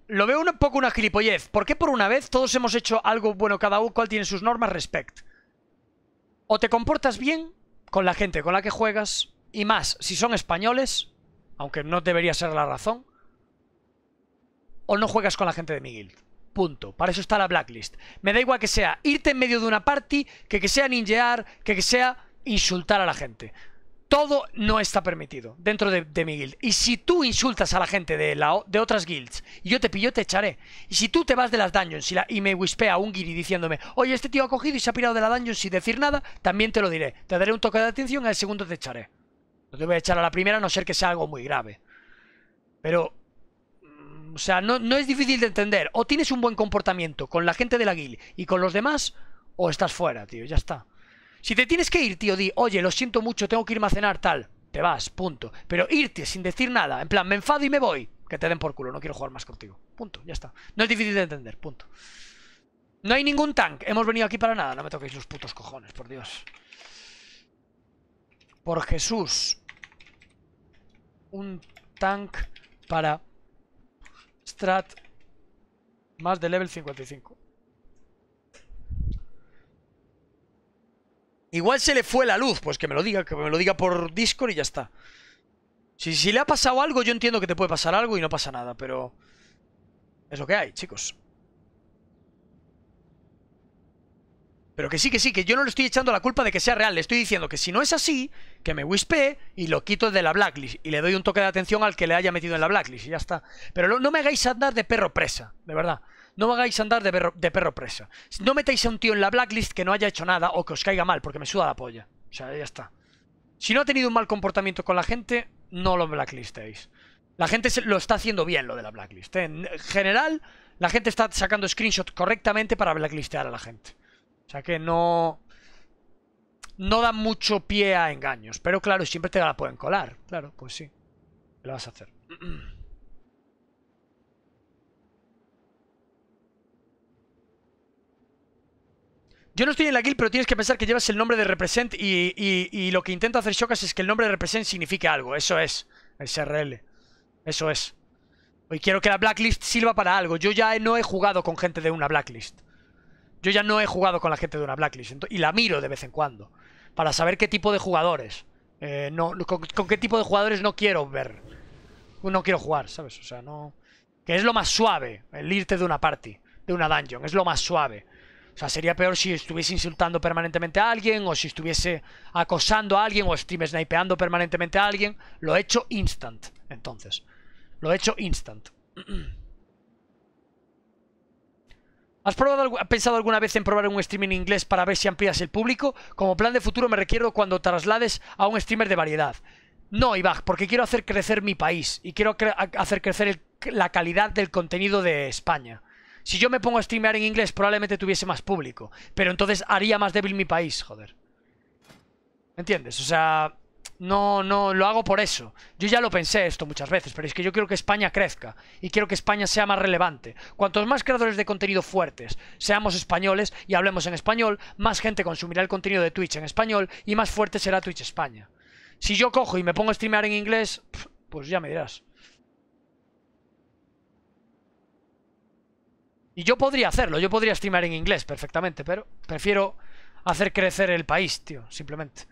lo veo un poco una gilipollez. ¿Por qué por una vez todos hemos hecho algo bueno cada uno cual tiene sus normas respect? O te comportas bien con la gente con la que juegas, y más si son españoles, aunque no debería ser la razón, o no juegas con la gente de mi guild. Punto. Para eso está la blacklist. Me da igual que sea irte en medio de una party, que que sea ninjear, que que sea insultar a la gente todo no está permitido dentro de, mi guild. Y si tú insultas a la gente de, la, de otras guilds, y yo te pillo, te echaré. Y si tú te vas de las dungeons y, y me wispea un guiri diciéndome, oye, este tío ha cogido y se ha pirado de la dungeon sin decir nada, también te lo diré. Te daré un toque de atención y al segundo te echaré. No te voy a echar a la primera a no ser que sea algo muy grave. Pero... Mm, o sea, no, no es difícil de entender. O tienes un buen comportamiento con la gente de la guild y con los demás, o estás fuera, tío. Ya está. Si te tienes que ir, tío, di, oye, lo siento mucho, tengo que irme a cenar, tal. Te vas, punto. Pero irte sin decir nada, en plan, me enfado y me voy. Que te den por culo, no quiero jugar más contigo. Punto, ya está. No es difícil de entender, punto. No hay ningún tank, hemos venido aquí para nada. No me toquéis los putos cojones, por Dios. Por Jesús. Un tank para Strat más de level 55. Igual se le fue la luz, pues que me lo diga, que me lo diga por Discord y ya está. Si, le ha pasado algo, yo entiendo que te puede pasar algo y no pasa nada, pero... Es lo que hay, chicos. Pero que sí, que sí, que yo no le estoy echando la culpa de que sea real. Le estoy diciendo que si no es así, que me wispee y lo quito de la blacklist. Y le doy un toque de atención al que le haya metido en la blacklist y ya está. Pero no me hagáis andar de perro presa, de verdad. No me hagáis andar de perro, presa. No metáis a un tío en la blacklist que no haya hecho nada o que os caiga mal, porque me suda la polla. O sea, ya está. Si no ha tenido un mal comportamiento con la gente, no lo blacklistéis. La gente lo está haciendo bien lo de la blacklist. ¿eh? En general, la gente está sacando screenshots correctamente para blacklistear a la gente. O sea que no... No da mucho pie a engaños. Pero claro, siempre te la pueden colar. Claro, pues sí. Lo vas a hacer? (clears throat) Yo no estoy en la guild, pero tienes que pensar que llevas el nombre de Represent y, lo que intento hacer Chocas es que el nombre de Represent signifique algo. Eso es. SRL. Eso es. Hoy quiero que la blacklist sirva para algo. Yo ya no he jugado con gente de una blacklist. Yo ya no he jugado con la gente de una blacklist. Y la miro de vez en cuando. Para saber qué tipo de jugadores. Eh, no, con, con, qué tipo de jugadores no quiero ver. No quiero jugar, ¿sabes? O sea, no. Que es lo más suave. El irte de una party. De una dungeon. Es lo más suave. O sea, sería peor si estuviese insultando permanentemente a alguien o si estuviese acosando a alguien o stream snipeando permanentemente a alguien. Lo he hecho instant, entonces. Lo he hecho instant. (clears throat) ¿Has probado, pensado alguna vez en probar un streaming en inglés para ver si amplías el público? Como plan de futuro me requiero cuando traslades a un streamer de variedad. No, Ibag, porque quiero hacer crecer mi país y quiero hacer crecer la calidad del contenido de España. Si yo me pongo a streamear en inglés, probablemente tuviese más público. Pero entonces haría más débil mi país, joder. ¿Me entiendes? O sea, no, no, lo hago por eso. Yo ya lo pensé esto muchas veces, pero es que yo quiero que España crezca y quiero que España sea más relevante. Cuantos más creadores de contenido fuertes seamos españoles y hablemos en español, más gente consumirá el contenido de Twitch en español y más fuerte será Twitch España. Si yo cojo y me pongo a streamear en inglés, pues ya me dirás. Y yo podría hacerlo, yo podría streamar en inglés perfectamente, pero prefiero hacer crecer el país, tío, simplemente.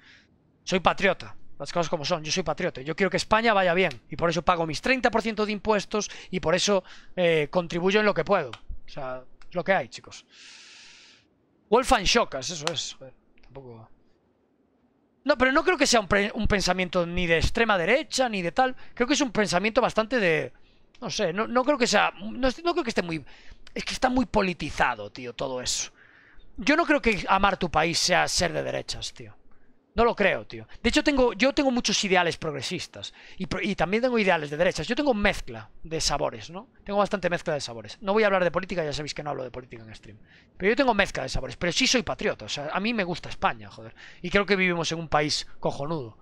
Soy patriota, las cosas como son, yo soy patriota, yo quiero que España vaya bien, y por eso pago mis 30% de impuestos y por eso eh, contribuyo en lo que puedo. O sea, es lo que hay, chicos. Wolf and Shockers, eso es. No, pero no creo que sea un pensamiento ni de extrema derecha, ni de tal. Creo que es un pensamiento bastante de no sé, no, creo que sea. No, no, creo que esté muy. Es que está muy politizado, tío, todo eso. Yo no creo que amar tu país sea ser de derechas, tío. No lo creo, tío. De hecho, tengo, yo tengo muchos ideales progresistas. Y, y también tengo ideales de derechas. Yo tengo mezcla de sabores, ¿no? Tengo bastante mezcla de sabores. No voy a hablar de política, ya sabéis que no hablo de política en stream. Pero yo tengo mezcla de sabores. Pero sí soy patriota. O sea, a mí me gusta España, joder. Y creo que vivimos en un país cojonudo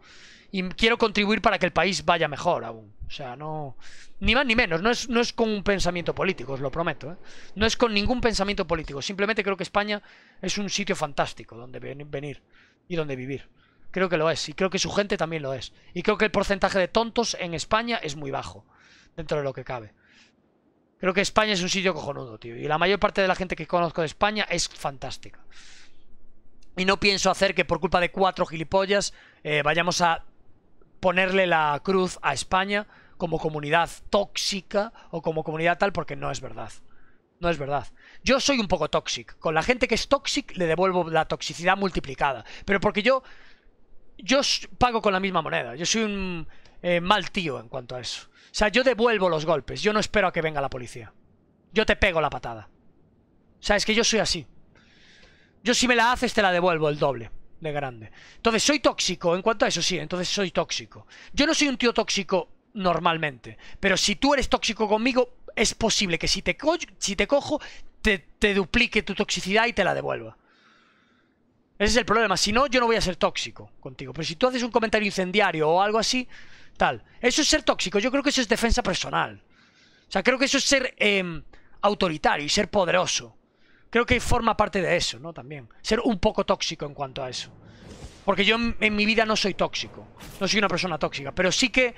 y quiero contribuir para que el país vaya mejor aún. O sea, no. Ni más ni menos. No es, no es con un pensamiento político, os lo prometo. ¿eh? No es con ningún pensamiento político. Simplemente creo que España es un sitio fantástico donde venir y donde vivir. Creo que lo es. Y creo que su gente también lo es. Y creo que el porcentaje de tontos en España es muy bajo. Dentro de lo que cabe. Creo que España es un sitio cojonudo, tío. Y la mayor parte de la gente que conozco de España es fantástica. Y no pienso hacer que por culpa de cuatro gilipollas eh, vayamos a ponerle la cruz a España como comunidad tóxica o como comunidad tal, porque no es verdad. No es verdad. Yo soy un poco tóxico. Con la gente que es tóxica le devuelvo la toxicidad multiplicada. Pero porque yo. Yo pago con la misma moneda. Yo soy un eh, mal tío en cuanto a eso. O sea, yo devuelvo los golpes. Yo no espero a que venga la policía. Yo te pego la patada. O sea, es que yo soy así. Yo si me la haces te la devuelvo el doble de grande. Entonces, soy tóxico, en cuanto a eso sí, entonces soy tóxico. Yo no soy un tío tóxico normalmente, pero si tú eres tóxico conmigo, es posible que si te, si te cojo, te, duplique tu toxicidad y te la devuelva. Ese es el problema. Si no, yo no voy a ser tóxico contigo. Pero si tú haces un comentario incendiario o algo así, tal. Eso es ser tóxico. Yo creo que eso es defensa personal. O sea, creo que eso es ser em, autoritario y ser poderoso creo que forma parte de eso, ¿no? También, ser un poco tóxico en cuanto a eso. Porque yo en, mi vida no soy tóxico, no soy una persona tóxica, pero sí que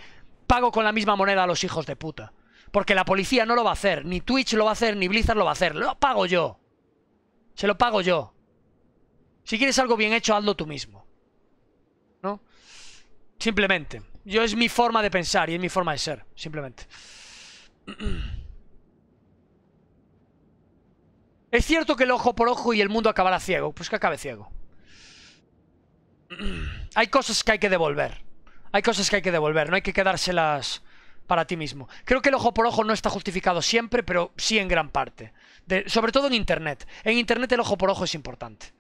pago con la misma moneda a los hijos de puta. Porque la policía no lo va a hacer, ni Twitch lo va a hacer, ni Blizzard lo va a hacer, lo pago yo. Se lo pago yo. Si quieres algo bien hecho, hazlo tú mismo. ¿No? Simplemente. Yo es mi forma de pensar y es mi forma de ser, simplemente. (clears throat) Es cierto que el ojo por ojo y el mundo acabará ciego. Pues que acabe ciego. (clears throat) Hay cosas que hay que devolver. Hay cosas que hay que devolver. No hay que quedárselas para ti mismo. Creo que el ojo por ojo no está justificado siempre, pero sí en gran parte. sobre todo en Internet. En Internet el ojo por ojo es importante.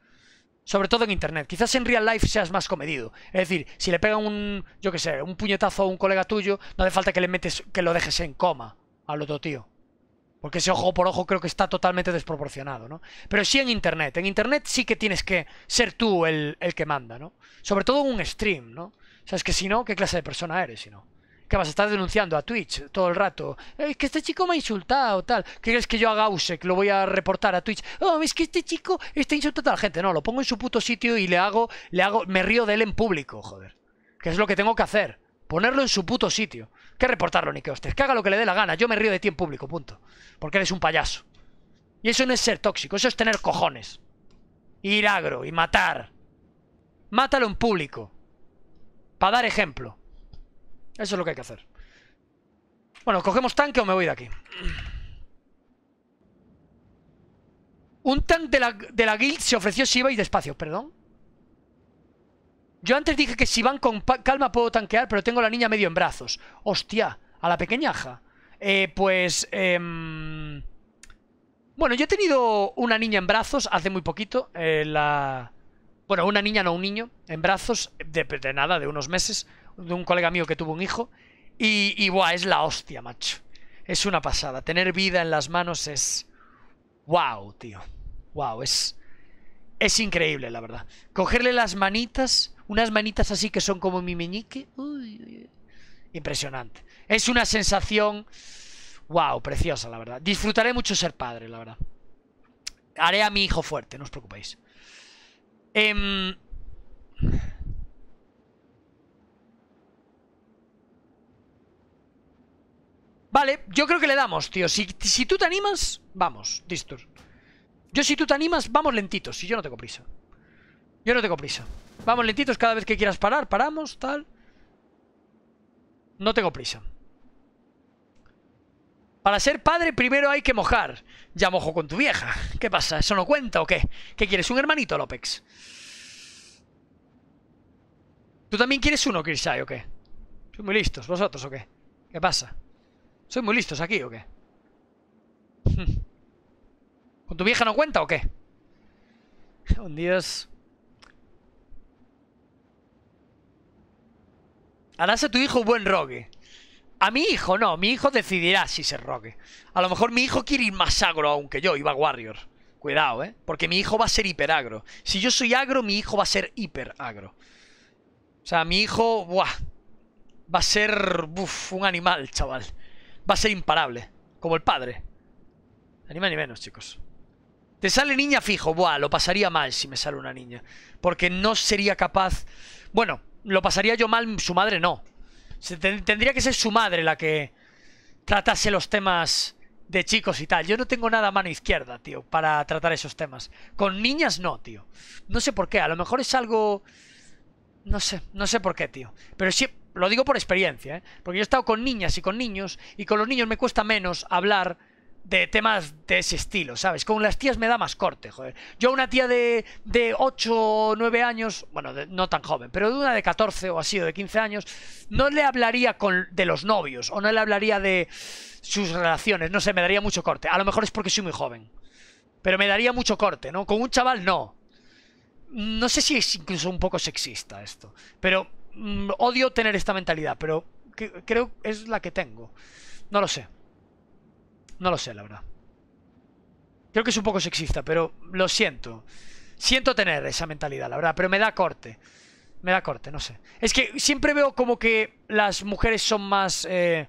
Sobre todo en Internet. Quizás en real life seas más comedido. Es decir, si le pega un, yo qué sé, un puñetazo a un colega tuyo, no hace falta que le metes, que lo dejes en coma al otro tío. Porque ese ojo por ojo creo que está totalmente desproporcionado, ¿no? Pero sí en Internet. En Internet sí que tienes que ser tú el, que manda, ¿no? Sobre todo en un stream, ¿no? O sea, es que si no, ¿qué clase de persona eres si no? Que vas a estar denunciando a Twitch todo el rato. Eh, es que este chico me ha insultado, tal. ¿Qué ¿Quieres que yo haga use, que lo voy a reportar a Twitch? Oh, es que este chico está insultando a la gente. No, lo pongo en su puto sitio y le hago, le hago, me río de él en público, joder. Que es lo que tengo que hacer. Ponerlo en su puto sitio que reportarlo, ni que hostes. Que haga lo que le dé la gana. Yo me río de ti en público, punto. Porque eres un payaso. Y eso no es ser tóxico, eso es tener cojones. Ir agro y matar. Mátalo en público. Para dar ejemplo. Eso es lo que hay que hacer. Bueno, ¿cogemos tanque o me voy de aquí? Un tanque de la, guild se ofreció si y despacio, perdón. Yo antes dije que si van con calma puedo tanquear, pero tengo la niña medio en brazos. Hostia, a la pequeñaja. Eh, pues... Em, bueno, yo he tenido una niña en brazos hace muy poquito. Eh, la... Bueno, una niña, no un niño, en brazos, de, de, nada, de unos meses, de un colega mío que tuvo un hijo. Y, y buah, es la hostia, macho. Es una pasada. Tener vida en las manos es... ¡Wow, tío! ¡Wow! Es... Es increíble, la verdad. Cogerle las manitas unas manitas así que son como mi meñique. Uy, uy. Impresionante. Es una sensación, wow, preciosa, la verdad. Disfrutaré mucho ser padre, la verdad. Haré a mi hijo fuerte, no os preocupéis. Em, vale, yo creo que le damos, tío. Si, si tú te animas, vamos, Distur. Yo si tú te animas, vamos lentitos. y yo no tengo prisa. Yo no tengo prisa. Vamos lentitos cada vez que quieras parar. Paramos, tal. No tengo prisa. Para ser padre primero hay que mojar. Ya mojo con tu vieja. ¿Qué pasa? ¿Eso no cuenta o qué? ¿Qué quieres? ¿Un hermanito, López? ¿Tú también quieres uno, Crisai, o qué? ¿Soy muy listos vosotros o qué? ¿Qué pasa? ¿Soy muy listos aquí o qué? (laughs) ¿Con tu vieja no cuenta o qué? Un (laughs) Dios. Harás a tu hijo buen rogue. A mi hijo no, mi hijo decidirá si se rogue. A lo mejor mi hijo quiere ir más agro aún que yo, iba Warrior. Cuidado, ¿eh? Porque mi hijo va a ser agro. Si yo soy agro, mi hijo va a ser agro. O sea, mi hijo, buah, va a ser uf, un animal, chaval. Va a ser imparable, como el padre. Anima ni menos, chicos. Te sale niña fijo, buah, lo pasaría mal si me sale una niña. Porque no sería capaz... Bueno, lo pasaría yo mal, su madre no. Se, tendría que ser su madre la que tratase los temas de chicos y tal. Yo no tengo nada a mano izquierda, tío, para tratar esos temas. Con niñas no, tío. No sé por qué, a lo mejor es algo... No sé, no sé por qué, tío. Pero sí, lo digo por experiencia, ¿eh? Porque yo he estado con niñas y con niños, y con los niños me cuesta menos hablar de temas de ese estilo, ¿sabes? Con las tías me da más corte, joder. Yo a una tía de, de 8 o 9 años, bueno, no tan joven, pero de una de 14 o así, o de 15 años, no le hablaría con, de los novios, o no le hablaría de sus relaciones, no sé, me daría mucho corte. A lo mejor es porque soy muy joven, pero me daría mucho corte, ¿no? Con un chaval no. No sé si es incluso un poco sexista esto, pero mm, odio tener esta mentalidad, pero que, creo es la que tengo. No lo sé. No lo sé, la verdad. Creo que es un poco sexista, pero lo siento. Siento tener esa mentalidad, la verdad, pero me da corte. Me da corte, no sé. Es que siempre veo como que las mujeres son más eh,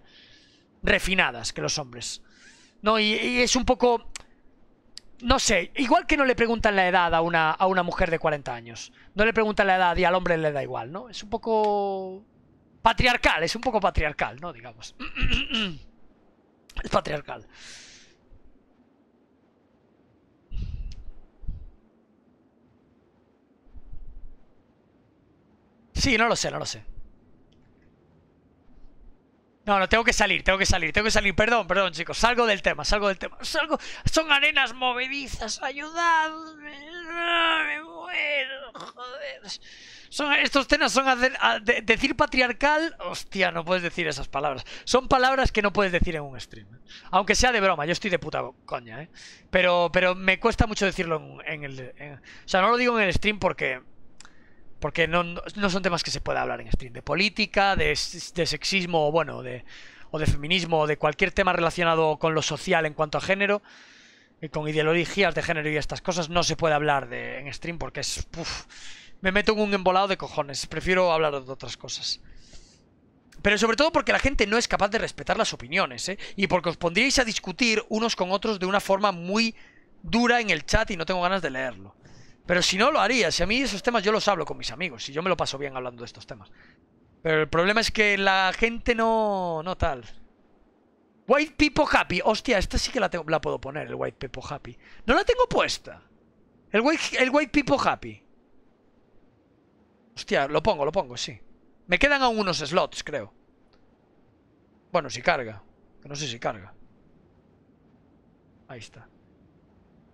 refinadas que los hombres. No, y, es un poco... No sé, igual que no le preguntan la edad a una, a una mujer de 40 años. No le preguntan la edad y al hombre le da igual, ¿no? Es un poco... Patriarcal, es un poco patriarcal, ¿no? Digamos. (clears throat) Es patriarcal. Sí, no lo sé, no lo sé. No, no, tengo que salir, tengo que salir, tengo que salir. Perdón, perdón, chicos. Salgo del tema, salgo del tema. Salgo. Son arenas movedizas. Ayudadme. me muero, joder. Son, estos temas son decir patriarcal. Hostia, no puedes decir esas palabras. Son palabras que no puedes decir en un stream. ¿eh? Aunque sea de broma, yo estoy de puta coña, ¿eh? Pero, pero me cuesta mucho decirlo en, el. o sea, no lo digo en el stream porque porque no, son temas que se pueda hablar en stream. De política, de, de sexismo, bueno, de, o de feminismo, o de cualquier tema relacionado con lo social en cuanto a género, y con ideologías de género y estas cosas, no se puede hablar de, en stream porque es. me meto en un embolado de cojones. Prefiero hablar de otras cosas. Pero sobre todo porque la gente no es capaz de respetar las opiniones, ¿eh? Y porque os pondríais a discutir unos con otros de una forma muy dura en el chat y no tengo ganas de leerlo. Pero si no, lo haría. Si a mí esos temas yo los hablo con mis amigos. Si yo me lo paso bien hablando de estos temas. Pero el problema es que la gente no... No tal. White People Happy. Hostia, esta sí que la, puedo poner, el White People Happy. No la tengo puesta. El White, el White People Happy. Hostia, lo pongo, lo pongo, sí. Me quedan aún unos slots, creo. Bueno, si carga. No sé si carga. Ahí está.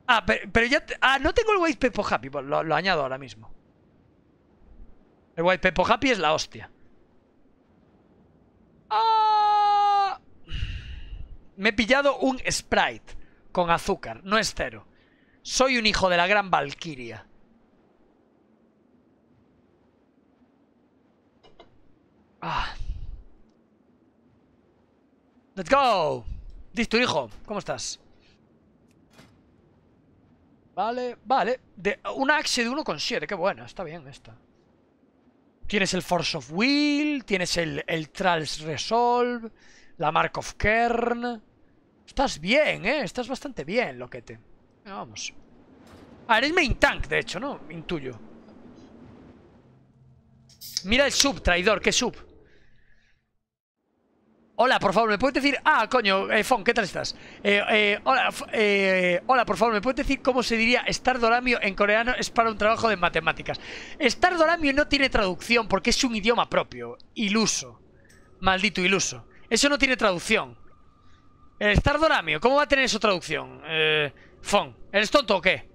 Ah, pero, ya... Ah, no tengo el white pepo happy. Pues lo, añado ahora mismo. El white pepo happy es la hostia. Ah... Me he pillado un Sprite con azúcar. No es cero. Soy un hijo de la gran Valkiria. Ah. Let's go. Dis, tu hijo. ¿Cómo estás? Vale, vale. De, un axe de 1,7. Qué buena, está bien esta. Tienes el Force of Will, tienes el, el Trals Resolve, la Mark of Kern. Estás bien, ¿eh? Estás bastante bien, loquete. Vamos. Ah, eres main tank, de hecho, ¿no? Intuyo. Mira el sub, traidor, ¿qué sub? Hola, por favor, ¿me puedes decir? Ah, coño, eh, Fon, ¿qué tal estás? Eh, eh, hola, por favor, ¿me puedes decir cómo se diría estar doramio en coreano es para un trabajo de matemáticas? Estar doramio no tiene traducción porque es un idioma propio. Iluso. Maldito iluso. Eso no tiene traducción. Estar doramio, ¿cómo va a tener eso traducción? Fon, ¿eres tonto o qué?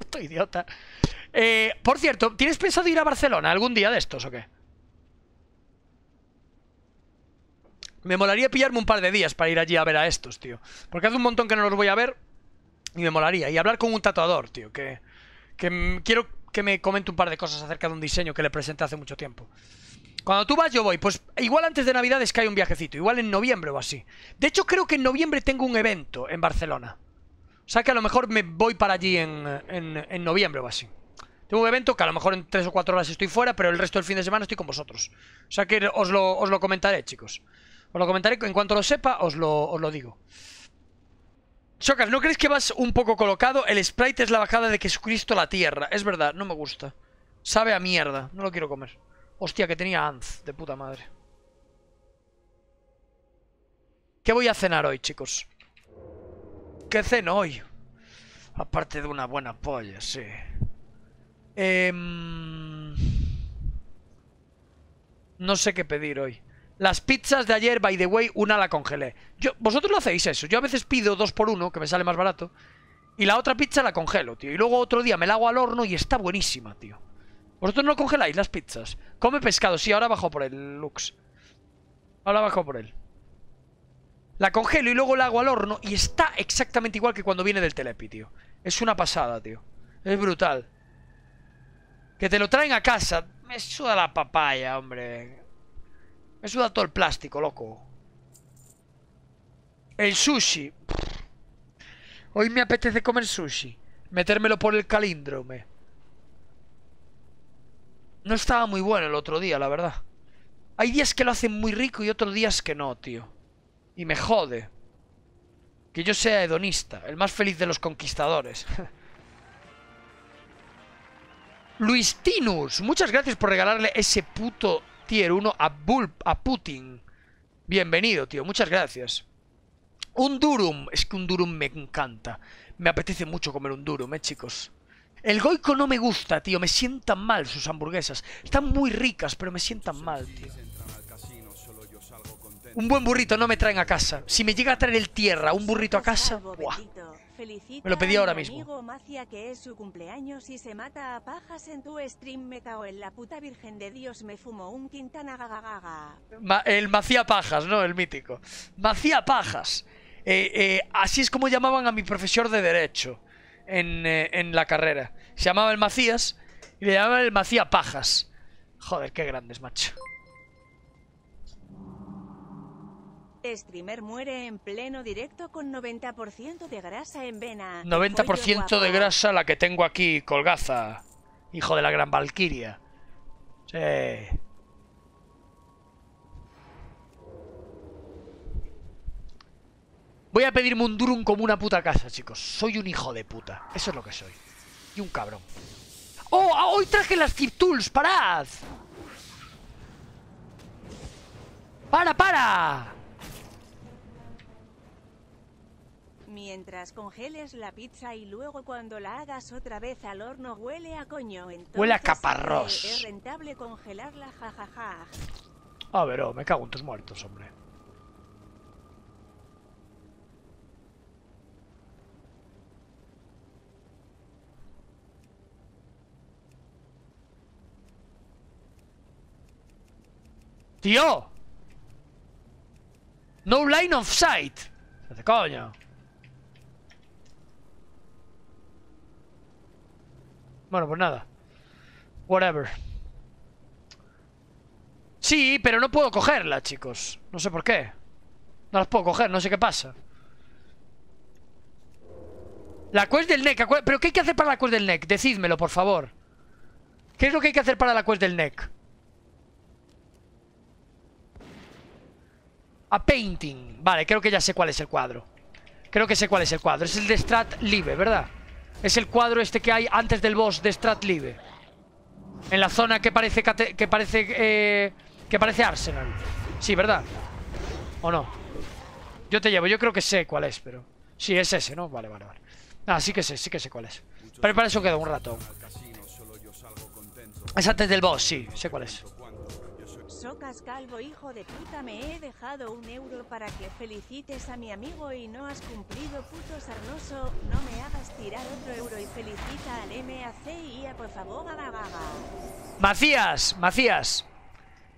Estoy (laughs) idiota. por cierto, ¿tienes pensado ir a Barcelona algún día de estos o qué? Me molaría pillarme un par de días para ir allí a ver a estos, tío. Porque hace un montón que no los voy a ver y me molaría. Y hablar con un tatuador, tío, que, que quiero que me comente un par de cosas acerca de un diseño que le presenté hace mucho tiempo. Cuando tú vas, yo voy. Pues igual antes de Navidades hay un viajecito. Igual en noviembre o así. De hecho, creo que en noviembre tengo un evento en Barcelona. O sea que a lo mejor me voy para allí en, noviembre o así. Tengo un evento que a lo mejor en tres o cuatro horas estoy fuera, pero el resto del fin de semana estoy con vosotros. O sea que os lo, os lo comentaré, chicos. Os lo comentaré, en cuanto lo sepa, os lo, os lo digo. chocas ¿no crees que vas un poco colocado? El sprite es la bajada de Jesucristo a la tierra. Es verdad, no me gusta. Sabe a mierda, no lo quiero comer. Hostia, que tenía anz, de puta madre. ¿Qué voy a cenar hoy, chicos? ¿Qué ceno hoy? Aparte de una buena polla, sí. Em, no sé qué pedir hoy. Las pizzas de ayer, by the way, una la congelé. Yo, vosotros lo hacéis eso. Yo a veces pido dos por uno, que me sale más barato. Y la otra pizza la congelo, tío. Y luego otro día me la hago al horno y está buenísima, tío. Vosotros no congeláis las pizzas. Come pescado, sí, ahora bajo por el Lux. Ahora bajo por él. La congelo y luego la hago al horno y está exactamente igual que cuando viene del telepi, tío. Es una pasada, tío. Es brutal. Que te lo traen a casa. Me suda la papaya, hombre. Me suda todo el plástico, loco. El sushi. Hoy me apetece comer sushi. Metérmelo por el calíndrome. No estaba muy bueno el otro día, la verdad. Hay días que lo hacen muy rico y otros días que no, tío. Y me jode. Que yo sea hedonista, el más feliz de los conquistadores. (laughs) ¡Luis Tinus! muchas gracias por regalarle ese puto tier 1 a, Bull, a Putin. Bienvenido, tío. Muchas gracias. Un durum. Es que un durum me encanta. Me apetece mucho comer un durum, eh, chicos. El goico no me gusta, tío. Me sientan mal sus hamburguesas. Están muy ricas, pero me sientan mal, tío. Un buen burrito no me traen a casa. Si me llega a traer el tierra, un burrito a casa... Me lo pedí ahora mismo. amigo Macía que es su cumpleaños y se mata a pajas en tu stream. Me cago en la puta virgen de Dios. Me fumo un Quintana gagagaga. Ma el Macía Pajas, ¿no? El mítico. Macía Pajas. Eh, eh, así es como llamaban a mi profesor de Derecho en, eh, en la carrera. Se llamaba el Macías y le llamaban el Macía Pajas. Joder, qué grandes, macho. Streamer muere en pleno directo con 90% de grasa en vena. 90% de grasa la que tengo aquí, colgaza. Hijo de la gran valquiria. Sí. Voy a pedirme un durum como una puta casa, chicos. Soy un hijo de puta. Eso es lo que soy. Y un cabrón. ¡Oh! ¡Ah! ¡Hoy traje las Keep Tools! ¡Parad! ¡Para, para! mientras congeles la pizza y luego cuando la hagas otra vez al horno huele a coño. huele a caparros. Eh, es rentable congelarla, jajaja. A ver, oh, me cago en tus muertos, hombre. ¡Tío! No line of sight. Se coño. Bueno, pues nada. Whatever. Sí, pero no puedo cogerla, chicos. No sé por qué. No las puedo coger, no sé qué pasa. La quest del neck. ¿Pero qué hay que hacer para la quest del neck? Decídmelo, por favor. ¿Qué es lo que hay que hacer para la quest del neck? A painting. Vale, creo que ya sé cuál es el cuadro. Creo que sé cuál es el cuadro. Es el de Strat Live, ¿verdad? es el cuadro este que hay antes del boss de Stratlive. En la zona que parece que parece eh, que parece Arsenal. Sí, ¿verdad? ¿O no? Yo te llevo, yo creo que sé cuál es, pero... Sí, es ese, ¿no? Vale, vale, vale. Ah, sí que sé, sí que sé cuál es. Pero para eso queda un rato. Es antes del boss, sí, sé cuál es socas calvo hijo de puta me he dejado un euro para que felicites a mi amigo y no has cumplido puto sarnoso, no me hagas tirar otro euro y felicita al a por favor a la gaga. Macías, Macías,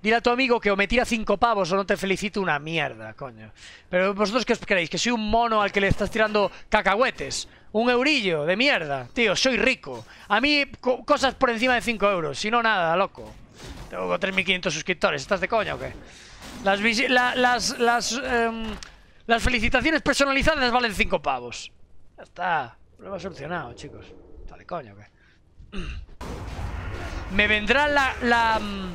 dile a tu amigo que o me tira cinco pavos o no te felicito una mierda, coño. Pero vosotros qué os creéis, que soy un mono al que le estás tirando cacahuetes. Un eurillo de mierda, tío, soy rico. A mí cosas por encima de cinco euros, si no nada, loco. Tengo 3.500 suscriptores. ¿Estás de coña o qué? Las, las, las, em, las felicitaciones personalizadas valen 5 pavos. Ya está. Problema solucionado, chicos. ¿Estás de coña o qué. (clears throat) Me vendrá la... la em,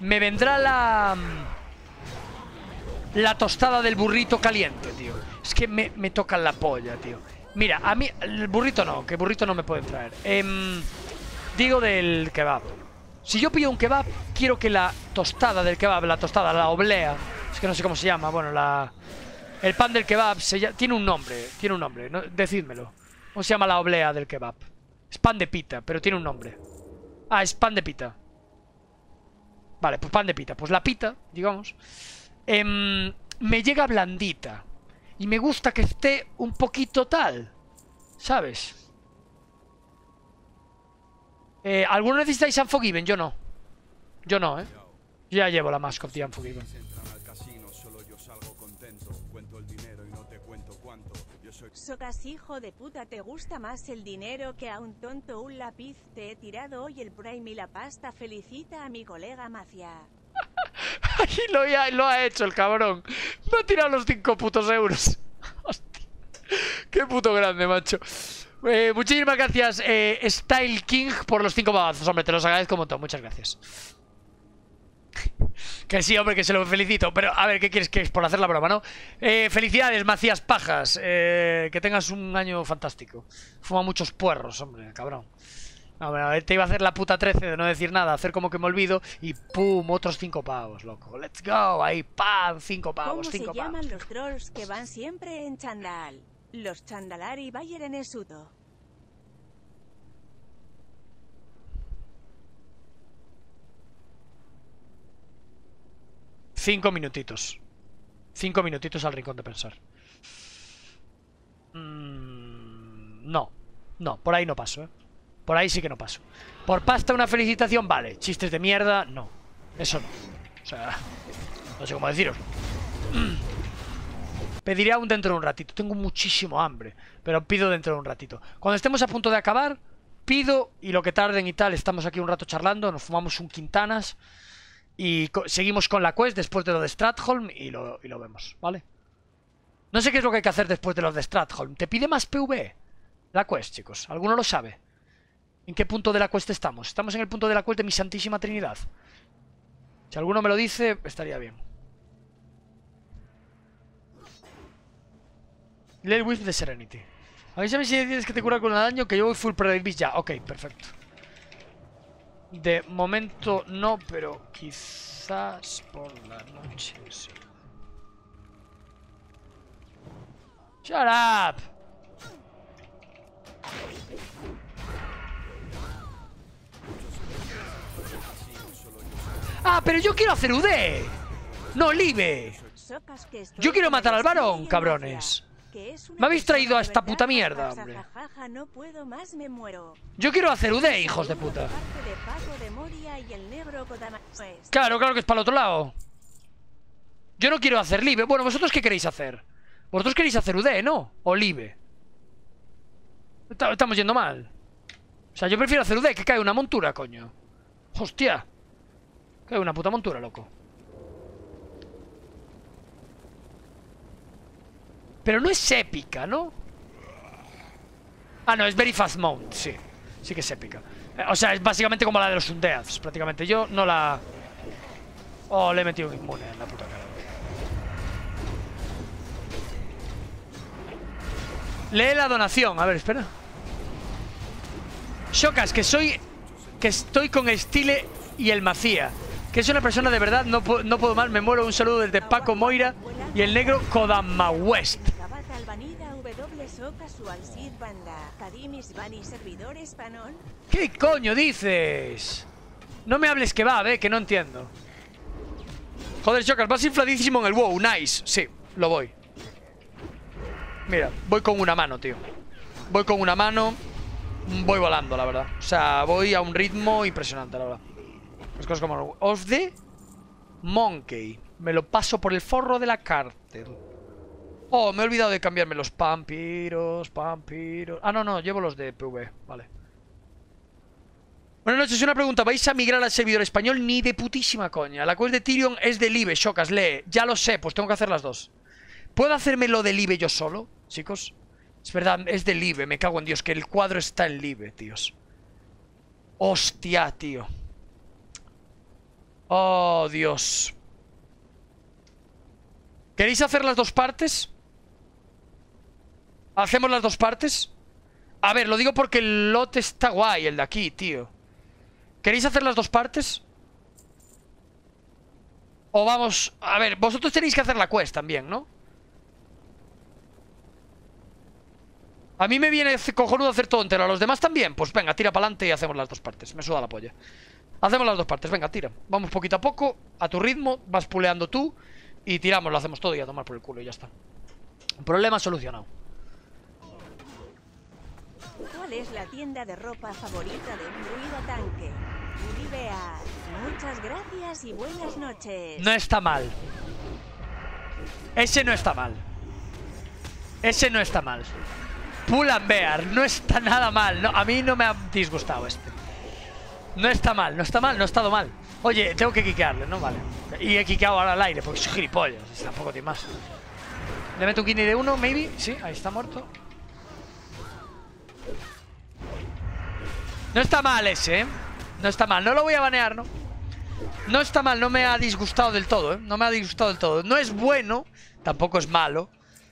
me vendrá la... Em, la tostada del burrito caliente, tío. Es que me, me la polla, tío. Mira, a mí... El burrito no, que burrito no me pueden traer. digo del kebab. Si yo pido un kebab, quiero que la tostada del kebab, la tostada, la oblea, es que no sé cómo se llama, bueno, la... El pan del kebab tiene un nombre, tiene un nombre, decídmelo. ¿Cómo se llama la oblea del kebab? Es pan de pita, pero tiene un nombre. Ah, es pan de pita. Vale, pues pan de pita. Pues la pita, digamos, em, me llega blandita. Y me gusta que esté un poquito tal, ¿sabes? Eh, ¿Alguno necesitáis Unforgiven? Yo no. Yo no, ¿eh? ya llevo la Mask of the Socas hijo de puta, te gusta más el dinero que a un tonto un lápiz. Te he tirado hoy el prime y la pasta. Felicita a mi colega Macia. (laughs) Aquí lo, lo ha hecho el cabrón. Me ha tirado los cinco putos euros. (laughs) Qué puto grande, macho. Eh, muchísimas gracias, eh, Style King, por los cinco pavos, Hombre, te los agradezco un Muchas gracias. (laughs) Que sí, hombre, que se lo felicito. Pero a ver, ¿qué quieres que es por hacer la broma, no? Eh, felicidades, Macías Pajas. Eh, que tengas un año fantástico. Fuma muchos puerros, hombre, cabrón. A ver, te iba a hacer la puta 13 de no decir nada, hacer como que me olvido y ¡pum! Otros cinco pavos, loco. ¡Let's go! Ahí, ¡pam! cinco pavos, 5 pavos. ¿Cómo se llaman los trolls que van siempre en chandal? Los Chandalari Bayern Esudo. Cinco minutitos. Cinco minutitos al rincón de pensar. Mm, no. No, por ahí no paso, ¿eh? Por ahí sí que no paso. Por pasta una felicitación, vale. Chistes de mierda, no. Eso no. O sea, no sé cómo deciros. (clears throat) Pediré aún dentro de un ratito. Tengo muchísimo hambre, pero pido dentro de un ratito. Cuando estemos a punto de acabar, pido y lo que tarden y tal, estamos aquí un rato charlando, nos fumamos un Quintanas y seguimos con la quest después de lo de Stratholm y lo, vemos, ¿vale? No sé qué es lo que hay que hacer después de lo de Stratholm. ¿Te pide más PV? La quest, chicos. ¿Alguno lo sabe? ¿En qué punto de la quest estamos? Estamos en el punto de la quest de mi Santísima Trinidad. Si alguno me lo dice, estaría bien. Lel whip de Serenity. A ver si tienes que te cura con el daño, que yo voy full Beast ya. Ok, perfecto. De momento no, pero quizás por la noche Shut up! Ah, pero yo quiero hacer UD. No, live. Yo quiero matar al varón, cabrones. Me habéis traído a esta puta mierda, hombre. Yo quiero hacer UD, e, hijos de puta. Claro, claro que es para el otro lado. Yo no quiero hacer libre. Bueno, ¿vosotros qué queréis hacer? Vosotros queréis hacer UD, e, ¿no? O Live Estamos yendo mal. O sea, yo prefiero hacer UD, e, que cae una montura, coño. Hostia. Cae una puta montura, loco. Pero no es épica, ¿no? Ah, no, es Very Fast Mount, sí. Sí que es épica. O sea, es básicamente como la de los Undeaths, prácticamente. Yo no la... Oh, le he metido un inmune en la puta cara. Lee la donación. A ver, espera. Chocas que soy... Que estoy con Stile y el Macía. Que es una persona de verdad, no, no puedo más. Me muero. Un saludo desde Paco Moira y el negro Kodama West. ¿Qué coño dices? No me hables que va, ¿ve? que no entiendo. Joder, Chocas, vas infladísimo en el WoW, nice. Sí, lo voy. Mira, voy con una mano, tío. Voy con una mano, voy volando, la verdad. O sea, voy a un ritmo impresionante, la verdad. Las cosas como... Of the Monkey. Me lo paso por el forro de la cárcel. Oh, me he olvidado de cambiarme los pampiros, pampiros... Ah, no, no, llevo los de PV, vale. Buenas noches, una pregunta. ¿Vais a migrar al servidor español? Ni de putísima coña. La cual de Tyrion es de Live, chocas, lee. Ya lo sé, pues tengo que hacer las dos. ¿Puedo hacerme lo de Live yo solo, chicos? Es verdad, es de Live, me cago en Dios, que el cuadro está en Live, tíos. Hostia, tío. Oh, Dios. ¿Queréis hacer las dos partes? ¿Hacemos las dos partes? A ver, lo digo porque el lote está guay, el de aquí, tío. ¿Queréis hacer las dos partes? O vamos... A ver, vosotros tenéis que hacer la quest también, ¿no? A mí me viene cojonudo hacer todo entero. A los demás también. Pues venga, tira para adelante y hacemos las dos partes. Me suda la polla. Hacemos las dos partes. Venga, tira. Vamos poquito a poco. A tu ritmo. Vas puleando tú. Y tiramos, lo hacemos todo y a tomar por el culo y ya está. Problema solucionado. es la tienda de ropa favorita de un muchas gracias noches. No está mal. Ese no está mal. Ese no está mal. Pull and Bear, no está nada mal. a mí no me ha disgustado este. No está mal, no está mal, no ha estado mal. Oye, tengo que quiquearle, ¿no? Vale. Y he quiqueado ahora al aire, porque soy gilipollas. Tampoco tiene más. Le meto un kidney de uno, maybe. Sí, ahí está muerto. No está mal ese, ¿eh? No está mal. No lo voy a banear, ¿no? No está mal, no me ha disgustado del todo, ¿eh? No me ha disgustado del todo. No es bueno, tampoco es malo.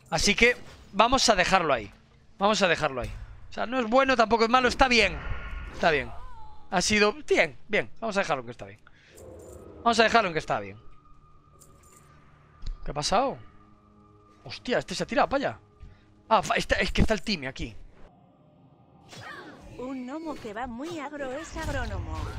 Así que vamos a dejarlo ahí. Vamos a dejarlo ahí. O sea, no es bueno, tampoco es malo, está bien. Está bien. Ha sido bien, bien. Vamos a dejarlo que está bien. Vamos a dejarlo en que está bien. ¿Qué ha pasado? Hostia, este se ha tirado para allá. Ah, este, es que está el time aquí. Un gnomo que va muy agro es agrónomo. (laughs)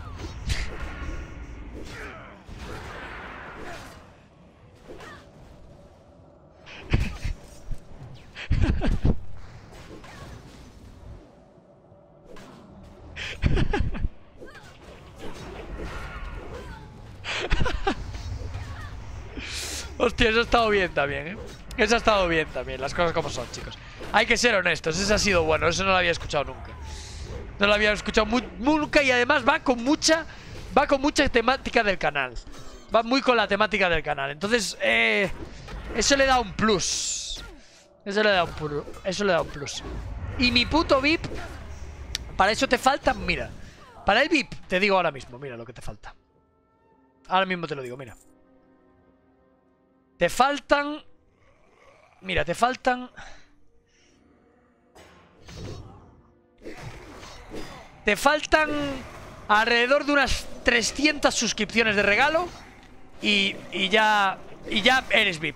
(laughs) Hostia, eso ha estado bien también, ¿eh? Eso ha estado bien también, las cosas como son, chicos. Hay que ser honestos, eso ha sido bueno, eso no lo había escuchado nunca. No lo había escuchado nunca y además va con mucha va con mucha temática del canal. Va muy con la temática del canal. Entonces, eh, eso le da un plus. Eso le da un plus. Eso le da un plus. Y mi puto VIP, para eso te faltan, mira. Para el VIP, te digo ahora mismo, mira lo que te falta. Ahora mismo te lo digo, mira. Te faltan... Mira, te faltan... Te faltan alrededor de unas 300 suscripciones de regalo y, ya y ya eres VIP.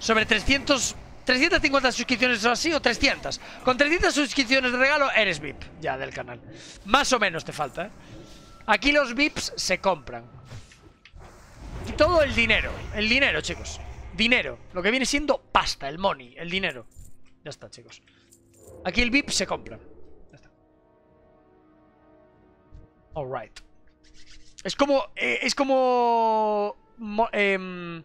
Sobre 300 350 suscripciones o así, o 300. Con 300 suscripciones de regalo eres VIP ya del canal. Más o menos te falta, ¿eh? Aquí los VIPs se compran. Todo el dinero. El dinero, chicos. Dinero. Lo que viene siendo pasta, el money, el dinero. Ya está, chicos. Aquí el VIP se compra. Ya está. Alright. Es como... Eh, es como... Em,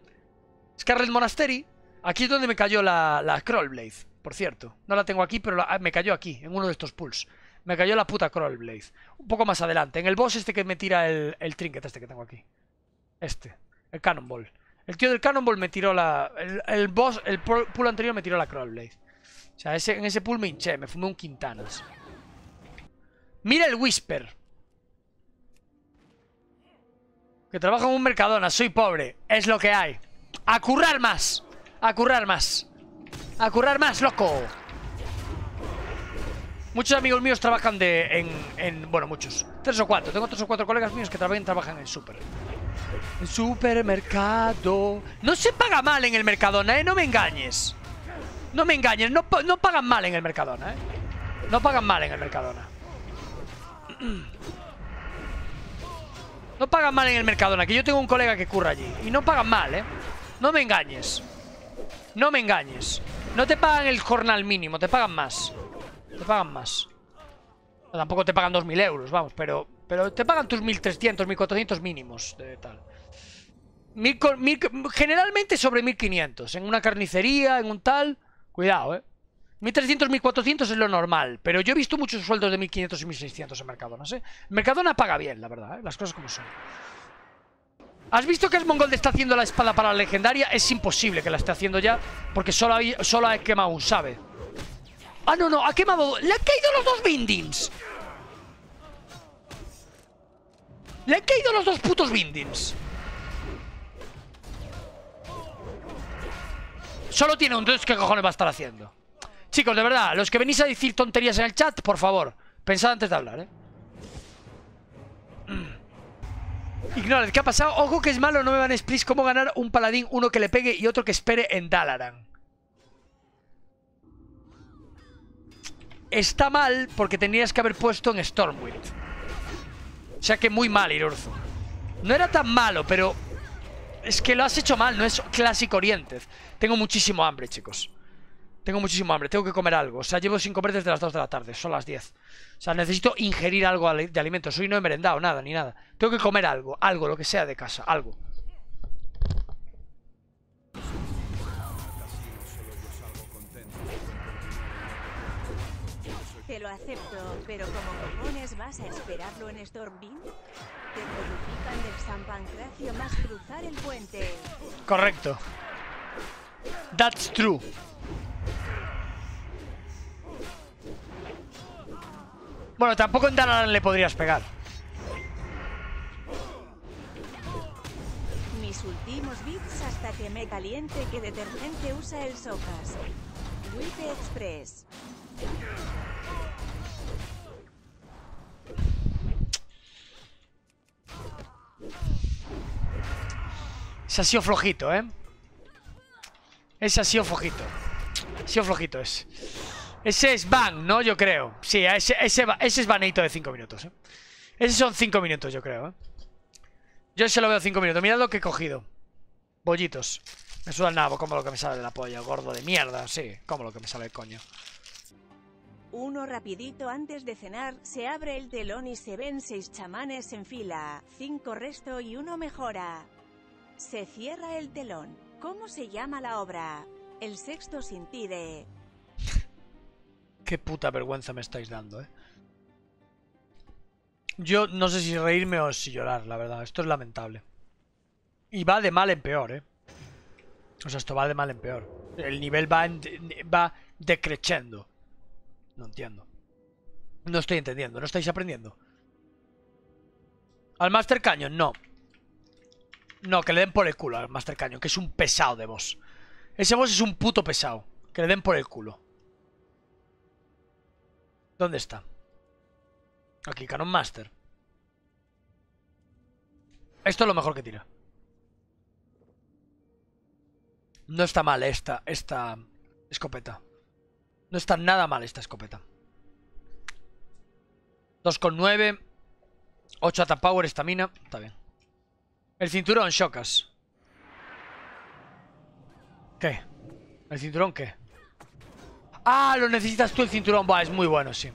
Scarlet Monastery. Aquí es donde me cayó la, la Crawlblade, por cierto. No la tengo aquí, pero ah, me cayó aquí, en uno de estos pulls. Me cayó la puta Crawlblade. Un poco más adelante, en el boss este que me tira el, el trinket este que tengo aquí. Este. El Cannonball. El tío del Cannonball me tiró la... El, boss, el pool anterior me tiró la crawlblade O sea, en ese pool me hinché, me fumé un Quintanas. Mira el Whisper. Que trabajo en un Mercadona, soy pobre. Es lo que hay. A currar más. A currar más. A currar más, loco. Muchos amigos míos trabajan de, en, en... Bueno, muchos. Tres o cuatro. Tengo tres o cuatro colegas míos que también trabajan en Super. Supermercado. No se paga mal en el Mercadona, ¿eh? No me engañes. No me engañes. No, no pagan mal en el Mercadona, ¿eh? No pagan mal en el Mercadona. (clears throat) No pagan mal en el Mercadona, que yo tengo un colega que curra allí. Y no pagan mal, ¿eh? No me engañes. No me engañes. No te pagan el jornal mínimo, te pagan más. Te pagan más. Tampoco te pagan 2.000 euros, vamos, pero pero te pagan tus 1300, 1400 mínimos de tal. generalmente sobre 1500. En una carnicería, en un tal. Cuidado, eh. 1300, 1400 es lo normal. Pero yo he visto muchos sueldos de 1500 y 1600 en Mercadona. ¿eh? Mercadona paga bien, la verdad, eh, las cosas como son. ¿Has visto que el mongol está haciendo la espada para la legendaria? Es imposible que la esté haciendo ya, porque solo, solo ha quemado un, ¿sabe? Ah, no, no, ha quemado... ¡Le ha caído los dos bindings! Le han caído los dos putos bindings. Solo tiene un entonces ¿qué cojones va a estar haciendo? Chicos, de verdad, los que venís a decir tonterías en el chat, por favor, pensad antes de hablar, ¿eh? Mm. Ignorad, ¿qué ha pasado? Ojo que es malo, no me van a explicar cómo ganar un paladín, uno que le pegue y otro que espere en Dalaran. Está mal porque tenías que haber puesto en Stormwind. O sea que muy mal, orzo No era tan malo, pero... Es que lo has hecho mal, no es clásico Oriente Tengo muchísimo hambre, chicos. Tengo muchísimo hambre, tengo que comer algo. O sea, llevo sin comer desde las 2 de la tarde, son las 10. O sea, necesito ingerir algo de alimentos. Hoy no he merendado nada, ni nada. Tengo que comer algo, algo, lo que sea de casa, algo. Te lo acepto, pero como cojones vas a esperarlo en Stormbeam? Te crucifican del San Pancracio más cruzar el puente. Correcto. That's true. Bueno, tampoco en Dalaran le podrías pegar. Mis últimos bits hasta que me caliente que detergente usa el Socas. Wipe Express. Ese ha sido flojito, ¿eh? Ese ha sido flojito. Ha sido flojito es. Ese es van, ¿no? Yo creo. Sí, ese, ese, es banito de 5 minutos, ¿eh? Ese son 5 minutos, yo creo, ¿eh? Yo se lo veo 5 minutos. Mirad lo que he cogido. Bollitos. Me suda el nabo, como lo que me sale de la polla, gordo de mierda, sí, como lo que me sale el coño. Uno rapidito antes de cenar, se abre el telón y se ven seis chamanes en fila, cinco resto y uno mejora. Se cierra el telón. ¿Cómo se llama la obra? El sexto sin Qué puta vergüenza me estáis dando, eh. Yo no sé si reírme o si llorar, la verdad. Esto es lamentable. Y va de mal en peor, eh. O sea, esto va de mal en peor. El nivel va, va decreciendo. No entiendo. No estoy entendiendo, no estáis aprendiendo. Al Master Canyon, no. No, que le den por el culo al Master Canyon, que es un pesado de boss. Ese boss es un puto pesado. Que le den por el culo. ¿Dónde está? Aquí, Canon Master. Esto es lo mejor que tira. No está mal esta, esta escopeta. No está nada mal esta escopeta. 2,9. 8 attack power, estamina. Está bien. El cinturón, chocas. ¿Qué? ¿El cinturón qué? ¡Ah! Lo necesitas tú el cinturón. Va, es muy bueno, sí.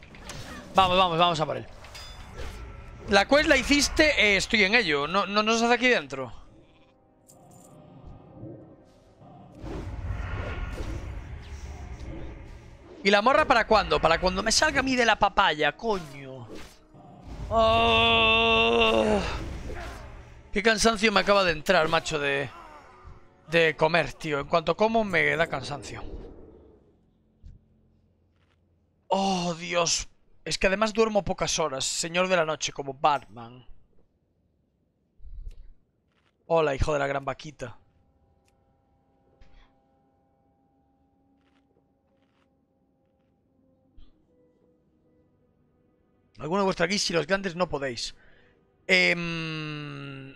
Vamos, vamos, vamos a por él. La quest la hiciste, eh, estoy en ello. No, no nos hace aquí dentro. ¿Y la morra para cuándo? Para cuando me salga a mí de la papaya, coño. Oh, qué cansancio me acaba de entrar, macho, de... De comer, tío. En cuanto como me da cansancio. Oh, Dios. Es que además duermo pocas horas. Señor de la noche, como Batman. Hola, hijo de la gran vaquita. Alguno de vuestro aquí, si los grandes no podéis. Em,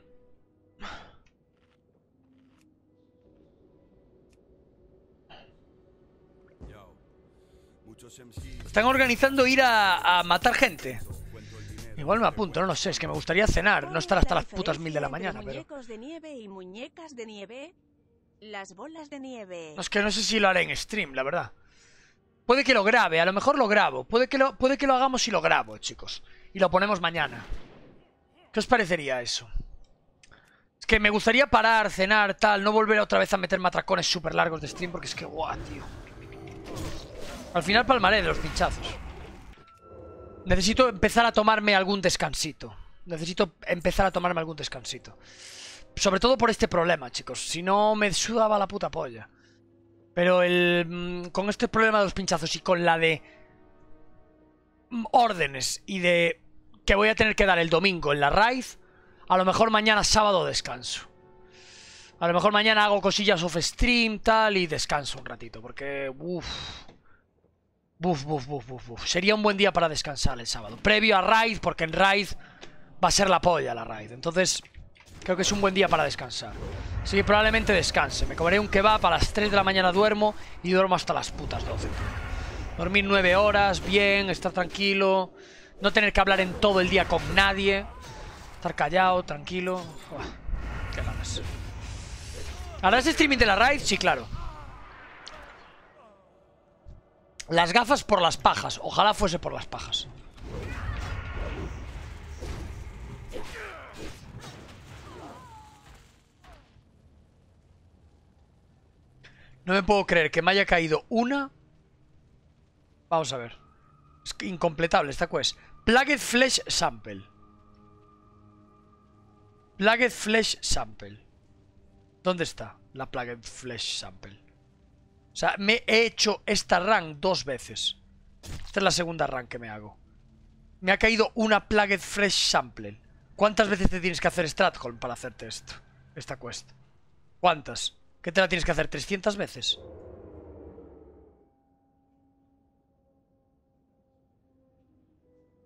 Están organizando ir a, matar gente. Igual me apunto, no lo sé, es que me gustaría cenar, no estar hasta las putas mil de la mañana, pero... las bolas de nieve. es que no sé si lo haré en stream, la verdad. Puede que lo grabe, a lo mejor lo grabo. Puede que lo, puede que lo hagamos y lo grabo, chicos. Y lo ponemos mañana. ¿Qué os parecería eso? Es que me gustaría parar, cenar, tal, no volver otra vez a meter matracones súper largos de stream porque es que guau, tío. Al final palmaré de los pinchazos. Necesito empezar a tomarme algún descansito. Necesito empezar a tomarme algún descansito. Sobre todo por este problema, chicos. Si no, me sudaba la puta polla. Pero el, mm, con este problema de los pinchazos y con la de mm, órdenes y de que voy a tener que dar el domingo en la raid, a lo mejor mañana sábado descanso. A lo mejor mañana hago cosillas off stream, tal, y descanso un ratito, porque... buf, buf, buf, buf, Sería un buen día para descansar el sábado. Previo a Raid, porque en Raid va a ser la polla la Raid. Entonces, Creo que es un buen día para descansar. Así que probablemente descanse. Me comeré un kebab a las 3 de la mañana duermo y duermo hasta las putas 12. Dormir 9 horas, bien, estar tranquilo. No tener que hablar en todo el día con nadie. Estar callado, tranquilo. qué ganas. ¿Harás streaming de la raid? Sí, claro. Las gafas por las pajas. Ojalá fuese por las pajas. No me puedo creer que me haya caído una. Vamos a ver. Es incompletable esta quest. Plagued Flesh Sample. Plagued Flesh Sample. ¿Dónde está la Plagued Flesh Sample? O sea, me he hecho esta run dos veces. Esta es la segunda run que me hago. Me ha caído una Plagued Flesh Sample. ¿Cuántas veces te tienes que hacer Stratholm para hacerte esto? Esta quest. ¿Cuántas? ¿Qué te la tienes que hacer? ¿300 veces?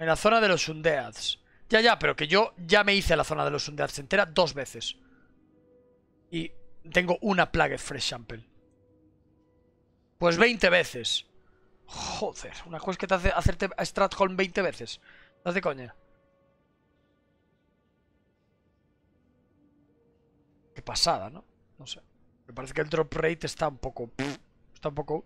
En la zona de los Undeads. Ya, ya, pero que yo ya me hice a la zona de los Undeads entera dos veces. Y tengo una Plague Fresh Sample. Pues 20 veces. Joder, una cosa que te hace hacerte a Stratholm 20 veces. Estás de coña. Qué pasada, ¿no? No sé. Me parece que el drop rate está un poco... Está un poco...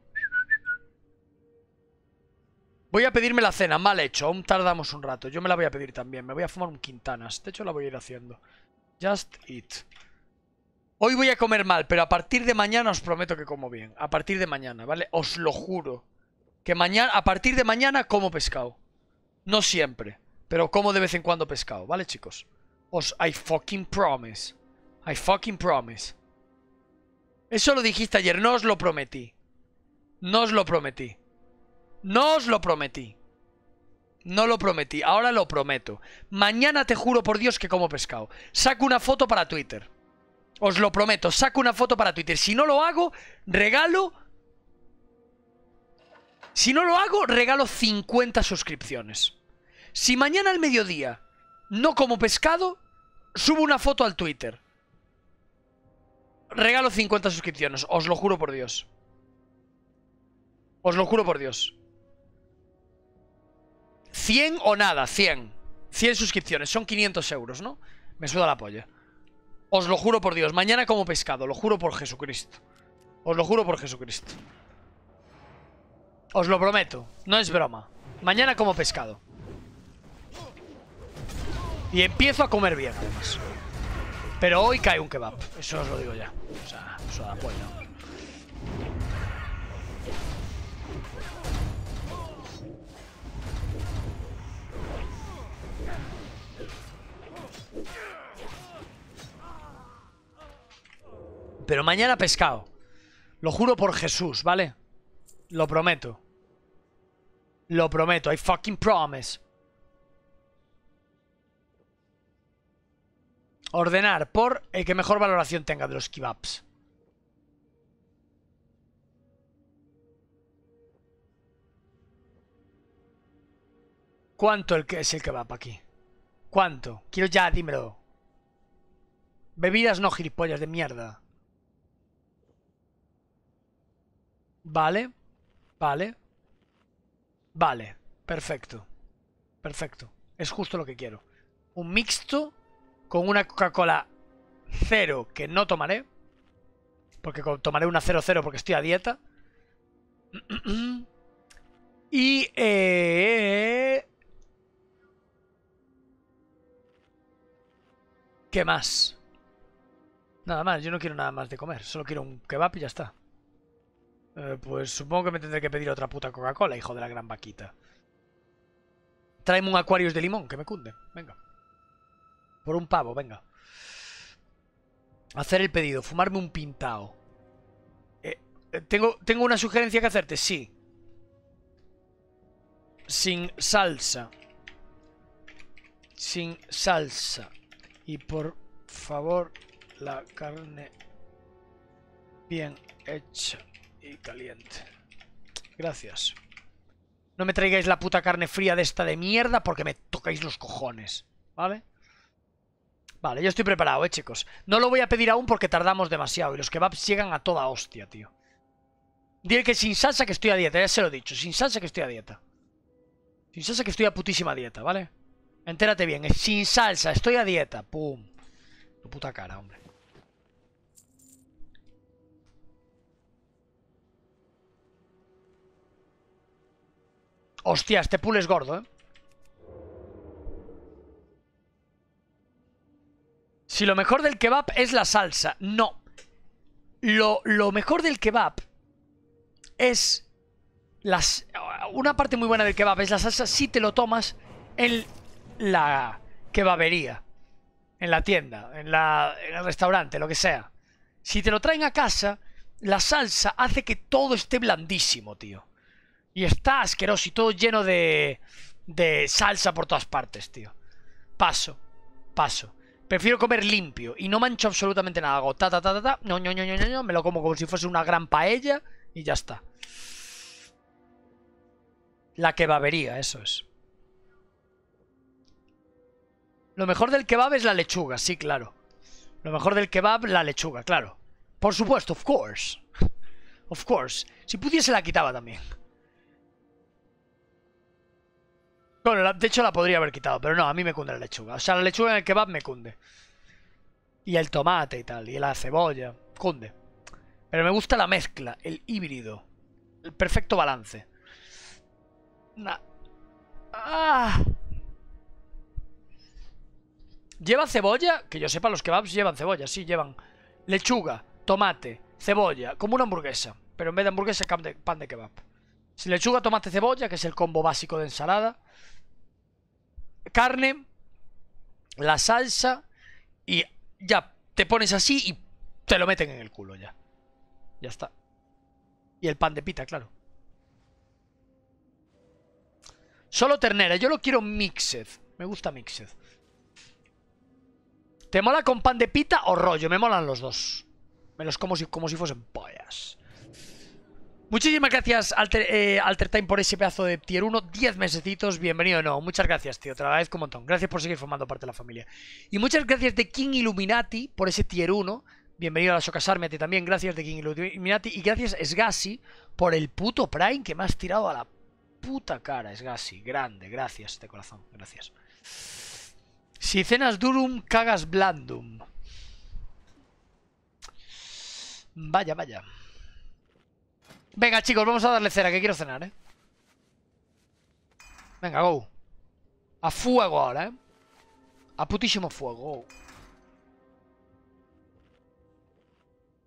Voy a pedirme la cena, mal hecho, aún tardamos un rato. Yo me la voy a pedir también, me voy a fumar un Quintanas. De hecho la voy a ir haciendo. Just eat. Hoy voy a comer mal, pero a partir de mañana os prometo que como bien. A partir de mañana, ¿vale? Os lo juro. Que mañana, a partir de mañana como pescado. No siempre, pero como de vez en cuando pescado, ¿vale chicos? Os, I fucking promise. I fucking promise. Eso lo dijiste ayer, no os lo prometí. No os lo prometí. No os lo prometí. No lo prometí, ahora lo prometo. Mañana te juro por Dios que como pescado. Saco una foto para Twitter. Os lo prometo, saco una foto para Twitter. Si no lo hago, regalo... Si no lo hago, regalo 50 suscripciones. Si mañana al mediodía no como pescado, subo una foto al Twitter regalo 50 suscripciones, os lo juro por Dios. Os lo juro por Dios. 100 o nada, 100. 100 suscripciones, son 500 euros, ¿no? Me suda la polla. Os lo juro por Dios, mañana como pescado, lo juro por Jesucristo. Os lo juro por Jesucristo. Os lo prometo, no es broma. Mañana como pescado. Y empiezo a comer bien, además. Pero hoy cae un kebab, eso os lo digo ya. O sea, eso da apoyo. Pero mañana pescado. Lo juro por Jesús, ¿vale? Lo prometo. Lo prometo, I fucking promise. Ordenar por el que mejor valoración tenga de los kebabs. ¿Cuánto el que es el kebab aquí? ¿Cuánto? Quiero ya, dímelo. Bebidas no gilipollas de mierda. Vale. Vale. Vale. Perfecto. Perfecto. Es justo lo que quiero. Un mixto con una Coca-Cola cero que no tomaré, porque tomaré una 0-0 porque estoy a dieta. (clears throat) Y... Eh, ¿Qué más? Nada más, yo no quiero nada más de comer, solo quiero un kebab y ya está. Eh, pues supongo que me tendré que pedir otra puta Coca-Cola, hijo de la gran vaquita. Tráeme un Aquarius de limón, que me cunde. Venga. Por un pavo, venga. Hacer el pedido, fumarme un pintao. Eh, eh, ¿tengo, ¿Tengo una sugerencia que hacerte? Sí. Sin salsa. Sin salsa. Y por favor, la carne bien hecha y caliente. Gracias. No me traigáis la puta carne fría de esta de mierda porque me tocáis los cojones, ¿vale? Vale, yo estoy preparado, eh, chicos. No lo voy a pedir aún porque tardamos demasiado y los kebabs llegan a toda hostia, tío. Dile que sin salsa que estoy a dieta, ya se lo he dicho. Sin salsa que estoy a dieta. Sin salsa que estoy a putísima dieta, ¿vale? Entérate bien, es sin salsa, estoy a dieta. Pum. Tu puta cara, hombre. Hostia, este pool es gordo, ¿eh? Si lo mejor del kebab es la salsa. No. Lo, mejor del kebab es... Las, una parte muy buena del kebab es la salsa si te lo tomas en la kebabería, en la tienda, en, la, en el restaurante, lo que sea. Si te lo traen a casa, la salsa hace que todo esté blandísimo, tío. Y está asqueroso y todo lleno de, de salsa por todas partes, tío. Paso, paso. Prefiero comer limpio y no mancho absolutamente nada. ta ta ta ta ta, no, no, no, me lo como como si fuese una gran paella y ya está. La kebabería, eso es. Lo mejor del kebab es la lechuga, sí, claro. Lo mejor del kebab, la lechuga, claro. Por supuesto, of course. (laughs) Of course. Si pudiese la quitaba también. Bueno, de hecho la podría haber quitado, pero no, a mí me cunde la lechuga. O sea, la lechuga en el kebab me cunde. Y el tomate y tal, y la cebolla, cunde. Pero me gusta la mezcla, el híbrido, el perfecto balance. Ah. Lleva cebolla, que yo sepa, los kebabs llevan cebolla, sí, llevan lechuga, tomate, cebolla, como una hamburguesa, pero en vez de hamburguesa, pan de, pan de kebab. Si lechuga, tomate, cebolla, que es el combo básico de ensalada carne, la salsa y ya te pones así y te lo meten en el culo ya. Ya está. Y el pan de pita, claro. Solo ternera, yo lo quiero mixed. Me gusta mixed. ¿Te mola con pan de pita o rollo? Me molan los dos. Me los como si, como si fuesen pollas. Muchísimas gracias, eh, Alter, Time, por ese pedazo de tier 1. 10 mesecitos, bienvenido no Muchas gracias, tío. Te agradezco un montón. Gracias por seguir formando parte de la familia. Y muchas gracias de King Illuminati por ese tier 1. Bienvenido a la Socasarme a también. Gracias de King Illuminati. Y gracias, Sgassi, por el puto Prime que me has tirado a la puta cara, Sgassi. Grande, gracias de corazón. Gracias. Si cenas durum, cagas blandum. Vaya, vaya. Venga, chicos, vamos a darle cera, que quiero cenar, ¿eh? Venga, go. A fuego ahora, ¿eh? A putísimo fuego.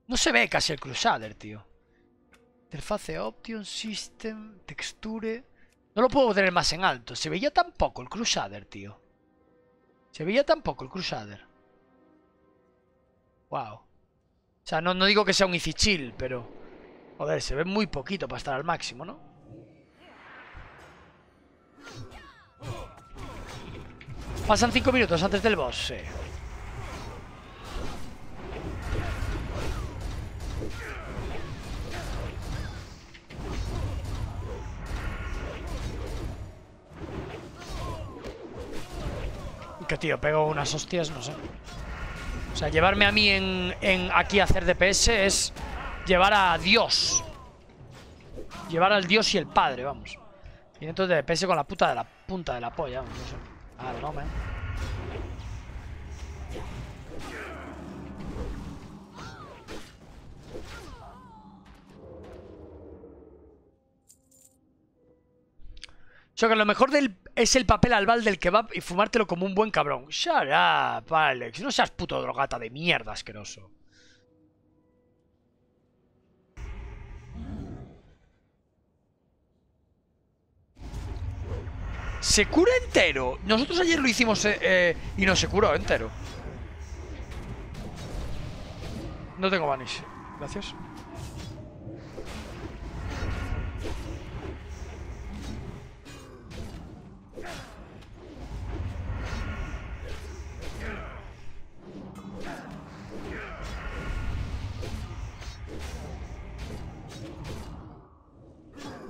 No se ve casi el Crusader, tío. Interface, Option, System, Texture... No lo puedo tener más en alto. Se veía tampoco el Crusader, tío. Se veía tampoco el Crusader. Wow. O sea, no, no digo que sea un Easy pero... Joder, se ve muy poquito para estar al máximo, ¿no? Pasan 5 minutos antes del boss, sí. Que tío, pego unas hostias, no sé. O sea, llevarme a mí en, en aquí a hacer DPS es llevar a Dios. Llevar al Dios y el Padre, vamos. Y entonces pese con la puta de la punta de la polla, vamos. No ah, no, man. O sea, que lo mejor del, es el papel albal del kebab y fumártelo como un buen cabrón. Shut up, Alex. No seas puto drogata de mierda asqueroso. ¿Se cura entero? Nosotros ayer lo hicimos eh, eh, y no se curó entero. No tengo banish, Gracias.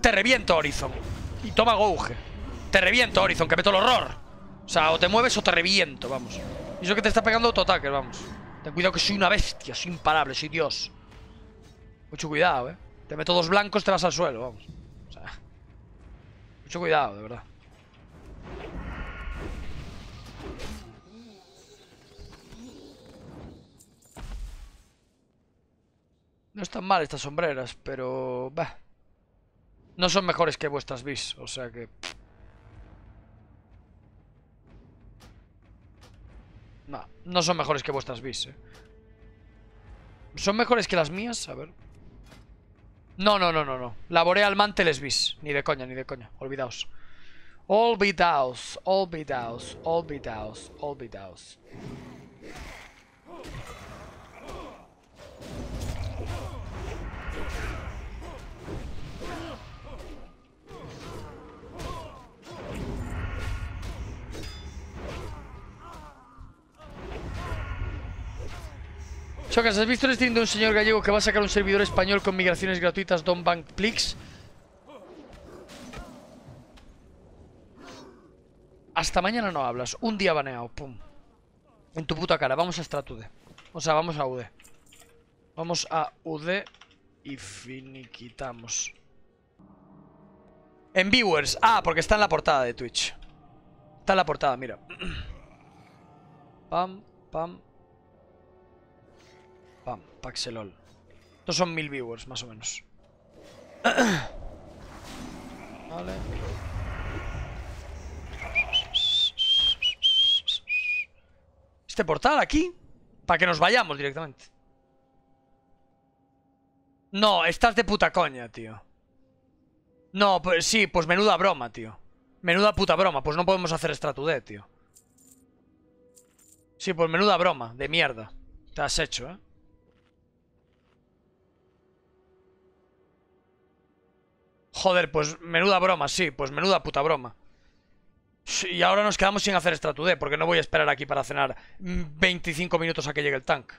Te reviento, Horizon. Y toma Gouge. Te reviento, Horizon, que meto el horror. O sea, o te mueves o te reviento, vamos. Y eso que te está pegando que vamos. Ten cuidado que soy una bestia, soy imparable, soy Dios. Mucho cuidado, eh. Te meto dos blancos, te vas al suelo, vamos. O sea, mucho cuidado, de verdad. No están mal estas sombreras, pero... Bah. No son mejores que vuestras bis, o sea que... No, no son mejores que vuestras bis, eh. ¿Son mejores que las mías? A ver. No, no, no, no, no. La al Mantel es bis. Ni de coña, ni de coña. Olvidaos. Olvidaos, olvidaos, olvidaos, olvidaos. Chocas, ¿has visto el stream de un señor gallego que va a sacar un servidor español con migraciones gratuitas Don Bank Plix? Hasta mañana no hablas. Un día baneado. Pum. En tu puta cara. Vamos a Stratude. O sea, vamos a UD. Vamos a UD y finiquitamos. En viewers. Ah, porque está en la portada de Twitch. Está en la portada, mira. (clears throat) Pam, pam, Pam, Paxelol. Estos son mil viewers, más o menos. (coughs) Vale. Este portal aquí. Para que nos vayamos directamente. No, estás de puta coña, tío. No, pues sí, pues menuda broma, tío. Menuda puta broma. Pues no podemos hacer Stratude, tío. Sí, pues menuda broma. De mierda. Te has hecho, eh. Joder, pues menuda broma, sí, pues menuda puta broma. Y ahora nos quedamos sin hacer Stratudé, porque no voy a esperar aquí para cenar 25 minutos a que llegue el tank.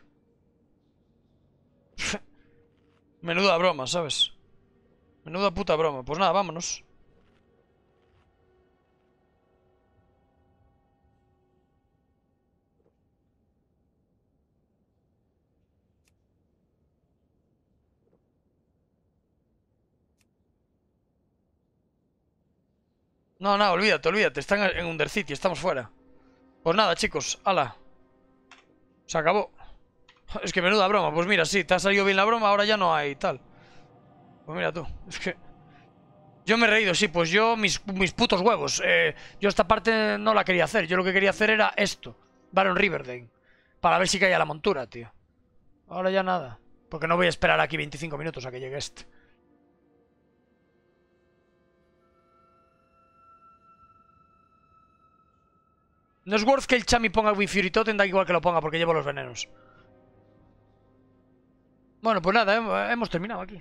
(laughs) menuda broma, ¿sabes? Menuda puta broma. Pues nada, vámonos. No, no, olvídate, olvídate. Están en Undercity, estamos fuera. Pues nada, chicos, ala. Se acabó. Es que menuda broma. Pues mira, sí, te ha salido bien la broma, ahora ya no hay tal. Pues mira tú, es que... Yo me he reído, sí, pues yo, mis, mis putos huevos. Eh, yo esta parte no la quería hacer. Yo lo que quería hacer era esto. Baron Riverdale. Para ver si caía la montura, tío. Ahora ya nada. Porque no voy a esperar aquí 25 minutos a que llegue este. No es worth que el Chami ponga Winfury Totem, da igual que lo ponga porque llevo los venenos. Bueno, pues nada, hemos terminado aquí.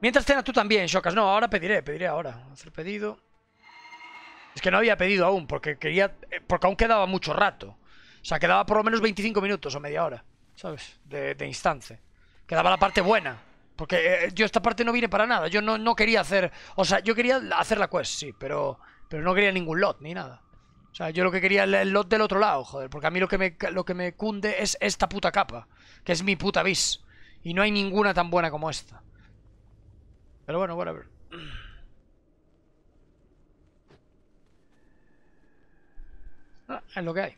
Mientras tenga tú también, Shokas. No, ahora pediré, pediré ahora. Hacer pedido. Es que no había pedido aún, porque quería. Eh, porque aún quedaba mucho rato. O sea, quedaba por lo menos 25 minutos o media hora, ¿sabes? De, de Quedaba la parte buena. Porque eh, yo esta parte no vine para nada. Yo no, no quería hacer. O sea, yo quería hacer la quest, sí, pero. Pero no quería ningún lot ni nada. O sea, yo lo que quería era el lot del otro lado, joder. Porque a mí lo que me, lo que me cunde es esta puta capa. Que es mi puta bis. Y no hay ninguna tan buena como esta. Pero bueno, whatever. Ah, es lo que hay.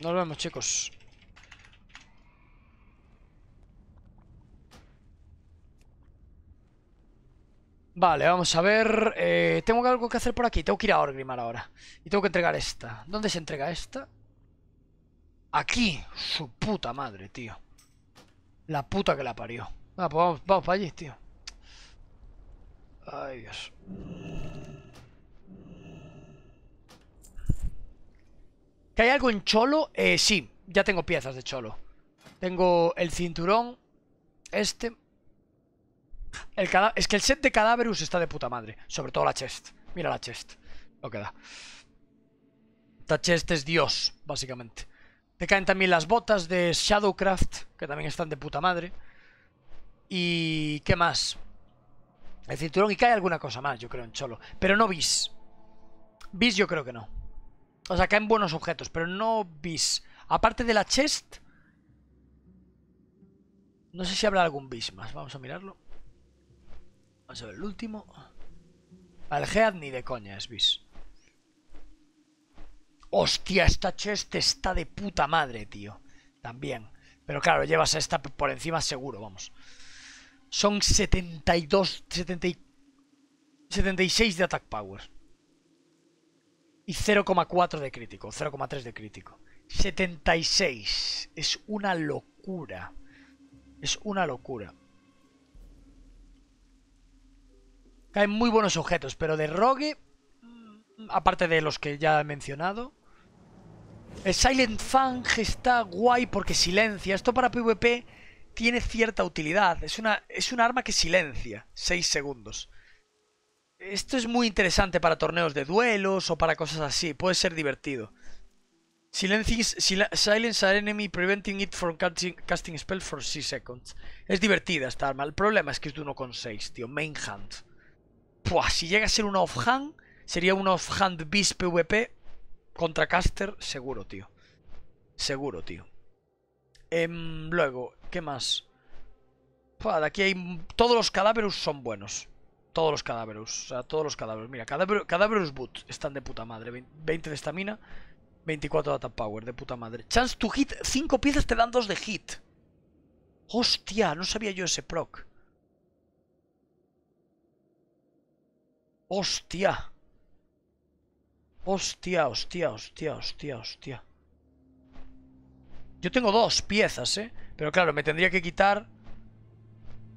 Nos vemos, chicos. Vale, vamos a ver. Eh, tengo algo que hacer por aquí. Tengo que ir a orgrimar ahora. Y tengo que entregar esta. ¿Dónde se entrega esta? Aquí. Su puta madre, tío. La puta que la parió. vamos, vamos para allí, tío. Ay, Dios. ¿Que hay algo en Cholo? Eh, sí. Ya tengo piezas de Cholo. Tengo el cinturón. Este es que el set de cadáveres está de puta madre. Sobre todo la chest. Mira la chest. Lo que da. Esta chest es Dios, básicamente. Te caen también las botas de Shadowcraft, que también están de puta madre. Y... ¿qué más? El cinturón y cae alguna cosa más, yo creo, en Cholo. Pero no bis. Bis yo creo que no. O sea, caen buenos objetos, pero no bis. Aparte de la chest... No sé si habrá algún bis más. Vamos a mirarlo. Vamos a ver el último. Al ni de coña, es bis. Hostia, esta chest está de puta madre, tío. También. Pero claro, llevas a esta por encima seguro, vamos. Son 72, 76 de attack power. Y 0,4 de crítico, 0,3 de crítico. 76. Es una locura. Es una locura. Caen muy buenos objetos, pero de Rogue, mm, aparte de los que ya he mencionado. El Silent Fang está guay porque silencia. Esto para PvP tiene cierta utilidad. Es una, es arma que silencia 6 segundos. Esto es muy interesante para torneos de duelos o para cosas así. Puede ser divertido. Silence an enemy preventing it from casting, spell for 6 seconds. Es divertida esta arma. El problema es que es de 1,6, tío. Main hand. Pua, si llega a ser un offhand, sería un offhand bis PvP contra caster, seguro, tío. Seguro, tío. Em, luego, ¿qué más? Pua, de aquí hay... Todos los cadáveres son buenos. Todos los cadáveres, o sea, todos los cadáveres. Mira, cadáveres boot están de puta madre. 20 de estamina, 24 de attack power, de puta madre. Chance to hit, 5 piezas te dan 2 de hit. Hostia, no sabía yo ese proc. ¡Hostia! ¡Hostia, hostia, hostia, hostia, hostia! Yo tengo dos piezas, ¿eh? Pero claro, me tendría que quitar...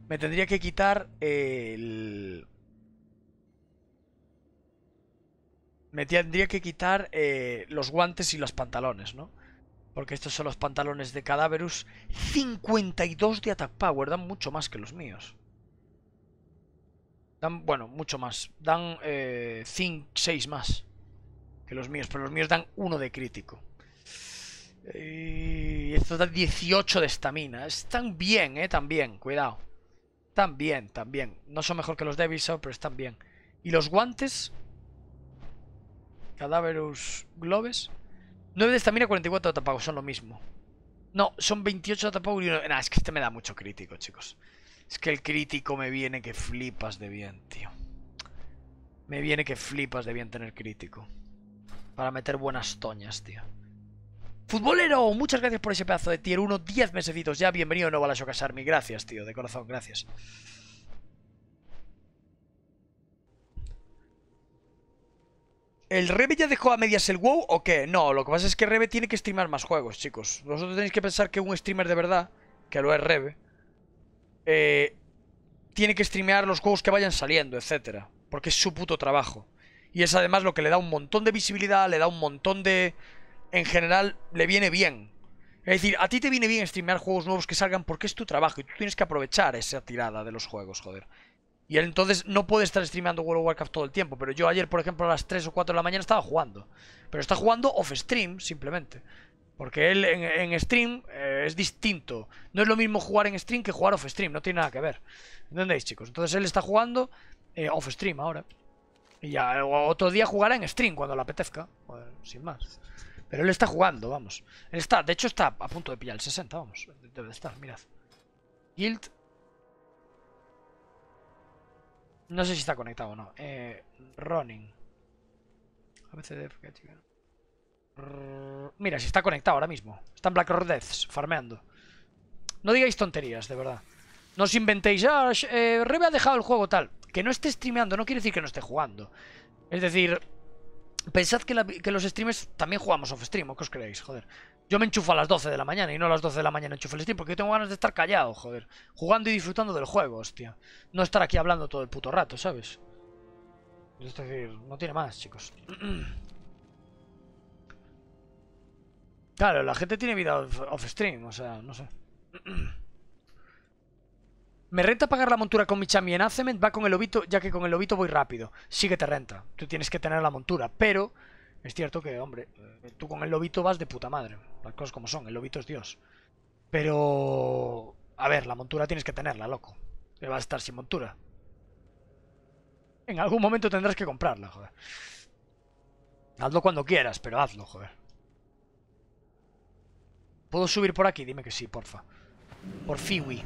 Me tendría que quitar el... Me tendría que quitar eh, los guantes y los pantalones, ¿no? Porque estos son los pantalones de Cadaverus. 52 de Attack Power, dan mucho más que los míos. Dan, bueno, mucho más. Dan 6 eh, más que los míos, pero los míos dan 1 de crítico. Y esto da 18 de estamina. Están bien, eh, también, cuidado. Están bien, también. No son mejor que los de pero están bien. Y los guantes. Cadáveros globes. 9 de estamina, 44 de atapago, son lo mismo. No, son 28 de atapago y Nah, es que este me da mucho crítico, chicos. Es que el crítico me viene que flipas de bien, tío. Me viene que flipas de bien tener crítico. Para meter buenas toñas, tío. Futbolero, muchas gracias por ese pedazo de tier 1. 10 mesecitos ya. Bienvenido a la Shocas Gracias, tío. De corazón, gracias. ¿El Rebe ya dejó a medias el WoW o qué? No, lo que pasa es que Rebe tiene que streamar más juegos, chicos. Vosotros tenéis que pensar que un streamer de verdad, que lo es Rebe, eh, tiene que streamear los juegos que vayan saliendo, etcétera, porque es su puto trabajo. Y es además lo que le da un montón de visibilidad, le da un montón de... En general, le viene bien. Es decir, a ti te viene bien streamear juegos nuevos que salgan porque es tu trabajo y tú tienes que aprovechar esa tirada de los juegos, joder. Y él entonces no puede estar streameando World of Warcraft todo el tiempo, pero yo ayer, por ejemplo, a las 3 o 4 de la mañana estaba jugando. Pero está jugando off-stream, simplemente. Porque él en, stream eh, es distinto. No es lo mismo jugar en stream que jugar off stream, no tiene nada que ver. ¿Entendéis, chicos? Entonces él está jugando eh, off stream ahora. Y ya eh, otro día jugará en stream cuando le apetezca. sin más. Pero él está jugando, vamos. está, de hecho está a punto de pillar el 60, vamos. Debe de estar, mirad. Guild. No sé si está conectado o no. running. A veces de Mira, si está conectado ahora mismo. Está en Black Deaths, farmeando. No digáis tonterías, de verdad. No os inventéis, ah, eh, Rebe ha dejado el juego tal. Que no esté streameando no quiere decir que no esté jugando. Es decir, pensad que, los streams también jugamos off-stream, ¿o qué os creéis? Joder. Yo me enchufo a las 12 de la mañana y no a las 12 de la mañana enchufo el stream porque yo tengo ganas de estar callado, joder. Jugando y disfrutando del juego, hostia. No estar aquí hablando todo el puto rato, ¿sabes? Es decir, no tiene más, chicos. (clears throat) Claro, la gente tiene vida off, stream, o sea, no sé. (clears throat) Me renta pagar la montura con mi en Acement, va con el lobito, ya que con el lobito voy rápido. Sí que te renta, tú tienes que tener la montura, pero es cierto que, hombre, tú con el lobito vas de puta madre. Las cosas como son, el lobito es Dios. Pero... A ver, la montura tienes que tenerla, loco. Le vas a estar sin montura. En algún momento tendrás que comprarla, joder. Hazlo cuando quieras, pero hazlo, joder. ¿Puedo subir por aquí? Dime que sí, porfa. Por Fiwi.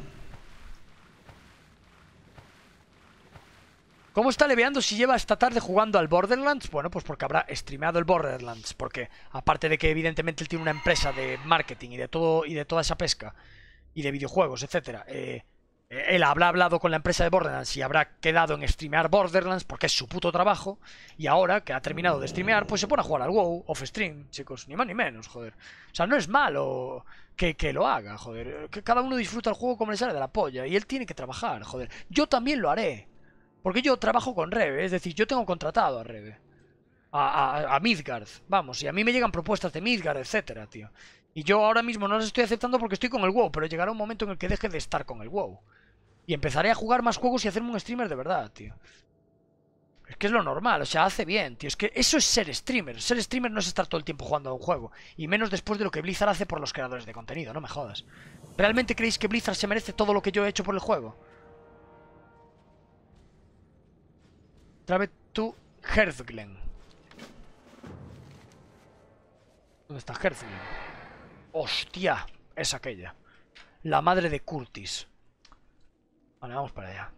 ¿Cómo está leveando si lleva esta tarde jugando al Borderlands? Bueno, pues porque habrá streameado el Borderlands, porque aparte de que evidentemente él tiene una empresa de marketing y de todo y de toda esa pesca y de videojuegos, etcétera, eh, él habrá hablado con la empresa de Borderlands y habrá quedado en streamear Borderlands porque es su puto trabajo. Y ahora que ha terminado de streamear, pues se pone a jugar al WoW off stream, chicos. Ni más ni menos, joder. O sea, no es malo que, lo haga, joder. Que cada uno disfruta el juego como le sale de la polla. Y él tiene que trabajar, joder. Yo también lo haré. Porque yo trabajo con Reve es decir, yo tengo contratado a Rebe. A, a Midgard, vamos, y a mí me llegan propuestas de Midgard, etcétera, tío. Y yo ahora mismo no las estoy aceptando porque estoy con el WoW, pero llegará un momento en el que deje de estar con el WoW. Y empezaré a jugar más juegos y hacerme un streamer de verdad, tío. Es que es lo normal, o sea, hace bien, tío. Es que eso es ser streamer. Ser streamer no es estar todo el tiempo jugando a un juego. Y menos después de lo que Blizzard hace por los creadores de contenido, no me jodas. ¿Realmente creéis que Blizzard se merece todo lo que yo he hecho por el juego? Trave tu Herzglen. ¿Dónde está Herzglen? Hostia, es aquella. La madre de Curtis. Vale, vamos para allá.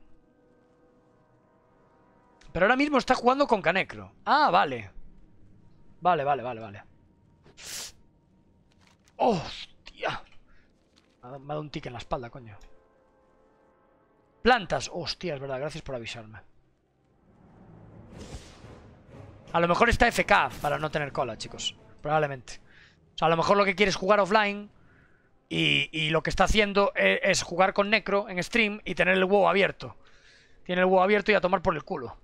Pero ahora mismo está jugando con Canecro. Ah, vale. Vale, vale, vale, vale. ¡Hostia! Me ha dado un tique en la espalda, coño. Plantas. Hostia, es verdad. Gracias por avisarme. A lo mejor está FK para no tener cola, chicos. Probablemente. O sea, a lo mejor lo que quieres jugar offline y, lo que está haciendo e, es, jugar con Necro en stream y tener el huevo abierto. Tiene el huevo abierto y a tomar por el culo.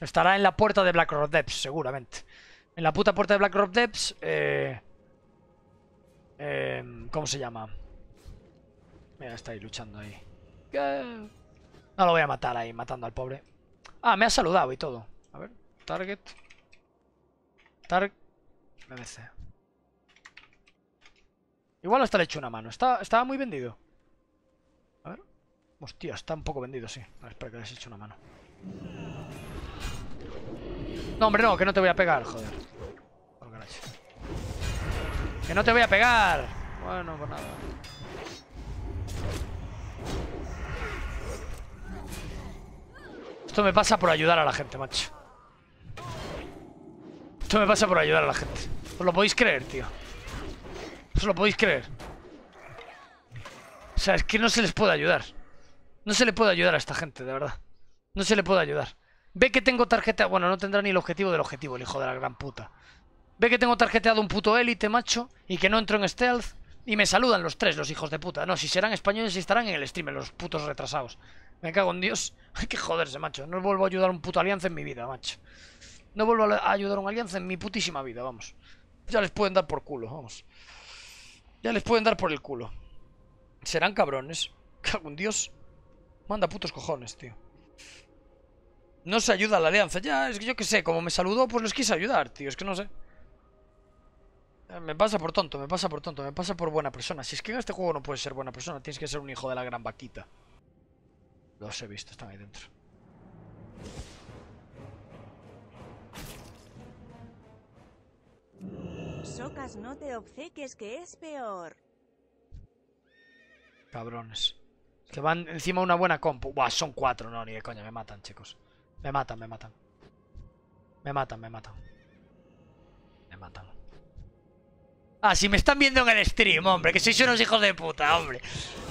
Estará en la puerta de Blackrock Depths, seguramente. En la puta puerta de Blackrock Depths... Eh, eh, ¿Cómo se llama? Mira, está ahí luchando ahí. No lo voy a matar ahí, matando al pobre. Ah, me ha saludado y todo. A ver, target. Target. BBC. Igual no está hecho una mano. Está, estaba muy vendido. A ver. Hostia, está un poco vendido, sí. A ver, espera que les he hecho una mano. No, hombre, no, que no te voy a pegar, joder. Que no te voy a pegar. Bueno, pues nada. Esto me pasa por ayudar a la gente, macho. Esto me pasa por ayudar a la gente. ¿Os lo podéis creer, tío? ¿Os lo podéis creer? O sea, es que no se les puede ayudar. No se le puede ayudar a esta gente, de verdad. No se le puede ayudar. Ve que tengo tarjeta... Bueno, no tendrá ni el objetivo del objetivo, el hijo de la gran puta. Ve que tengo tarjeteado un puto élite, macho, y que no entro en stealth. Y me saludan los tres, los hijos de puta. No, si serán españoles, y estarán en el stream, los putos retrasados. Me cago en Dios. (laughs) Hay que joderse, macho. No vuelvo a ayudar a un puto alianza en mi vida, macho. No vuelvo a ayudar a un alianza en mi putísima vida, vamos. Ya les pueden dar por culo, vamos. Ya les pueden dar por el culo. Serán cabrones. Algún (laughs) dios. Manda putos cojones, tío. No se ayuda a la alianza. Ya, es que yo qué sé, como me saludó, pues les quise ayudar, tío. Es que no sé. Eh, me pasa por tonto, me pasa por tonto, me pasa por buena persona. Si es que en este juego no puedes ser buena persona, tienes que ser un hijo de la gran vaquita. Los he visto, están ahí dentro. Socas no te obceques que es peor. Cabrones. Que van encima una buena compu. Buah, son cuatro, no, ni de coña, me matan, chicos. Me matan, me matan. Me matan, me matan. Me matan. Ah, si me están viendo en el stream, hombre, que sois unos hijos de puta, hombre.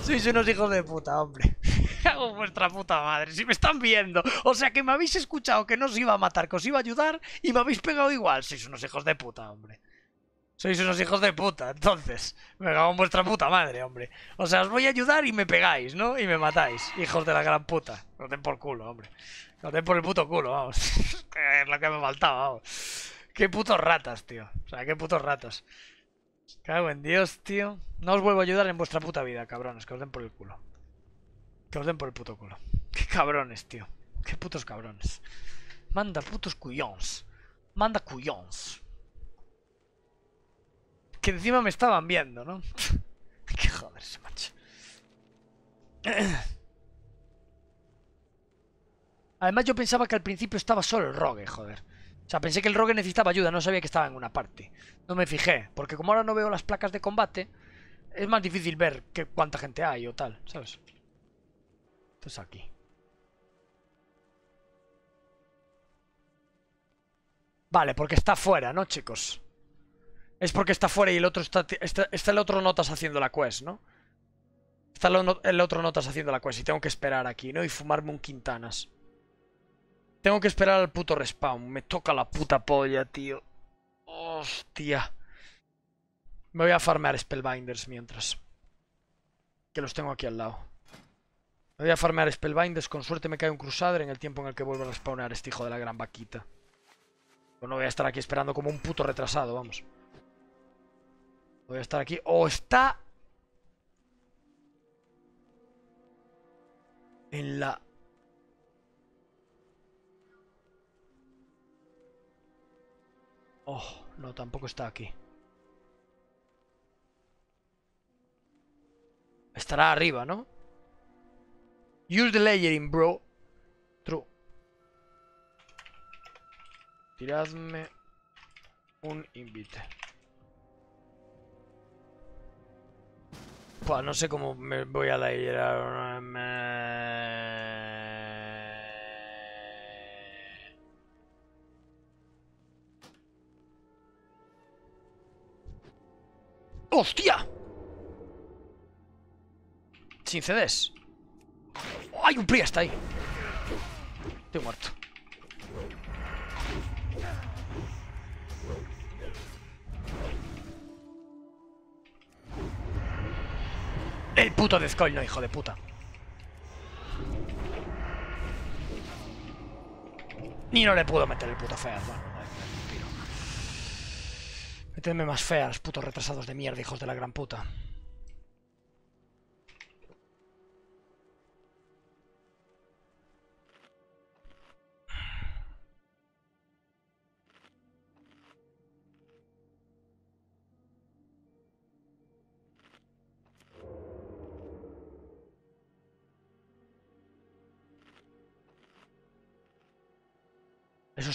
Sois unos hijos de puta, hombre. (laughs) Hago vuestra puta madre, si me están viendo. O sea que me habéis escuchado que no os iba a matar, que os iba a ayudar y me habéis pegado igual. Sois unos hijos de puta, hombre. Sois unos hijos de puta, entonces. Me cago en vuestra puta madre, hombre. O sea, os voy a ayudar y me pegáis, ¿no? Y me matáis, hijos de la gran puta. No den por culo, hombre. os den por el puto culo, vamos. (laughs) es lo que me faltaba, vamos. Qué putos ratas, tío. O sea, qué putos ratas. Cago en Dios, tío. No os vuelvo a ayudar en vuestra puta vida, cabrones. Que os den por el culo. Que os den por el puto culo. (laughs) Qué cabrones, tío. Qué putos cabrones. Manda putos cuyons. Manda cuyons. Que encima me estaban viendo, ¿no? (laughs) Qué joder, ese macho. (clears throat) Además yo pensaba que al principio estaba solo el Rogue, joder. O sea, pensé que el Rogue necesitaba ayuda, no sabía que estaba en una parte. No me fijé, porque como ahora no veo las placas de combate, es más difícil ver cuánta gente hay o tal, ¿sabes? Entonces aquí. Vale, porque está fuera, ¿no, chicos? Es porque está fuera y el otro está, está, el otro notas haciendo la quest, ¿no? Está el otro notas haciendo la quest y tengo que esperar aquí, ¿no? Y fumarme un quintanas. Tengo que esperar al puto respawn. Me toca la puta polla, tío. Hostia. Me voy a farmear Spellbinders mientras. Que los tengo aquí al lado. Me voy a farmear Spellbinders. Con suerte me cae un Crusader en el tiempo en el que vuelvo a respawnar este hijo de la gran vaquita. Pues no voy a estar aquí esperando como un puto retrasado, vamos. Voy a estar aquí. O está... En la... Oh, no, tampoco está aquí. Estará arriba, ¿no? Use the layering, bro. True. Tiradme un invite. no sé cómo me voy a leer ¡Hostia! Sin cedes. ¡Hay un está ahí! Estoy muerto. El puto de no, hijo de puta. Ni no le puedo meter el puto feas, bueno, Meterme más feas, putos retrasados de mierda, hijos de la gran puta.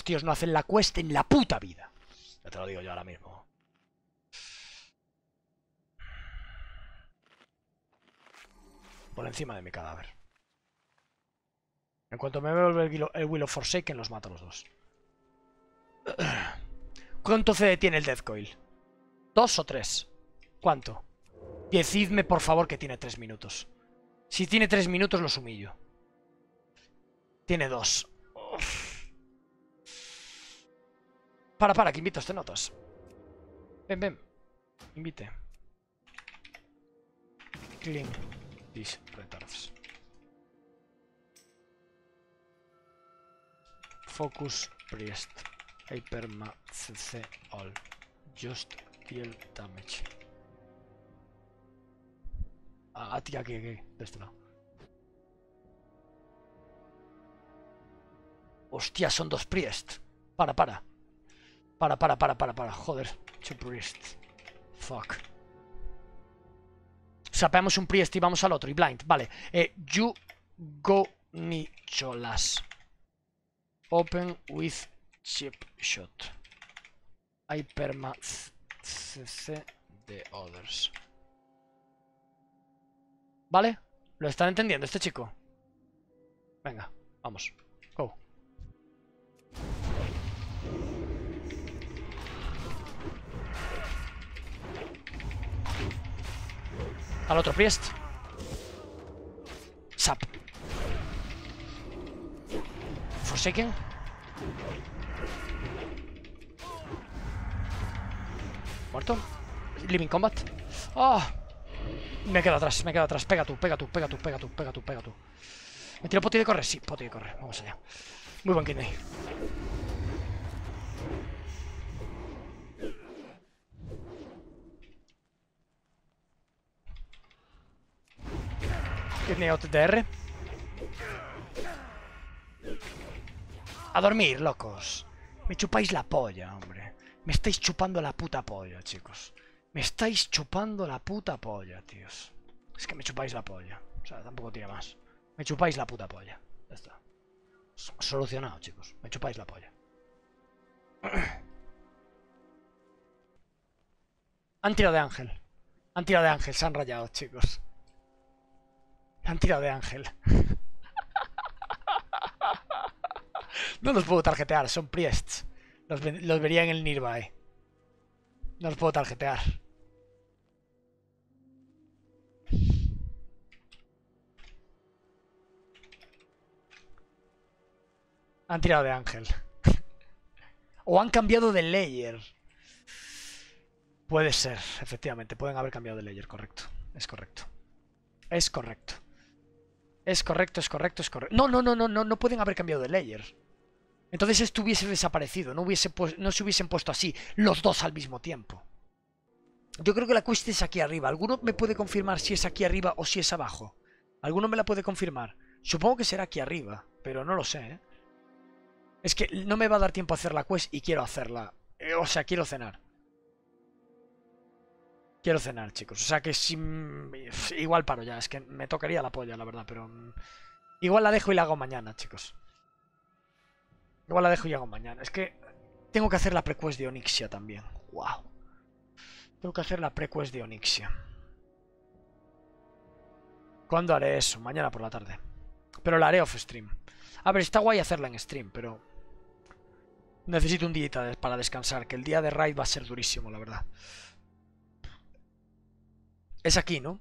tíos no hacen la cuesta en la puta vida. Ya te lo digo yo ahora mismo. Por encima de mi cadáver. En cuanto me vuelve el Will of Forsaken, los mato a los dos. (clears throat) ¿Cuánto CD tiene el Death Coil? ¿Dos o tres? ¿Cuánto? Decidme, por favor, que tiene tres minutos. Si tiene tres minutos, los humillo. Tiene dos. Para, para, que invito a este notas. Ven, ven. Invite. Clean these retards. Focus priest. Hyperma CC all. Just deal damage. Ah, tía, aquí, aquí, de este lado. Hostia, son dos priest. Para, para. Para, para, para, para, para. Joder. Two priest. Fuck. sapeamos un priest y vamos al otro. Y blind. Vale. Eh, you go nicholas. Open with chip shot. I the others. ¿Vale? ¿Lo están entendiendo este chico? Venga, vamos. Al otro Priest. Sap. Forsaken. Muerto. Living Combat. ¡Oh! Me quedo atrás, me quedo atrás. Pega tú, pega tú, pega tú, pega tú, pega tú, pega tú. ¿Me tiro poti de correr? Sí, poti de correr. Vamos allá. Muy buen kidney. ¿Quién a A dormir, locos. Me chupáis la polla, hombre. Me estáis chupando la puta polla, chicos. Me estáis chupando la puta polla, tíos. Es que me chupáis la polla. O sea, tampoco tiene más. Me chupáis la puta polla. Ya está. Solucionado, chicos. Me chupáis la polla. (clears throat) Han tirado de ángel. Han tirado de ángel, se han rayado, chicos. Han tirado de ángel. No los puedo tarjetear, son priests. Los, vería en el nearby. No los puedo tarjetear. Han tirado de ángel. O han cambiado de layer. Puede ser, efectivamente. Pueden haber cambiado de layer, correcto. Es correcto. Es correcto. Es correcto, es correcto, es correcto. No, no, no, no, no, no pueden haber cambiado de layer. Entonces esto hubiese desaparecido, no, hubiese no se hubiesen puesto así, los dos al mismo tiempo. Yo creo que la quest es aquí arriba. ¿Alguno me puede confirmar si es aquí arriba o si es abajo? ¿Alguno me la puede confirmar? Supongo que será aquí arriba, pero no lo sé. ¿eh? Es que no me va a dar tiempo a hacer la quest y quiero hacerla. Eh, o sea, quiero cenar. Quiero cenar, chicos. O sea que si... Igual paro ya. Es que me tocaría la polla, la verdad, pero... Igual la dejo y la hago mañana, chicos. Igual la dejo y la hago mañana. Es que tengo que hacer la prequest de Onixia también. Wow. Tengo que hacer la prequest de Onixia. ¿Cuándo haré eso? Mañana por la tarde. Pero la haré off stream. A ver, está guay hacerla en stream, pero... Necesito un día para descansar, que el día de raid va a ser durísimo, la verdad. Es aquí, ¿no?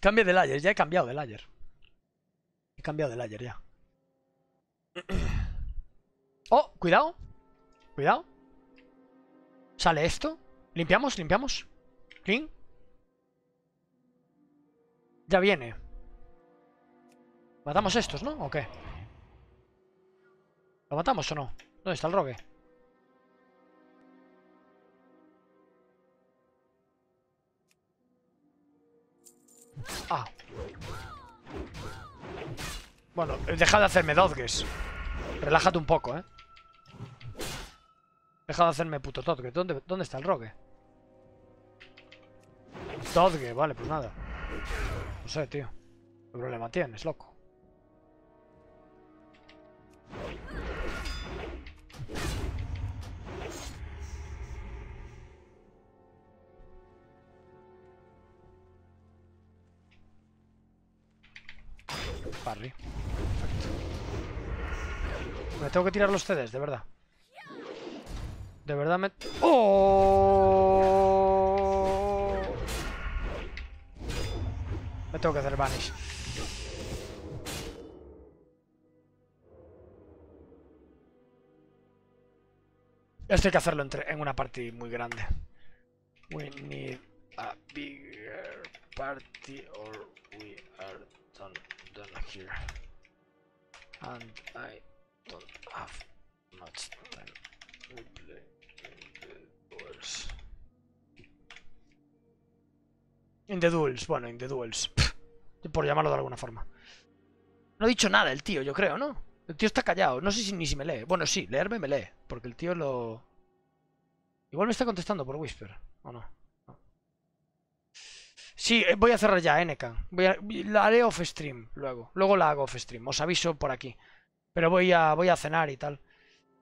Cambio de layer, ya he cambiado de layer. He cambiado de layer ya. (clears throat) Oh, cuidado. Cuidado. Sale esto. Limpiamos, limpiamos. Clean. Ya viene. Matamos estos, ¿no? ¿O qué? ¿Lo matamos o no? ¿Dónde está el rogue? Ah. Bueno, eh, deja de hacerme dodges. Relájate un poco, ¿eh? Deja de hacerme puto dodge. ¿Dónde, dónde está el rogue? Dodge, vale, pues nada. No sé, tío. ¿Qué problema tienes, loco? Me tengo que tirar los cds, de verdad. De verdad me... ¡Oh! Me tengo que hacer vanish. Esto hay que hacerlo en una party muy grande. We need a bigger party or we are done done here. the duels. bueno, in the duels. (laughs) por llamarlo de alguna forma. No ha dicho nada el tío, yo creo, ¿no? El tío está callado. No sé si ni si me lee. Bueno, sí, leerme me lee. Porque el tío lo... Igual me está contestando por Whisper, ¿o no? Sí, eh, voy a cerrar ya, eh, Voy voy la haré off stream luego. Luego la hago off stream. Os aviso por aquí. Pero voy a, voy a cenar y tal.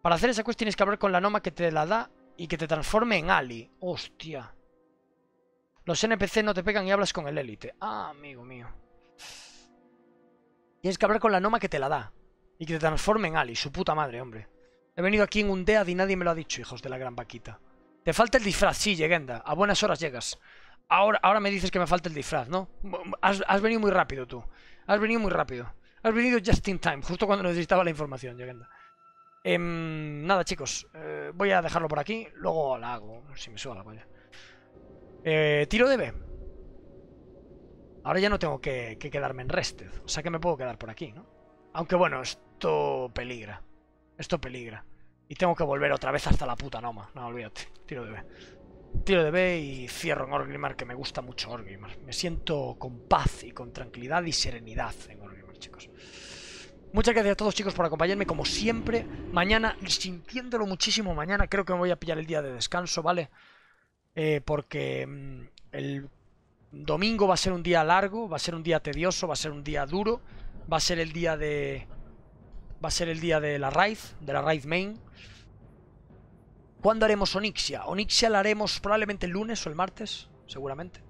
Para hacer esa quest tienes que hablar con la Noma que te la da y que te transforme en Ali. Hostia. Los NPC no te pegan y hablas con el élite. Ah, amigo mío. Tienes que hablar con la Noma que te la da y que te transforme en Ali. Su puta madre, hombre. He venido aquí en un DEAD y nadie me lo ha dicho, hijos de la gran vaquita. Te falta el disfraz, sí, llegenda. A buenas horas llegas. Ahora, me dices que me falta el disfraz, ¿no? Has, venido muy rápido tú. Has venido muy rápido. Has venido just in time, justo cuando necesitaba la información, llegando em, nada, chicos. Eh, voy a dejarlo por aquí. Luego la hago, si me suba la coña. Eh, tiro de B. Ahora ya no tengo que, que quedarme en Rested. O sea que me puedo quedar por aquí, ¿no? Aunque bueno, esto peligra. Esto peligra. Y tengo que volver otra vez hasta la puta Noma. No, olvídate. Tiro de B. Tiro de B y cierro en Orgrimmar, que me gusta mucho Orgrimmar. Me siento con paz y con tranquilidad y serenidad en Orgrimmar, chicos. Muchas gracias a todos, chicos, por acompañarme, como siempre. Mañana, sintiéndolo muchísimo mañana, creo que me voy a pillar el día de descanso, ¿vale? Eh, porque mm, el domingo va a ser un día largo, va a ser un día tedioso, va a ser un día duro. Va a ser el día de... Va a ser el día de la raid, de la raid main. ¿Cuándo haremos Onixia? Onixia la haremos probablemente el lunes o el martes, seguramente.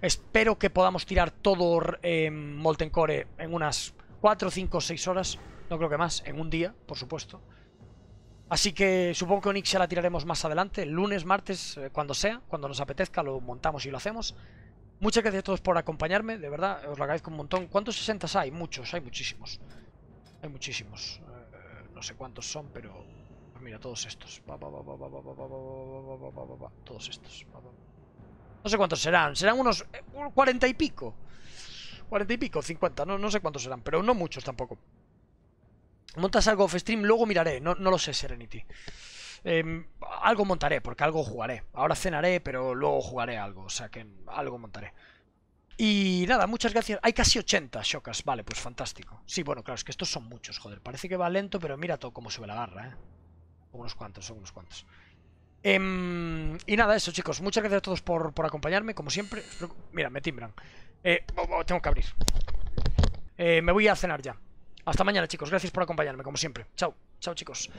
Espero que podamos tirar todo eh, em, Molten Core en unas 4, 5, 6 horas. No creo que más, en un día, por supuesto. Así que supongo que Onixia la tiraremos más adelante, lunes, martes, eh, cuando sea, cuando nos apetezca, lo montamos y lo hacemos. Muchas gracias a todos por acompañarme, de verdad, os lo agradezco un montón. ¿Cuántos 60 hay? Muchos, hay muchísimos. Hay muchísimos. Eh, no sé cuántos son, pero mira, todos estos. Todos estos. No sé cuántos serán. Serán unos cuarenta y pico. Cuarenta y pico, cincuenta. No, no sé cuántos serán, pero no muchos tampoco. Montas algo off stream, luego miraré. No, no lo sé, Serenity. algo montaré, porque algo jugaré. Ahora cenaré, pero luego jugaré algo. O sea que algo montaré. Y nada, muchas gracias. Hay casi 80 chocas Vale, pues fantástico. Sí, bueno, claro, es que estos son muchos, joder. Parece que va lento, pero mira todo cómo sube la barra, eh. Unos cuantos, son eh, unos cuantos. Em, y nada, eso chicos. Muchas gracias a todos por, acompañarme, como siempre. Mira, me timbran. Eh, oh, oh, tengo que abrir. Eh, me voy a cenar ya. Hasta mañana chicos. Gracias por acompañarme, como siempre. Chao, chao chicos.